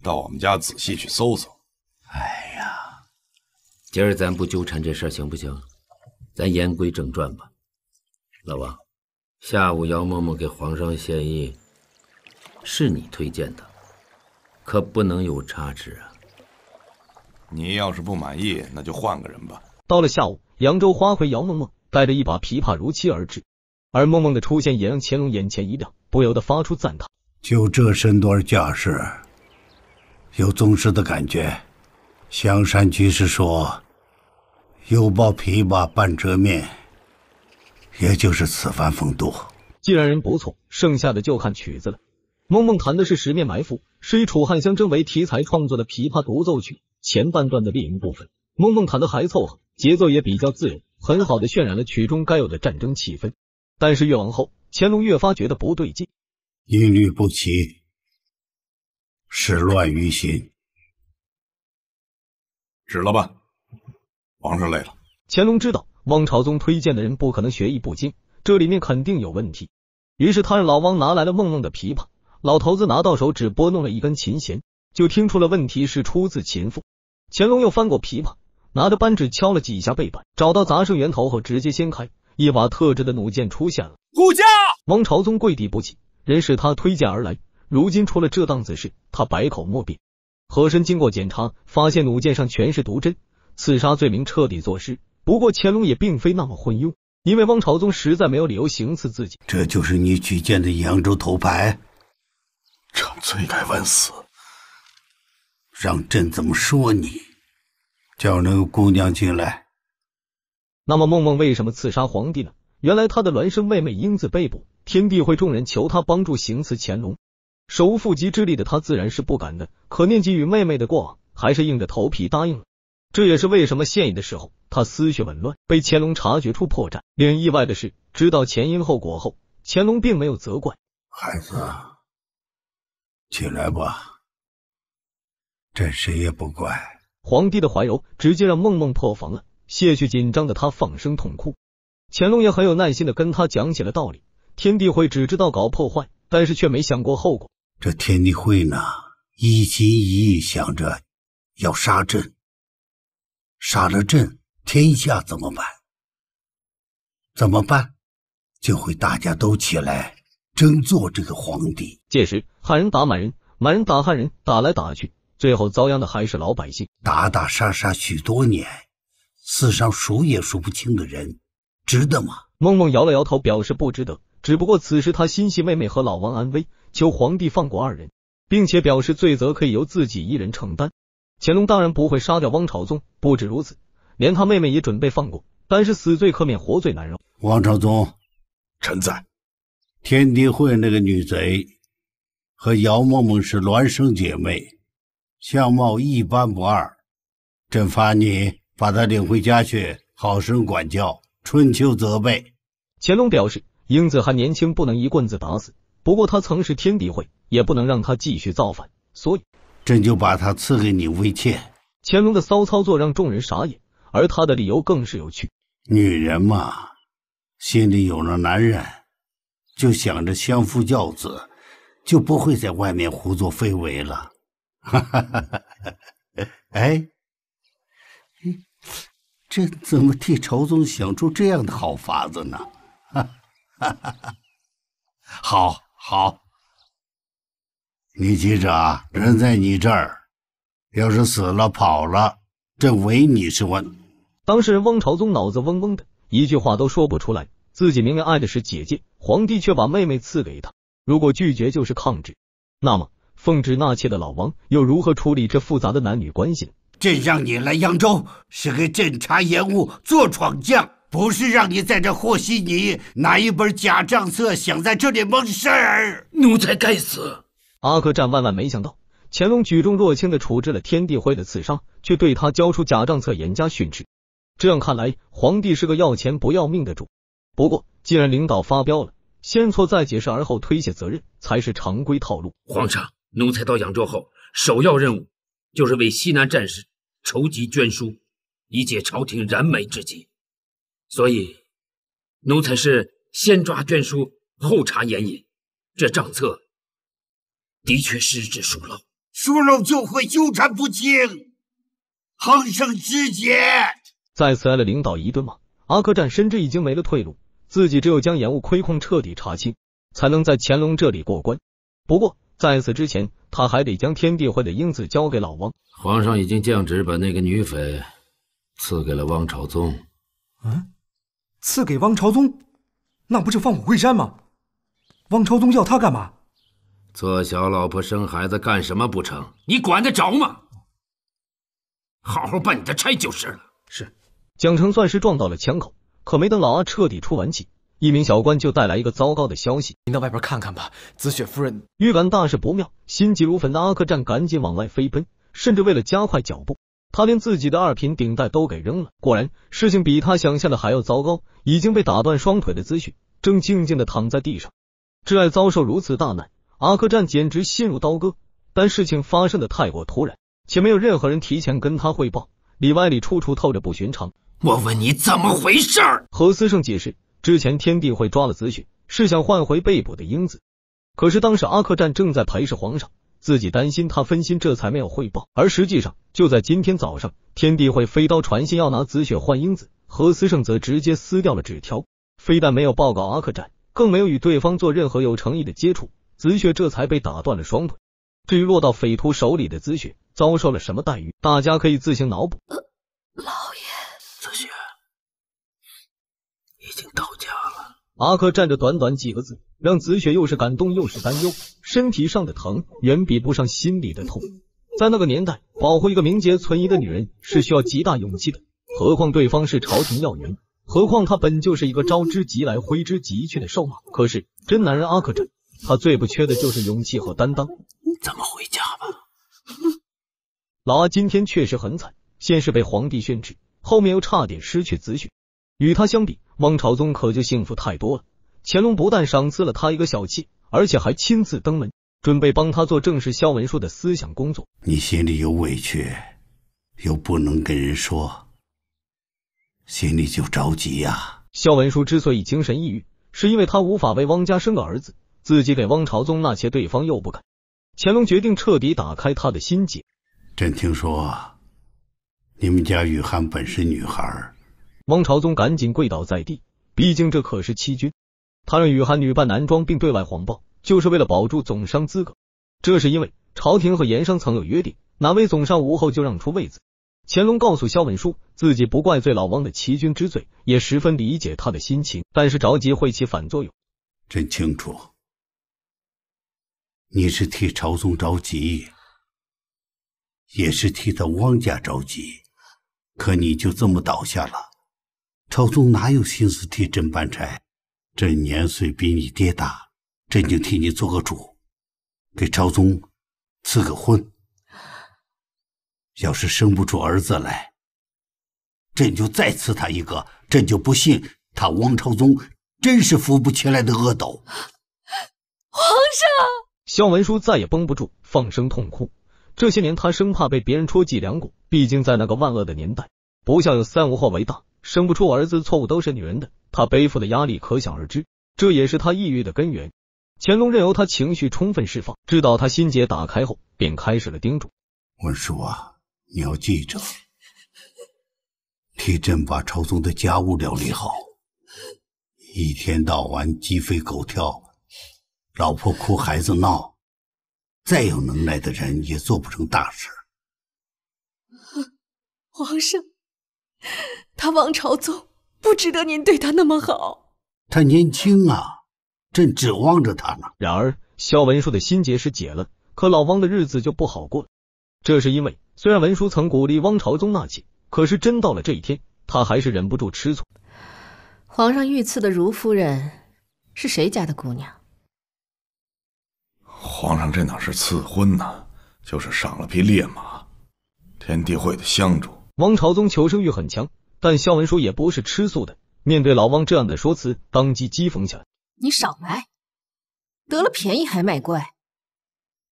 到我们家仔细去搜搜。哎呀，今儿咱不纠缠这事行不行？咱言归正传吧，老王，下午姚嬷嬷给皇上献艺。是你推荐的，可不能有差池啊！你要是不满意，那就换个人吧。到了下午，扬州花魁姚梦梦带着一把琵琶如期而至，而梦梦的出现也让乾隆眼前一亮，不由得发出赞叹：“就这身段架势，有宗师的感觉。香山居士说‘又抱琵琶半遮面’，也就是此番风度。既然人不错，剩下的就看曲子了。”梦梦弹的是《十面埋伏》，是以楚汉相争为题材创作的琵琶独奏曲前半段的乐音部分。梦梦弹的还凑合，节奏也比较自由，很好的渲染了曲中该有的战争气氛。但是越往后，乾隆越发觉得不对劲，音律不齐，是乱于心，止了吧，皇上累了。乾隆知道汪朝宗推荐的人不可能学艺不精，这里面肯定有问题，于是他让老汪拿来了梦梦的琵琶。老头子拿到手，只拨弄了一根琴弦，就听出了问题是出自琴腹。乾隆又翻过琵琶，拿着扳指敲了几下背板，找到杂声源头后，直接掀开一把特制的弩箭出现了。出家王朝宗跪地不起，人是他推荐而来，如今出了这档子事，他百口莫辩。和珅经过检查，发现弩箭上全是毒针，刺杀罪名彻底坐实。不过乾隆也并非那么昏庸，因为王朝宗实在没有理由行刺自己。这就是你举荐的扬州头牌。臣罪该万死，让朕怎么说你？叫那个姑娘进来。那么，梦梦为什么刺杀皇帝呢？原来，她的孪生妹妹英子被捕，天地会众人求她帮助行刺乾隆，手无缚鸡之力的她自然是不敢的。可念及与妹妹的过往，还是硬着头皮答应了。这也是为什么现役的时候，她思绪紊乱，被乾隆察觉出破绽。令人意外的是，知道前因后果后，乾隆并没有责怪孩子。起来吧，朕谁也不怪。皇帝的怀柔直接让梦梦破防了，卸去紧张的他放声痛哭。乾隆也很有耐心的跟他讲起了道理：，天地会只知道搞破坏，但是却没想过后果。这天地会呢，一心一意想着要杀朕，杀了朕，天下怎么办？怎么办？就会大家都起来争做这个皇帝。届时。汉人打满人，满人打汉人，打来打去，最后遭殃的还是老百姓。打打杀杀许多年，死上数也数不清的人，值得吗？梦梦摇了摇头，表示不值得。只不过此时他心系妹妹和老王安危，求皇帝放过二人，并且表示罪责可以由自己一人承担。乾隆当然不会杀掉汪朝宗，不止如此，连他妹妹也准备放过，但是死罪可免，活罪难饶。汪朝宗，臣在。天地会那个女贼。和姚梦梦是孪生姐妹，相貌一般不二。朕罚你把她领回家去，好生管教。春秋责备。乾隆表示，英子还年轻，不能一棍子打死。不过她曾是天地会，也不能让她继续造反。所以，朕就把她赐给你为妾。乾隆的骚操作让众人傻眼，而他的理由更是有趣。女人嘛，心里有了男人，就想着相夫教子。就不会在外面胡作非为了。哈哈哈！哎，这怎么替朝宗想出这样的好法子呢？哈哈哈！好好，你记着啊，人在你这儿，要是死了跑了，这唯你是问。当事人汪朝宗脑子嗡嗡的，一句话都说不出来。自己明明爱的是姐姐，皇帝却把妹妹赐给他。如果拒绝就是抗旨，那么奉旨纳妾的老王又如何处理这复杂的男女关系？朕让你来扬州，是给朕查延误做闯将，不是让你在这和稀泥、拿一本假账册想在这里蒙事儿。奴才该死！阿克占万万没想到，乾隆举重若轻的处置了天地会的刺杀，却对他交出假账册严加训斥。这样看来，皇帝是个要钱不要命的主。不过，既然领导发飙了。先错再解释，而后推卸责任，才是常规套路。皇上，奴才到扬州后，首要任务就是为西南战事筹集捐书，以解朝廷燃眉之急。所以，奴才是先抓捐书，后查盐引。这账册的确失之疏漏，疏漏就会纠缠不清，横生枝节。再次挨了领导一顿骂，阿克战深知已经没了退路。自己只有将延误亏空彻底查清，才能在乾隆这里过关。不过在此之前，他还得将天地会的英子交给老汪。皇上已经降旨，把那个女匪赐给了汪朝宗。嗯，赐给汪朝宗，那不是放虎归山吗？汪朝宗要他干嘛？做小老婆生孩子干什么不成？你管得着吗？好好办你的差就是了。是，蒋成算是撞到了枪口。可没等老阿彻底出完气，一名小官就带来一个糟糕的消息：“您到外边看看吧。”紫雪夫人预感大事不妙，心急如焚的阿克战赶紧往外飞奔，甚至为了加快脚步，他连自己的二品顶戴都给扔了。果然，事情比他想象的还要糟糕，已经被打断双腿的紫雪正静静的躺在地上。挚爱遭受如此大难，阿克战简直心如刀割。但事情发生的太过突然，且没有任何人提前跟他汇报，里外里处处透着不寻常。我问你怎么回事儿？何思胜解释，之前天地会抓了紫雪，是想换回被捕的英子。可是当时阿克战正在陪侍皇上，自己担心他分心，这才没有汇报。而实际上，就在今天早上，天地会飞刀传信要拿紫雪换英子，何思胜则直接撕掉了纸条，非但没有报告阿克战，更没有与对方做任何有诚意的接触。紫雪这才被打断了双腿。至于落到匪徒手里的紫雪遭受了什么待遇，大家可以自行脑补。老爷。紫雪已经到家了。阿克站着，短短几个字，让紫雪又是感动又是担忧。身体上的疼远比不上心里的痛。在那个年代，保护一个名节存疑的女人是需要极大勇气的，何况对方是朝廷要员，何况她本就是一个招之即来挥之即去的瘦马。可是真男人阿克战，他最不缺的就是勇气和担当。咱们回家吧。老阿今天确实很惨，先是被皇帝训斥。后面又差点失去子婿，与他相比，汪朝宗可就幸福太多了。乾隆不但赏赐了他一个小妾，而且还亲自登门，准备帮他做正式萧文书的思想工作。你心里有委屈，又不能跟人说，心里就着急呀。萧文书之所以精神抑郁，是因为他无法为汪家生个儿子，自己给汪朝宗纳妾，对方又不肯。乾隆决定彻底打开他的心结。朕听说。你们家雨涵本是女孩，汪朝宗赶紧跪倒在地。毕竟这可是欺君，他让雨涵女扮男装并对外谎报，就是为了保住总商资格。这是因为朝廷和盐商曾有约定，哪位总商无后，就让出位子。乾隆告诉萧文书，自己不怪罪老汪的欺君之罪，也十分理解他的心情，但是着急会起反作用。朕清楚，你是替朝宗着急，也是替他汪家着急。可你就这么倒下了，朝宗哪有心思替朕办差？朕年岁比你爹大，朕就替你做个主，给朝宗赐个婚。要是生不出儿子来，朕就再赐他一个。朕就不信他王朝宗真是扶不起来的阿斗。皇上，萧文书再也绷不住，放声痛哭。这些年他生怕被别人戳脊梁骨。毕竟在那个万恶的年代，不孝有三无后为大，生不出儿子，错误都是女人的，他背负的压力可想而知，这也是他抑郁的根源。乾隆任由他情绪充分释放，知道他心结打开后，便开始了叮嘱：“文叔啊，你要记着，替朕把朝中的家务料理好，一天到晚鸡飞狗跳，老婆哭，孩子闹，再有能耐的人也做不成大事。”皇上，他汪朝宗不值得您对他那么好。他年轻啊，朕指望着他呢。然而，萧文书的心结是解了，可老汪的日子就不好过了。这是因为，虽然文书曾鼓励汪朝宗纳妾，可是真到了这一天，他还是忍不住吃醋。皇上御赐的如夫人是谁家的姑娘？皇上这哪是赐婚呢？就是赏了匹烈马，天地会的香烛。王朝宗求生欲很强，但萧文书也不是吃素的。面对老汪这样的说辞，当即讥讽起来：“你少来，得了便宜还卖乖，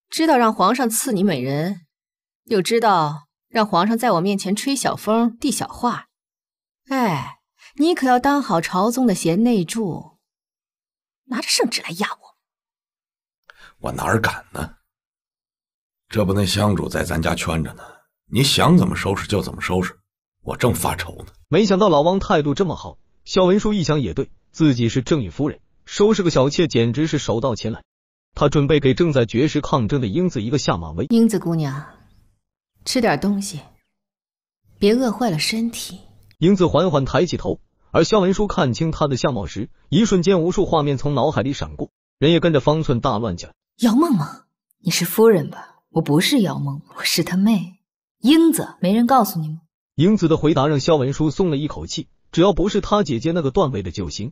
知道让皇上赐你美人，又知道让皇上在我面前吹小风、递小话。哎，你可要当好朝宗的贤内助，拿着圣旨来压我，我哪敢呢？这不，那香主在咱家圈着呢。”你想怎么收拾就怎么收拾，我正发愁呢，没想到老王态度这么好。肖文书一想也对，自己是正义夫人，收拾个小妾简直是手到擒来。他准备给正在绝食抗争的英子一个下马威。英子姑娘，吃点东西，别饿坏了身体。英子缓缓抬起头，而肖文书看清她的相貌时，一瞬间无数画面从脑海里闪过，人也跟着方寸大乱起来。姚梦梦，你是夫人吧？我不是姚梦，我是他妹。英子，没人告诉你吗？英子的回答让肖文书松了一口气，只要不是他姐姐那个段位的就行。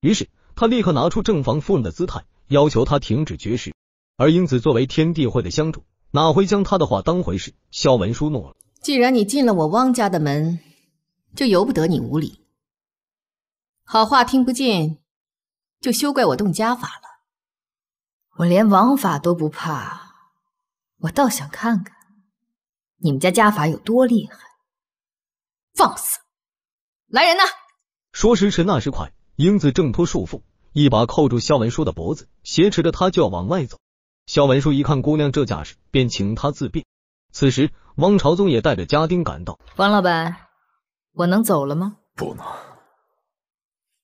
于是他立刻拿出正房夫人的姿态，要求他停止绝食。而英子作为天地会的香主，哪会将他的话当回事？肖文书怒了：“既然你进了我汪家的门，就由不得你无理。好话听不见，就休怪我动家法了。我连王法都不怕，我倒想看看。”你们家家法有多厉害？放肆！来人呐！说时迟，那时快，英子挣脱束缚，一把扣住肖文书的脖子，挟持着他就要往外走。肖文书一看姑娘这架势，便请她自便。此时，汪朝宗也带着家丁赶到。汪老板，我能走了吗？不能。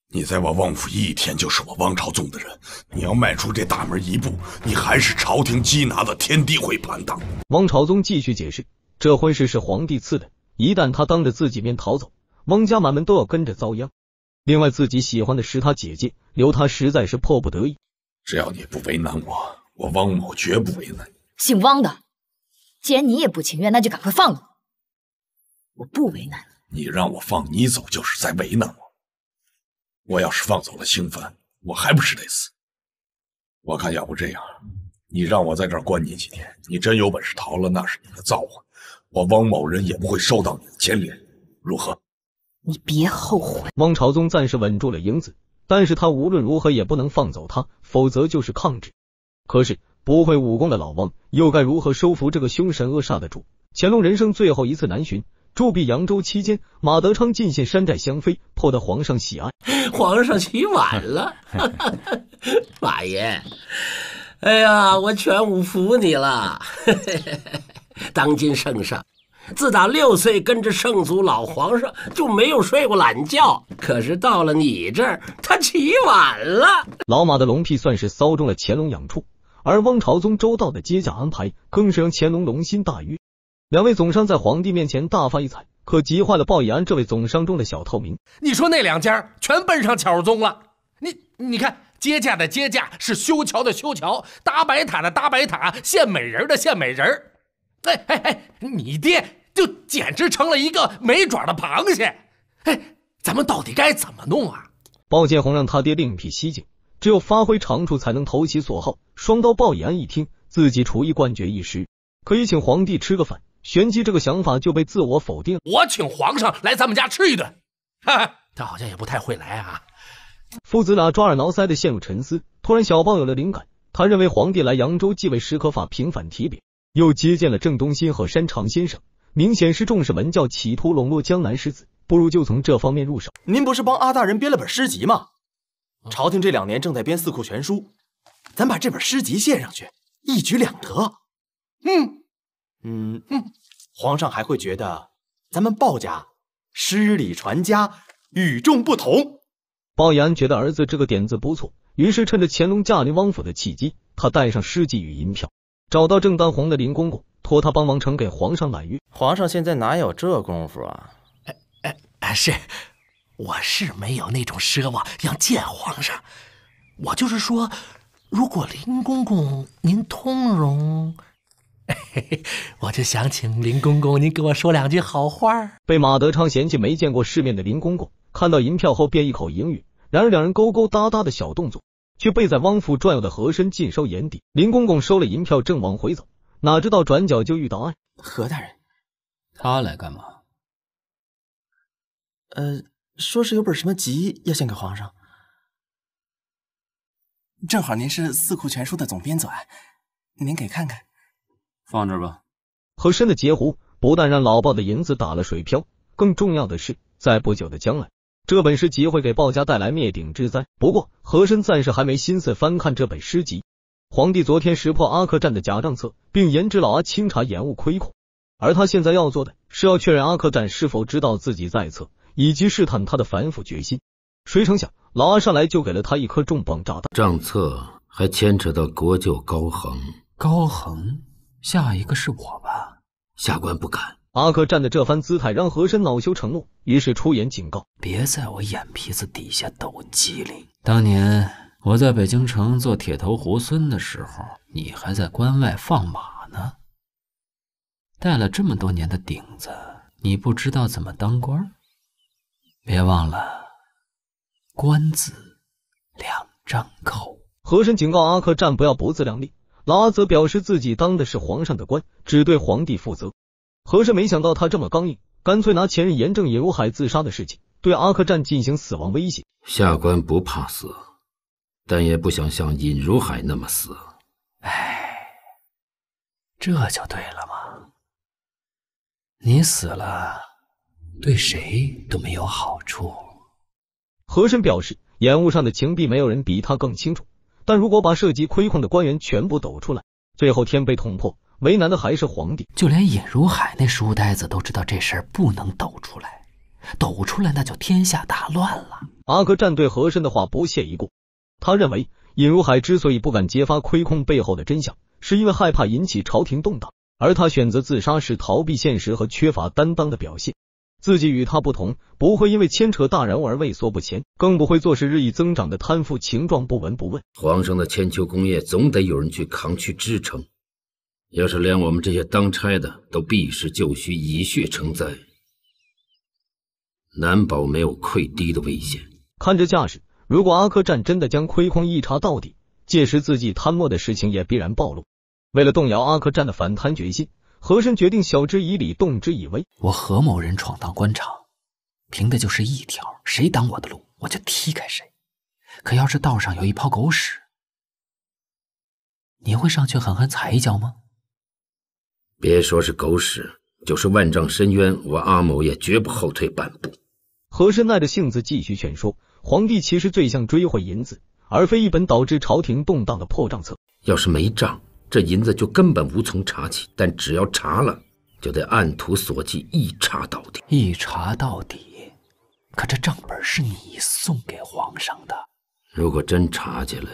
你在我汪府一天，就是我汪朝宗的人。你要迈出这大门一步，你还是朝廷缉拿的天地会叛党。汪朝宗继续解释。这婚事是皇帝赐的，一旦他当着自己面逃走，汪家满门都要跟着遭殃。另外，自己喜欢的是他姐姐，留他实在是迫不得已。只要你不为难我，我汪某绝不为难。姓汪的，既然你也不情愿，那就赶快放了我，我不为难你。你让我放你走，就是在为难我。我要是放走了兴凡，我还不是得死？我看要不这样，你让我在这儿关你几天，你真有本事逃了，那是你的造化。我汪某人也不会受到你的牵连，如何？你别后悔。汪朝宗暂时稳住了英子，但是他无论如何也不能放走他，否则就是抗旨。可是不会武功的老汪，又该如何收服这个凶神恶煞的主？乾隆人生最后一次南巡，驻跸扬州期间，马德昌进献山寨香妃，颇得皇上喜爱。皇上起晚了，马爷，哎呀，我全武服你了。当今圣上，自打六岁跟着圣祖老皇上就没有睡过懒觉。可是到了你这儿，他起晚了。老马的龙屁算是骚中了乾隆痒处，而汪朝宗周到的接驾安排，更是让乾隆龙心大悦。两位总商在皇帝面前大发异彩，可急坏了鲍以安这位总商中的小透明。你说那两家全奔上巧宗了。你你看，接驾的接驾，是修桥的修桥，搭白塔的搭白塔，献美人的献美人儿。哎哎哎！你爹就简直成了一个没爪的螃蟹。哎，咱们到底该怎么弄啊？鲍建红让他爹另辟蹊径，只有发挥长处才能投其所好。双刀鲍以安一听自己厨艺冠绝一时，可以请皇帝吃个饭，玄机这个想法就被自我否定。我请皇上来咱们家吃一顿。哈哈，他好像也不太会来啊。父子俩抓耳挠腮的陷入沉思。突然，小豹有了灵感，他认为皇帝来扬州既为食可法平反提匾，又接见了郑东新和山长先生，明显是重视文教，企图笼络江南士子。不如就从这方面入手。您不是帮阿大人编了本诗集吗？朝廷这两年正在编《四库全书》，咱把这本诗集献上去，一举两得。嗯，嗯嗯，皇上还会觉得咱们鲍家诗礼传家，与众不同。鲍以安觉得儿子这个点子不错，于是趁着乾隆驾临汪府的契机，他带上诗集与银票。找到正当红的林公公，托他帮忙呈给皇上揽玉。皇上现在哪有这功夫啊？哎哎是，我是没有那种奢望要见皇上，我就是说，如果林公公您通融，我就想请林公公您给我说两句好话儿。被马德昌嫌弃没见过世面的林公公看到银票后便一口英语，然而两人勾勾搭搭的小动作。却被在汪府转悠的和珅尽收眼底。林公公收了银票，正往回走，哪知道转角就遇到爱何大人。他来干嘛？呃，说是有本什么集要献给皇上，正好您是四库全书的总编纂，您给看看。放这吧。和珅的截胡不但让老鲍的银子打了水漂，更重要的是，在不久的将来。这本诗集会给鲍家带来灭顶之灾。不过和珅暂时还没心思翻看这本诗集。皇帝昨天识破阿克占的假账册，并严旨老阿清查延误亏空。而他现在要做的是要确认阿克占是否知道自己在册，以及试探他的反腐决心。谁成想，老阿上来就给了他一颗重磅炸弹。账册还牵扯到国舅高恒。高恒，下一个是我吧？下官不敢。阿克战的这番姿态让和珅恼羞成怒，于是出言警告：“别在我眼皮子底下抖机灵！当年我在北京城做铁头猢狲的时候，你还在关外放马呢。戴了这么多年的顶子，你不知道怎么当官？别忘了，官字两张口。和珅警告阿克战不要不自量力。老阿泽表示自己当的是皇上的官，只对皇帝负责。和珅没想到他这么刚硬，干脆拿前任严正尹如海自杀的事情对阿克战进行死亡威胁。下官不怕死，但也不想像尹如海那么死。哎，这就对了嘛。你死了，对谁都没有好处。和珅表示，延误上的情弊，没有人比他更清楚。但如果把涉及亏空的官员全部抖出来，最后天被捅破。为难的还是皇帝，就连尹如海那书呆子都知道这事儿不能抖出来，抖出来那就天下大乱了。阿哥战队和珅的话不屑一顾，他认为尹如海之所以不敢揭发亏空背后的真相，是因为害怕引起朝廷动荡，而他选择自杀是逃避现实和缺乏担当的表现。自己与他不同，不会因为牵扯大人物而畏缩不前，更不会做事日益增长的贪腐情状不闻不问。皇上的千秋功业总得有人去扛去支撑。要是连我们这些当差的都避实就虚、以血承灾，难保没有溃堤的危险。看这架势，如果阿克占真的将亏空一查到底，届时自己贪墨的事情也必然暴露。为了动摇阿克占的反贪决心，和珅决定晓之以理，动之以威。我何某人闯荡官场，凭的就是一条：谁挡我的路，我就踢开谁。可要是道上有一泡狗屎，你会上去狠狠踩一脚吗？别说是狗屎，就是万丈深渊，我阿某也绝不后退半步。和珅耐着性子继续劝说皇帝，其实最想追回银子，而非一本导致朝廷动荡的破账册。要是没账，这银子就根本无从查起；但只要查了，就得按图索骥，一查到底。一查到底，可这账本是你送给皇上的，如果真查起来，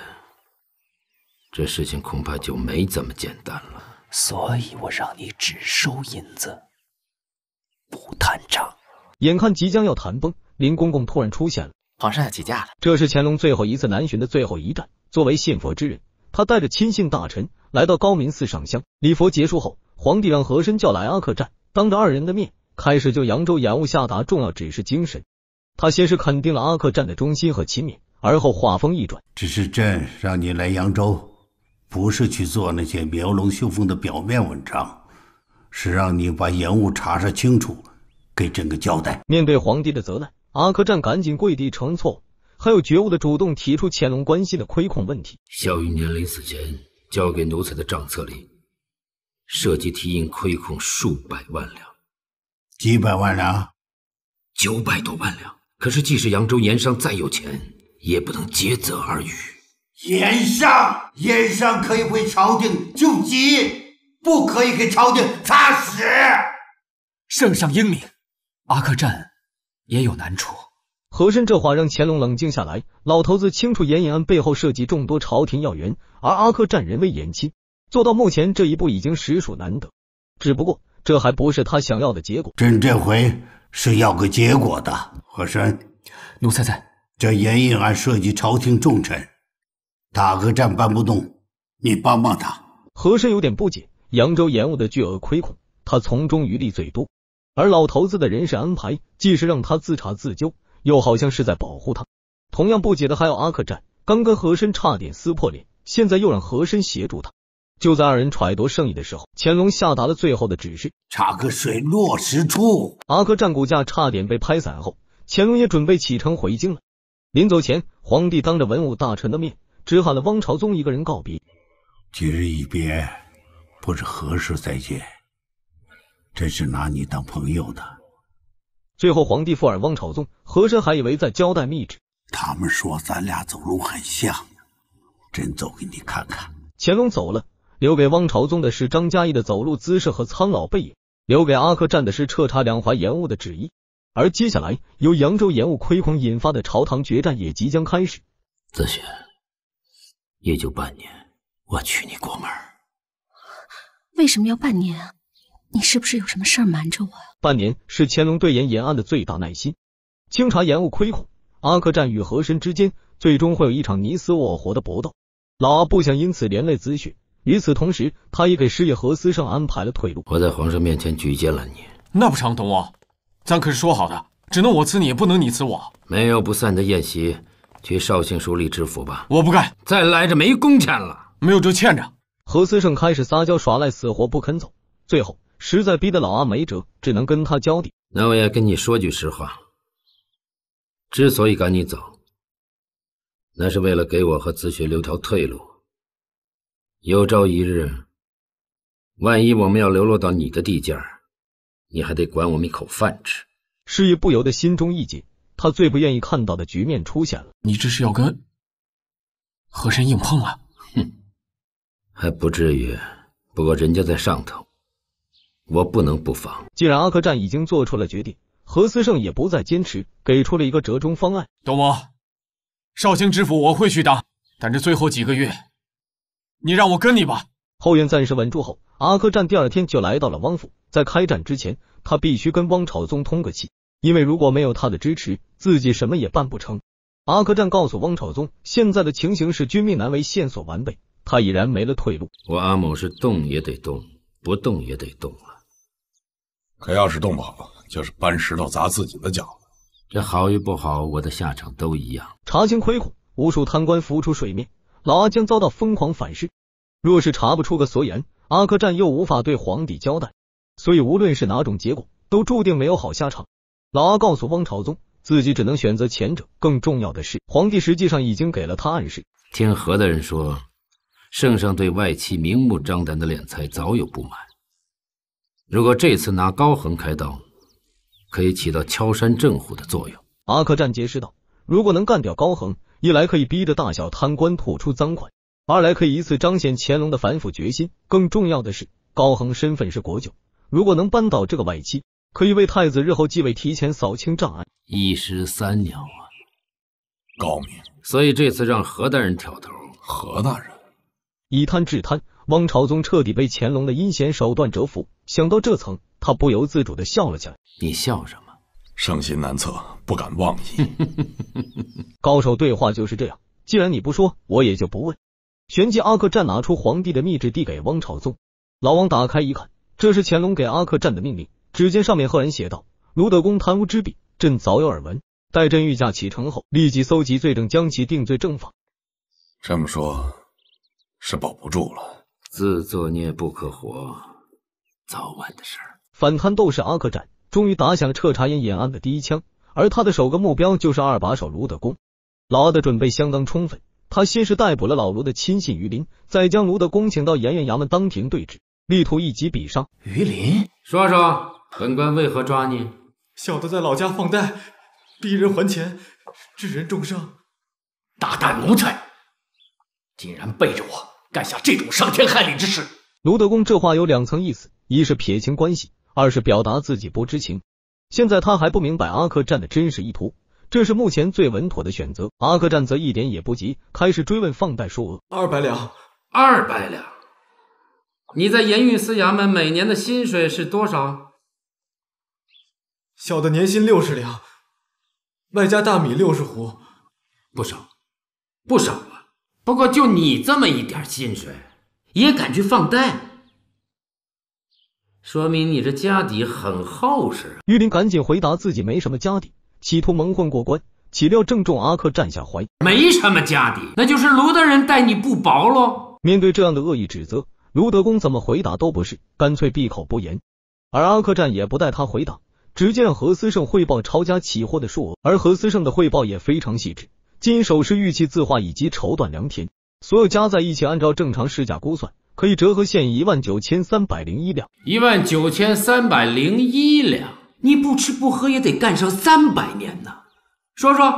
这事情恐怕就没这么简单了。所以我让你只收银子，不探账。眼看即将要谈崩，林公公突然出现了，皇上要起驾了。这是乾隆最后一次南巡的最后一站。作为信佛之人，他带着亲信大臣来到高明寺上香礼佛。结束后，皇帝让和珅叫来阿克占，当着二人的面开始就扬州延误下达重要指示精神。他先是肯定了阿克占的忠心和勤勉，而后话锋一转，只是朕让你来扬州。不是去做那些描龙绣凤的表面文章，是让你把延误查查清楚，给朕个交代。面对皇帝的责难，阿克战赶紧跪地承错，还有觉悟的主动提出乾隆关心的亏空问题。孝玉年临死前交给奴才的账册里，涉及提银亏空数百万两，几百万两，九百多万两。可是，即使扬州盐商再有钱，也不能竭泽而渔。盐商，盐商可以回朝廷救急，不可以给朝廷擦屎。圣上英明，阿克战也有难处。和珅这话让乾隆冷静下来。老头子清楚，盐引安背后涉及众多朝廷要员，而阿克战人微言轻，做到目前这一步已经实属难得。只不过，这还不是他想要的结果。朕这回是要个结果的。和珅，奴才在。这盐引案涉及朝廷重臣。打个战搬不动，你帮帮他。和珅有点不解，扬州延误的巨额亏空，他从中渔利最多，而老头子的人事安排，既是让他自查自纠，又好像是在保护他。同样不解的还有阿克战，刚跟和珅差点撕破脸，现在又让和珅协助他。就在二人揣度圣意的时候，乾隆下达了最后的指示：查个水落石出。阿克战股价差点被拍散后，乾隆也准备启程回京了。临走前，皇帝当着文武大臣的面。只喊了汪朝宗一个人告别。今日一别，不知何时再见。真是拿你当朋友的。最后，皇帝附耳汪朝宗，和珅还以为在交代密旨。他们说咱俩走路很像，朕走给你看看。乾隆走了，留给汪朝宗的是张嘉译的走路姿势和苍老背影，留给阿克战的是彻查两淮盐务的旨意。而接下来由扬州盐务亏空引发的朝堂决战也即将开始。子轩。也就半年，我娶你过门儿。为什么要半年啊？你是不是有什么事儿瞒着我呀？半年是乾隆对严延安的最大耐心。清查延误亏空，阿克战与和珅之间最终会有一场你死我活的搏斗。老阿不想因此连累子雪，与此同时，他也给师爷何思胜安排了退路。我在皇上面前举荐了你，那不成，懂我？咱可是说好的，只能我辞你，不能你辞我。没有不散的宴席。去绍兴署里知府吧！我不干，再来这没工钱了，没有就欠着。何思胜开始撒娇耍赖，死活不肯走。最后实在逼得老阿没辙，只能跟他交底。那我也跟你说句实话，之所以赶你走，那是为了给我和子雪留条退路。有朝一日，万一我们要流落到你的地界儿，你还得管我们一口饭吃。师爷不由得心中一紧。他最不愿意看到的局面出现了。你这是要跟和珅硬碰了？哼，还不至于，不过人家在上头，我不能不防。既然阿克战已经做出了决定，何思胜也不再坚持，给出了一个折中方案。懂吗？绍兴知府我会去当，但这最后几个月，你让我跟你吧。后院暂时稳住后，阿克战第二天就来到了汪府。在开战之前，他必须跟汪朝宗通个气。因为如果没有他的支持，自己什么也办不成。阿克战告诉汪朝宗，现在的情形是军命难违，线索完备，他已然没了退路。我阿某是动也得动，不动也得动啊！可要是动不好，就是搬石头砸自己的脚。这好与不好，我的下场都一样。查清亏空，无数贪官浮出水面，老阿将遭到疯狂反噬。若是查不出个所以然，阿克战又无法对皇帝交代，所以无论是哪种结果，都注定没有好下场。老阿告诉汪朝宗，自己只能选择前者。更重要的是，皇帝实际上已经给了他暗示。听何大人说，圣上对外戚明目张胆的敛财早有不满。如果这次拿高恒开刀，可以起到敲山震虎的作用。阿克战解释道：如果能干掉高恒，一来可以逼着大小贪官吐出赃款，二来可以一次彰显乾隆的反腐决心。更重要的是，高恒身份是国舅，如果能扳倒这个外戚。可以为太子日后继位提前扫清障碍，一石三鸟啊，高明。所以这次让何大人挑头。何大人，以贪治贪。汪朝宗彻底被乾隆的阴险手段折服，想到这层，他不由自主的笑了起来。你笑什么？圣心难测，不敢妄议。高手对话就是这样，既然你不说，我也就不问。旋即，阿克战拿出皇帝的密旨，递给汪朝宗。老王打开一看，这是乾隆给阿克战的命令。只见上面赫然写道：“卢德公贪污之弊，朕早有耳闻。待朕御驾启程后，立即搜集罪证，将其定罪正法。”这么说，是保不住了。自作孽不可活，早晚的事儿。反贪斗士阿克展终于打响彻查盐眼案的第一枪，而他的首个目标就是二把手卢德公。老阿的准备相当充分，他先是逮捕了老卢的亲信于林，再将卢德公请到盐盐衙门当庭对质，力图一击必杀。于林，说说。本官为何抓你？小的在老家放贷，逼人还钱，致人重伤。大胆奴才，竟然背着我干下这种伤天害理之事！卢德公这话有两层意思：一是撇清关系，二是表达自己不知情。现在他还不明白阿克占的真实意图，这是目前最稳妥的选择。阿克占则一点也不急，开始追问放贷数额：二百两，二百两。你在盐运司衙门每年的薪水是多少？小的年薪六十两，外加大米六十斛，不少，不少啊。不过就你这么一点薪水，也敢去放贷，说明你这家底很厚实。啊！玉林赶紧回答自己没什么家底，企图蒙混过关，岂料正中阿克占下怀。没什么家底，那就是卢大人待你不薄喽。面对这样的恶意指责，卢德公怎么回答都不是，干脆闭口不言。而阿克战也不待他回答。只见何思胜汇报抄家起货的数额，而何思胜的汇报也非常细致，金首饰、玉器、字画以及绸缎、良田，所有加在一起，按照正常市价估算，可以折合现一万九千三百零一两。一万九千三百零一两，你不吃不喝也得干上三百年呐！说说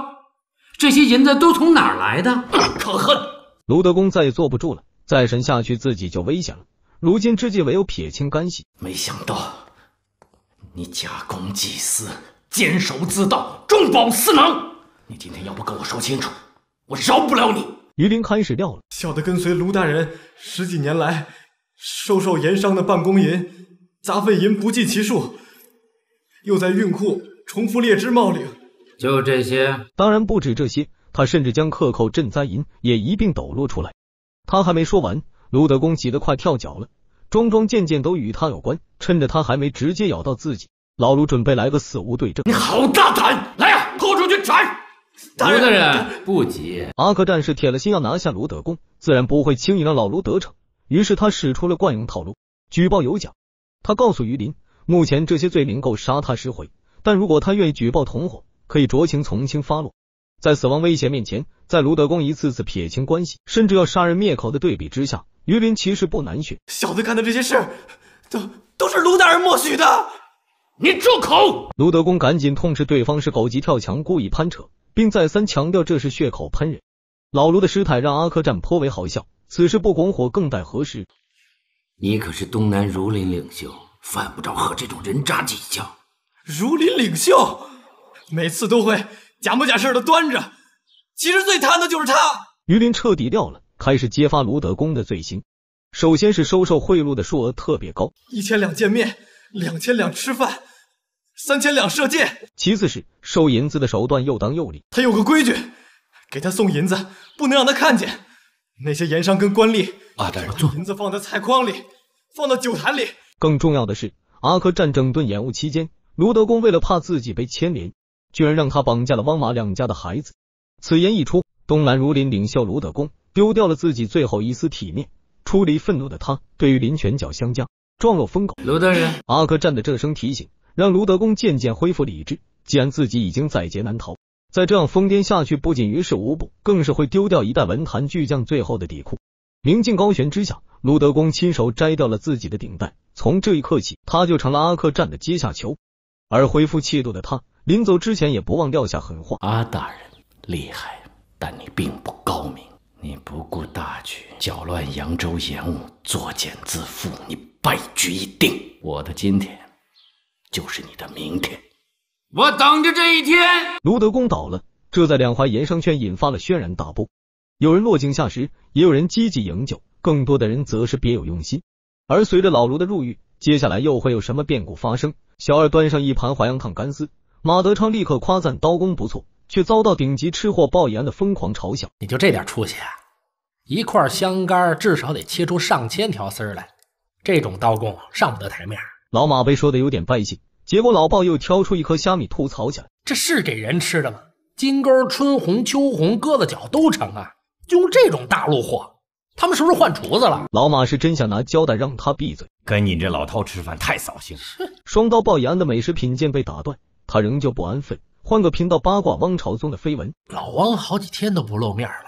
这些银子都从哪儿来的？可恨！卢德公再也坐不住了，再审下去自己就危险了。如今之计，唯有撇清干系。没想到。你假公济私，监守自盗，中饱私囊。你今天要不跟我说清楚，我饶不了你。于林开始料了，小的跟随卢大人十几年来，收受盐商的办公银、杂费银不计其数，又在运库重复劣支冒领，就这些。当然不止这些，他甚至将克扣赈灾银也一并抖落出来。他还没说完，卢德公急得快跳脚了。桩桩件件都与他有关，趁着他还没直接咬到自己，老卢准备来个死无对证。你好大胆！来呀，拖出去斩！卢大人，不急。阿克战士铁了心要拿下卢德公，自然不会轻易让老卢得逞。于是他使出了惯用套路，举报有奖。他告诉于林，目前这些罪名够杀他十回，但如果他愿意举报同伙，可以酌情从轻发落。在死亡威胁面前，在卢德公一次次撇清关系，甚至要杀人灭口的对比之下。榆林其实不难选，小子干的这些事，都都是卢大人默许的。你住口！卢德公赶紧痛斥对方是狗急跳墙，故意攀扯，并再三强调这是血口喷人。老卢的失态让阿克战颇为好笑。此事不拱火，更待何时？你可是东南儒林领袖，犯不着和这种人渣计较。儒林领袖，每次都会假模假式的端着，其实最贪的就是他。榆林彻底掉了。开始揭发卢德公的罪行，首先是收受贿赂的数额特别高，一千两见面，两千两吃饭，三千两射箭。其次是收银子的手段又当又立，他有个规矩，给他送银子不能让他看见。那些盐商跟官吏，阿大人坐，银子放在菜筐里，放到酒坛里。更重要的是，阿克战整顿延务期间，卢德公为了怕自己被牵连，居然让他绑架了汪马两家的孩子。此言一出，东兰如林领袖卢德公。丢掉了自己最后一丝体面，出离愤怒的他，对于林拳脚相加，状若疯狗。卢大人，阿克战的这声提醒，让卢德公渐渐恢复理智。既然自己已经在劫难逃，再这样疯癫下去，不仅于事无补，更是会丢掉一代文坛巨匠最后的底裤。明镜高悬之下，卢德公亲手摘掉了自己的顶戴。从这一刻起，他就成了阿克战的阶下囚。而恢复气度的他，临走之前也不忘撂下狠话：阿大人厉害，但你并不高明。你不顾大局，搅乱扬州盐务，作茧自缚，你败局已定。我的今天就是你的明天，我等着这一天。卢德公倒了，这在两淮盐商圈引发了轩然大波。有人落井下石，也有人积极营救，更多的人则是别有用心。而随着老卢的入狱，接下来又会有什么变故发生？小二端上一盘淮扬烫干丝，马德昌立刻夸赞刀工不错。却遭到顶级吃货鲍岩的疯狂嘲笑。你就这点出息啊！一块香干至少得切出上千条丝儿来，这种刀工上不得台面。老马被说的有点败兴，结果老鲍又挑出一颗虾米吐槽起来：“这是给人吃的吗？金钩春红秋红鸽子脚都成啊，就用这种大路货，他们是不是换厨子了？”老马是真想拿胶带让他闭嘴。跟你这老套吃饭太扫兴了。双刀鲍岩的美食品鉴被打断，他仍旧不安分。换个频道八卦汪朝宗的绯闻。老汪好几天都不露面了，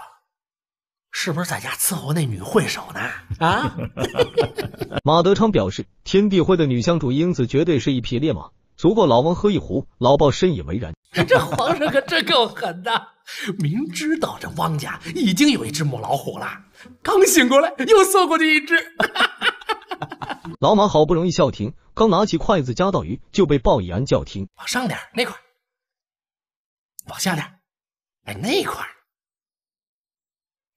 是不是在家伺候那女会手呢？啊！马德昌表示，天地会的女香主英子绝对是一匹烈马，足够老汪喝一壶。老鲍深以为然。这皇上可真够狠的，明知道这汪家已经有一只母老虎了，刚醒过来又送过去一只。老马好不容易笑停，刚拿起筷子夹到鱼，就被鲍以安叫停：“往上点，那块。”往下点，哎，那块，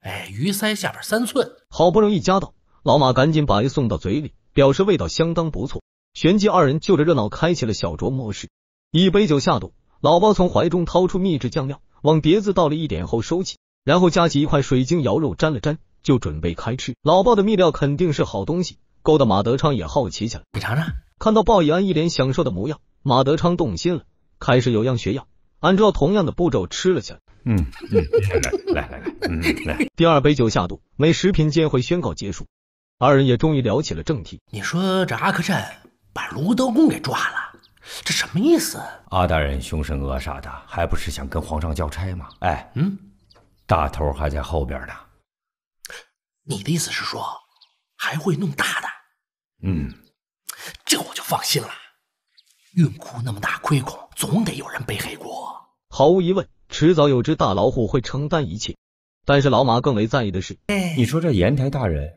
哎，鱼鳃下边三寸，好不容易夹到，老马赶紧把鱼送到嘴里，表示味道相当不错。旋即二人就着热闹开启了小酌模式，一杯酒下肚，老包从怀中掏出秘制酱料，往碟子倒了一点后收起，然后夹起一块水晶肴肉沾了沾，就准备开吃。老包的秘料肯定是好东西，勾得马德昌也好奇起来，你尝尝。看到鲍以安一脸享受的模样，马德昌动心了，开始有样学样。按照同样的步骤吃了起来。嗯嗯，来来来来，嗯来。第二杯酒下肚，美食品监会宣告结束，二人也终于聊起了正题。你说这阿克善把卢德公给抓了，这什么意思？阿大人凶神恶煞的，还不是想跟皇上交差吗？哎，嗯，大头还在后边呢。你的意思是说，还会弄大的？嗯，这我就放心了。运库那么大亏空，总得有人背黑锅。毫无疑问，迟早有只大老虎会承担一切。但是老马更为在意的是，你说这盐台大人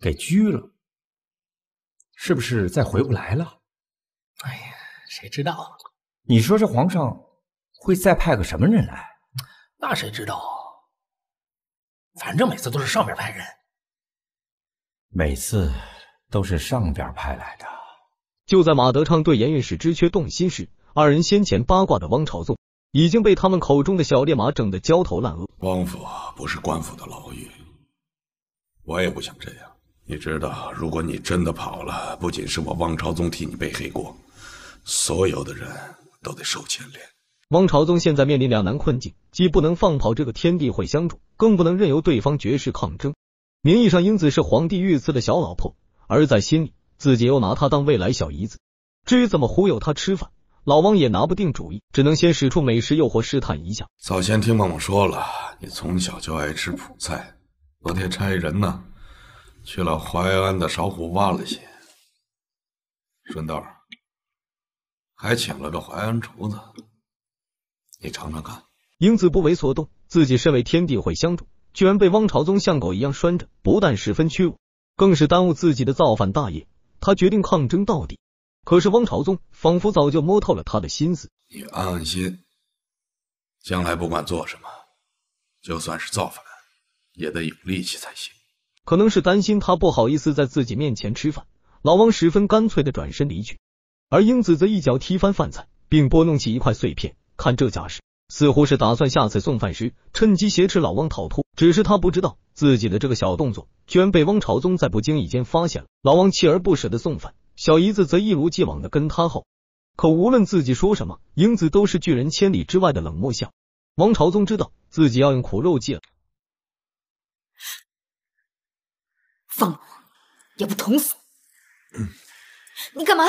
给拘了，是不是再回不来了？哎呀，谁知道？你说这皇上会再派个什么人来？那谁知道？反正每次都是上边派人。每次都是上边派来的。就在马德昌对严运史之缺动心时，二人先前八卦的汪朝宗已经被他们口中的小烈马整得焦头烂额。汪府不是官府的牢狱，我也不想这样。你知道，如果你真的跑了，不仅是我汪朝宗替你背黑锅，所有的人都得受牵连。汪朝宗现在面临两难困境，既不能放跑这个天地会相主，更不能任由对方绝世抗争。名义上英子是皇帝御赐的小老婆，而在心里。自己又拿他当未来小姨子，至于怎么忽悠他吃饭，老王也拿不定主意，只能先使出美食诱惑试探一下。早先听妈妈说了，你从小就爱吃苦菜，昨天差人呢去了淮安的芍湖挖了些，顺道还请了个淮安厨子，你尝尝看。英子不为所动，自己身为天地会香主，居然被汪朝宗像狗一样拴着，不但十分屈辱，更是耽误自己的造反大业。他决定抗争到底，可是汪朝宗仿佛早就摸透了他的心思。你安安心，将来不管做什么，就算是造反，也得有力气才行。可能是担心他不好意思在自己面前吃饭，老汪十分干脆的转身离去，而英子则一脚踢翻饭菜，并拨弄起一块碎片。看这架势。似乎是打算下次送饭时趁机挟持老汪逃脱，只是他不知道自己的这个小动作居然被汪朝宗在不经意间发现了。老汪锲而不舍的送饭，小姨子则一如既往的跟他后。可无论自己说什么，英子都是拒人千里之外的冷漠笑。汪朝宗知道自己要用苦肉计了，放了我也不捅死你，你干嘛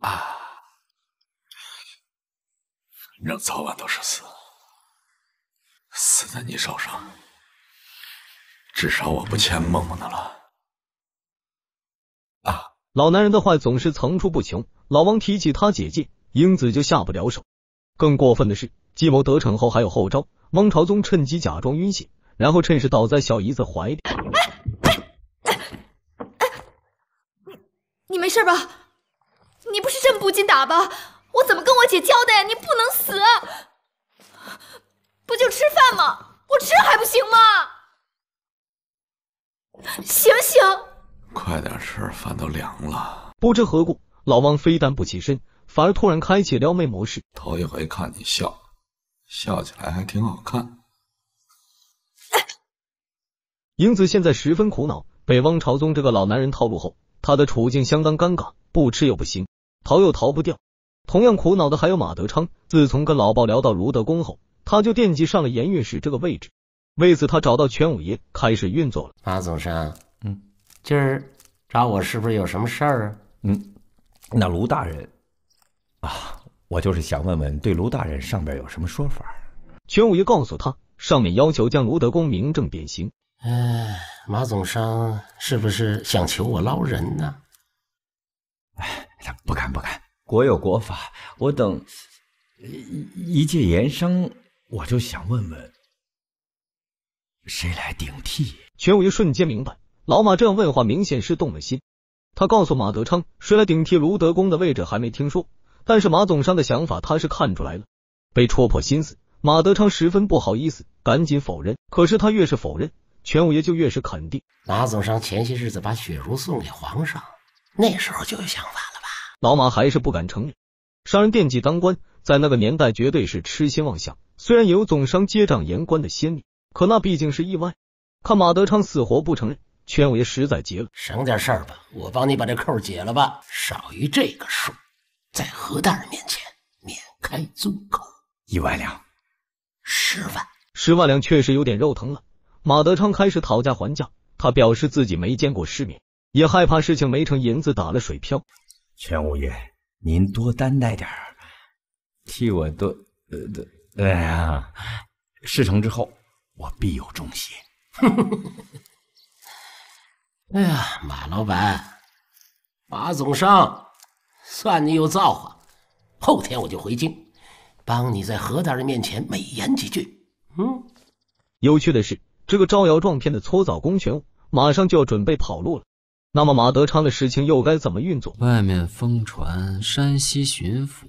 啊？人早晚都是死，死在你手上。至少我不欠梦梦的了。啊！老男人的话总是层出不穷。老王提起他姐姐英子，就下不了手。更过分的是，计谋得逞后还有后招。汪朝宗趁机假装晕血，然后趁势倒在小姨子怀里。你你没事吧？你不是这么不经打吧？我怎么跟我姐交代呀？你不能死！不就吃饭吗？我吃还不行吗？醒醒！快点吃饭，都凉了。不知何故，老汪非但不起身，反而突然开启撩妹模式。头一回看你笑，笑起来还挺好看。英子现在十分苦恼，被汪朝宗这个老男人套路后，她的处境相当尴尬。不吃又不行，逃又逃不掉。同样苦恼的还有马德昌。自从跟老鲍聊到卢德公后，他就惦记上了盐运使这个位置。为此，他找到全五爷开始运作了。马总商，嗯，今儿找我是不是有什么事儿啊？嗯，那卢大人啊，我就是想问问，对卢大人上边有什么说法？全五爷告诉他，上面要求将卢德公明正典刑。哎，马总商是不是想求我捞人呢？哎，不敢不敢。国有国法，我等一介盐商，我就想问问，谁来顶替？全五爷瞬间明白，老马这样问话，明显是动了心。他告诉马德昌，谁来顶替卢德公的位置还没听说，但是马总商的想法他是看出来了。被戳破心思，马德昌十分不好意思，赶紧否认。可是他越是否认，全五爷就越是肯定。马总商前些日子把雪茹送给皇上，那时候就有想法了。老马还是不敢承认，商人惦记当官，在那个年代绝对是痴心妄想。虽然有总商接掌言官的先例，可那毕竟是意外。看马德昌死活不承认，圈我爷实在急了：“省点事儿吧，我帮你把这扣解了吧。少于这个数，在何大人面前免开尊口。一万两，十万，十万两确实有点肉疼了。马德昌开始讨价还价，他表示自己没见过世面，也害怕事情没成，银子打了水漂。全五爷，您多担待点儿，替我多……呃，呃，哎呀，事成之后，我必有重谢。哎呀，马老板，马总商，算你有造化，后天我就回京，帮你在何大人面前美言几句。嗯。有趣的是，这个招摇撞骗的搓澡工全马上就要准备跑路了。那么马德昌的事情又该怎么运作？外面疯传，山西巡抚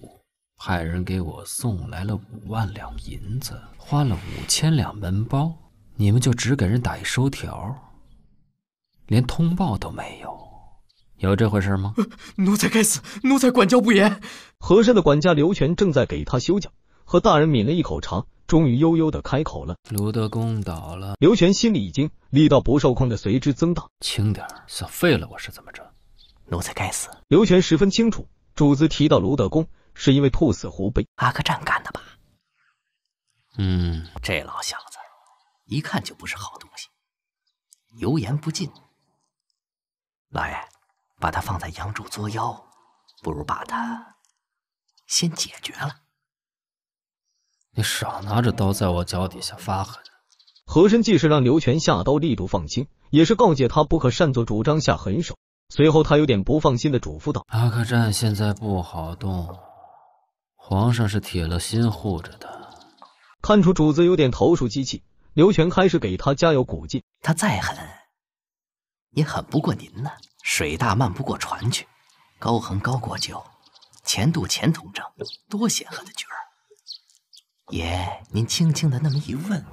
派人给我送来了五万两银子，花了五千两门包，你们就只给人打一收条，连通报都没有，有这回事吗？奴才该死，奴才管教不严。和珅的管家刘全正在给他修脚，和大人抿了一口茶。终于悠悠的开口了：“卢德公倒了。”刘玄心里已经力道不受控的随之增大。轻点儿，想废了我是怎么着？奴才该死。刘玄十分清楚，主子提到卢德公，是因为兔死狐悲，阿克占干的吧？嗯，这老小子，一看就不是好东西，油盐不进。老爷，把他放在扬州作妖，不如把他先解决了。你少拿着刀在我脚底下发狠。和珅既是让刘全下刀力度放轻，也是告诫他不可擅作主张下狠手。随后，他有点不放心的嘱咐道：“阿克占现在不好动，皇上是铁了心护着的。”看出主子有点投鼠忌器，刘全开始给他加油鼓劲：“他再狠，也狠不过您呢。水大漫不过船去，高横高过酒，钱度钱同正，多显赫的角儿。”爷，您轻轻的那么一问，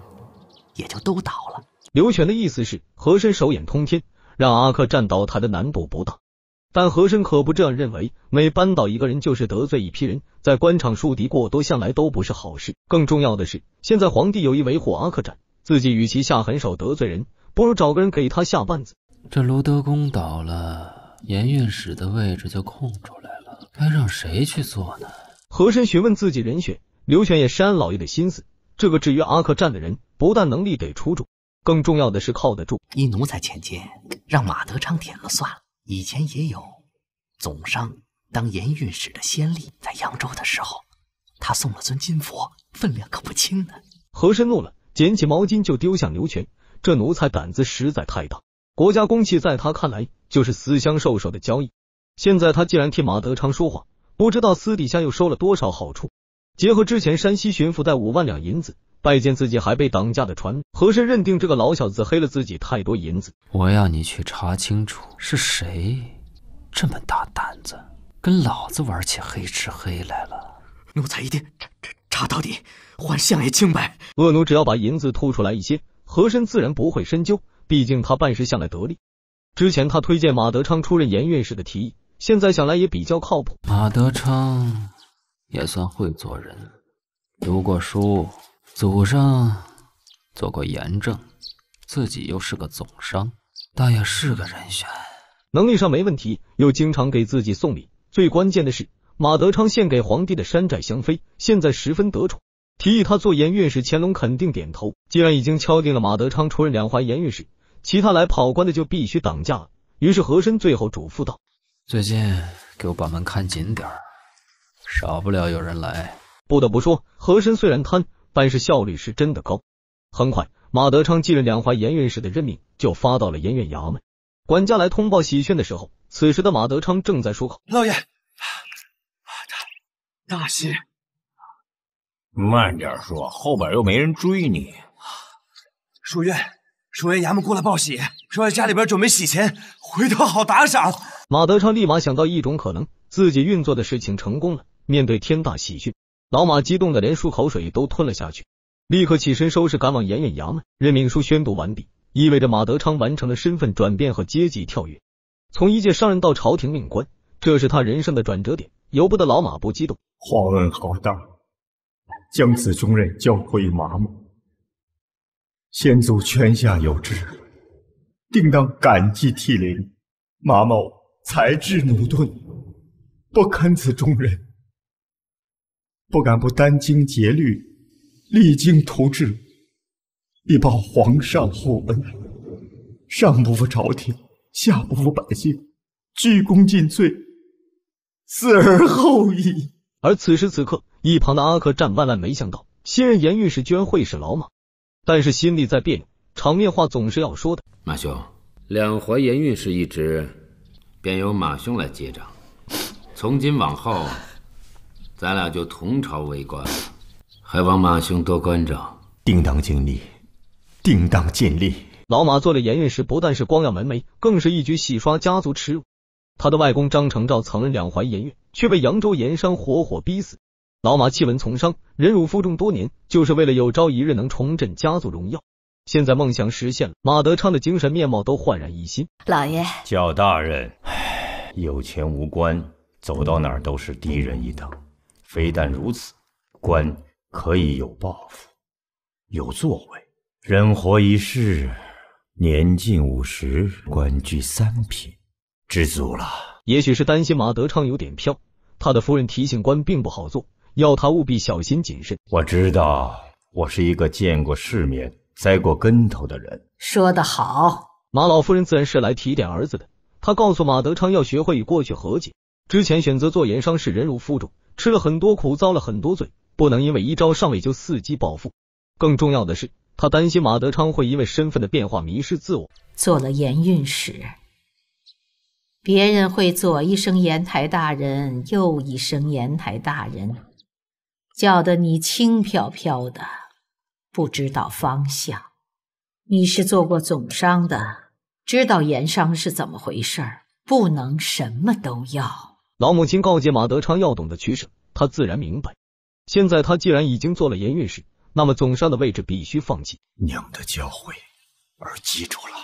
也就都倒了。刘玄的意思是，和珅手眼通天，让阿克占倒台的难度不大。但和珅可不这样认为，每扳倒一个人，就是得罪一批人，在官场树敌过多，向来都不是好事。更重要的是，现在皇帝有意维护阿克占，自己与其下狠手得罪人，不如找个人给他下绊子。这卢德公倒了，盐运使的位置就空出来了，该让谁去做呢？和珅询问自己人选。刘全也是安老爷的心思，这个制于阿克战的人，不但能力得出众，更重要的是靠得住。依奴才浅见，让马德昌舔了算了。以前也有总商当盐运使的先例，在扬州的时候，他送了尊金佛，分量可不轻呢。和珅怒了，捡起毛巾就丢向刘全。这奴才胆子实在太大，国家公器在他看来就是私相授受的交易。现在他既然替马德昌说话，不知道私底下又收了多少好处。结合之前山西巡抚带五万两银子拜见自己还被绑架的船，和珅认定这个老小子黑了自己太多银子。我要你去查清楚是谁这么大胆子，跟老子玩起黑吃黑来了。奴才一定查查到底，还相爷清白。恶奴只要把银子吐出来一些，和珅自然不会深究。毕竟他办事向来得力。之前他推荐马德昌出任盐院使的提议，现在想来也比较靠谱。马德昌。也算会做人，读过书，祖上做过盐政，自己又是个总商，倒也是个人选。能力上没问题，又经常给自己送礼。最关键的是，马德昌献给皇帝的山寨香妃现在十分得宠，提议他做盐运使，乾隆肯定点头。既然已经敲定了马德昌出任两淮盐运使，其他来跑官的就必须挡驾了。于是和珅最后嘱咐道：“最近给我把门看紧点儿。”少不了有人来。不得不说，和珅虽然贪，但是效率是真的高。很快，马德昌继任两淮盐运使的任命就发到了盐运衙门。管家来通报喜讯的时候，此时的马德昌正在漱口。老爷，大大喜！慢点说，后边又没人追你。书院，书院衙门过来报喜，说家里边准备洗钱，回头好打赏。马德昌立马想到一种可能：自己运作的事情成功了。面对天大喜讯，老马激动的连漱口水都吞了下去，立刻起身收拾，赶往盐远衙门。任命书宣读完毕，意味着马德昌完成了身份转变和阶级跳跃，从一介商人到朝廷命官，这是他人生的转折点，由不得老马不激动。皇恩浩荡，将此重任交付于马某，先祖泉下有知，定当感激涕零。马某才智驽钝，不堪此重任。不敢不殚精竭虑，励精图治，以报皇上厚恩，上不负朝廷，下不负百姓，鞠躬尽瘁，死而后已。而此时此刻，一旁的阿克战万万没想到新任盐运使居然会是老马，但是心里在别扭。场面话总是要说的，马兄，两淮盐运使一职，便由马兄来接掌，从今往后。咱俩就同朝为官，还望马兄多关照，定当尽力，定当尽力。老马做了盐运使，不但是光耀门楣，更是一举洗刷家族耻辱。他的外公张承照曾任两淮盐运，却被扬州盐商活活逼死。老马弃文从商，忍辱负重多年，就是为了有朝一日能重振家族荣耀。现在梦想实现了，马德昌的精神面貌都焕然一新。老爷叫大人，有钱无官，走到哪都是低人一等。非但如此，官可以有抱负，有作为。人活一世，年近五十，官居三品，知足了。也许是担心马德昌有点飘，他的夫人提醒官并不好做，要他务必小心谨慎。我知道，我是一个见过世面、栽过跟头的人。说得好，马老夫人自然是来提点儿子的。他告诉马德昌要学会与过去和解，之前选择做盐商是忍辱负重。吃了很多苦，遭了很多罪，不能因为一朝上位就伺机报复。更重要的是，他担心马德昌会因为身份的变化迷失自我。做了盐运使，别人会左一声盐台大人，右一声盐台大人，叫得你轻飘飘的，不知道方向。你是做过总商的，知道盐商是怎么回事儿，不能什么都要。老母亲告诫马德昌要懂得取舍，他自然明白。现在他既然已经做了盐运使，那么总商的位置必须放弃。娘的教诲，儿记住了。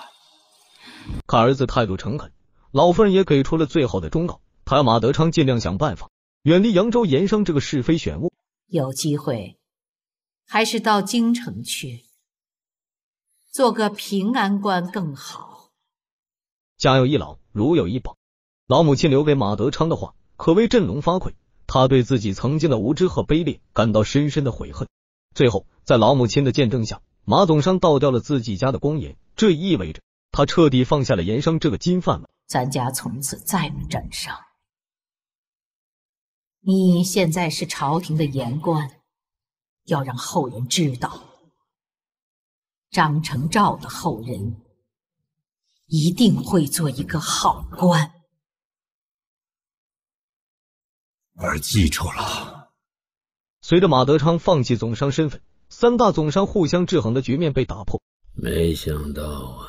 看儿子态度诚恳，老夫人也给出了最后的忠告，他要马德昌尽量想办法远离扬州盐商这个是非漩涡。有机会，还是到京城去，做个平安官更好。家有一老，如有一宝。老母亲留给马德昌的话可谓振聋发聩，他对自己曾经的无知和卑劣感到深深的悔恨。最后，在老母亲的见证下，马董商倒掉了自己家的光盐，这意味着他彻底放下了盐商这个金饭碗。咱家从此再无沾伤。你现在是朝廷的盐官，要让后人知道，张成照的后人一定会做一个好官。而记住了。随着马德昌放弃总商身份，三大总商互相制衡的局面被打破。没想到啊，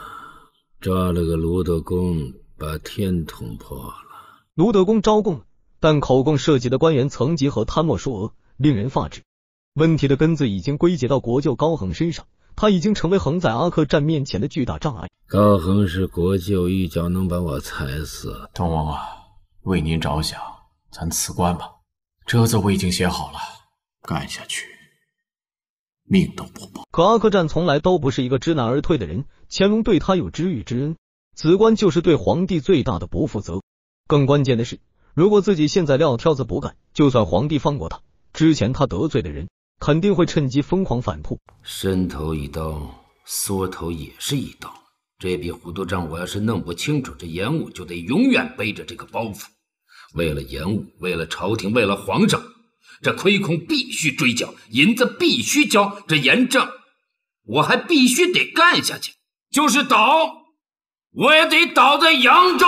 抓了个卢德公，把天捅破了。卢德公招供了，但口供涉及的官员层级和贪墨数额令人发指。问题的根子已经归结到国舅高恒身上，他已经成为横在阿克战面前的巨大障碍。高恒是国舅，一脚能把我踩死。东王啊，为您着想。咱辞官吧，折子我已经写好了，干下去，命都不保。可阿克战从来都不是一个知难而退的人，乾隆对他有知遇之恩，辞官就是对皇帝最大的不负责。更关键的是，如果自己现在撂挑子不干，就算皇帝放过他，之前他得罪的人肯定会趁机疯狂反扑。伸头一刀，缩头也是一刀。这笔糊涂账，我要是弄不清楚，这延武就得永远背着这个包袱。为了延误，为了朝廷，为了皇上，这亏空必须追缴，银子必须交，这严政我还必须得干下去，就是倒我也得倒在扬州。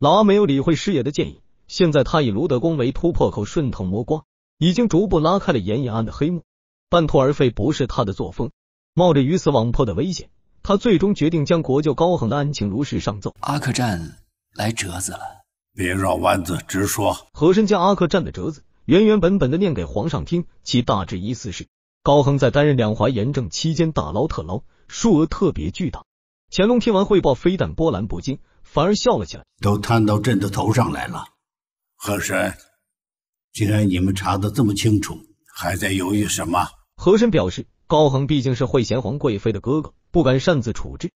老阿没有理会师爷的建议，现在他以卢德公为突破口，顺藤摸瓜，已经逐步拉开了盐引案的黑幕。半途而废不是他的作风，冒着鱼死网破的危险，他最终决定将国舅高恒的案情如实上奏。阿克战来折子了。别绕弯子，直说。和珅将阿克占的折子原原本本的念给皇上听，其大致意思是：高恒在担任两淮盐政期间大捞特捞，数额特别巨大。乾隆听完汇报，非但波澜不惊，反而笑了起来。都摊到朕的头上来了，和珅，既然你们查得这么清楚，还在犹豫什么？和珅表示，高恒毕竟是惠贤皇贵妃的哥哥，不敢擅自处置。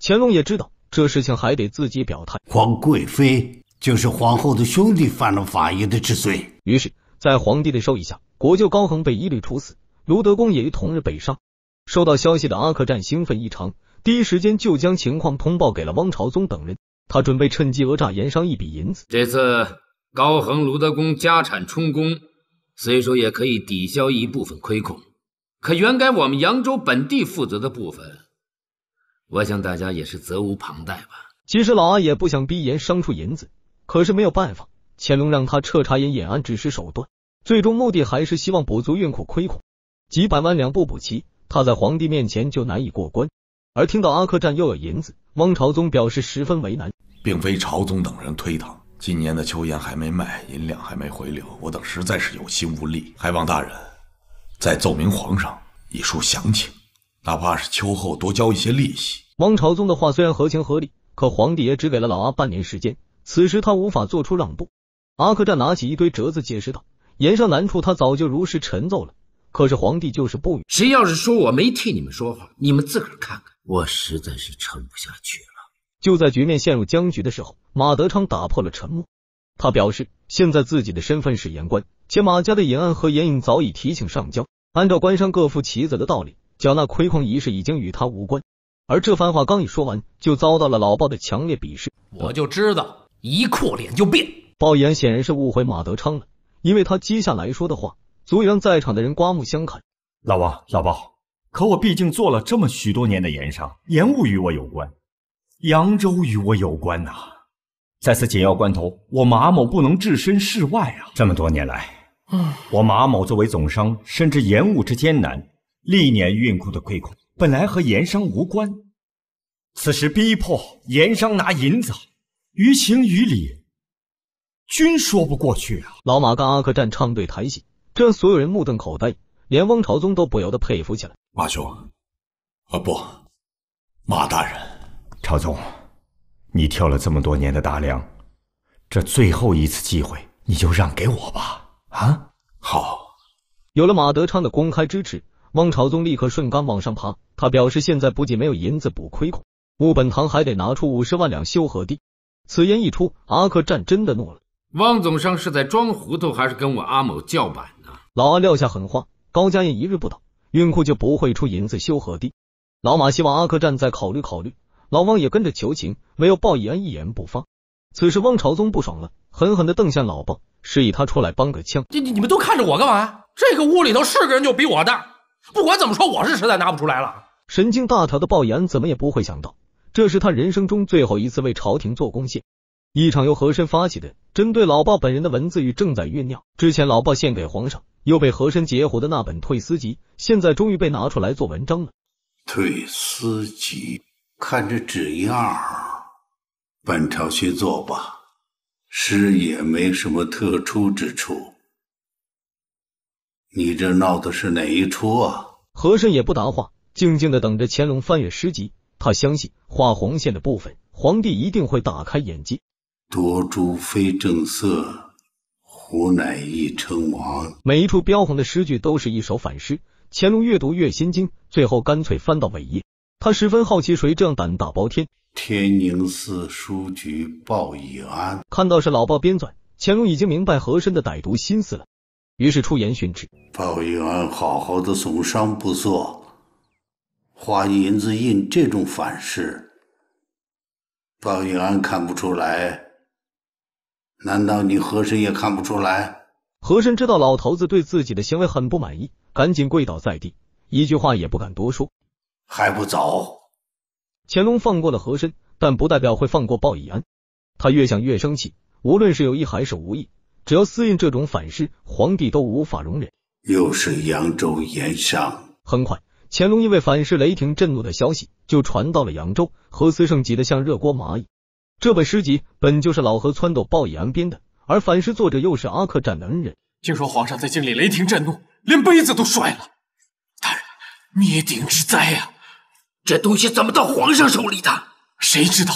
乾隆也知道这事情还得自己表态。皇贵妃。就是皇后的兄弟犯了法，爷的治罪。于是，在皇帝的授意下，国舅高恒被一律处死，卢德公也于同日被杀。收到消息的阿克占兴奋异常，第一时间就将情况通报给了汪朝宗等人。他准备趁机讹诈盐商一笔银子。这次高恒、卢德公家产充公，虽说也可以抵消一部分亏空，可原该我们扬州本地负责的部分，我想大家也是责无旁贷吧。其实老阿也不想逼盐商出银子。可是没有办法，乾隆让他彻查严引案只是手段，最终目的还是希望补足运库亏空，几百万两不补齐，他在皇帝面前就难以过关。而听到阿克战又有银子，汪朝宗表示十分为难，并非朝宗等人推搪，今年的秋烟还没卖，银两还没回流，我等实在是有心无力，还望大人再奏明皇上，以书详情，哪怕是秋后多交一些利息。汪朝宗的话虽然合情合理，可皇帝也只给了老阿半年时间。此时他无法做出让步。阿克战拿起一堆折子解释道：“言上难处，他早就如实陈奏了。可是皇帝就是不允。谁要是说我没替你们说话，你们自个儿看看。我实在是撑不下去了。”就在局面陷入僵局的时候，马德昌打破了沉默。他表示：“现在自己的身份是言官，且马家的尹案和言颖早已提请上交。按照官商各负其责的道理，缴纳亏空一事已经与他无关。”而这番话刚一说完，就遭到了老鲍的强烈鄙视：“我就知道。”一扩脸就变，鲍爷显然是误会马德昌了，因为他接下来说的话足以让在场的人刮目相看。老王，老鲍，可我毕竟做了这么许多年的盐商，盐务与我有关，扬州与我有关呐。在此紧要关头，我马某不能置身事外啊！这么多年来，嗯，我马某作为总商，深知盐务之艰难，历年运库的亏空本来和盐商无关，此时逼迫盐商拿银子。于情于理，均说不过去啊！老马跟阿克占唱对台戏，这让所有人目瞪口呆，连汪朝宗都不由得佩服起来。马兄，啊不，马大人，朝宗，你挑了这么多年的大梁，这最后一次机会，你就让给我吧！啊，好，有了马德昌的公开支持，汪朝宗立刻顺杆往上爬。他表示，现在不仅没有银子补亏空，木本堂还得拿出五十万两修河堤。此言一出，阿克战真的怒了。汪总商是在装糊涂，还是跟我阿某叫板呢？老阿撂下狠话：高家堰一日不倒，运库就不会出银子修河堤。老马希望阿克战再考虑考虑，老汪也跟着求情。唯有鲍以安一言不发。此时汪朝宗不爽了，狠狠地瞪向老鲍，示意他出来帮个腔。你你你们都看着我干嘛？这个屋里头是个人就比我大。不管怎么说，我是实在拿不出来了。神经大条的鲍以安怎么也不会想到。这是他人生中最后一次为朝廷做贡献。一场由和珅发起的针对老鲍本人的文字狱正在酝酿。之前老鲍献给皇上又被和珅截胡的那本《退思集》，现在终于被拿出来做文章了。《退思集》，看这纸样本朝续作吧，诗也没什么特殊之处。你这闹的是哪一出啊？和珅也不答话，静静的等着乾隆翻阅诗集。他相信画红线的部分，皇帝一定会大开眼界。夺珠非正色，胡乃易称王。每一处标红的诗句都是一首反诗。乾隆越读越心惊，最后干脆翻到尾页。他十分好奇，谁这样胆大包天？天宁寺书局鲍以安，看到是老鲍编纂，乾隆已经明白和珅的歹毒心思了，于是出言训斥：鲍以安，好好的总商不做。花银子印这种反噬，鲍以安看不出来，难道你和珅也看不出来？和珅知道老头子对自己的行为很不满意，赶紧跪倒在地，一句话也不敢多说。还不走！乾隆放过了和珅，但不代表会放过鲍以安。他越想越生气，无论是有意还是无意，只要私印这种反噬，皇帝都无法容忍。又是扬州盐商。很快。乾隆因为反噬雷霆震怒的消息就传到了扬州，何思胜急得像热锅蚂蚁。这本诗集本就是老何撺掇鲍以安编的，而反噬作者又是阿克占的恩人。听说皇上在经里雷霆震怒，连杯子都摔了。大人，灭顶之灾啊！这东西怎么到皇上手里的？谁知道？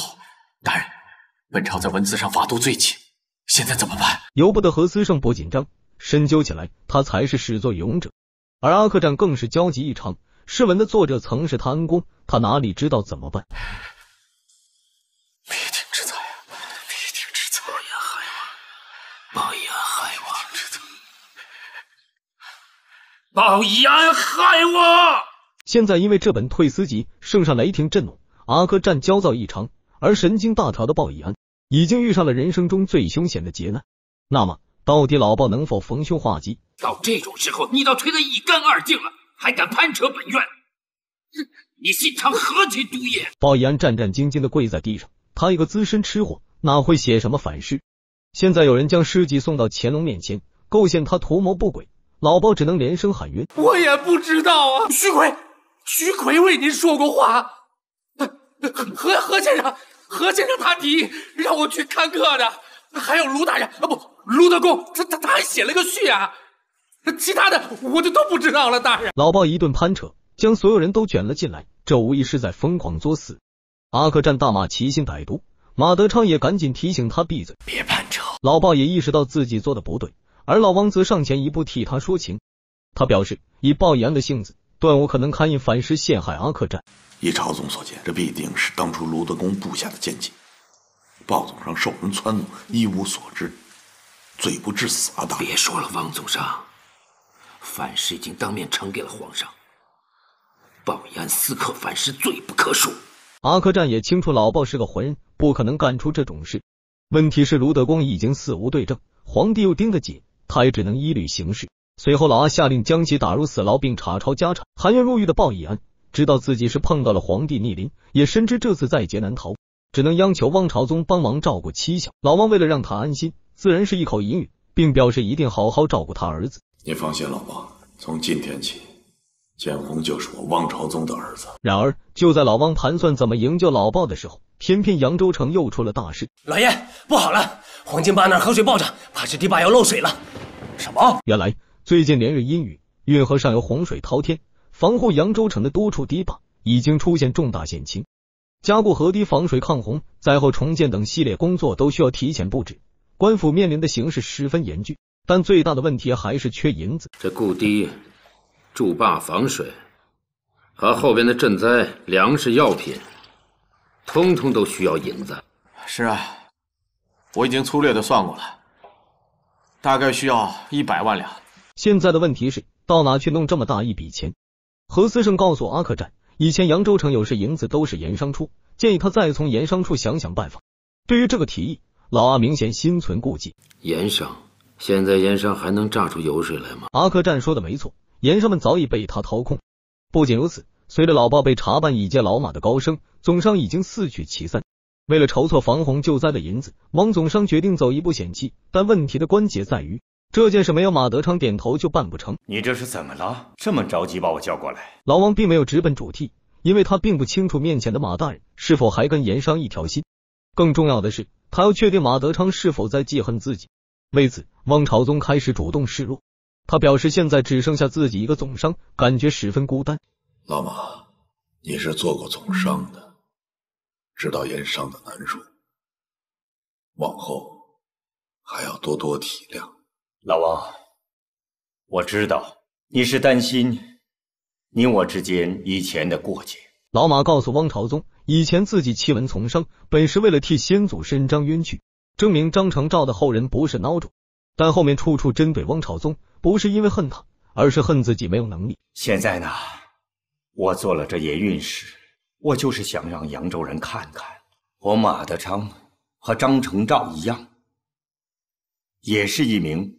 大人，本朝在文字上法度最紧，现在怎么办？由不得何思胜不紧张。深究起来，他才是始作俑者，而阿克战更是焦急异常。诗文的作者曾是贪恩公，他哪里知道怎么办？之灾，之灾报以安害我，报以安害我！现在因为这本《退思集》，圣上雷霆震怒，阿哥战焦躁异常，而神经大条的鲍以安已经遇上了人生中最凶险的劫难。那么，到底老鲍能否逢凶化吉？到这种时候，你倒推得一干二净了。还敢攀扯本院？你心肠何其毒也！鲍以安战战兢兢的跪在地上。他一个资深吃货，哪会写什么反诗？现在有人将诗集送到乾隆面前，构陷他图谋不轨。老鲍只能连声喊冤：“我也不知道啊！”徐奎，徐奎为您说过话。何何先生，何先生他提议让我去看客的，还有卢大人啊，不，卢德公，他他他还写了个序啊。其他的我就都不知道了，大人。老鲍一顿攀扯，将所有人都卷了进来，这无疑是在疯狂作死。阿克战大骂齐心歹毒，马德昌也赶紧提醒他闭嘴，别攀扯。老鲍也意识到自己做的不对，而老王则上前一步替他说情，他表示以鲍以的性子，断无可能刊印反诗陷害阿克战。以朝总所见，这必定是当初卢德公布下的奸计。鲍总上受人撺弄，一无所知，罪不至死啊，大人。别说了，王总上。凡事已经当面呈给了皇上。鲍以安私刻反师罪不可恕。阿克战也清楚老鲍是个浑人，不可能干出这种事。问题是卢德光已经死无对证，皇帝又盯得紧，他也只能依律行事。随后，老阿下令将其打入死牢，并查抄家产。含冤入狱的鲍以安知道自己是碰到了皇帝逆鳞，也深知这次在劫难逃，只能央求汪朝宗帮忙照顾妻小。老汪为了让他安心，自然是一口应允，并表示一定好好照顾他儿子。你放心，老汪，从今天起，建红就是我汪朝宗的儿子。然而，就在老汪盘算怎么营救老鲍的时候，偏偏扬州城又出了大事。老爷，不好了！黄金坝那儿河水暴涨，怕是堤坝要漏水了。什么？原来最近连日阴雨，运河上游洪水滔天，防护扬州城的多处堤坝已经出现重大险情。加固河堤、防水抗洪、灾后重建等系列工作都需要提前布置，官府面临的形势十分严峻。但最大的问题还是缺银子。这固堤、筑坝、防水，和后边的赈灾、粮食、药品，通通都需要银子。是啊，我已经粗略的算过了，大概需要一百万两。现在的问题是，到哪去弄这么大一笔钱？何思胜告诉阿克战，以前扬州城有事，银子都是盐商出，建议他再从盐商处想想办法。对于这个提议，老阿明显心存顾忌。盐商。现在盐商还能榨出油水来吗？阿克战说的没错，盐商们早已被他掏空。不仅如此，随着老鲍被查办以及老马的高升，总商已经四去其三。为了筹措防洪救灾的银子，王总商决定走一步险棋。但问题的关节在于，这件事没有马德昌点头就办不成。你这是怎么了？这么着急把我叫过来？老王并没有直奔主题，因为他并不清楚面前的马大人是否还跟盐商一条心。更重要的是，他要确定马德昌是否在记恨自己。为此。汪朝宗开始主动示弱，他表示现在只剩下自己一个总商，感觉十分孤单。老马，你是做过总商的，知道盐商的难处。往后还要多多体谅。老汪，我知道你是担心你我之间以前的过节。老马告诉汪朝宗，以前自己弃文从商，本是为了替先祖伸张冤屈，证明张成赵的后人不是孬种。但后面处处针对汪朝宗，不是因为恨他，而是恨自己没有能力。现在呢，我做了这盐运使，我就是想让扬州人看看，我马德昌和张承照一样，也是一名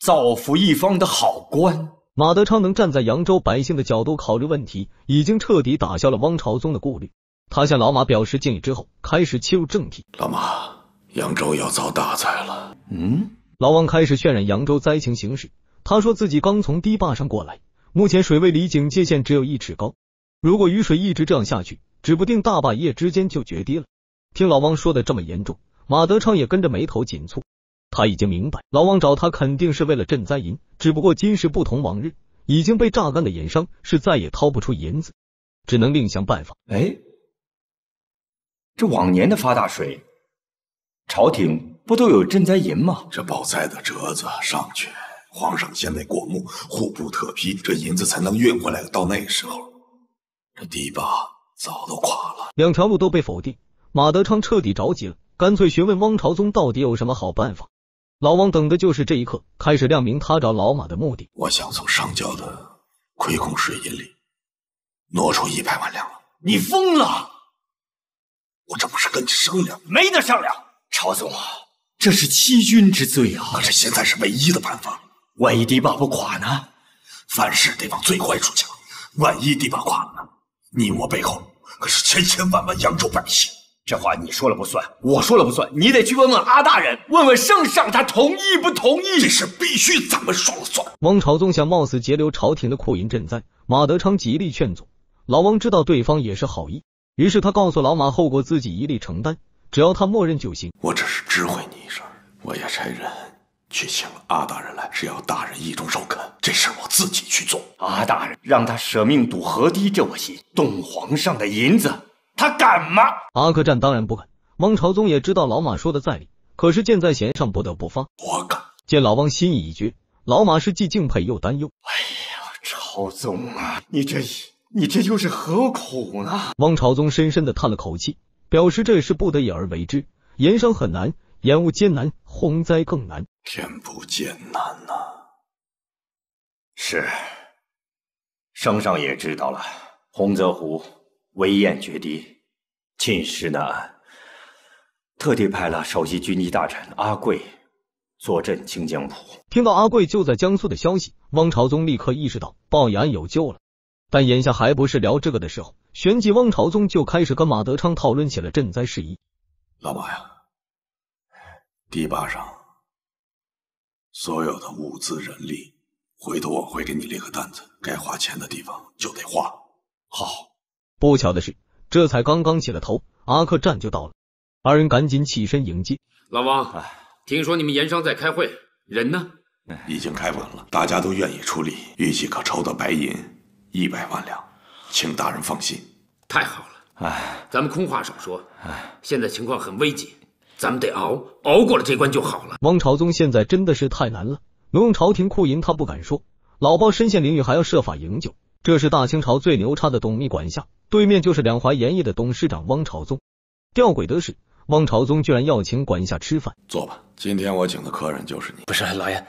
造福一方的好官。马德昌能站在扬州百姓的角度考虑问题，已经彻底打消了汪朝宗的顾虑。他向老马表示建议之后，开始切入正题。老马，扬州要遭大灾了。嗯。老王开始渲染扬州灾情形势。他说自己刚从堤坝上过来，目前水位离警戒线只有一尺高。如果雨水一直这样下去，指不定大坝一夜之间就决堤了。听老王说的这么严重，马德昌也跟着眉头紧蹙。他已经明白老王找他肯定是为了赈灾银，只不过今时不同往日，已经被榨干的盐商是再也掏不出银子，只能另想办法。哎，这往年的发大水。朝廷不都有赈灾银吗？这报灾的折子上去，皇上先得过目，户部特批这银子才能运过来。到那个时候，这堤坝早都垮了。两条路都被否定，马德昌彻底着急了，干脆询问汪朝宗到底有什么好办法。老汪等的就是这一刻，开始亮明他找老马的目的。我想从上交的亏空税银里挪出一百万两。你疯了！我这不是跟你商量，没得商量。朝宗，这是欺君之罪啊！可是现在是唯一的办法，万一堤坝不垮呢？凡事得往最坏处想，万一堤坝垮了呢？你我背后可是千千万万扬州百姓，这话你说了不算，我说了不算，你得去问问阿大人，问问圣上，他同意不同意？这事必须咱们说了算。王朝宗想冒死截留朝廷的库银赈灾，马德昌极力劝阻。老王知道对方也是好意，于是他告诉老马，后果自己一力承担。只要他默认就行。我只是知会你一声，我也差人去请阿大人来。是要大人意中首肯，这事我自己去做。阿大人让他舍命堵河堤，这我心动。皇上的银子，他敢吗？阿克战当然不敢。汪朝宗也知道老马说的在理，可是箭在弦上，不得不发。我敢。见老汪心意已决，老马是既敬佩又担忧。哎呀，朝宗啊，你这你这又是何苦呢？汪朝宗深深的叹了口气。表示这也是不得已而为之。盐商很难，盐务艰难，洪灾更难。天不艰难呐。是。圣上也知道了，洪泽湖危堰决堤，进食难，安，特地派了首席军机大臣阿贵坐镇清江浦。听到阿贵就在江苏的消息，汪朝宗立刻意识到鲍牙有救了。但眼下还不是聊这个的时候。旋即，汪朝宗就开始跟马德昌讨论起了赈灾事宜。老马呀，堤坝上所有的物资、人力，回头我会给你列个单子，该花钱的地方就得花。好。不巧的是，这才刚刚起了头，阿克站就到了。二人赶紧起身迎接。老王，听说你们盐商在开会，人呢？已经开完了，大家都愿意出力，预计可筹到白银。一百万两，请大人放心。太好了，哎，咱们空话少说，现在情况很危急，咱们得熬，熬过了这关就好了。汪朝宗现在真的是太难了，挪用朝廷库银他不敢说，老包身陷囹圄还要设法营救，这是大清朝最牛叉的董秘管下，对面就是两淮盐业的董事长汪朝宗，吊诡的是，汪朝宗居然要请管下吃饭。坐吧，今天我请的客人就是你，不是老爷，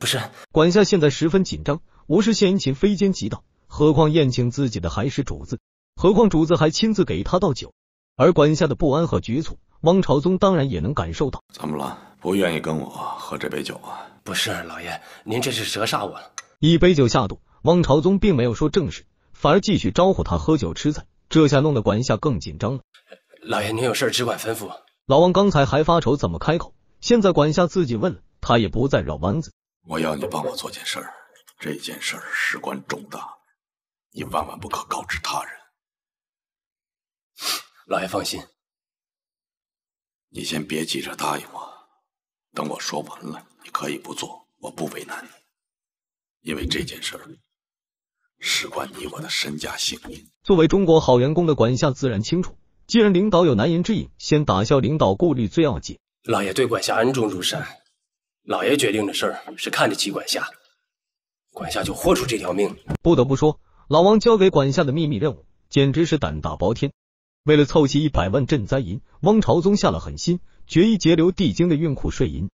不是。管下现在十分紧张，无事献殷勤，非奸即盗。何况宴请自己的还是主子，何况主子还亲自给他倒酒，而管下的不安和局促，汪朝宗当然也能感受到。怎么了？不愿意跟我喝这杯酒啊？不是，老爷，您这是折煞我了。一杯酒下肚，汪朝宗并没有说正事，反而继续招呼他喝酒吃菜。这下弄得管下更紧张了。老爷，您有事只管吩咐。老王刚才还发愁怎么开口，现在管下自己问了，他也不再绕弯子。我要你帮我做件事儿，这件事儿事关重大。你万万不可告知他人。老爷放心，你先别急着答应我，等我说完了，你可以不做，我不为难你，因为这件事儿事关你我的身家性命。作为中国好员工的管夏自然清楚，既然领导有难言之隐，先打消领导顾虑最要紧。老爷对管夏恩重如山，老爷决定的事儿是看得起管夏，管夏就豁出这条命。不得不说。老王交给管下的秘密任务，简直是胆大包天。为了凑齐一百万赈灾银，汪朝宗下了狠心，决意截留地京的运库税银。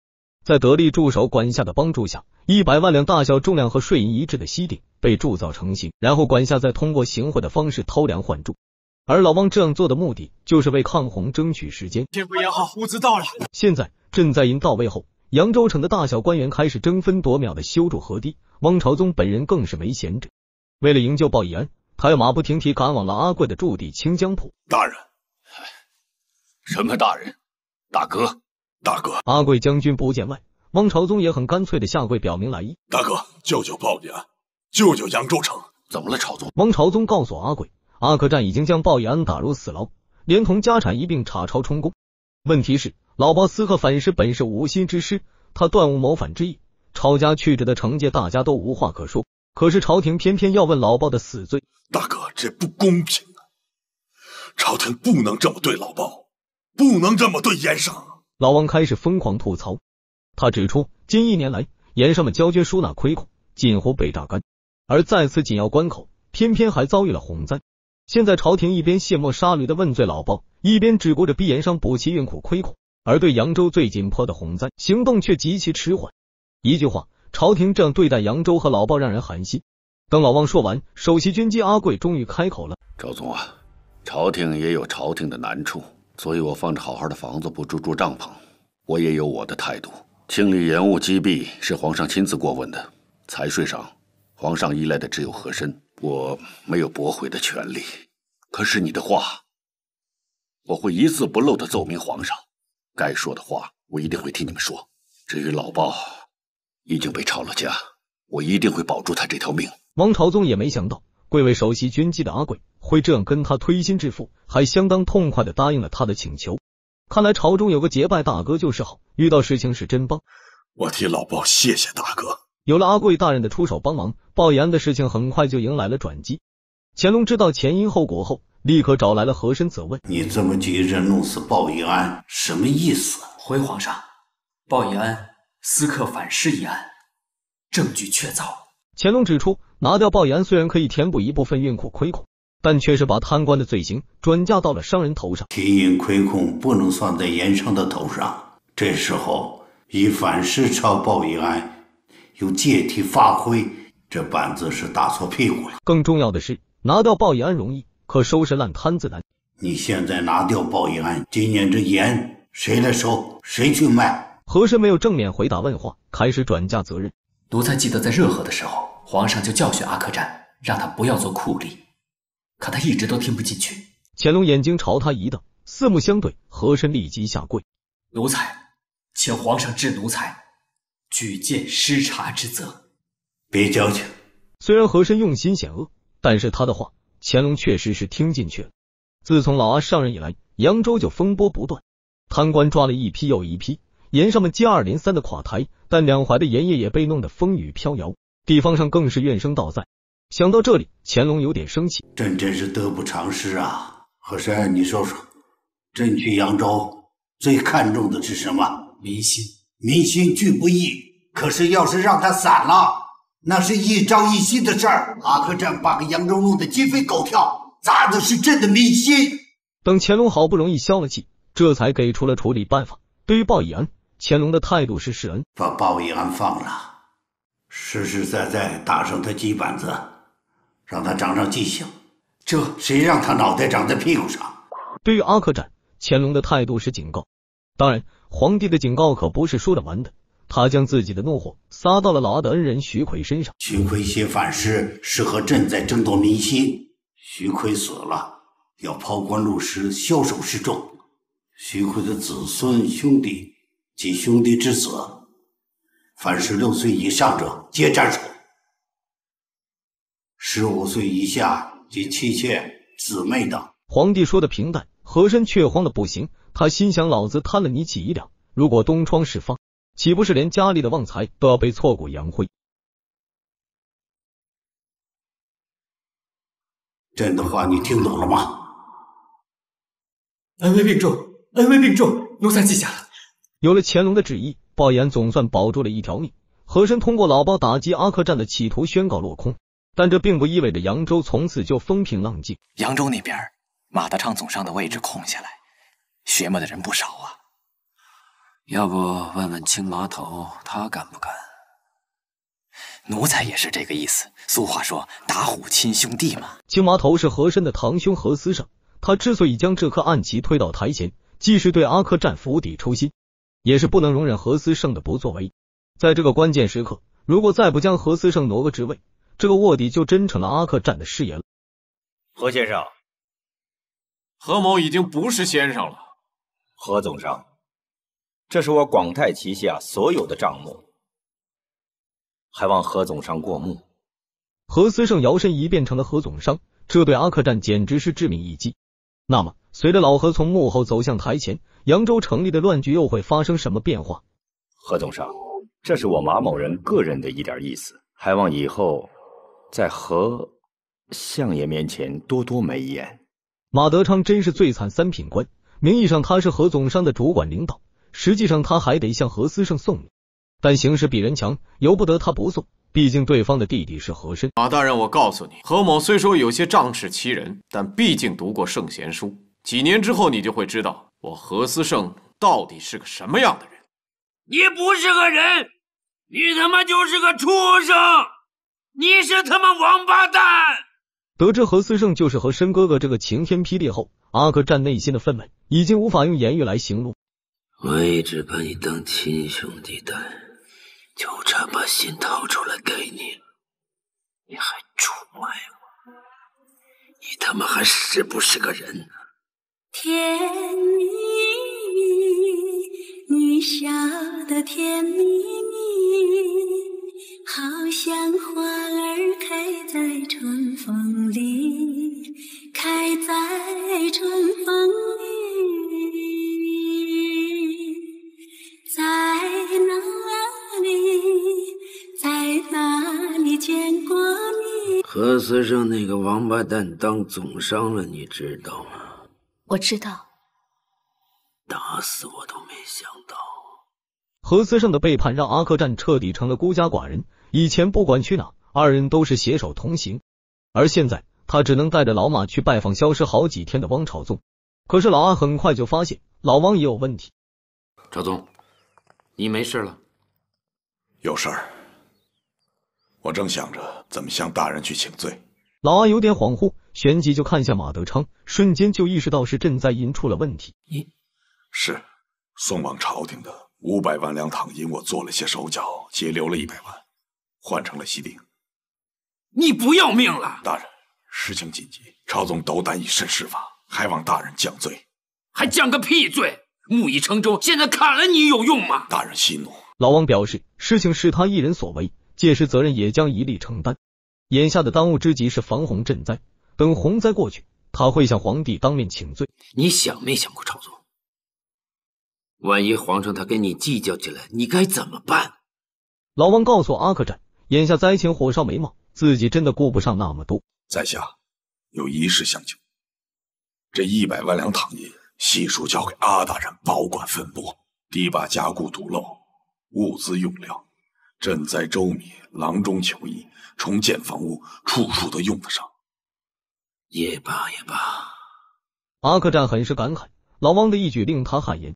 在得力助手管下的帮助下，一百万两大小重量和税银一致的西顶被铸造成型，然后管下再通过行贿的方式偷梁换柱。而老汪这样做的目的，就是为抗洪争取时间。天不也好，物资到了。现在赈灾银到位后，扬州城的大小官员开始争分夺秒的修筑河堤，汪朝宗本人更是没闲着。为了营救鲍义安，他又马不停蹄赶往了阿贵的驻地清江浦。大人，什么大人？大哥，大哥！阿贵将军不见外，汪朝宗也很干脆的下跪表明来意：大哥，救救鲍以安，救救扬州城！怎么了，朝宗？汪朝宗告诉阿贵，阿克战已经将鲍义安打入死牢，连同家产一并查抄充公。问题是，老鲍斯克反诗本是无心之失，他断无谋反之意，抄家去职的惩戒，大家都无话可说。可是朝廷偏偏要问老鲍的死罪，大哥，这不公平啊！朝廷不能这么对老鲍，不能这么对盐商。老王开始疯狂吐槽，他指出，近一年来，盐商们交接收纳亏空近乎被榨干，而在此紧要关口，偏偏还遭遇了洪灾。现在朝廷一边卸磨杀驴的问罪老鲍，一边只顾着逼盐商补齐运苦亏空，而对扬州最紧迫的洪灾行动却极其迟缓。一句话。朝廷这样对待扬州和老鲍，让人寒心。等老汪说完，首席军机阿贵终于开口了：“赵总啊，朝廷也有朝廷的难处，所以我放着好好的房子不住，住帐篷。我也有我的态度。清理延误击毙是皇上亲自过问的，财税上，皇上依赖的只有和珅，我没有驳回的权利。可是你的话，我会一字不漏的奏明皇上。该说的话，我一定会替你们说。至于老鲍。”已经被抄了家，我一定会保住他这条命。王朝宗也没想到，贵为首席军机的阿贵会这样跟他推心置腹，还相当痛快的答应了他的请求。看来朝中有个结拜大哥就是好，遇到事情是真帮。我替老鲍谢谢大哥。有了阿贵大人的出手帮忙，鲍以安的事情很快就迎来了转机。乾隆知道前因后果后，立刻找来了和珅责问：“你这么急着弄死鲍以安，什么意思？”回皇上，鲍以安。私刻反诗一案，证据确凿。乾隆指出，拿掉报盐虽然可以填补一部分运库亏空，但却是把贪官的罪行转嫁到了商人头上。提营亏空不能算在盐商的头上。这时候以反诗抄报盐案，又借题发挥，这板子是打错屁股了。更重要的是，拿掉报岩容易，可收拾烂摊子难。你现在拿掉报一案，今年这盐谁来收？谁去卖？和珅没有正面回答问话，开始转嫁责任。奴才记得在热河的时候，皇上就教训阿克占，让他不要做酷吏，可他一直都听不进去。乾隆眼睛朝他一瞪，四目相对，和珅立即下跪。奴才，请皇上治奴才举荐失察之责。别矫情。虽然和珅用心险恶，但是他的话，乾隆确实是听进去了。自从老阿上任以来，扬州就风波不断，贪官抓了一批又一批。盐上们接二连三的垮台，但两淮的盐业也被弄得风雨飘摇，地方上更是怨声道载。想到这里，乾隆有点生气：“朕真是得不偿失啊！”和珅，你说说，朕去扬州最看重的是什么？民心，民心聚不易，可是要是让他散了，那是一朝一夕的事儿。阿克占把个扬州弄得鸡飞狗跳，砸的是朕的民心。等乾隆好不容易消了气，这才给出了处理办法。对于鲍以安。乾隆的态度是施恩，把鲍义安放了，实实在在打上他几板子，让他长长记性。这谁让他脑袋长在屁股上？对于阿克展，乾隆的态度是警告。当然，皇帝的警告可不是说着玩的。他将自己的怒火撒到了老阿的恩人徐奎身上。徐奎写反诗是和朕在争夺民心。徐奎死了，要抛官露尸，枭首示众。徐奎的子孙兄弟。及兄弟之子，凡十六岁以上者皆斩首；十五岁以下及妻妾、姊妹等。皇帝说的平淡，和珅却慌得不行。他心想：老子贪了你几两，如果东窗事发，岂不是连家里的旺财都要被挫骨扬灰？朕的话你听懂了吗？恩威并重，恩威并重，奴才记下了。有了乾隆的旨意，鲍延总算保住了一条命。和珅通过老鲍打击阿克占的企图宣告落空，但这并不意味着扬州从此就风平浪静。扬州那边，马德昌总上的位置空下来，学么的人不少啊。要不问问青麻头，他敢不敢？奴才也是这个意思。俗话说，打虎亲兄弟嘛。青麻头是和珅的堂兄何思胜，他之所以将这颗暗棋推到台前，既是对阿克占釜底抽薪。也是不能容忍何思胜的不作为。在这个关键时刻，如果再不将何思胜挪个职位，这个卧底就真成了阿克战的师爷了。何先生，何某已经不是先生了。何总商，这是我广泰旗下所有的账目，还望何总商过目。何思胜摇身一变成了何总商，这对阿克战简直是致命一击。那么，随着老何从幕后走向台前。扬州城里的乱局又会发生什么变化？何总商，这是我马某人个人的一点意思，还望以后在何相爷面前多多美言。马德昌真是最惨三品官，名义上他是何总商的主管领导，实际上他还得向何思盛送礼。但形势比人强，由不得他不送。毕竟对方的弟弟是和珅，马大人，我告诉你，何某虽说有些仗势欺人，但毕竟读过圣贤书，几年之后你就会知道。我何思胜到底是个什么样的人？你不是个人，你他妈就是个畜生，你是他妈王八蛋！得知何思胜就是何申哥哥这个晴天霹雳后，阿克战内心的愤懑已经无法用言语来形容。我一直把你当亲兄弟待，就差把心掏出来给你了，你还出卖我！你他妈还是不是个人？甜蜜蜜你笑得甜蜜蜜好像花儿开在春风里开在春风里在哪里在哪里见过你何思政那个王八蛋当总商了你知道吗我知道，打死我都没想到，何思胜的背叛让阿克战彻底成了孤家寡人。以前不管去哪，二人都是携手同行，而现在他只能带着老马去拜访消失好几天的汪朝宗。可是老阿很快就发现老汪也有问题。朝宗，你没事了？有事儿，我正想着怎么向大人去请罪。老阿有点恍惚。旋即就看向马德昌，瞬间就意识到是赈灾银出了问题。是送往朝廷的五百万两躺银，我做了些手脚，截留了一百万，换成了西锭。你不要命了！大人，事情紧急，朝宗斗胆以身试法，还望大人降罪。还降个屁罪！木已成舟，现在砍了你有用吗？大人息怒。老王表示，事情是他一人所为，届时责任也将一力承担。眼下的当务之急是防洪赈灾。等洪灾过去，他会向皇帝当面请罪。你想没想过炒作？万一皇上他跟你计较起来，你该怎么办？老王告诉阿克战，眼下灾情火烧眉毛，自己真的顾不上那么多。在下有一事相求，这一百万两躺银，悉数交给阿大人保管分拨。堤坝加固堵漏，物资用料，赈灾粥米，郎中求医，重建房屋，处处都用得上。也罢也罢，阿克战很是感慨，老汪的一举令他汗颜。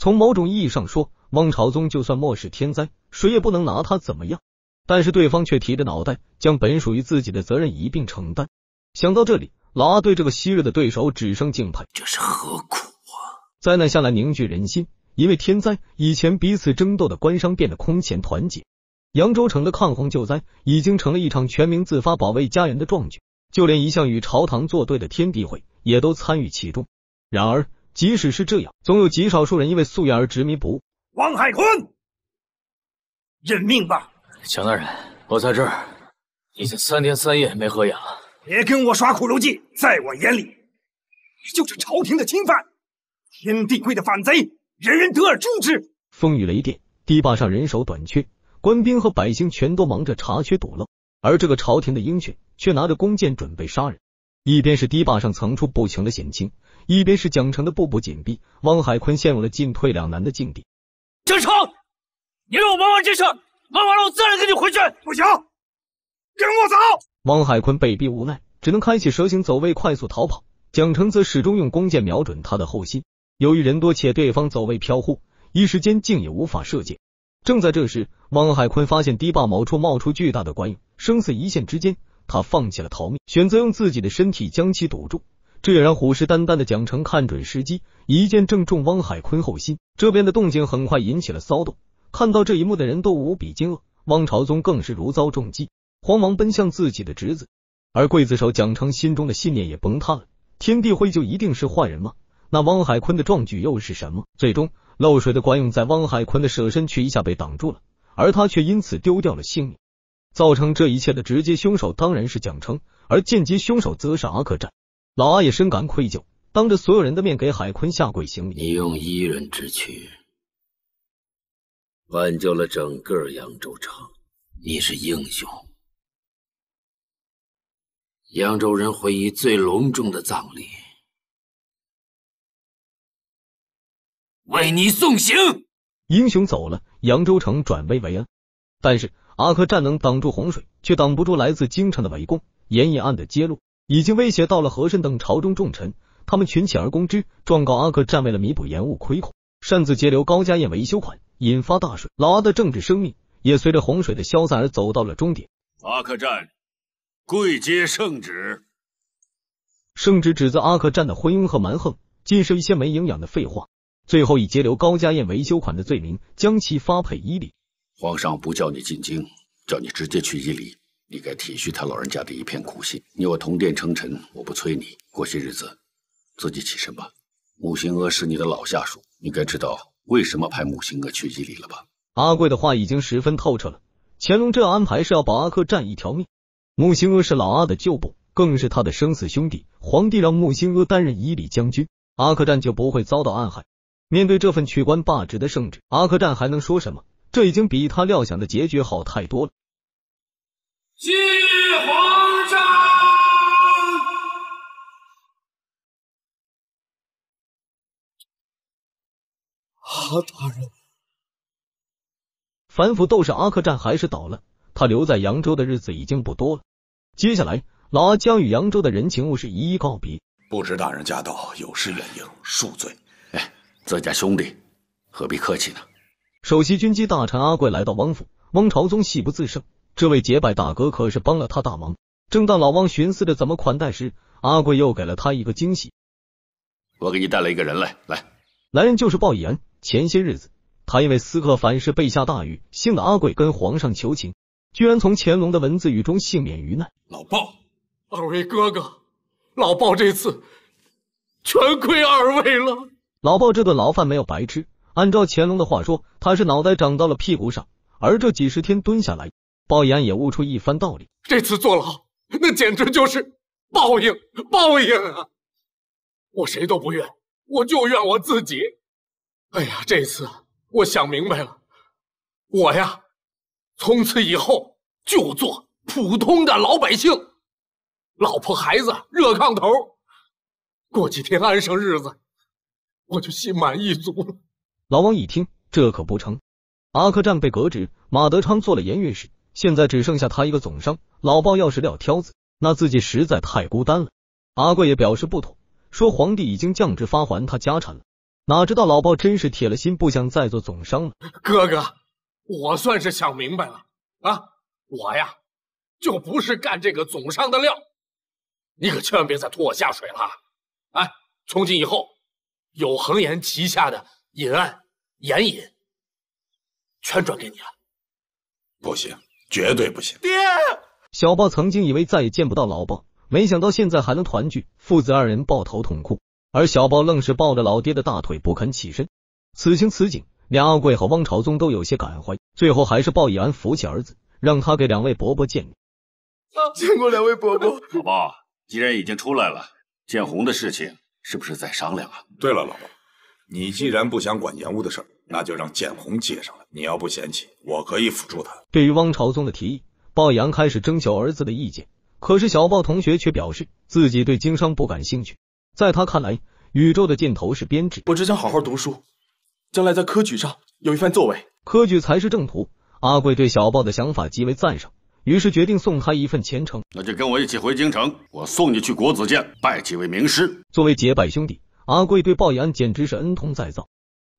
从某种意义上说，汪朝宗就算漠视天灾，谁也不能拿他怎么样。但是对方却提着脑袋，将本属于自己的责任一并承担。想到这里，老阿对这个昔日的对手只剩敬佩。这是何苦啊！灾难下来凝聚人心，因为天灾，以前彼此争斗的官商变得空前团结。扬州城的抗洪救灾已经成了一场全民自发保卫家园的壮举。就连一向与朝堂作对的天地会也都参与其中。然而，即使是这样，总有极少数人因为夙愿而执迷不悟。王海坤，认命吧！强大人，我在这儿已经三天三夜没合眼了。别跟我耍苦肉计，在我眼里，你就是朝廷的钦犯，天地会的反贼，人人得而诛之。风雨雷电，堤坝上人手短缺，官兵和百姓全都忙着查缺堵漏。而这个朝廷的鹰犬却拿着弓箭准备杀人，一边是堤坝上层出不穷的险情，一边是蒋城的步步紧逼，汪海坤陷入了进退两难的境地。蒋城，你让我忙完这事儿，忙完了我自然跟你回去。不行，跟我走。汪海坤被逼无奈，只能开启蛇形走位快速逃跑。蒋城则始终用弓箭瞄准他的后心。由于人多且对方走位飘忽，一时间竟也无法射箭。正在这时，汪海坤发现堤坝某处冒出巨大的官物。生死一线之间，他放弃了逃命，选择用自己的身体将其堵住。这也让虎视眈眈的蒋成看准时机，一箭正中汪海坤后心。这边的动静很快引起了骚动，看到这一幕的人都无比惊愕，汪朝宗更是如遭重击，慌忙奔向自己的侄子。而刽子手蒋成心中的信念也崩塌了：天地会就一定是坏人吗？那汪海坤的壮举又是什么？最终漏水的管涌在汪海坤的舍身却一下被挡住了，而他却因此丢掉了性命。造成这一切的直接凶手当然是蒋称，而间接凶手则是阿克战。老阿也深感愧疚，当着所有人的面给海坤下跪行礼。你用一人之躯挽救了整个扬州城，你是英雄。扬州人会以最隆重的葬礼为你送行。英雄走了，扬州城转危为安，但是。阿克战能挡住洪水，却挡不住来自京城的围攻。盐引案的揭露已经威胁到了和珅等朝中重臣，他们群起而攻之，状告阿克战为了弥补延误亏空，擅自截留高家宴维修款，引发大水。老阿的政治生命也随着洪水的消散而走到了终点。阿克战，跪接圣旨。圣旨指责阿克战的昏庸和蛮横，尽是一些没营养的废话。最后以截留高家宴维修款的罪名，将其发配伊犁。皇上不叫你进京，叫你直接去伊犁，你该体恤他老人家的一片苦心。你我同殿称臣，我不催你，过些日子自己起身吧。穆心娥是你的老下属，你该知道为什么派穆心娥去伊犁了吧？阿贵的话已经十分透彻了。乾隆这样安排是要保阿克占一条命。穆心娥是老阿的旧部，更是他的生死兄弟。皇帝让穆心娥担任伊犁将军，阿克占就不会遭到暗害。面对这份去官罢职的圣旨，阿克占还能说什么？这已经比他料想的结局好太多了。谢皇上，阿大人，反腐斗士阿克战还是倒了。他留在扬州的日子已经不多了。接下来，老阿将与扬州的人情物事一一告别。不知大人驾到，有失远迎，恕罪。哎，自家兄弟，何必客气呢？首席军机大臣阿贵来到汪府，汪朝宗喜不自胜。这位结拜大哥可是帮了他大忙。正当老汪寻思着怎么款待时，阿贵又给了他一个惊喜：“我给你带来一个人来，来，男人就是鲍以恩。前些日子，他因为私刻凡事被下大狱，幸得阿贵跟皇上求情，居然从乾隆的文字狱中幸免于难。老鲍，二位哥哥，老鲍这次全亏二位了。老鲍这顿牢饭没有白吃。”按照乾隆的话说，他是脑袋长到了屁股上。而这几十天蹲下来，鲍延安也悟出一番道理。这次坐牢，那简直就是报应，报应啊！我谁都不怨，我就怨我自己。哎呀，这次我想明白了，我呀，从此以后就做普通的老百姓，老婆孩子热炕头，过几天安生日子，我就心满意足了。老王一听，这可不成。阿克战被革职，马德昌做了盐运使，现在只剩下他一个总商。老鲍要是撂挑子，那自己实在太孤单了。阿贵也表示不妥，说皇帝已经降职发还他家产了。哪知道老鲍真是铁了心，不想再做总商了。哥哥，我算是想明白了啊，我呀，就不是干这个总商的料，你可千万别再拖我下水了。哎，从今以后，有恒言旗下的。尹安、严尹全转给你了，不行，绝对不行！爹，小豹曾经以为再也见不到老豹，没想到现在还能团聚，父子二人抱头痛哭。而小豹愣是抱着老爹的大腿不肯起身。此情此景，连阿贵和汪朝宗都有些感怀。最后还是鲍以安扶起儿子，让他给两位伯伯见啊，见过两位伯伯。老豹，既然已经出来了，建红的事情是不是在商量啊？对了，老豹，你既然不想管盐务的事儿，那就让简宏接上了。你要不嫌弃，我可以辅助他。对于汪朝宗的提议，鲍阳开始征求儿子的意见。可是小鲍同学却表示自己对经商不感兴趣。在他看来，宇宙的尽头是编制。我只想好好读书，将来在科举上有一番作为。科举才是正途。阿贵对小鲍的想法极为赞赏，于是决定送他一份前程。那就跟我一起回京城，我送你去国子监拜几位名师。作为结拜兄弟。阿贵对鲍以安简直是恩同再造，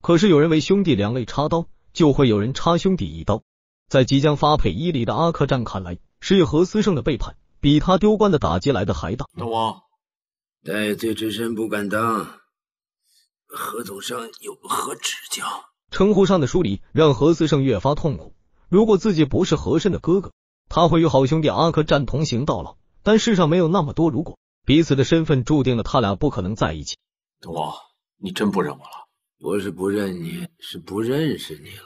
可是有人为兄弟两肋插刀，就会有人插兄弟一刀。在即将发配伊犁的阿克占看来，是何思胜的背叛比他丢官的打击来的还大。大王，戴罪之身不敢当，何总上有何指教？称呼上的疏离让何思胜越发痛苦。如果自己不是和珅的哥哥，他会与好兄弟阿克占同行到老。但世上没有那么多如果，彼此的身份注定了他俩不可能在一起。东王，你真不认我了？不是不认你，是不认识你了。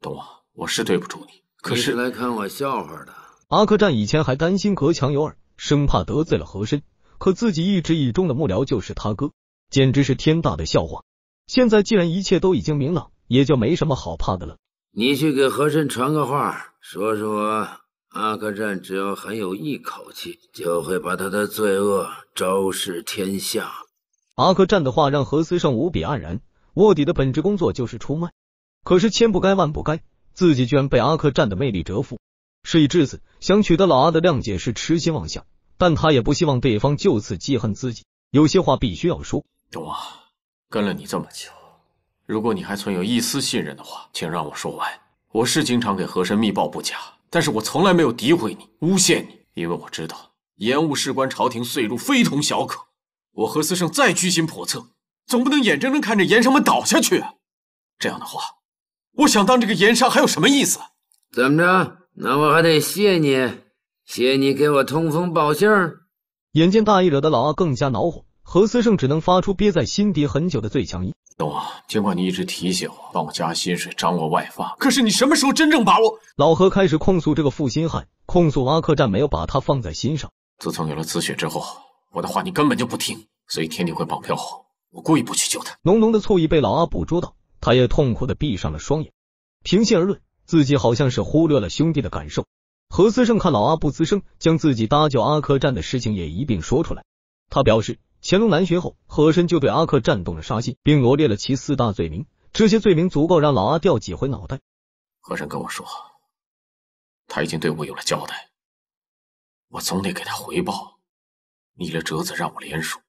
东王，我是对不住你，可是来看我笑话的阿克战以前还担心隔墙有耳，生怕得罪了和珅，可自己一直倚重的幕僚就是他哥，简直是天大的笑话。现在既然一切都已经明朗，也就没什么好怕的了。你去给和珅传个话，说说阿克战只要还有一口气，就会把他的罪恶昭示天下。阿克战的话让何思胜无比黯然。卧底的本职工作就是出卖，可是千不该万不该，自己居然被阿克战的魅力折服。事已至此，想取得老阿的谅解是痴心妄想。但他也不希望对方就此记恨自己，有些话必须要说。老阿，跟了你这么久，如果你还存有一丝信任的话，请让我说完。我是经常给和珅密报不假，但是我从来没有诋毁你、诬陷你，因为我知道延误事关朝廷岁入，非同小可。我何思胜再居心叵测，总不能眼睁睁看着盐商们倒下去。这样的话，我想当这个盐商还有什么意思？怎么着？那我还得谢你，谢你给我通风报信。眼见大意惹得老阿更加恼火，何思胜只能发出憋在心底很久的最强音：“懂阿，尽管你一直提醒我，帮我加薪水，张罗外发，可是你什么时候真正把我……”老何开始控诉这个负心汉，控诉阿客栈没有把他放在心上。自从有了紫雪之后。我的话你根本就不听，所以天帝会绑票我，我故意不去救他。浓浓的醋意被老阿捕捉到，他也痛苦的闭上了双眼。平心而论，自己好像是忽略了兄弟的感受。何思胜看老阿不吱声，将自己搭救阿克战的事情也一并说出来。他表示，乾隆南巡后，和珅就对阿克战动了杀心，并罗列了其四大罪名。这些罪名足够让老阿掉几回脑袋。和珅跟我说，他已经对我有了交代，我总得给他回报。你的折子让我连署，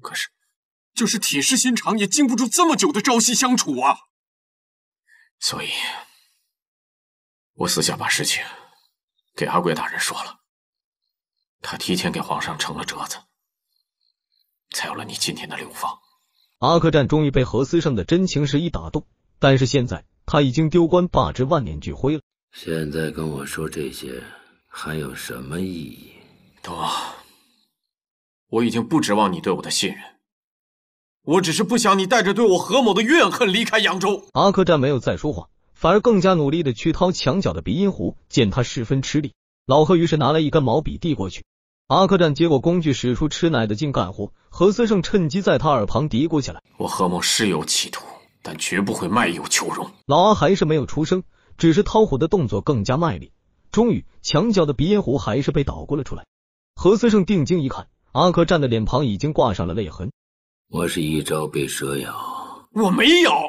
可是就是铁石心肠也经不住这么久的朝夕相处啊！所以，我私下把事情给阿贵大人说了，他提前给皇上呈了折子，才有了你今天的流放。阿克战终于被何思胜的真情实意打动，但是现在他已经丢官罢职，万念俱灰了。现在跟我说这些还有什么意义？多。我已经不指望你对我的信任，我只是不想你带着对我何某的怨恨离开扬州。阿客栈没有再说话，反而更加努力的去掏墙角的鼻烟壶。见他十分吃力，老何于是拿来一根毛笔递过去。阿客栈接过工具，使出吃奶的劲干活。何思胜趁机在他耳旁嘀咕起来：“我何某是有企图，但绝不会卖友求荣。”老阿还是没有出声，只是掏壶的动作更加卖力。终于，墙角的鼻烟壶还是被捣鼓了出来。何思胜定睛一看。阿克战的脸庞已经挂上了泪痕，我是一招被蛇咬，我没咬。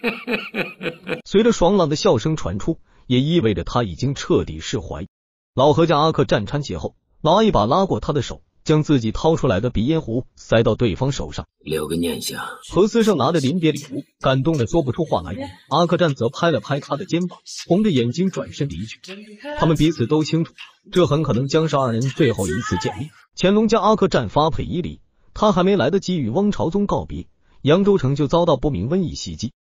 随着爽朗的笑声传出，也意味着他已经彻底释怀。老何将阿克战搀起后，老阿一把拉过他的手。将自己掏出来的鼻烟壶塞到对方手上，留个念想。何思胜拿着临别礼物，感动的说不出话来。阿克战则拍了拍他的肩膀，红着眼睛转身离去。他们彼此都清楚，这很可能将是二人最后一次见面。乾隆将阿克战发配伊犁，他还没来得及与汪朝宗告别，扬州城就遭到不明瘟疫袭击。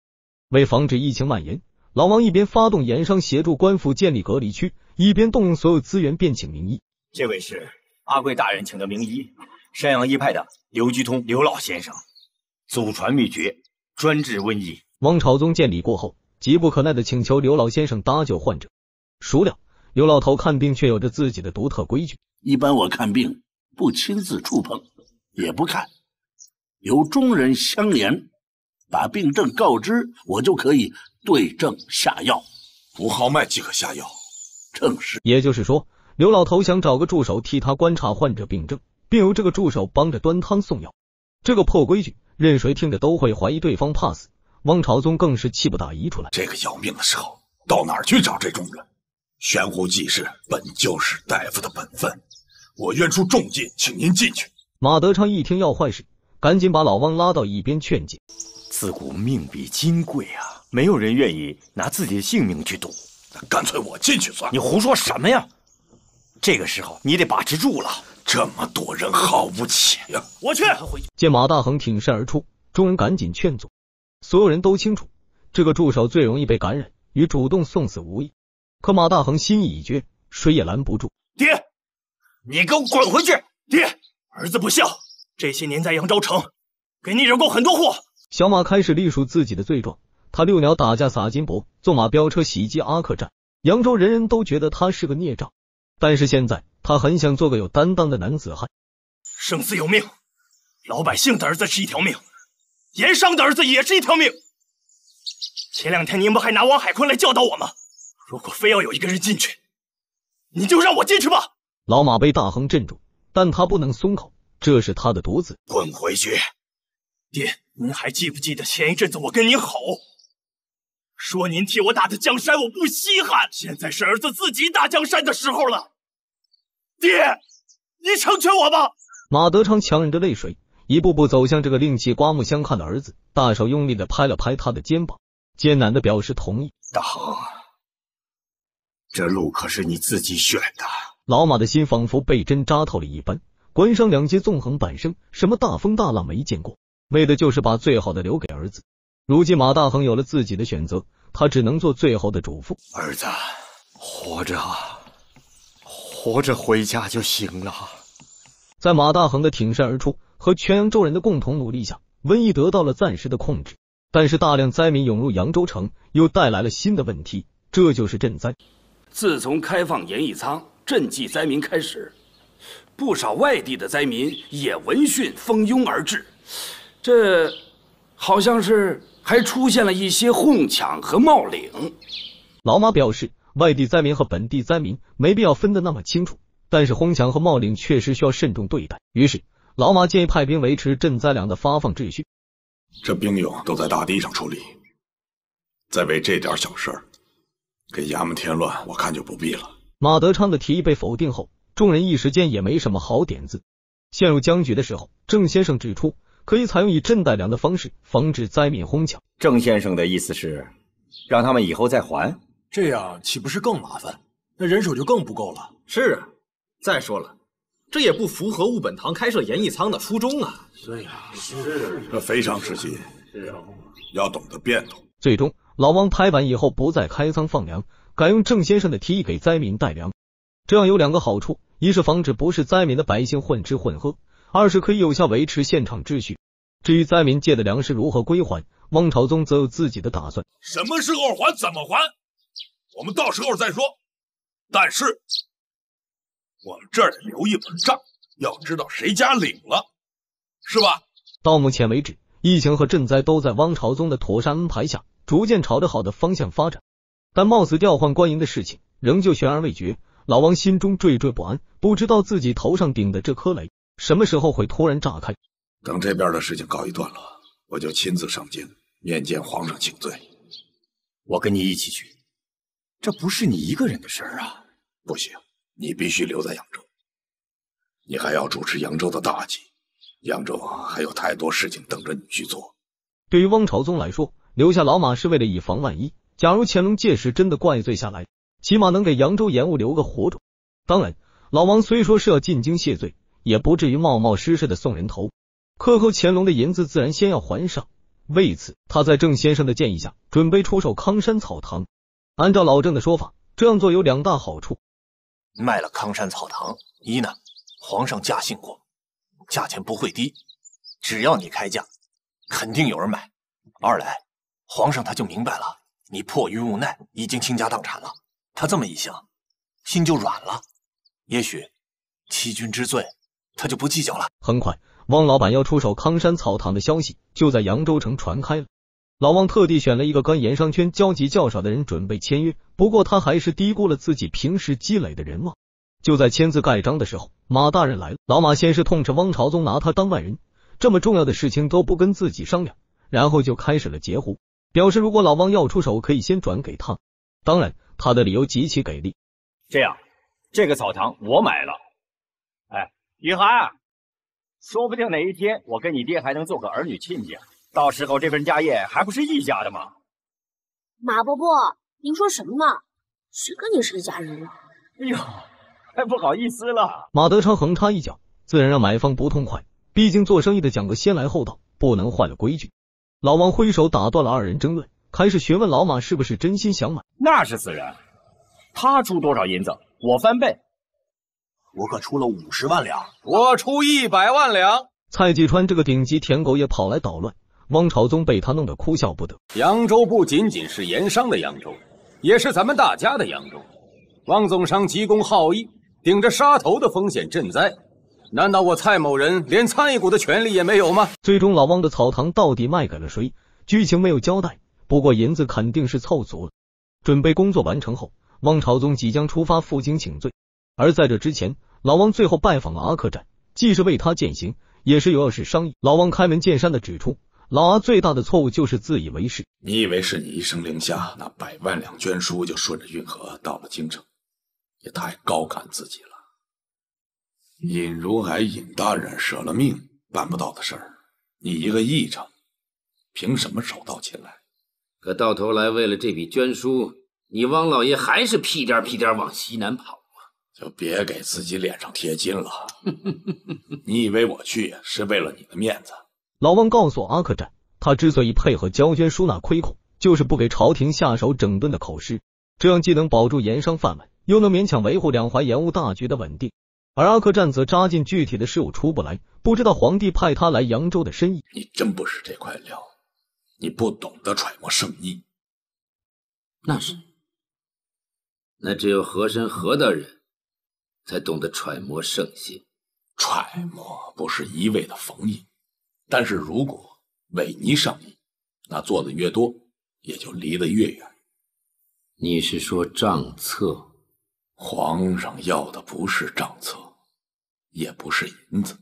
为防止疫情蔓延，老王一边发动盐商协助官府建立隔离区，一边动用所有资源遍请名医。这位是。阿贵大人请的名医，山阳医派的刘居通刘老先生，祖传秘诀，专治瘟疫。汪朝宗见礼过后，急不可耐地请求刘老先生搭救患者。孰料刘老头看病却有着自己的独特规矩。一般我看病不亲自触碰，也不看，由中人相言，把病症告知我就可以对症下药，不号脉即可下药。正是，也就是说。刘老头想找个助手替他观察患者病症，并由这个助手帮着端汤送药。这个破规矩，任谁听着都会怀疑对方怕死。汪朝宗更是气不打一处来，这个要命的时候，到哪儿去找这种人？悬壶济世本就是大夫的本分，我愿出重金，请您进去。马德昌一听要坏事，赶紧把老汪拉到一边劝解。自古命比金贵啊，没有人愿意拿自己的性命去赌。那干脆我进去算。你胡说什么呀？这个时候，你得把持住了。这么多人，耗不起。我去。见马大恒挺身而出，众人赶紧劝阻。所有人都清楚，这个助手最容易被感染，与主动送死无异。可马大恒心意已决，谁也拦不住。爹，你给我滚回去！爹，儿子不孝，这些年在扬州城，给你惹过很多祸。小马开始隶数自己的罪状：他遛鸟、打架、撒金箔、纵马飙车、袭击阿克战，扬州人人都觉得他是个孽障。但是现在，他很想做个有担当的男子汉。生死有命，老百姓的儿子是一条命，盐商的儿子也是一条命。前两天您不还拿王海坤来教导我吗？如果非要有一个人进去，你就让我进去吧。老马被大亨镇住，但他不能松口，这是他的独子。滚回去！爹，您还记不记得前一阵子我跟您吼？说您替我打的江山我不稀罕，现在是儿子自己打江山的时候了，爹，你成全我吧。马德昌强忍着泪水，一步步走向这个令其刮目相看的儿子，大手用力的拍了拍他的肩膀，艰难的表示同意。大恒，这路可是你自己选的。老马的心仿佛被针扎透了一般，官商两界纵横半生，什么大风大浪没见过，为的就是把最好的留给儿子。如今马大恒有了自己的选择。他只能做最后的嘱咐：“儿子，活着，活着回家就行了。”在马大恒的挺身而出和全扬州人的共同努力下，瘟疫得到了暂时的控制。但是，大量灾民涌入扬州城，又带来了新的问题，这就是赈灾。自从开放盐义仓赈济灾民开始，不少外地的灾民也闻讯蜂拥而至，这好像是。还出现了一些哄抢和冒领。老马表示，外地灾民和本地灾民没必要分得那么清楚，但是哄抢和冒领确实需要慎重对待。于是，老马建议派兵维持赈灾粮的发放秩序。这兵勇都在大堤上处理，再为这点小事给衙门添乱，我看就不必了。马德昌的提议被否定后，众人一时间也没什么好点子，陷入僵局的时候，郑先生指出。可以采用以赈代粮的方式，防止灾民哄抢。郑先生的意思是，让他们以后再还，这样岂不是更麻烦？那人手就更不够了。是啊，再说了，这也不符合务本堂开设盐义仓的初衷啊。对呀，是，这非常时期，要懂得变通。最终，老王拍板，以后不再开仓放粮，改用郑先生的提议给灾民带粮。这样有两个好处，一是防止不是灾民的百姓混吃混喝。二是可以有效维持现场秩序。至于灾民借的粮食如何归还，汪朝宗则有自己的打算。什么时候还，怎么还，我们到时候再说。但是我们这儿得留一本账，要知道谁家领了，是吧？到目前为止，疫情和赈灾都在汪朝宗的妥善安排下，逐渐朝着好的方向发展。但貌似调换官银的事情仍旧悬而未决，老王心中惴惴不安，不知道自己头上顶的这颗雷。什么时候会突然炸开？等这边的事情告一段落，我就亲自上京面见皇上请罪。我跟你一起去，这不是你一个人的事儿啊！不行，你必须留在扬州，你还要主持扬州的大计，扬州还有太多事情等着你去做。对于汪朝宗来说，留下老马是为了以防万一。假如乾隆届时真的怪罪下来，起码能给扬州延误留个活口。当然，老王虽说是要进京谢罪。也不至于冒冒失失的送人头，克扣乾隆的银子自然先要还上。为此，他在郑先生的建议下，准备出售康山草堂。按照老郑的说法，这样做有两大好处：卖了康山草堂，一呢，皇上驾幸过，价钱不会低，只要你开价，肯定有人买；二来，皇上他就明白了，你迫于无奈，已经倾家荡产了。他这么一想，心就软了。也许，欺君之罪。他就不计较了。很快，汪老板要出手康山草堂的消息就在扬州城传开了。老汪特地选了一个跟盐商圈交集较少的人准备签约，不过他还是低估了自己平时积累的人望。就在签字盖章的时候，马大人来了。老马先是痛斥汪朝宗拿他当外人，这么重要的事情都不跟自己商量，然后就开始了截胡，表示如果老汪要出手，可以先转给他。当然，他的理由极其给力。这样，这个草堂我买了。哎。雨涵，说不定哪一天我跟你爹还能做个儿女亲家，到时候这份家业还不是一家的吗？马伯伯，您说什么？谁跟你是一家人了？哎呦，太不好意思了。马德昌横插一脚，自然让买方不痛快。毕竟做生意的讲个先来后到，不能坏了规矩。老王挥手打断了二人争论，开始询问老马是不是真心想买。那是自然，他出多少银子，我翻倍。我可出了五十万两，我出一百万两。蔡继川这个顶级舔狗也跑来捣乱，汪朝宗被他弄得哭笑不得。扬州不仅仅是盐商的扬州，也是咱们大家的扬州。汪总商急公好义，顶着杀头的风险赈灾，难道我蔡某人连参与股的权利也没有吗？最终，老汪的草堂到底卖给了谁？剧情没有交代，不过银子肯定是凑足了。准备工作完成后，汪朝宗即将出发赴京请罪，而在这之前。老王最后拜访了阿克栈，既是为他践行，也是有要事商议。老王开门见山的指出，老阿最大的错误就是自以为是。你以为是你一声令下，那百万两捐书就顺着运河到了京城，也太高看自己了。尹如海，尹大人舍了命办不到的事儿，你一个义政，凭什么手到擒来？可到头来，为了这笔捐书，你汪老爷还是屁颠屁颠往西南跑。就别给自己脸上贴金了。你以为我去是为了你的面子？老汪告诉阿克战，他之所以配合焦娟舒纳亏空，就是不给朝廷下手整顿的口实。这样既能保住盐商饭碗，又能勉强维护两淮盐务大局的稳定。而阿克战则扎进具体的事务出不来，不知道皇帝派他来扬州的深意。你真不是这块料，你不懂得揣摩圣意。那是，那只有和珅和大人。才懂得揣摩圣心，揣摩不是一味的逢迎，但是如果违逆上意，那做的越多，也就离得越远。你是说账册？皇上要的不是账册，也不是银子，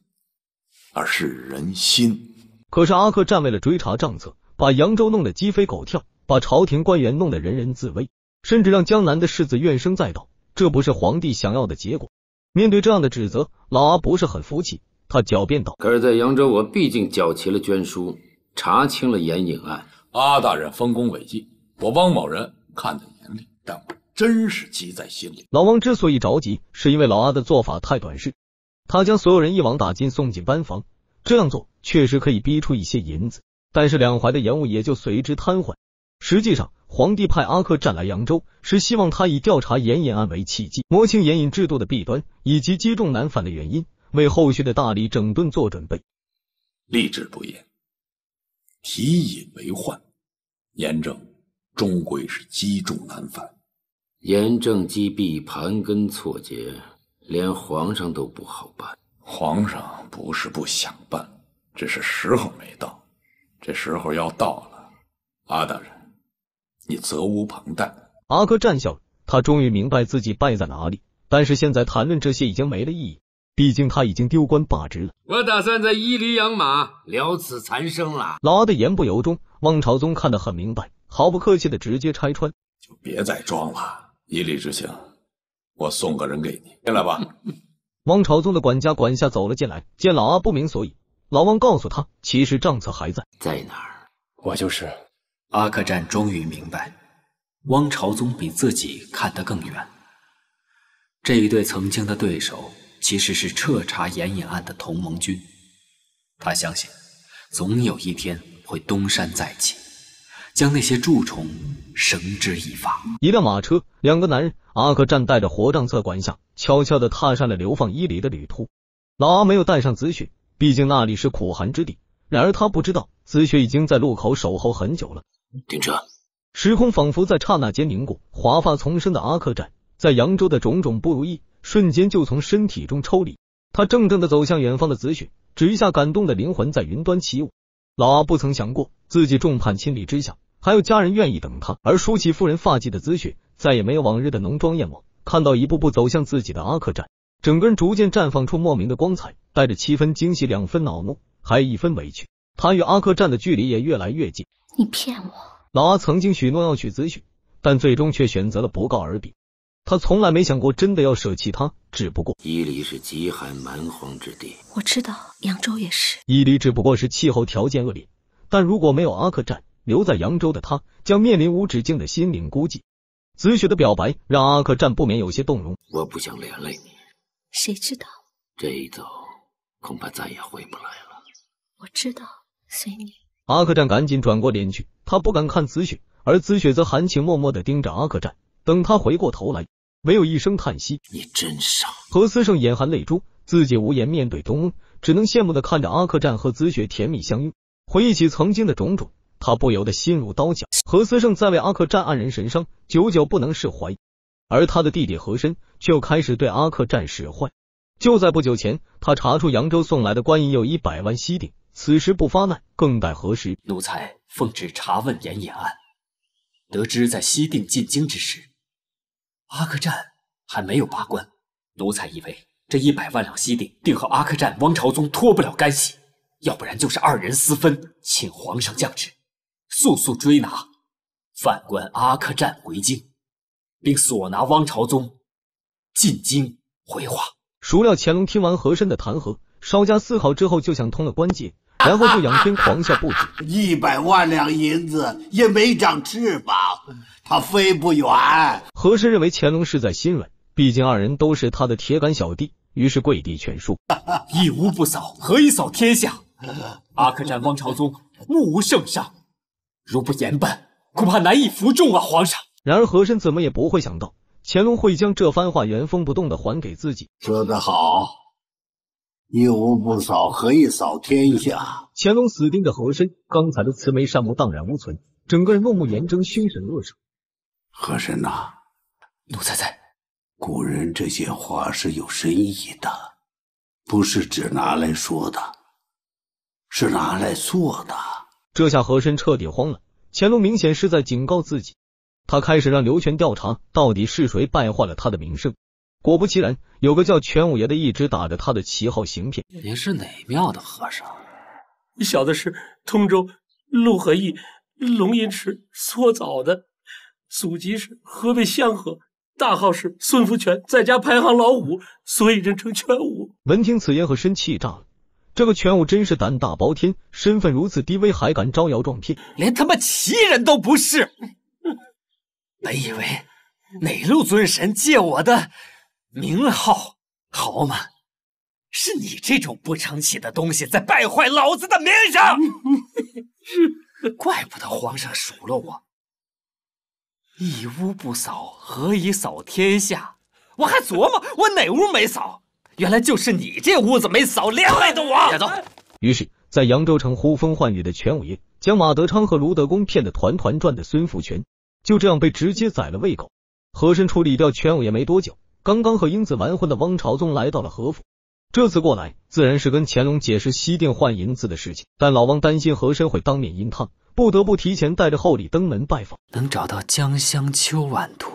而是人心。可是阿克占为了追查账册，把扬州弄得鸡飞狗跳，把朝廷官员弄得人人自危，甚至让江南的世子怨声载道。这不是皇帝想要的结果。面对这样的指责，老阿不是很服气，他狡辩道：“可是，在扬州，我毕竟缴齐了捐书，查清了严影案。阿大人丰功伟绩，我汪某人看在眼里，但我真是急在心里。”老汪之所以着急，是因为老阿的做法太短视。他将所有人一网打尽，送进班房。这样做确实可以逼出一些银子，但是两淮的盐务也就随之瘫痪。实际上，皇帝派阿克占来扬州，是希望他以调查盐引案为契机，摸清盐引制度的弊端以及积重难返的原因，为后续的大理整顿做准备。立志不言，提引为患，严正终归是积重难返。严正积弊盘根错节，连皇上都不好办。皇上不是不想办，只是时候没到。这时候要到了，阿大人。你责无旁贷。阿哥战笑他终于明白自己败在哪里，但是现在谈论这些已经没了意义，毕竟他已经丢官罢职了。我打算在伊犁养马，了此残生了。老阿的言不由衷，汪朝宗看得很明白，毫不客气的直接拆穿，就别再装了。伊犁之行，我送个人给你，进来吧。汪朝宗的管家管下走了进来，见老阿不明所以，老汪告诉他，其实账册还在，在哪儿？我就是。阿克战终于明白，汪朝宗比自己看得更远。这一对曾经的对手，其实是彻查盐隐案的同盟军。他相信，总有一天会东山再起，将那些蛀虫绳之以法。一辆马车，两个男人，阿克战带着活账册管下，悄悄地踏上了流放伊犁的旅途。老阿没有带上紫雪，毕竟那里是苦寒之地。然而他不知道，紫雪已经在路口守候很久了。停车。时空仿佛在刹那间凝固，华发丛生的阿克战，在扬州的种种不如意，瞬间就从身体中抽离。他怔怔的走向远方的紫雪，只一下，感动的灵魂在云端起舞。老阿不曾想过，自己众叛亲离之下，还有家人愿意等他。而梳起夫人发髻的紫雪，再也没有往日的浓妆艳抹。看到一步步走向自己的阿克战，整个人逐渐绽放出莫名的光彩，带着七分惊喜，两分恼怒，还一分委屈。他与阿克战的距离也越来越近。你骗我！老阿曾经许诺要娶紫雪，但最终却选择了不告而别。他从来没想过真的要舍弃她，只不过伊犁是极寒蛮荒之地，我知道扬州也是。伊犁只不过是气候条件恶劣，但如果没有阿克战，留在扬州的他，将面临无止境的心灵孤寂。紫雪的表白让阿克战不免有些动容。我不想连累你，谁知道这一走恐怕再也回不来了。我知道，随你。阿克战赶紧转过脸去，他不敢看紫雪，而紫雪则含情脉脉地盯着阿克战。等他回过头来，唯有一声叹息：“你真傻。”何思胜眼含泪珠，自己无颜面对东欧，只能羡慕地看着阿克战和紫雪甜蜜相拥。回忆起曾经的种种，他不由得心如刀绞。何思胜在为阿克战黯然神伤，久久不能释怀。而他的弟弟何深却又开始对阿克战使坏。就在不久前，他查出扬州送来的官银有一百万西锭。此时不发难，更待何时？奴才奉旨查问盐野案，得知在西定进京之时，阿克占还没有罢官。奴才以为这一百万两西定定和阿克占汪朝宗脱不了干系，要不然就是二人私分。请皇上降旨，速速追拿犯官阿克占回京，并索拿汪朝宗进京回话。孰料乾隆听完和珅的弹劾，稍加思考之后，就想通了关键。然后就仰天狂笑不止。一百万两银子也没长翅膀，它飞不远。和珅认为乾隆是在心软，毕竟二人都是他的铁杆小弟，于是跪地劝说。一屋不扫，何以扫天下？阿克占、汪朝宗目无圣上，如不严办，恐怕难以服众啊，皇上。然而和珅怎么也不会想到，乾隆会将这番话原封不动的还给自己。说得好。一屋不扫，何以扫天下？乾隆死盯着和珅，刚才的慈眉善目荡然无存，整个人怒目圆睁，凶神恶煞。和珅呐，奴才在。古人这些话是有深意的，不是只拿来说的，是拿来做的。这下和珅彻底慌了。乾隆明显是在警告自己，他开始让刘全调查，到底是谁败坏了他的名声。果不其然，有个叫全五爷的，一直打着他的旗号行骗。你是哪庙的和尚？小子是通州陆河义龙吟池搓澡的，祖籍是河北香河，大号是孙福全，在家排行老五，所以人称全五。闻听此言，和身气炸了。这个全五真是胆大包天，身份如此低微，还敢招摇撞骗，连他妈奇人都不是。本以为哪路尊神借我的。名号好嘛？是你这种不成器的东西在败坏老子的名声，怪不得皇上数落我。一屋不扫，何以扫天下？我还琢磨我哪屋没扫，原来就是你这屋子没扫，连累的我。快走！于是，在扬州城呼风唤雨的全武爷，将马德昌和卢德公骗得团团转的孙福全，就这样被直接宰了喂狗。和珅处理掉全武爷没多久。刚刚和英子完婚的汪朝宗来到了何府，这次过来自然是跟乾隆解释西定换银子的事情。但老汪担心和珅会当面硬他，不得不提前带着厚礼登门拜访。能找到江乡秋晚图，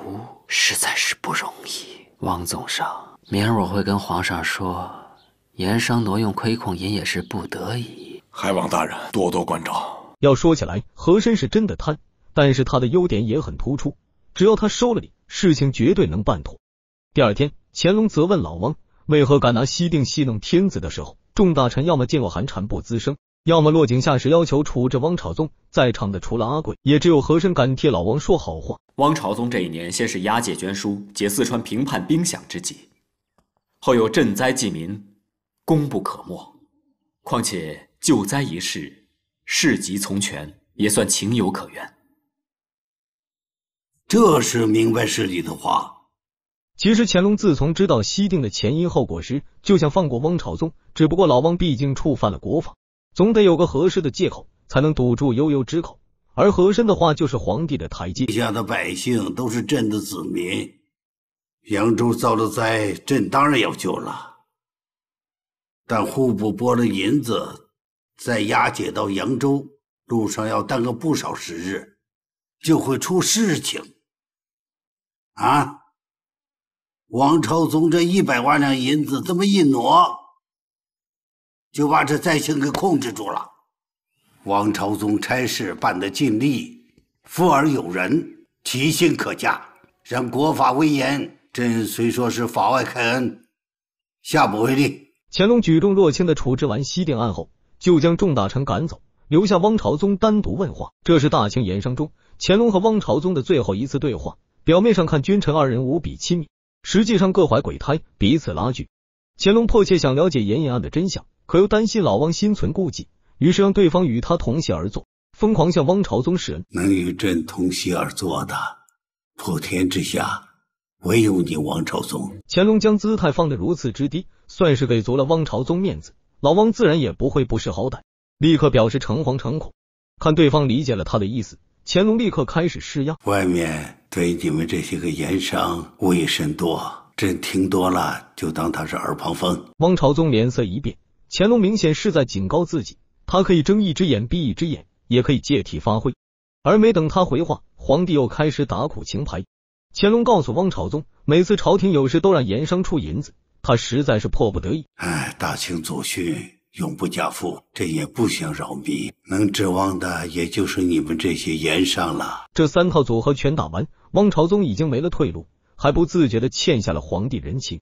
实在是不容易。汪总上，明儿我会跟皇上说，盐商挪用亏空银也是不得已，还望大人多多关照。要说起来，和珅是真的贪，但是他的优点也很突出。只要他收了礼，事情绝对能办妥。第二天，乾隆责问老汪为何敢拿西定戏弄天子的时候，众大臣要么噤若寒蝉不吱声，要么落井下石，要求处置汪朝宗。在场的除了阿贵，也只有和珅敢替老汪说好话。汪朝宗这一年先是押解捐书解四川平叛兵饷之急，后又赈灾济民，功不可没。况且救灾一事，事急从权，也算情有可原。这是明白事理的话。其实乾隆自从知道西定的前因后果时，就想放过汪朝宗。只不过老汪毕竟触犯了国法，总得有个合适的借口，才能堵住悠悠之口。而和珅的话就是皇帝的台阶。下的百姓都是朕的子民，扬州遭了灾，朕当然要救了。但户部拨了银子，再押解到扬州，路上要耽搁不少时日，就会出事情。啊！王朝宗这一百万两银子这么一挪，就把这灾情给控制住了。王朝宗差事办得尽力，富而有仁，其心可嘉。然国法威严，朕虽说是法外开恩，下不为例。乾隆举重若轻地处置完西定案后，就将众大臣赶走，留下汪朝宗单独问话。这是大清盐商中乾隆和汪朝宗的最后一次对话。表面上看，君臣二人无比亲密。实际上各怀鬼胎，彼此拉锯。乾隆迫切想了解严颜案的真相，可又担心老汪心存顾忌，于是让对方与他同席而坐，疯狂向汪朝宗示恩。能与朕同席而坐的，普天之下唯有你汪朝宗。乾隆将姿态放得如此之低，算是给足了汪朝宗面子。老汪自然也不会不识好歹，立刻表示诚惶诚恐。看对方理解了他的意思，乾隆立刻开始施压。外面。对你们这些个盐商，恶意甚多。朕听多了，就当他是耳旁风。汪朝宗脸色一变，乾隆明显是在警告自己，他可以睁一只眼闭一只眼，也可以借题发挥。而没等他回话，皇帝又开始打苦情牌。乾隆告诉汪朝宗，每次朝廷有事都让盐商出银子，他实在是迫不得已。哎，大清祖训永不加赋，朕也不想扰民，能指望的也就是你们这些盐商了。这三套组合拳打完。汪朝宗已经没了退路，还不自觉的欠下了皇帝人情。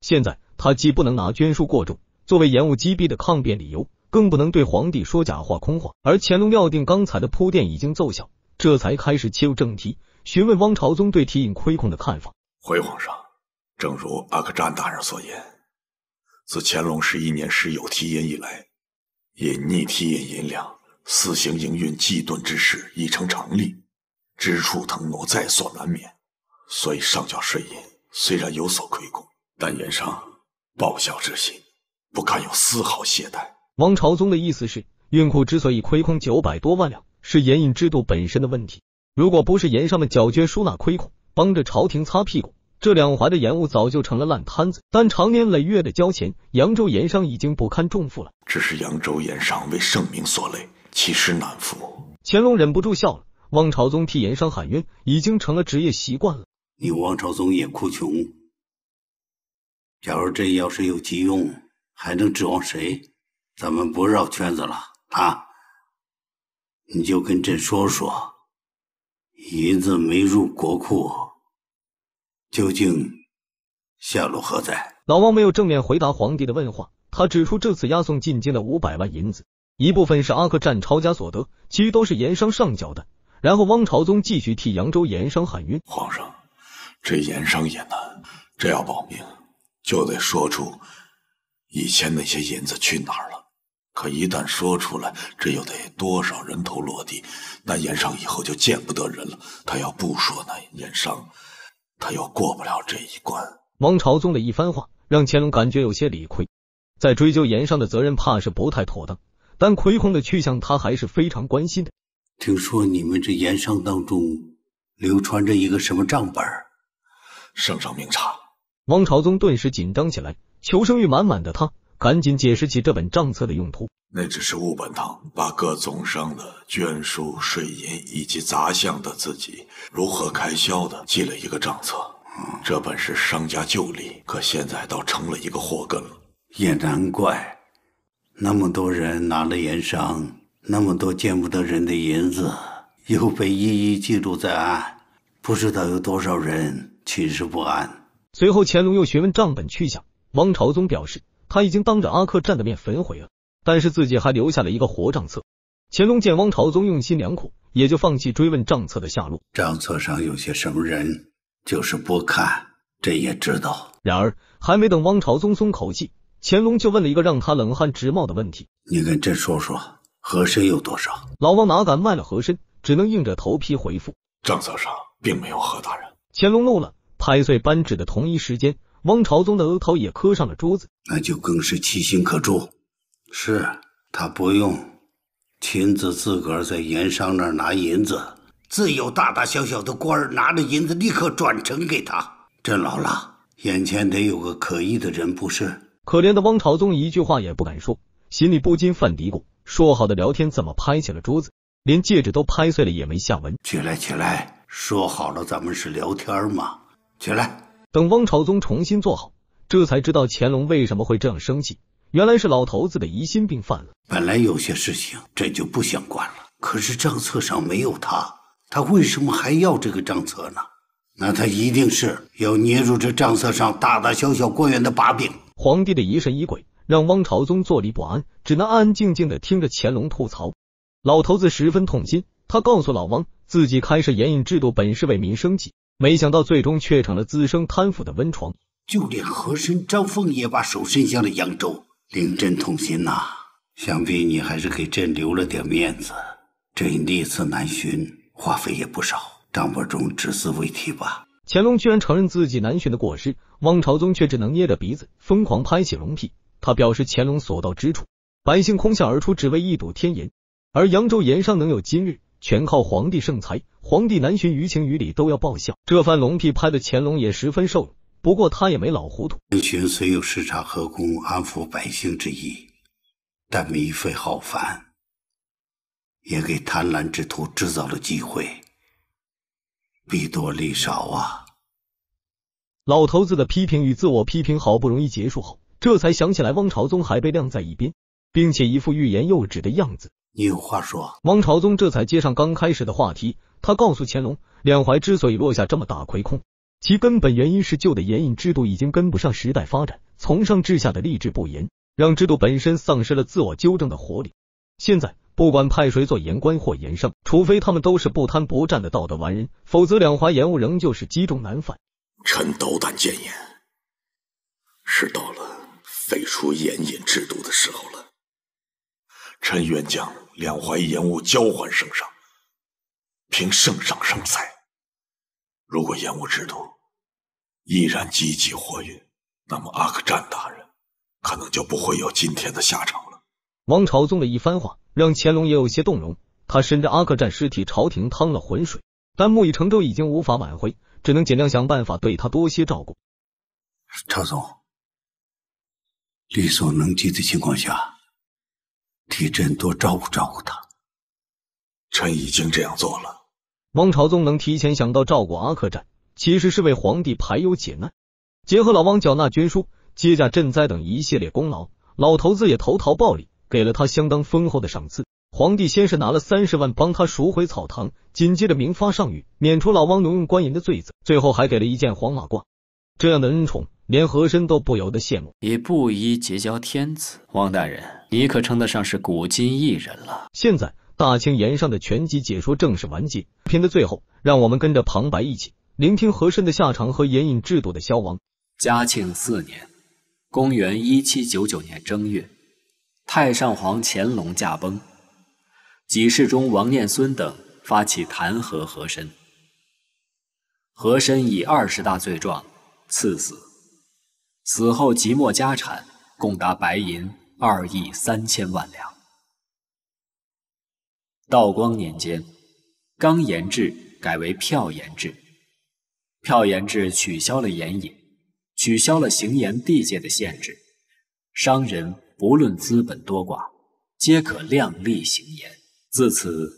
现在他既不能拿捐书过重作为延误击毙的抗辩理由，更不能对皇帝说假话空话。而乾隆料定刚才的铺垫已经奏效，这才开始切入正题，询问汪朝宗对提引亏空的看法。回皇上，正如阿克占大人所言，自乾隆十一年时有提引以来，隐匿提引银两、私行营运积顿之事，已成常例。支出腾挪在所难免，所以上缴税银虽然有所亏空，但盐商报效之心不敢有丝毫懈怠。王朝宗的意思是，运库之所以亏空九百多万两，是盐引制度本身的问题。如果不是盐商们缴捐、收纳亏空，帮着朝廷擦屁股，这两淮的盐务早就成了烂摊子。但长年累月的交钱，扬州盐商已经不堪重负了。只是扬州盐商为盛名所累，其实难负。乾隆忍不住笑了。汪朝宗替盐商喊冤，已经成了职业习惯了。你汪朝宗也哭穷。假如朕要是有急用，还能指望谁？咱们不绕圈子了啊！你就跟朕说说，银子没入国库，究竟下落何在？老汪没有正面回答皇帝的问话，他指出这次押送进京的五百万银子，一部分是阿克占抄家所得，其余都是盐商上缴的。然后，汪朝宗继续替扬州盐商喊冤。皇上，这盐商也难，这要保命，就得说出以前那些银子去哪儿了。可一旦说出来，这又得多少人头落地？那盐商以后就见不得人了。他要不说那盐商，他又过不了这一关。汪朝宗的一番话，让乾隆感觉有些理亏。再追究盐商的责任，怕是不太妥当。但亏空的去向，他还是非常关心的。听说你们这盐商当中流传着一个什么账本？圣上明察。汪朝宗顿时紧张起来，求生欲满满的他赶紧解释起这本账册的用途。那只是务本堂把各总商的捐书、税银以及杂项的自己如何开销的记了一个账册。这本是商家旧例，可现在倒成了一个祸根了。也难怪，那么多人拿了盐商。那么多见不得人的银子，又被一一记录在案，不知道有多少人寝食不安。随后，乾隆又询问账本去向。汪朝宗表示，他已经当着阿克战的面焚毁了，但是自己还留下了一个活账册。乾隆见汪朝宗用心良苦，也就放弃追问账册的下落。账册上有些什么人，就是不看，朕也知道。然而，还没等汪朝宗松口气，乾隆就问了一个让他冷汗直冒的问题：“你跟朕说说。”和珅有多少？老王哪敢卖了和珅，只能硬着头皮回复：账册上并没有何大人。乾隆怒了，拍碎扳指的同一时，间，汪朝宗的额头也磕上了桌子。那就更是其心可诛。是，他不用亲自自个儿在盐商那儿拿银子，自有大大小小的官儿拿着银子立刻转呈给他。朕老了，眼前得有个可疑的人，不是？可怜的汪朝宗一句话也不敢说，心里不禁犯嘀咕。说好的聊天，怎么拍起了桌子，连戒指都拍碎了，也没下文。起来，起来！说好了，咱们是聊天嘛，起来。等汪朝宗重新坐好，这才知道乾隆为什么会这样生气。原来是老头子的疑心病犯了。本来有些事情朕就不想管了，可是账册上没有他，他为什么还要这个账册呢？那他一定是要捏住这账册上大大小小官员的把柄。皇帝的疑神疑鬼。让汪朝宗坐立不安，只能安安静静的听着乾隆吐槽。老头子十分痛心，他告诉老汪，自己开设盐引制度本是为民生计，没想到最终却成了滋生贪腐的温床。就连和珅、张凤也把手伸向了扬州，令朕痛心呐！想必你还是给朕留了点面子。朕历次南巡，花费也不少，张伯忠只字未提吧？乾隆居然承认自己南巡的过失，汪朝宗却只能捏着鼻子，疯狂拍起龙屁。他表示：“乾隆所到之处，百姓空巷而出，只为一睹天颜。而扬州盐商能有今日，全靠皇帝圣裁。皇帝南巡，于情于理都要报效。这番龙屁拍的，乾隆也十分受用。不过他也没老糊涂。南巡虽有视察河工、安抚百姓之意，但糜费浩繁，也给贪婪之徒制造了机会，弊多利少啊。”老头子的批评与自我批评好不容易结束后。这才想起来，汪朝宗还被晾在一边，并且一副欲言又止的样子。你有话说？汪朝宗这才接上刚开始的话题，他告诉乾隆：两淮之所以落下这么大亏空，其根本原因是旧的盐引制度已经跟不上时代发展，从上至下的吏治不严，让制度本身丧失了自我纠正的活力。现在不管派谁做盐官或盐商，除非他们都是不贪不占的道德完人，否则两淮盐务仍旧是积重难返。臣斗胆谏言，是到了。废除盐引制度的时候了，臣愿将两淮盐务交还圣上，凭圣上圣裁。如果盐务制度依然积极活跃，那么阿克占大人可能就不会有今天的下场了。王朝宗的一番话让乾隆也有些动容，他深知阿克占尸体朝廷趟了浑水，但木已成舟，已经无法挽回，只能尽量想办法对他多些照顾。朝总，力所能及的情况下，替朕多照顾照顾他。臣已经这样做了。汪朝宗能提前想到照顾阿克占，其实是为皇帝排忧解难。结合老汪缴纳捐书、接驾赈灾等一系列功劳，老头子也投桃报李，给了他相当丰厚的赏赐。皇帝先是拿了三十万帮他赎回草堂，紧接着明发上谕，免除老汪挪用官银的罪责，最后还给了一件黄马褂。这样的恩宠。连和珅都不由得羡慕。以布衣结交天子，王大人，你可称得上是古今一人了。现在《大清盐商》的全集解说正式完结，片的最后，让我们跟着旁白一起聆听和珅的下场和盐引制度的消亡。嘉庆四年，公元一七九九年正月，太上皇乾隆驾崩，几世中王念孙等发起弹劾和珅，和珅以二十大罪状，赐死。死后，即没家产共达白银二亿三千万两。道光年间，钢盐制改为票盐制，票盐制取消了盐引，取消了行盐地界的限制，商人不论资本多寡，皆可量力行盐。自此，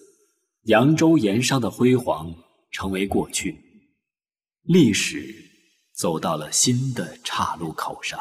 扬州盐商的辉煌成为过去，历史。走到了新的岔路口上。